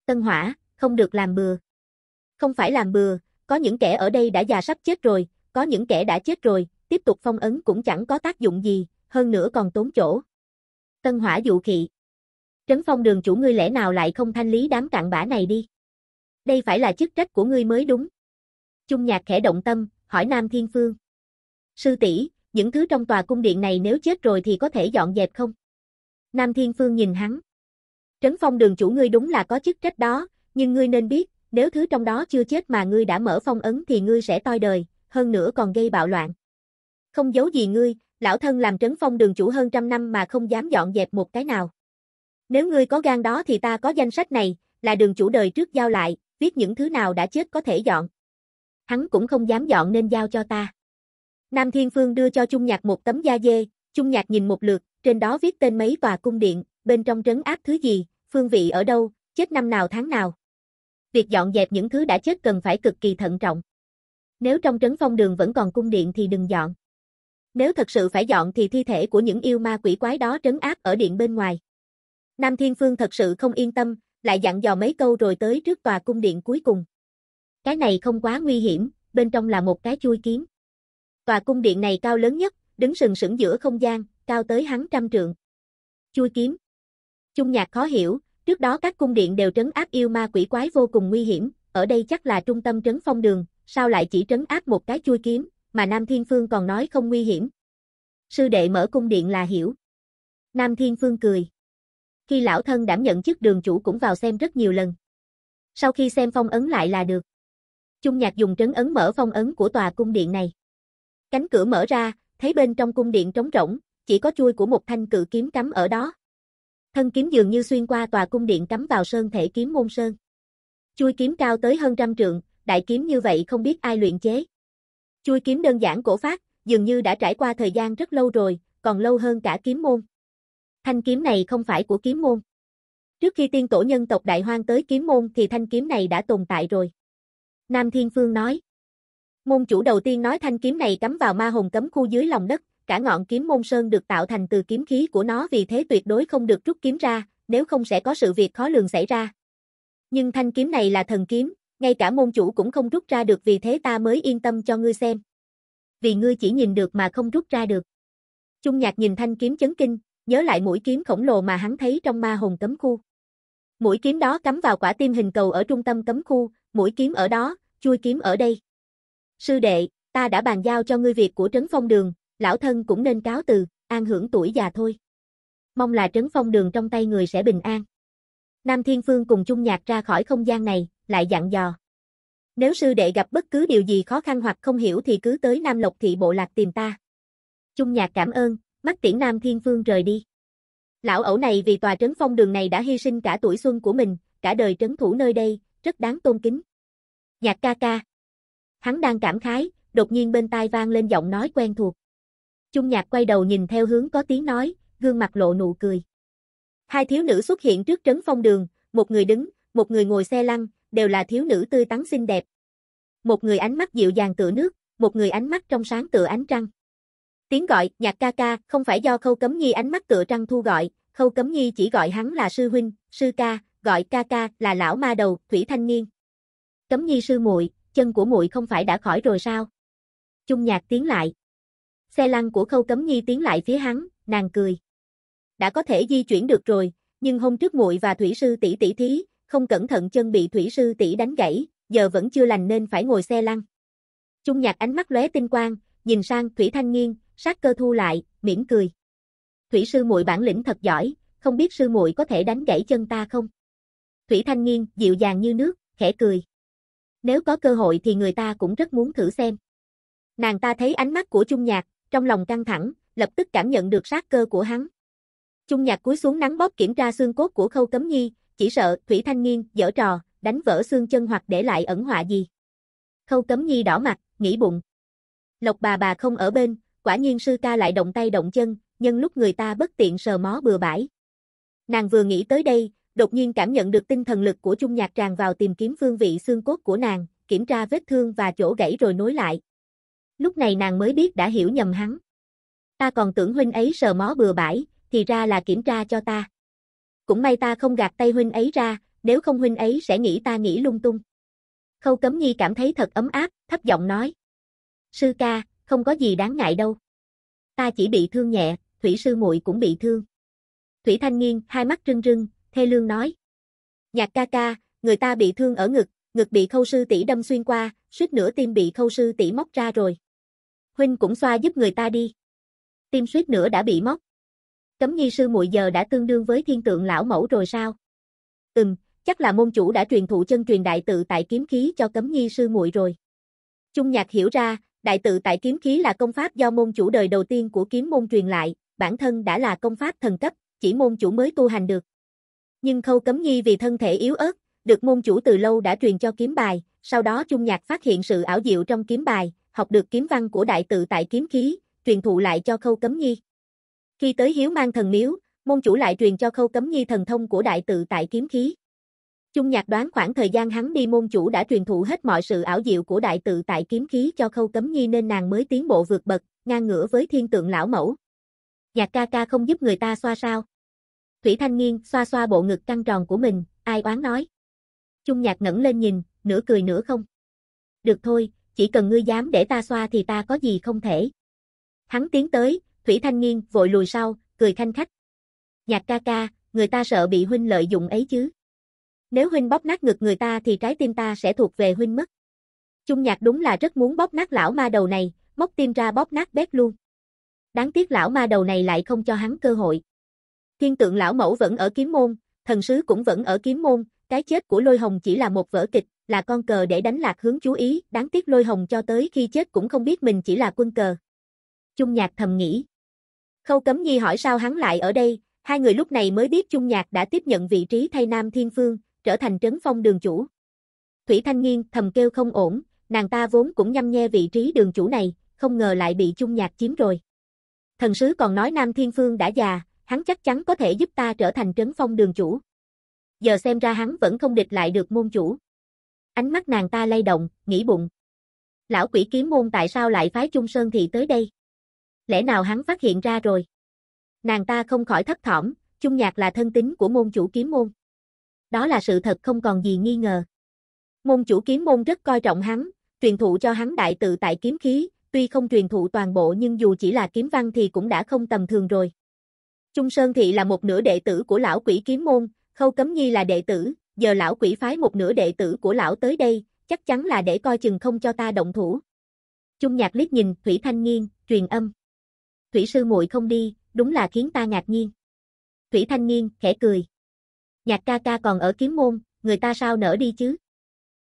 Tân Hỏa, không được làm bừa. Không phải làm bừa, có những kẻ ở đây đã già sắp chết rồi, có những kẻ đã chết rồi, tiếp tục phong ấn cũng chẳng có tác dụng gì, hơn nữa còn tốn chỗ. Tân hỏa dụ kỵ. Trấn phong đường chủ ngươi lẽ nào lại không thanh lý đám cạn bã này đi? Đây phải là chức trách của ngươi mới đúng. Trung nhạc khẽ động tâm, hỏi Nam Thiên Phương. Sư tỷ, những thứ trong tòa cung điện này nếu chết rồi thì có thể dọn dẹp không? Nam Thiên Phương nhìn hắn. Trấn phong đường chủ ngươi đúng là có chức trách đó, nhưng ngươi nên biết, nếu thứ trong đó chưa chết mà ngươi đã mở phong ấn thì ngươi sẽ toi đời, hơn nữa còn gây bạo loạn. Không giấu gì ngươi, lão thân làm trấn phong đường chủ hơn trăm năm mà không dám dọn dẹp một cái nào. Nếu ngươi có gan đó thì ta có danh sách này, là đường chủ đời trước giao lại, viết những thứ nào đã chết có thể dọn. Hắn cũng không dám dọn nên giao cho ta. Nam Thiên Phương đưa cho Trung Nhạc một tấm da dê, Trung Nhạc nhìn một lượt, trên đó viết tên mấy tòa cung điện, bên trong trấn áp thứ gì, phương vị ở đâu, chết năm nào tháng nào. Việc dọn dẹp những thứ đã chết cần phải cực kỳ thận trọng. Nếu trong trấn phong đường vẫn còn cung điện thì đừng dọn. Nếu thật sự phải dọn thì thi thể của những yêu ma quỷ quái đó trấn áp ở điện bên ngoài. Nam Thiên Phương thật sự không yên tâm, lại dặn dò mấy câu rồi tới trước tòa cung điện cuối cùng. Cái này không quá nguy hiểm, bên trong là một cái chui kiếm. Tòa cung điện này cao lớn nhất, đứng sừng sững giữa không gian, cao tới hắn trăm trượng. Chui kiếm. Chung nhạc khó hiểu, trước đó các cung điện đều trấn áp yêu ma quỷ quái vô cùng nguy hiểm, ở đây chắc là trung tâm trấn phong đường, sao lại chỉ trấn áp một cái chui kiếm, mà Nam Thiên Phương còn nói không nguy hiểm. Sư đệ mở cung điện là hiểu. Nam Thiên Phương cười. Khi lão thân đảm nhận chức đường chủ cũng vào xem rất nhiều lần. Sau khi xem phong ấn lại là được. trung nhạc dùng trấn ấn mở phong ấn của tòa cung điện này. Cánh cửa mở ra, thấy bên trong cung điện trống rỗng, chỉ có chuôi của một thanh cự kiếm cắm ở đó. Thân kiếm dường như xuyên qua tòa cung điện cắm vào sơn thể kiếm môn sơn. Chuôi kiếm cao tới hơn trăm trượng, đại kiếm như vậy không biết ai luyện chế. Chui kiếm đơn giản cổ phát, dường như đã trải qua thời gian rất lâu rồi, còn lâu hơn cả kiếm môn. Thanh kiếm này không phải của kiếm môn. Trước khi tiên tổ nhân tộc Đại Hoang tới kiếm môn thì thanh kiếm này đã tồn tại rồi. Nam Thiên Phương nói. Môn chủ đầu tiên nói thanh kiếm này cắm vào ma hồn cấm khu dưới lòng đất, cả ngọn kiếm môn sơn được tạo thành từ kiếm khí của nó vì thế tuyệt đối không được rút kiếm ra, nếu không sẽ có sự việc khó lường xảy ra. Nhưng thanh kiếm này là thần kiếm, ngay cả môn chủ cũng không rút ra được vì thế ta mới yên tâm cho ngươi xem. Vì ngươi chỉ nhìn được mà không rút ra được. Trung nhạc nhìn thanh kiếm chấn kinh, nhớ lại mũi kiếm khổng lồ mà hắn thấy trong ma hồn cấm khu. Mũi kiếm đó cắm vào quả tim hình cầu ở trung tâm cấm khu, mũi kiếm ở đó, chui kiếm ở đây. Sư đệ, ta đã bàn giao cho ngươi việc của Trấn Phong Đường, lão thân cũng nên cáo từ, an hưởng tuổi già thôi. Mong là Trấn Phong Đường trong tay người sẽ bình an. Nam Thiên Phương cùng Trung Nhạc ra khỏi không gian này, lại dặn dò. Nếu sư đệ gặp bất cứ điều gì khó khăn hoặc không hiểu thì cứ tới Nam Lộc thị bộ lạc tìm ta. Trung nhạc cảm ơn, mắt tiễn Nam Thiên Phương rời đi. Lão ẩu này vì tòa trấn phong đường này đã hy sinh cả tuổi xuân của mình, cả đời trấn thủ nơi đây, rất đáng tôn kính. Nhạc ca ca. Hắn đang cảm khái, đột nhiên bên tai vang lên giọng nói quen thuộc. Trung nhạc quay đầu nhìn theo hướng có tiếng nói, gương mặt lộ nụ cười. Hai thiếu nữ xuất hiện trước trấn phong đường, một người đứng, một người ngồi xe lăn, đều là thiếu nữ tươi tắn xinh đẹp. Một người ánh mắt dịu dàng tựa nước, một người ánh mắt trong sáng tựa ánh trăng. Tiếng gọi, nhạc ca ca, không phải do khâu cấm nhi ánh mắt tựa trăng thu gọi, khâu cấm nhi chỉ gọi hắn là sư huynh, sư ca, gọi ca ca là lão ma đầu, thủy thanh niên. Cấm nhi sư muội, chân của muội không phải đã khỏi rồi sao? Chung nhạc tiến lại. Xe lăn của khâu cấm nhi tiến lại phía hắn, nàng cười. Đã có thể di chuyển được rồi, nhưng hôm trước muội và thủy sư tỷ tỷ thí, không cẩn thận chân bị thủy sư tỷ đánh gãy, giờ vẫn chưa lành nên phải ngồi xe lăn. Trung nhạc ánh mắt lóe tinh quang, nhìn sang Thủy Thanh Nghiên, sát cơ thu lại, mỉm cười. Thủy sư muội bản lĩnh thật giỏi, không biết sư muội có thể đánh gãy chân ta không? Thủy Thanh Nghiên dịu dàng như nước, khẽ cười. Nếu có cơ hội thì người ta cũng rất muốn thử xem. Nàng ta thấy ánh mắt của Trung Nhạc, trong lòng căng thẳng, lập tức cảm nhận được sát cơ của hắn. Trung Nhạc cúi xuống nắng bóp kiểm tra xương cốt của Khâu Cấm Nhi, chỉ sợ Thủy Thanh Nghiên dở trò, đánh vỡ xương chân hoặc để lại ẩn họa gì. Khâu Cấm Nhi đỏ mặt, nghĩ bụng. Lộc bà bà không ở bên, quả nhiên sư ca lại động tay động chân, nhân lúc người ta bất tiện sờ mó bừa bãi. Nàng vừa nghĩ tới đây, đột nhiên cảm nhận được tinh thần lực của Trung Nhạc tràn vào tìm kiếm phương vị xương cốt của nàng, kiểm tra vết thương và chỗ gãy rồi nối lại. Lúc này nàng mới biết đã hiểu nhầm hắn. Ta còn tưởng huynh ấy sờ mó bừa bãi, thì ra là kiểm tra cho ta cũng may ta không gạt tay huynh ấy ra, nếu không huynh ấy sẽ nghĩ ta nghĩ lung tung. Khâu Cấm Nhi cảm thấy thật ấm áp, thấp giọng nói. Sư ca, không có gì đáng ngại đâu. Ta chỉ bị thương nhẹ, Thủy sư muội cũng bị thương. Thủy Thanh Nghiên, hai mắt rưng rưng, thê lương nói. Nhạc ca ca, người ta bị thương ở ngực, ngực bị khâu sư tỷ đâm xuyên qua, suýt nửa tim bị khâu sư tỷ móc ra rồi. Huynh cũng xoa giúp người ta đi. Tim suýt nửa đã bị móc cấm nhi sư muội giờ đã tương đương với thiên tượng lão mẫu rồi sao? Ừm, chắc là môn chủ đã truyền thụ chân truyền đại tự tại kiếm khí cho cấm nhi sư muội rồi. Trung nhạc hiểu ra, đại tự tại kiếm khí là công pháp do môn chủ đời đầu tiên của kiếm môn truyền lại, bản thân đã là công pháp thần cấp, chỉ môn chủ mới tu hành được. Nhưng khâu cấm nhi vì thân thể yếu ớt, được môn chủ từ lâu đã truyền cho kiếm bài, sau đó Trung Nhạc phát hiện sự ảo diệu trong kiếm bài, học được kiếm văn của đại tự tại kiếm khí, truyền thụ lại cho khâu cấm nhi. Khi tới Hiếu Mang Thần Miếu, môn chủ lại truyền cho Khâu Cấm Nhi thần thông của đại tự tại kiếm khí. Trung Nhạc đoán khoảng thời gian hắn đi môn chủ đã truyền thụ hết mọi sự ảo diệu của đại tự tại kiếm khí cho Khâu Cấm Nhi nên nàng mới tiến bộ vượt bậc, ngang ngửa với thiên tượng lão mẫu. Nhạc ca ca không giúp người ta xoa sao? Thủy Thanh Nghiên xoa xoa bộ ngực căng tròn của mình, ai oán nói. Trung Nhạc ngẩng lên nhìn, nửa cười nửa không. Được thôi, chỉ cần ngươi dám để ta xoa thì ta có gì không thể. Hắn tiến tới, Thủy Thanh Nghiên vội lùi sau, cười khanh khách. Nhạc ca ca, người ta sợ bị huynh lợi dụng ấy chứ. Nếu huynh bóp nát ngực người ta thì trái tim ta sẽ thuộc về huynh mất. Chung nhạc đúng là rất muốn bóp nát lão ma đầu này, móc tim ra bóp nát bét luôn. Đáng tiếc lão ma đầu này lại không cho hắn cơ hội. Thiên tượng lão mẫu vẫn ở kiếm môn, thần sứ cũng vẫn ở kiếm môn, cái chết của lôi hồng chỉ là một vở kịch, là con cờ để đánh lạc hướng chú ý, đáng tiếc lôi hồng cho tới khi chết cũng không biết mình chỉ là quân cờ. Chung nhạc thầm nghĩ. Khâu Cấm Nhi hỏi sao hắn lại ở đây, hai người lúc này mới biết Chung Nhạc đã tiếp nhận vị trí thay Nam Thiên Phương, trở thành trấn phong đường chủ. Thủy Thanh Nghiên thầm kêu không ổn, nàng ta vốn cũng nhăm nhe vị trí đường chủ này, không ngờ lại bị Chung Nhạc chiếm rồi. Thần sứ còn nói Nam Thiên Phương đã già, hắn chắc chắn có thể giúp ta trở thành trấn phong đường chủ. Giờ xem ra hắn vẫn không địch lại được môn chủ. Ánh mắt nàng ta lay động, nghĩ bụng. Lão quỷ kiếm môn tại sao lại phái Trung Sơn Thị tới đây? lẽ nào hắn phát hiện ra rồi? Nàng ta không khỏi thất thỏm, chung nhạc là thân tín của môn chủ kiếm môn. Đó là sự thật không còn gì nghi ngờ. Môn chủ kiếm môn rất coi trọng hắn, truyền thụ cho hắn đại tự tại kiếm khí, tuy không truyền thụ toàn bộ nhưng dù chỉ là kiếm văn thì cũng đã không tầm thường rồi. Trung Sơn Thị là một nửa đệ tử của lão quỷ kiếm môn, Khâu Cấm Nhi là đệ tử, giờ lão quỷ phái một nửa đệ tử của lão tới đây, chắc chắn là để coi chừng không cho ta động thủ. Trung Nhạc liếc nhìn Thủy Thanh Nghiên, truyền âm. Thủy sư muội không đi, đúng là khiến ta ngạc nhiên. Thủy Thanh niên khẽ cười. Nhạc ca ca còn ở kiếm môn, người ta sao nỡ đi chứ?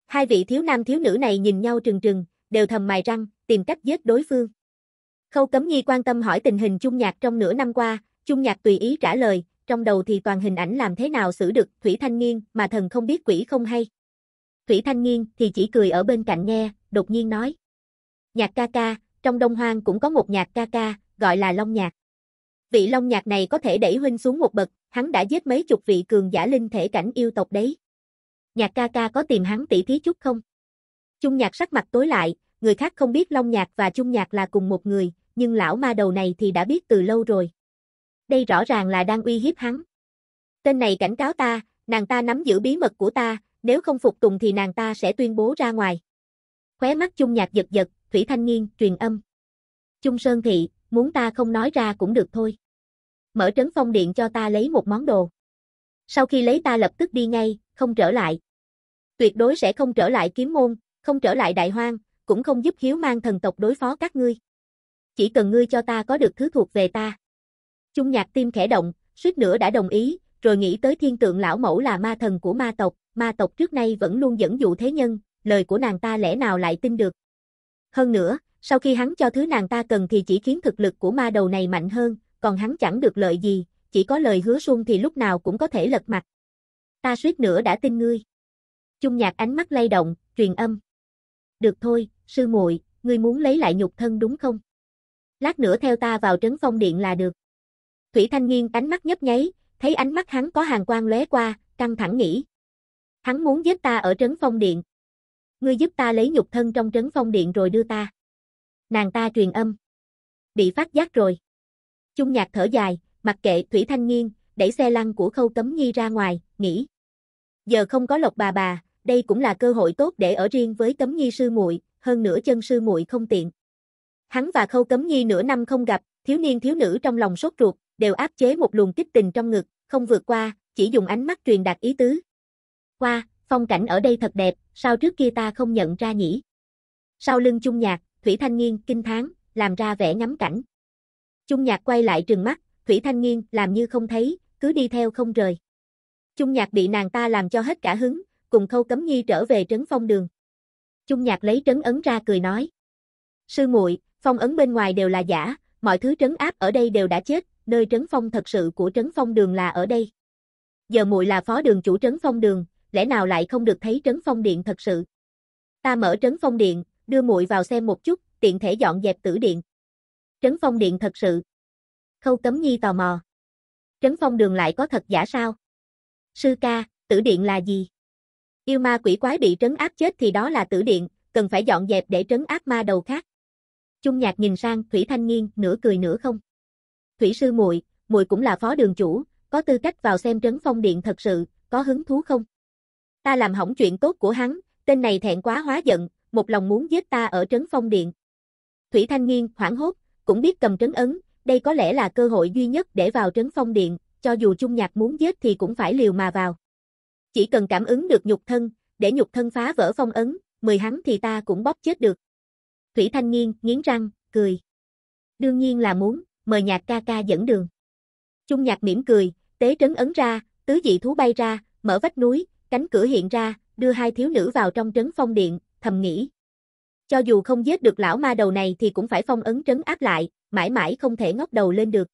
Hai vị thiếu nam thiếu nữ này nhìn nhau trừng trừng, đều thầm mài răng, tìm cách giết đối phương. Khâu Cấm Nhi quan tâm hỏi tình hình Chung Nhạc trong nửa năm qua, Chung Nhạc tùy ý trả lời, trong đầu thì toàn hình ảnh làm thế nào xử được Thủy Thanh niên, mà thần không biết quỷ không hay. Thủy Thanh niên thì chỉ cười ở bên cạnh nghe, đột nhiên nói. Nhạc ca ca, trong Đông Hoang cũng có một nhạc ca ca, gọi là Long Nhạc. Vị Long Nhạc này có thể đẩy huynh xuống một bậc, hắn đã giết mấy chục vị cường giả linh thể cảnh yêu tộc đấy. Nhạc ca ca có tìm hắn tỉ thí chút không? Trung Nhạc sắc mặt tối lại, người khác không biết Long Nhạc và Trung Nhạc là cùng một người, nhưng lão ma đầu này thì đã biết từ lâu rồi. Đây rõ ràng là đang uy hiếp hắn. Tên này cảnh cáo ta, nàng ta nắm giữ bí mật của ta, nếu không phục tùng thì nàng ta sẽ tuyên bố ra ngoài. Khóe mắt Trung Nhạc giật giật, Thủy Thanh Nghiên truyền âm. Trung Sơn Thị, muốn ta không nói ra cũng được thôi. Mở trấn phong điện cho ta lấy một món đồ. Sau khi lấy ta lập tức đi ngay, không trở lại. Tuyệt đối sẽ không trở lại kiếm môn, không trở lại đại hoang, cũng không giúp hiếu mang thần tộc đối phó các ngươi. Chỉ cần ngươi cho ta có được thứ thuộc về ta. Trung nhạc tim khẽ động, suýt nữa đã đồng ý, rồi nghĩ tới thiên tượng lão mẫu là ma thần của ma tộc, ma tộc trước nay vẫn luôn dẫn dụ thế nhân, lời của nàng ta lẽ nào lại tin được. Hơn nữa, sau khi hắn cho thứ nàng ta cần thì chỉ khiến thực lực của ma đầu này mạnh hơn, còn hắn chẳng được lợi gì, chỉ có lời hứa sung thì lúc nào cũng có thể lật mặt. Ta suýt nữa đã tin ngươi. trung nhạc ánh mắt lay động, truyền âm. Được thôi, sư muội, ngươi muốn lấy lại nhục thân đúng không? Lát nữa theo ta vào trấn phong điện là được. Thủy Thanh Nghiên ánh mắt nhấp nháy, thấy ánh mắt hắn có hàng quang lóe qua, căng thẳng nghĩ. Hắn muốn giết ta ở trấn phong điện. Ngươi giúp ta lấy nhục thân trong trấn phong điện rồi đưa ta. Nàng ta truyền âm. Bị phát giác rồi. Chung nhạc thở dài, mặc kệ Thủy Thanh Nghiên, đẩy xe lăn của Khâu Cấm Nhi ra ngoài, nghĩ. Giờ không có lộc bà bà, đây cũng là cơ hội tốt để ở riêng với Cấm Nhi sư muội, hơn nữa chân sư muội không tiện. Hắn và Khâu Cấm Nhi nửa năm không gặp, thiếu niên thiếu nữ trong lòng sốt ruột, đều áp chế một luồng kích tình trong ngực, không vượt qua, chỉ dùng ánh mắt truyền đạt ý tứ. Qua, phong cảnh ở đây thật đẹp, sao trước kia ta không nhận ra nhỉ? Sau lưng chung nhạc, Thủy Thanh Nghiên kinh thán, làm ra vẻ ngắm cảnh. Trung Nhạc quay lại trừng mắt, Thủy Thanh Nghiên làm như không thấy, cứ đi theo không rời. Trung Nhạc bị nàng ta làm cho hết cả hứng, cùng Khâu Cấm Nhi trở về trấn phong đường. Trung Nhạc lấy trấn ấn ra cười nói: "Sư muội, phong ấn bên ngoài đều là giả, mọi thứ trấn áp ở đây đều đã chết, nơi trấn phong thật sự của trấn phong đường là ở đây. Giờ muội là phó đường chủ trấn phong đường, lẽ nào lại không được thấy trấn phong điện thật sự? Ta mở trấn phong điện, đưa muội vào xem một chút, tiện thể dọn dẹp tử điện. Trấn Phong điện thật sự. Khâu Cấm Nhi tò mò. Trấn Phong đường lại có thật giả sao? Sư ca, tử điện là gì? Yêu ma quỷ quái bị trấn áp chết thì đó là tử điện, cần phải dọn dẹp để trấn áp ma đầu khác. trung Nhạc nhìn sang Thủy Thanh Nghiên, nửa cười nửa không. Thủy sư muội, muội cũng là phó đường chủ, có tư cách vào xem Trấn Phong điện thật sự, có hứng thú không? Ta làm hỏng chuyện tốt của hắn, tên này thẹn quá hóa giận, một lòng muốn giết ta ở trấn phong điện. Thủy Thanh Nghiên hoảng hốt, cũng biết cầm trấn ấn, đây có lẽ là cơ hội duy nhất để vào trấn phong điện, cho dù chung Nhạc muốn giết thì cũng phải liều mà vào. Chỉ cần cảm ứng được nhục thân, để nhục thân phá vỡ phong ấn, mười hắn thì ta cũng bóp chết được. Thủy Thanh Nghiên nghiến răng, cười. Đương nhiên là muốn, mời nhạc ca ca dẫn đường. chung nhạc mỉm cười, tế trấn ấn ra, tứ dị thú bay ra, mở vách núi, cánh cửa hiện ra, đưa hai thiếu nữ vào trong trấn phong điện, thầm nghĩ. Cho dù không giết được lão ma đầu này thì cũng phải phong ấn trấn áp lại, mãi mãi không thể ngóc đầu lên được.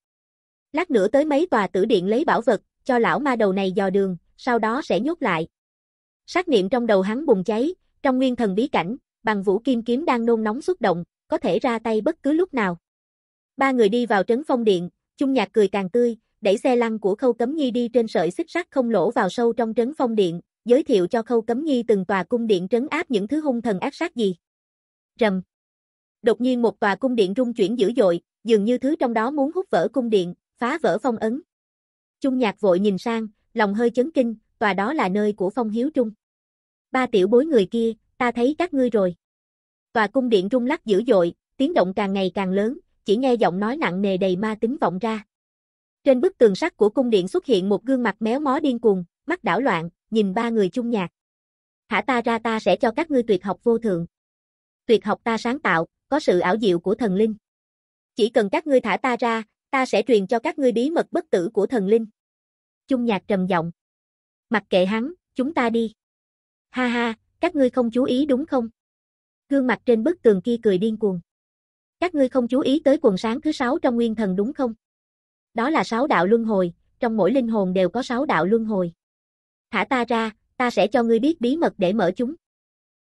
Lát nữa tới mấy tòa tử điện lấy bảo vật, cho lão ma đầu này dò đường, sau đó sẽ nhốt lại. Sát niệm trong đầu hắn bùng cháy, trong nguyên thần bí cảnh, bằng vũ kim kiếm đang nôn nóng xúc động, có thể ra tay bất cứ lúc nào. Ba người đi vào trấn phong điện, chung nhạc cười càng tươi, đẩy xe lăn của khâu cấm nhi đi trên sợi xích sắt không lỗ vào sâu trong trấn phong điện, giới thiệu cho Khâu Cấm Nhi từng tòa cung điện trấn áp những thứ hung thần ác sát gì. Rầm. Đột nhiên một tòa cung điện rung chuyển dữ dội, dường như thứ trong đó muốn hút vỡ cung điện, phá vỡ phong ấn. Trung Nhạc vội nhìn sang, lòng hơi chấn kinh, tòa đó là nơi của Phong Hiếu Trung. Ba tiểu bối người kia, ta thấy các ngươi rồi. Tòa cung điện rung lắc dữ dội, tiếng động càng ngày càng lớn, chỉ nghe giọng nói nặng nề đầy ma tính vọng ra. Trên bức tường sắt của cung điện xuất hiện một gương mặt méo mó điên cuồng, mắt đảo loạn, nhìn ba người chung nhạc. Thả ta ra ta sẽ cho các ngươi tuyệt học vô thượng. Tuyệt học ta sáng tạo, có sự ảo diệu của thần linh. Chỉ cần các ngươi thả ta ra, ta sẽ truyền cho các ngươi bí mật bất tử của thần linh. Chung nhạc trầm giọng. Mặc kệ hắn, chúng ta đi. Ha ha, các ngươi không chú ý đúng không? Gương mặt trên bức tường kia cười điên cuồng. Các ngươi không chú ý tới quần sáng thứ sáu trong nguyên thần đúng không? Đó là sáu đạo luân hồi, trong mỗi linh hồn đều có sáu đạo luân hồi thả ta ra, ta sẽ cho ngươi biết bí mật để mở chúng.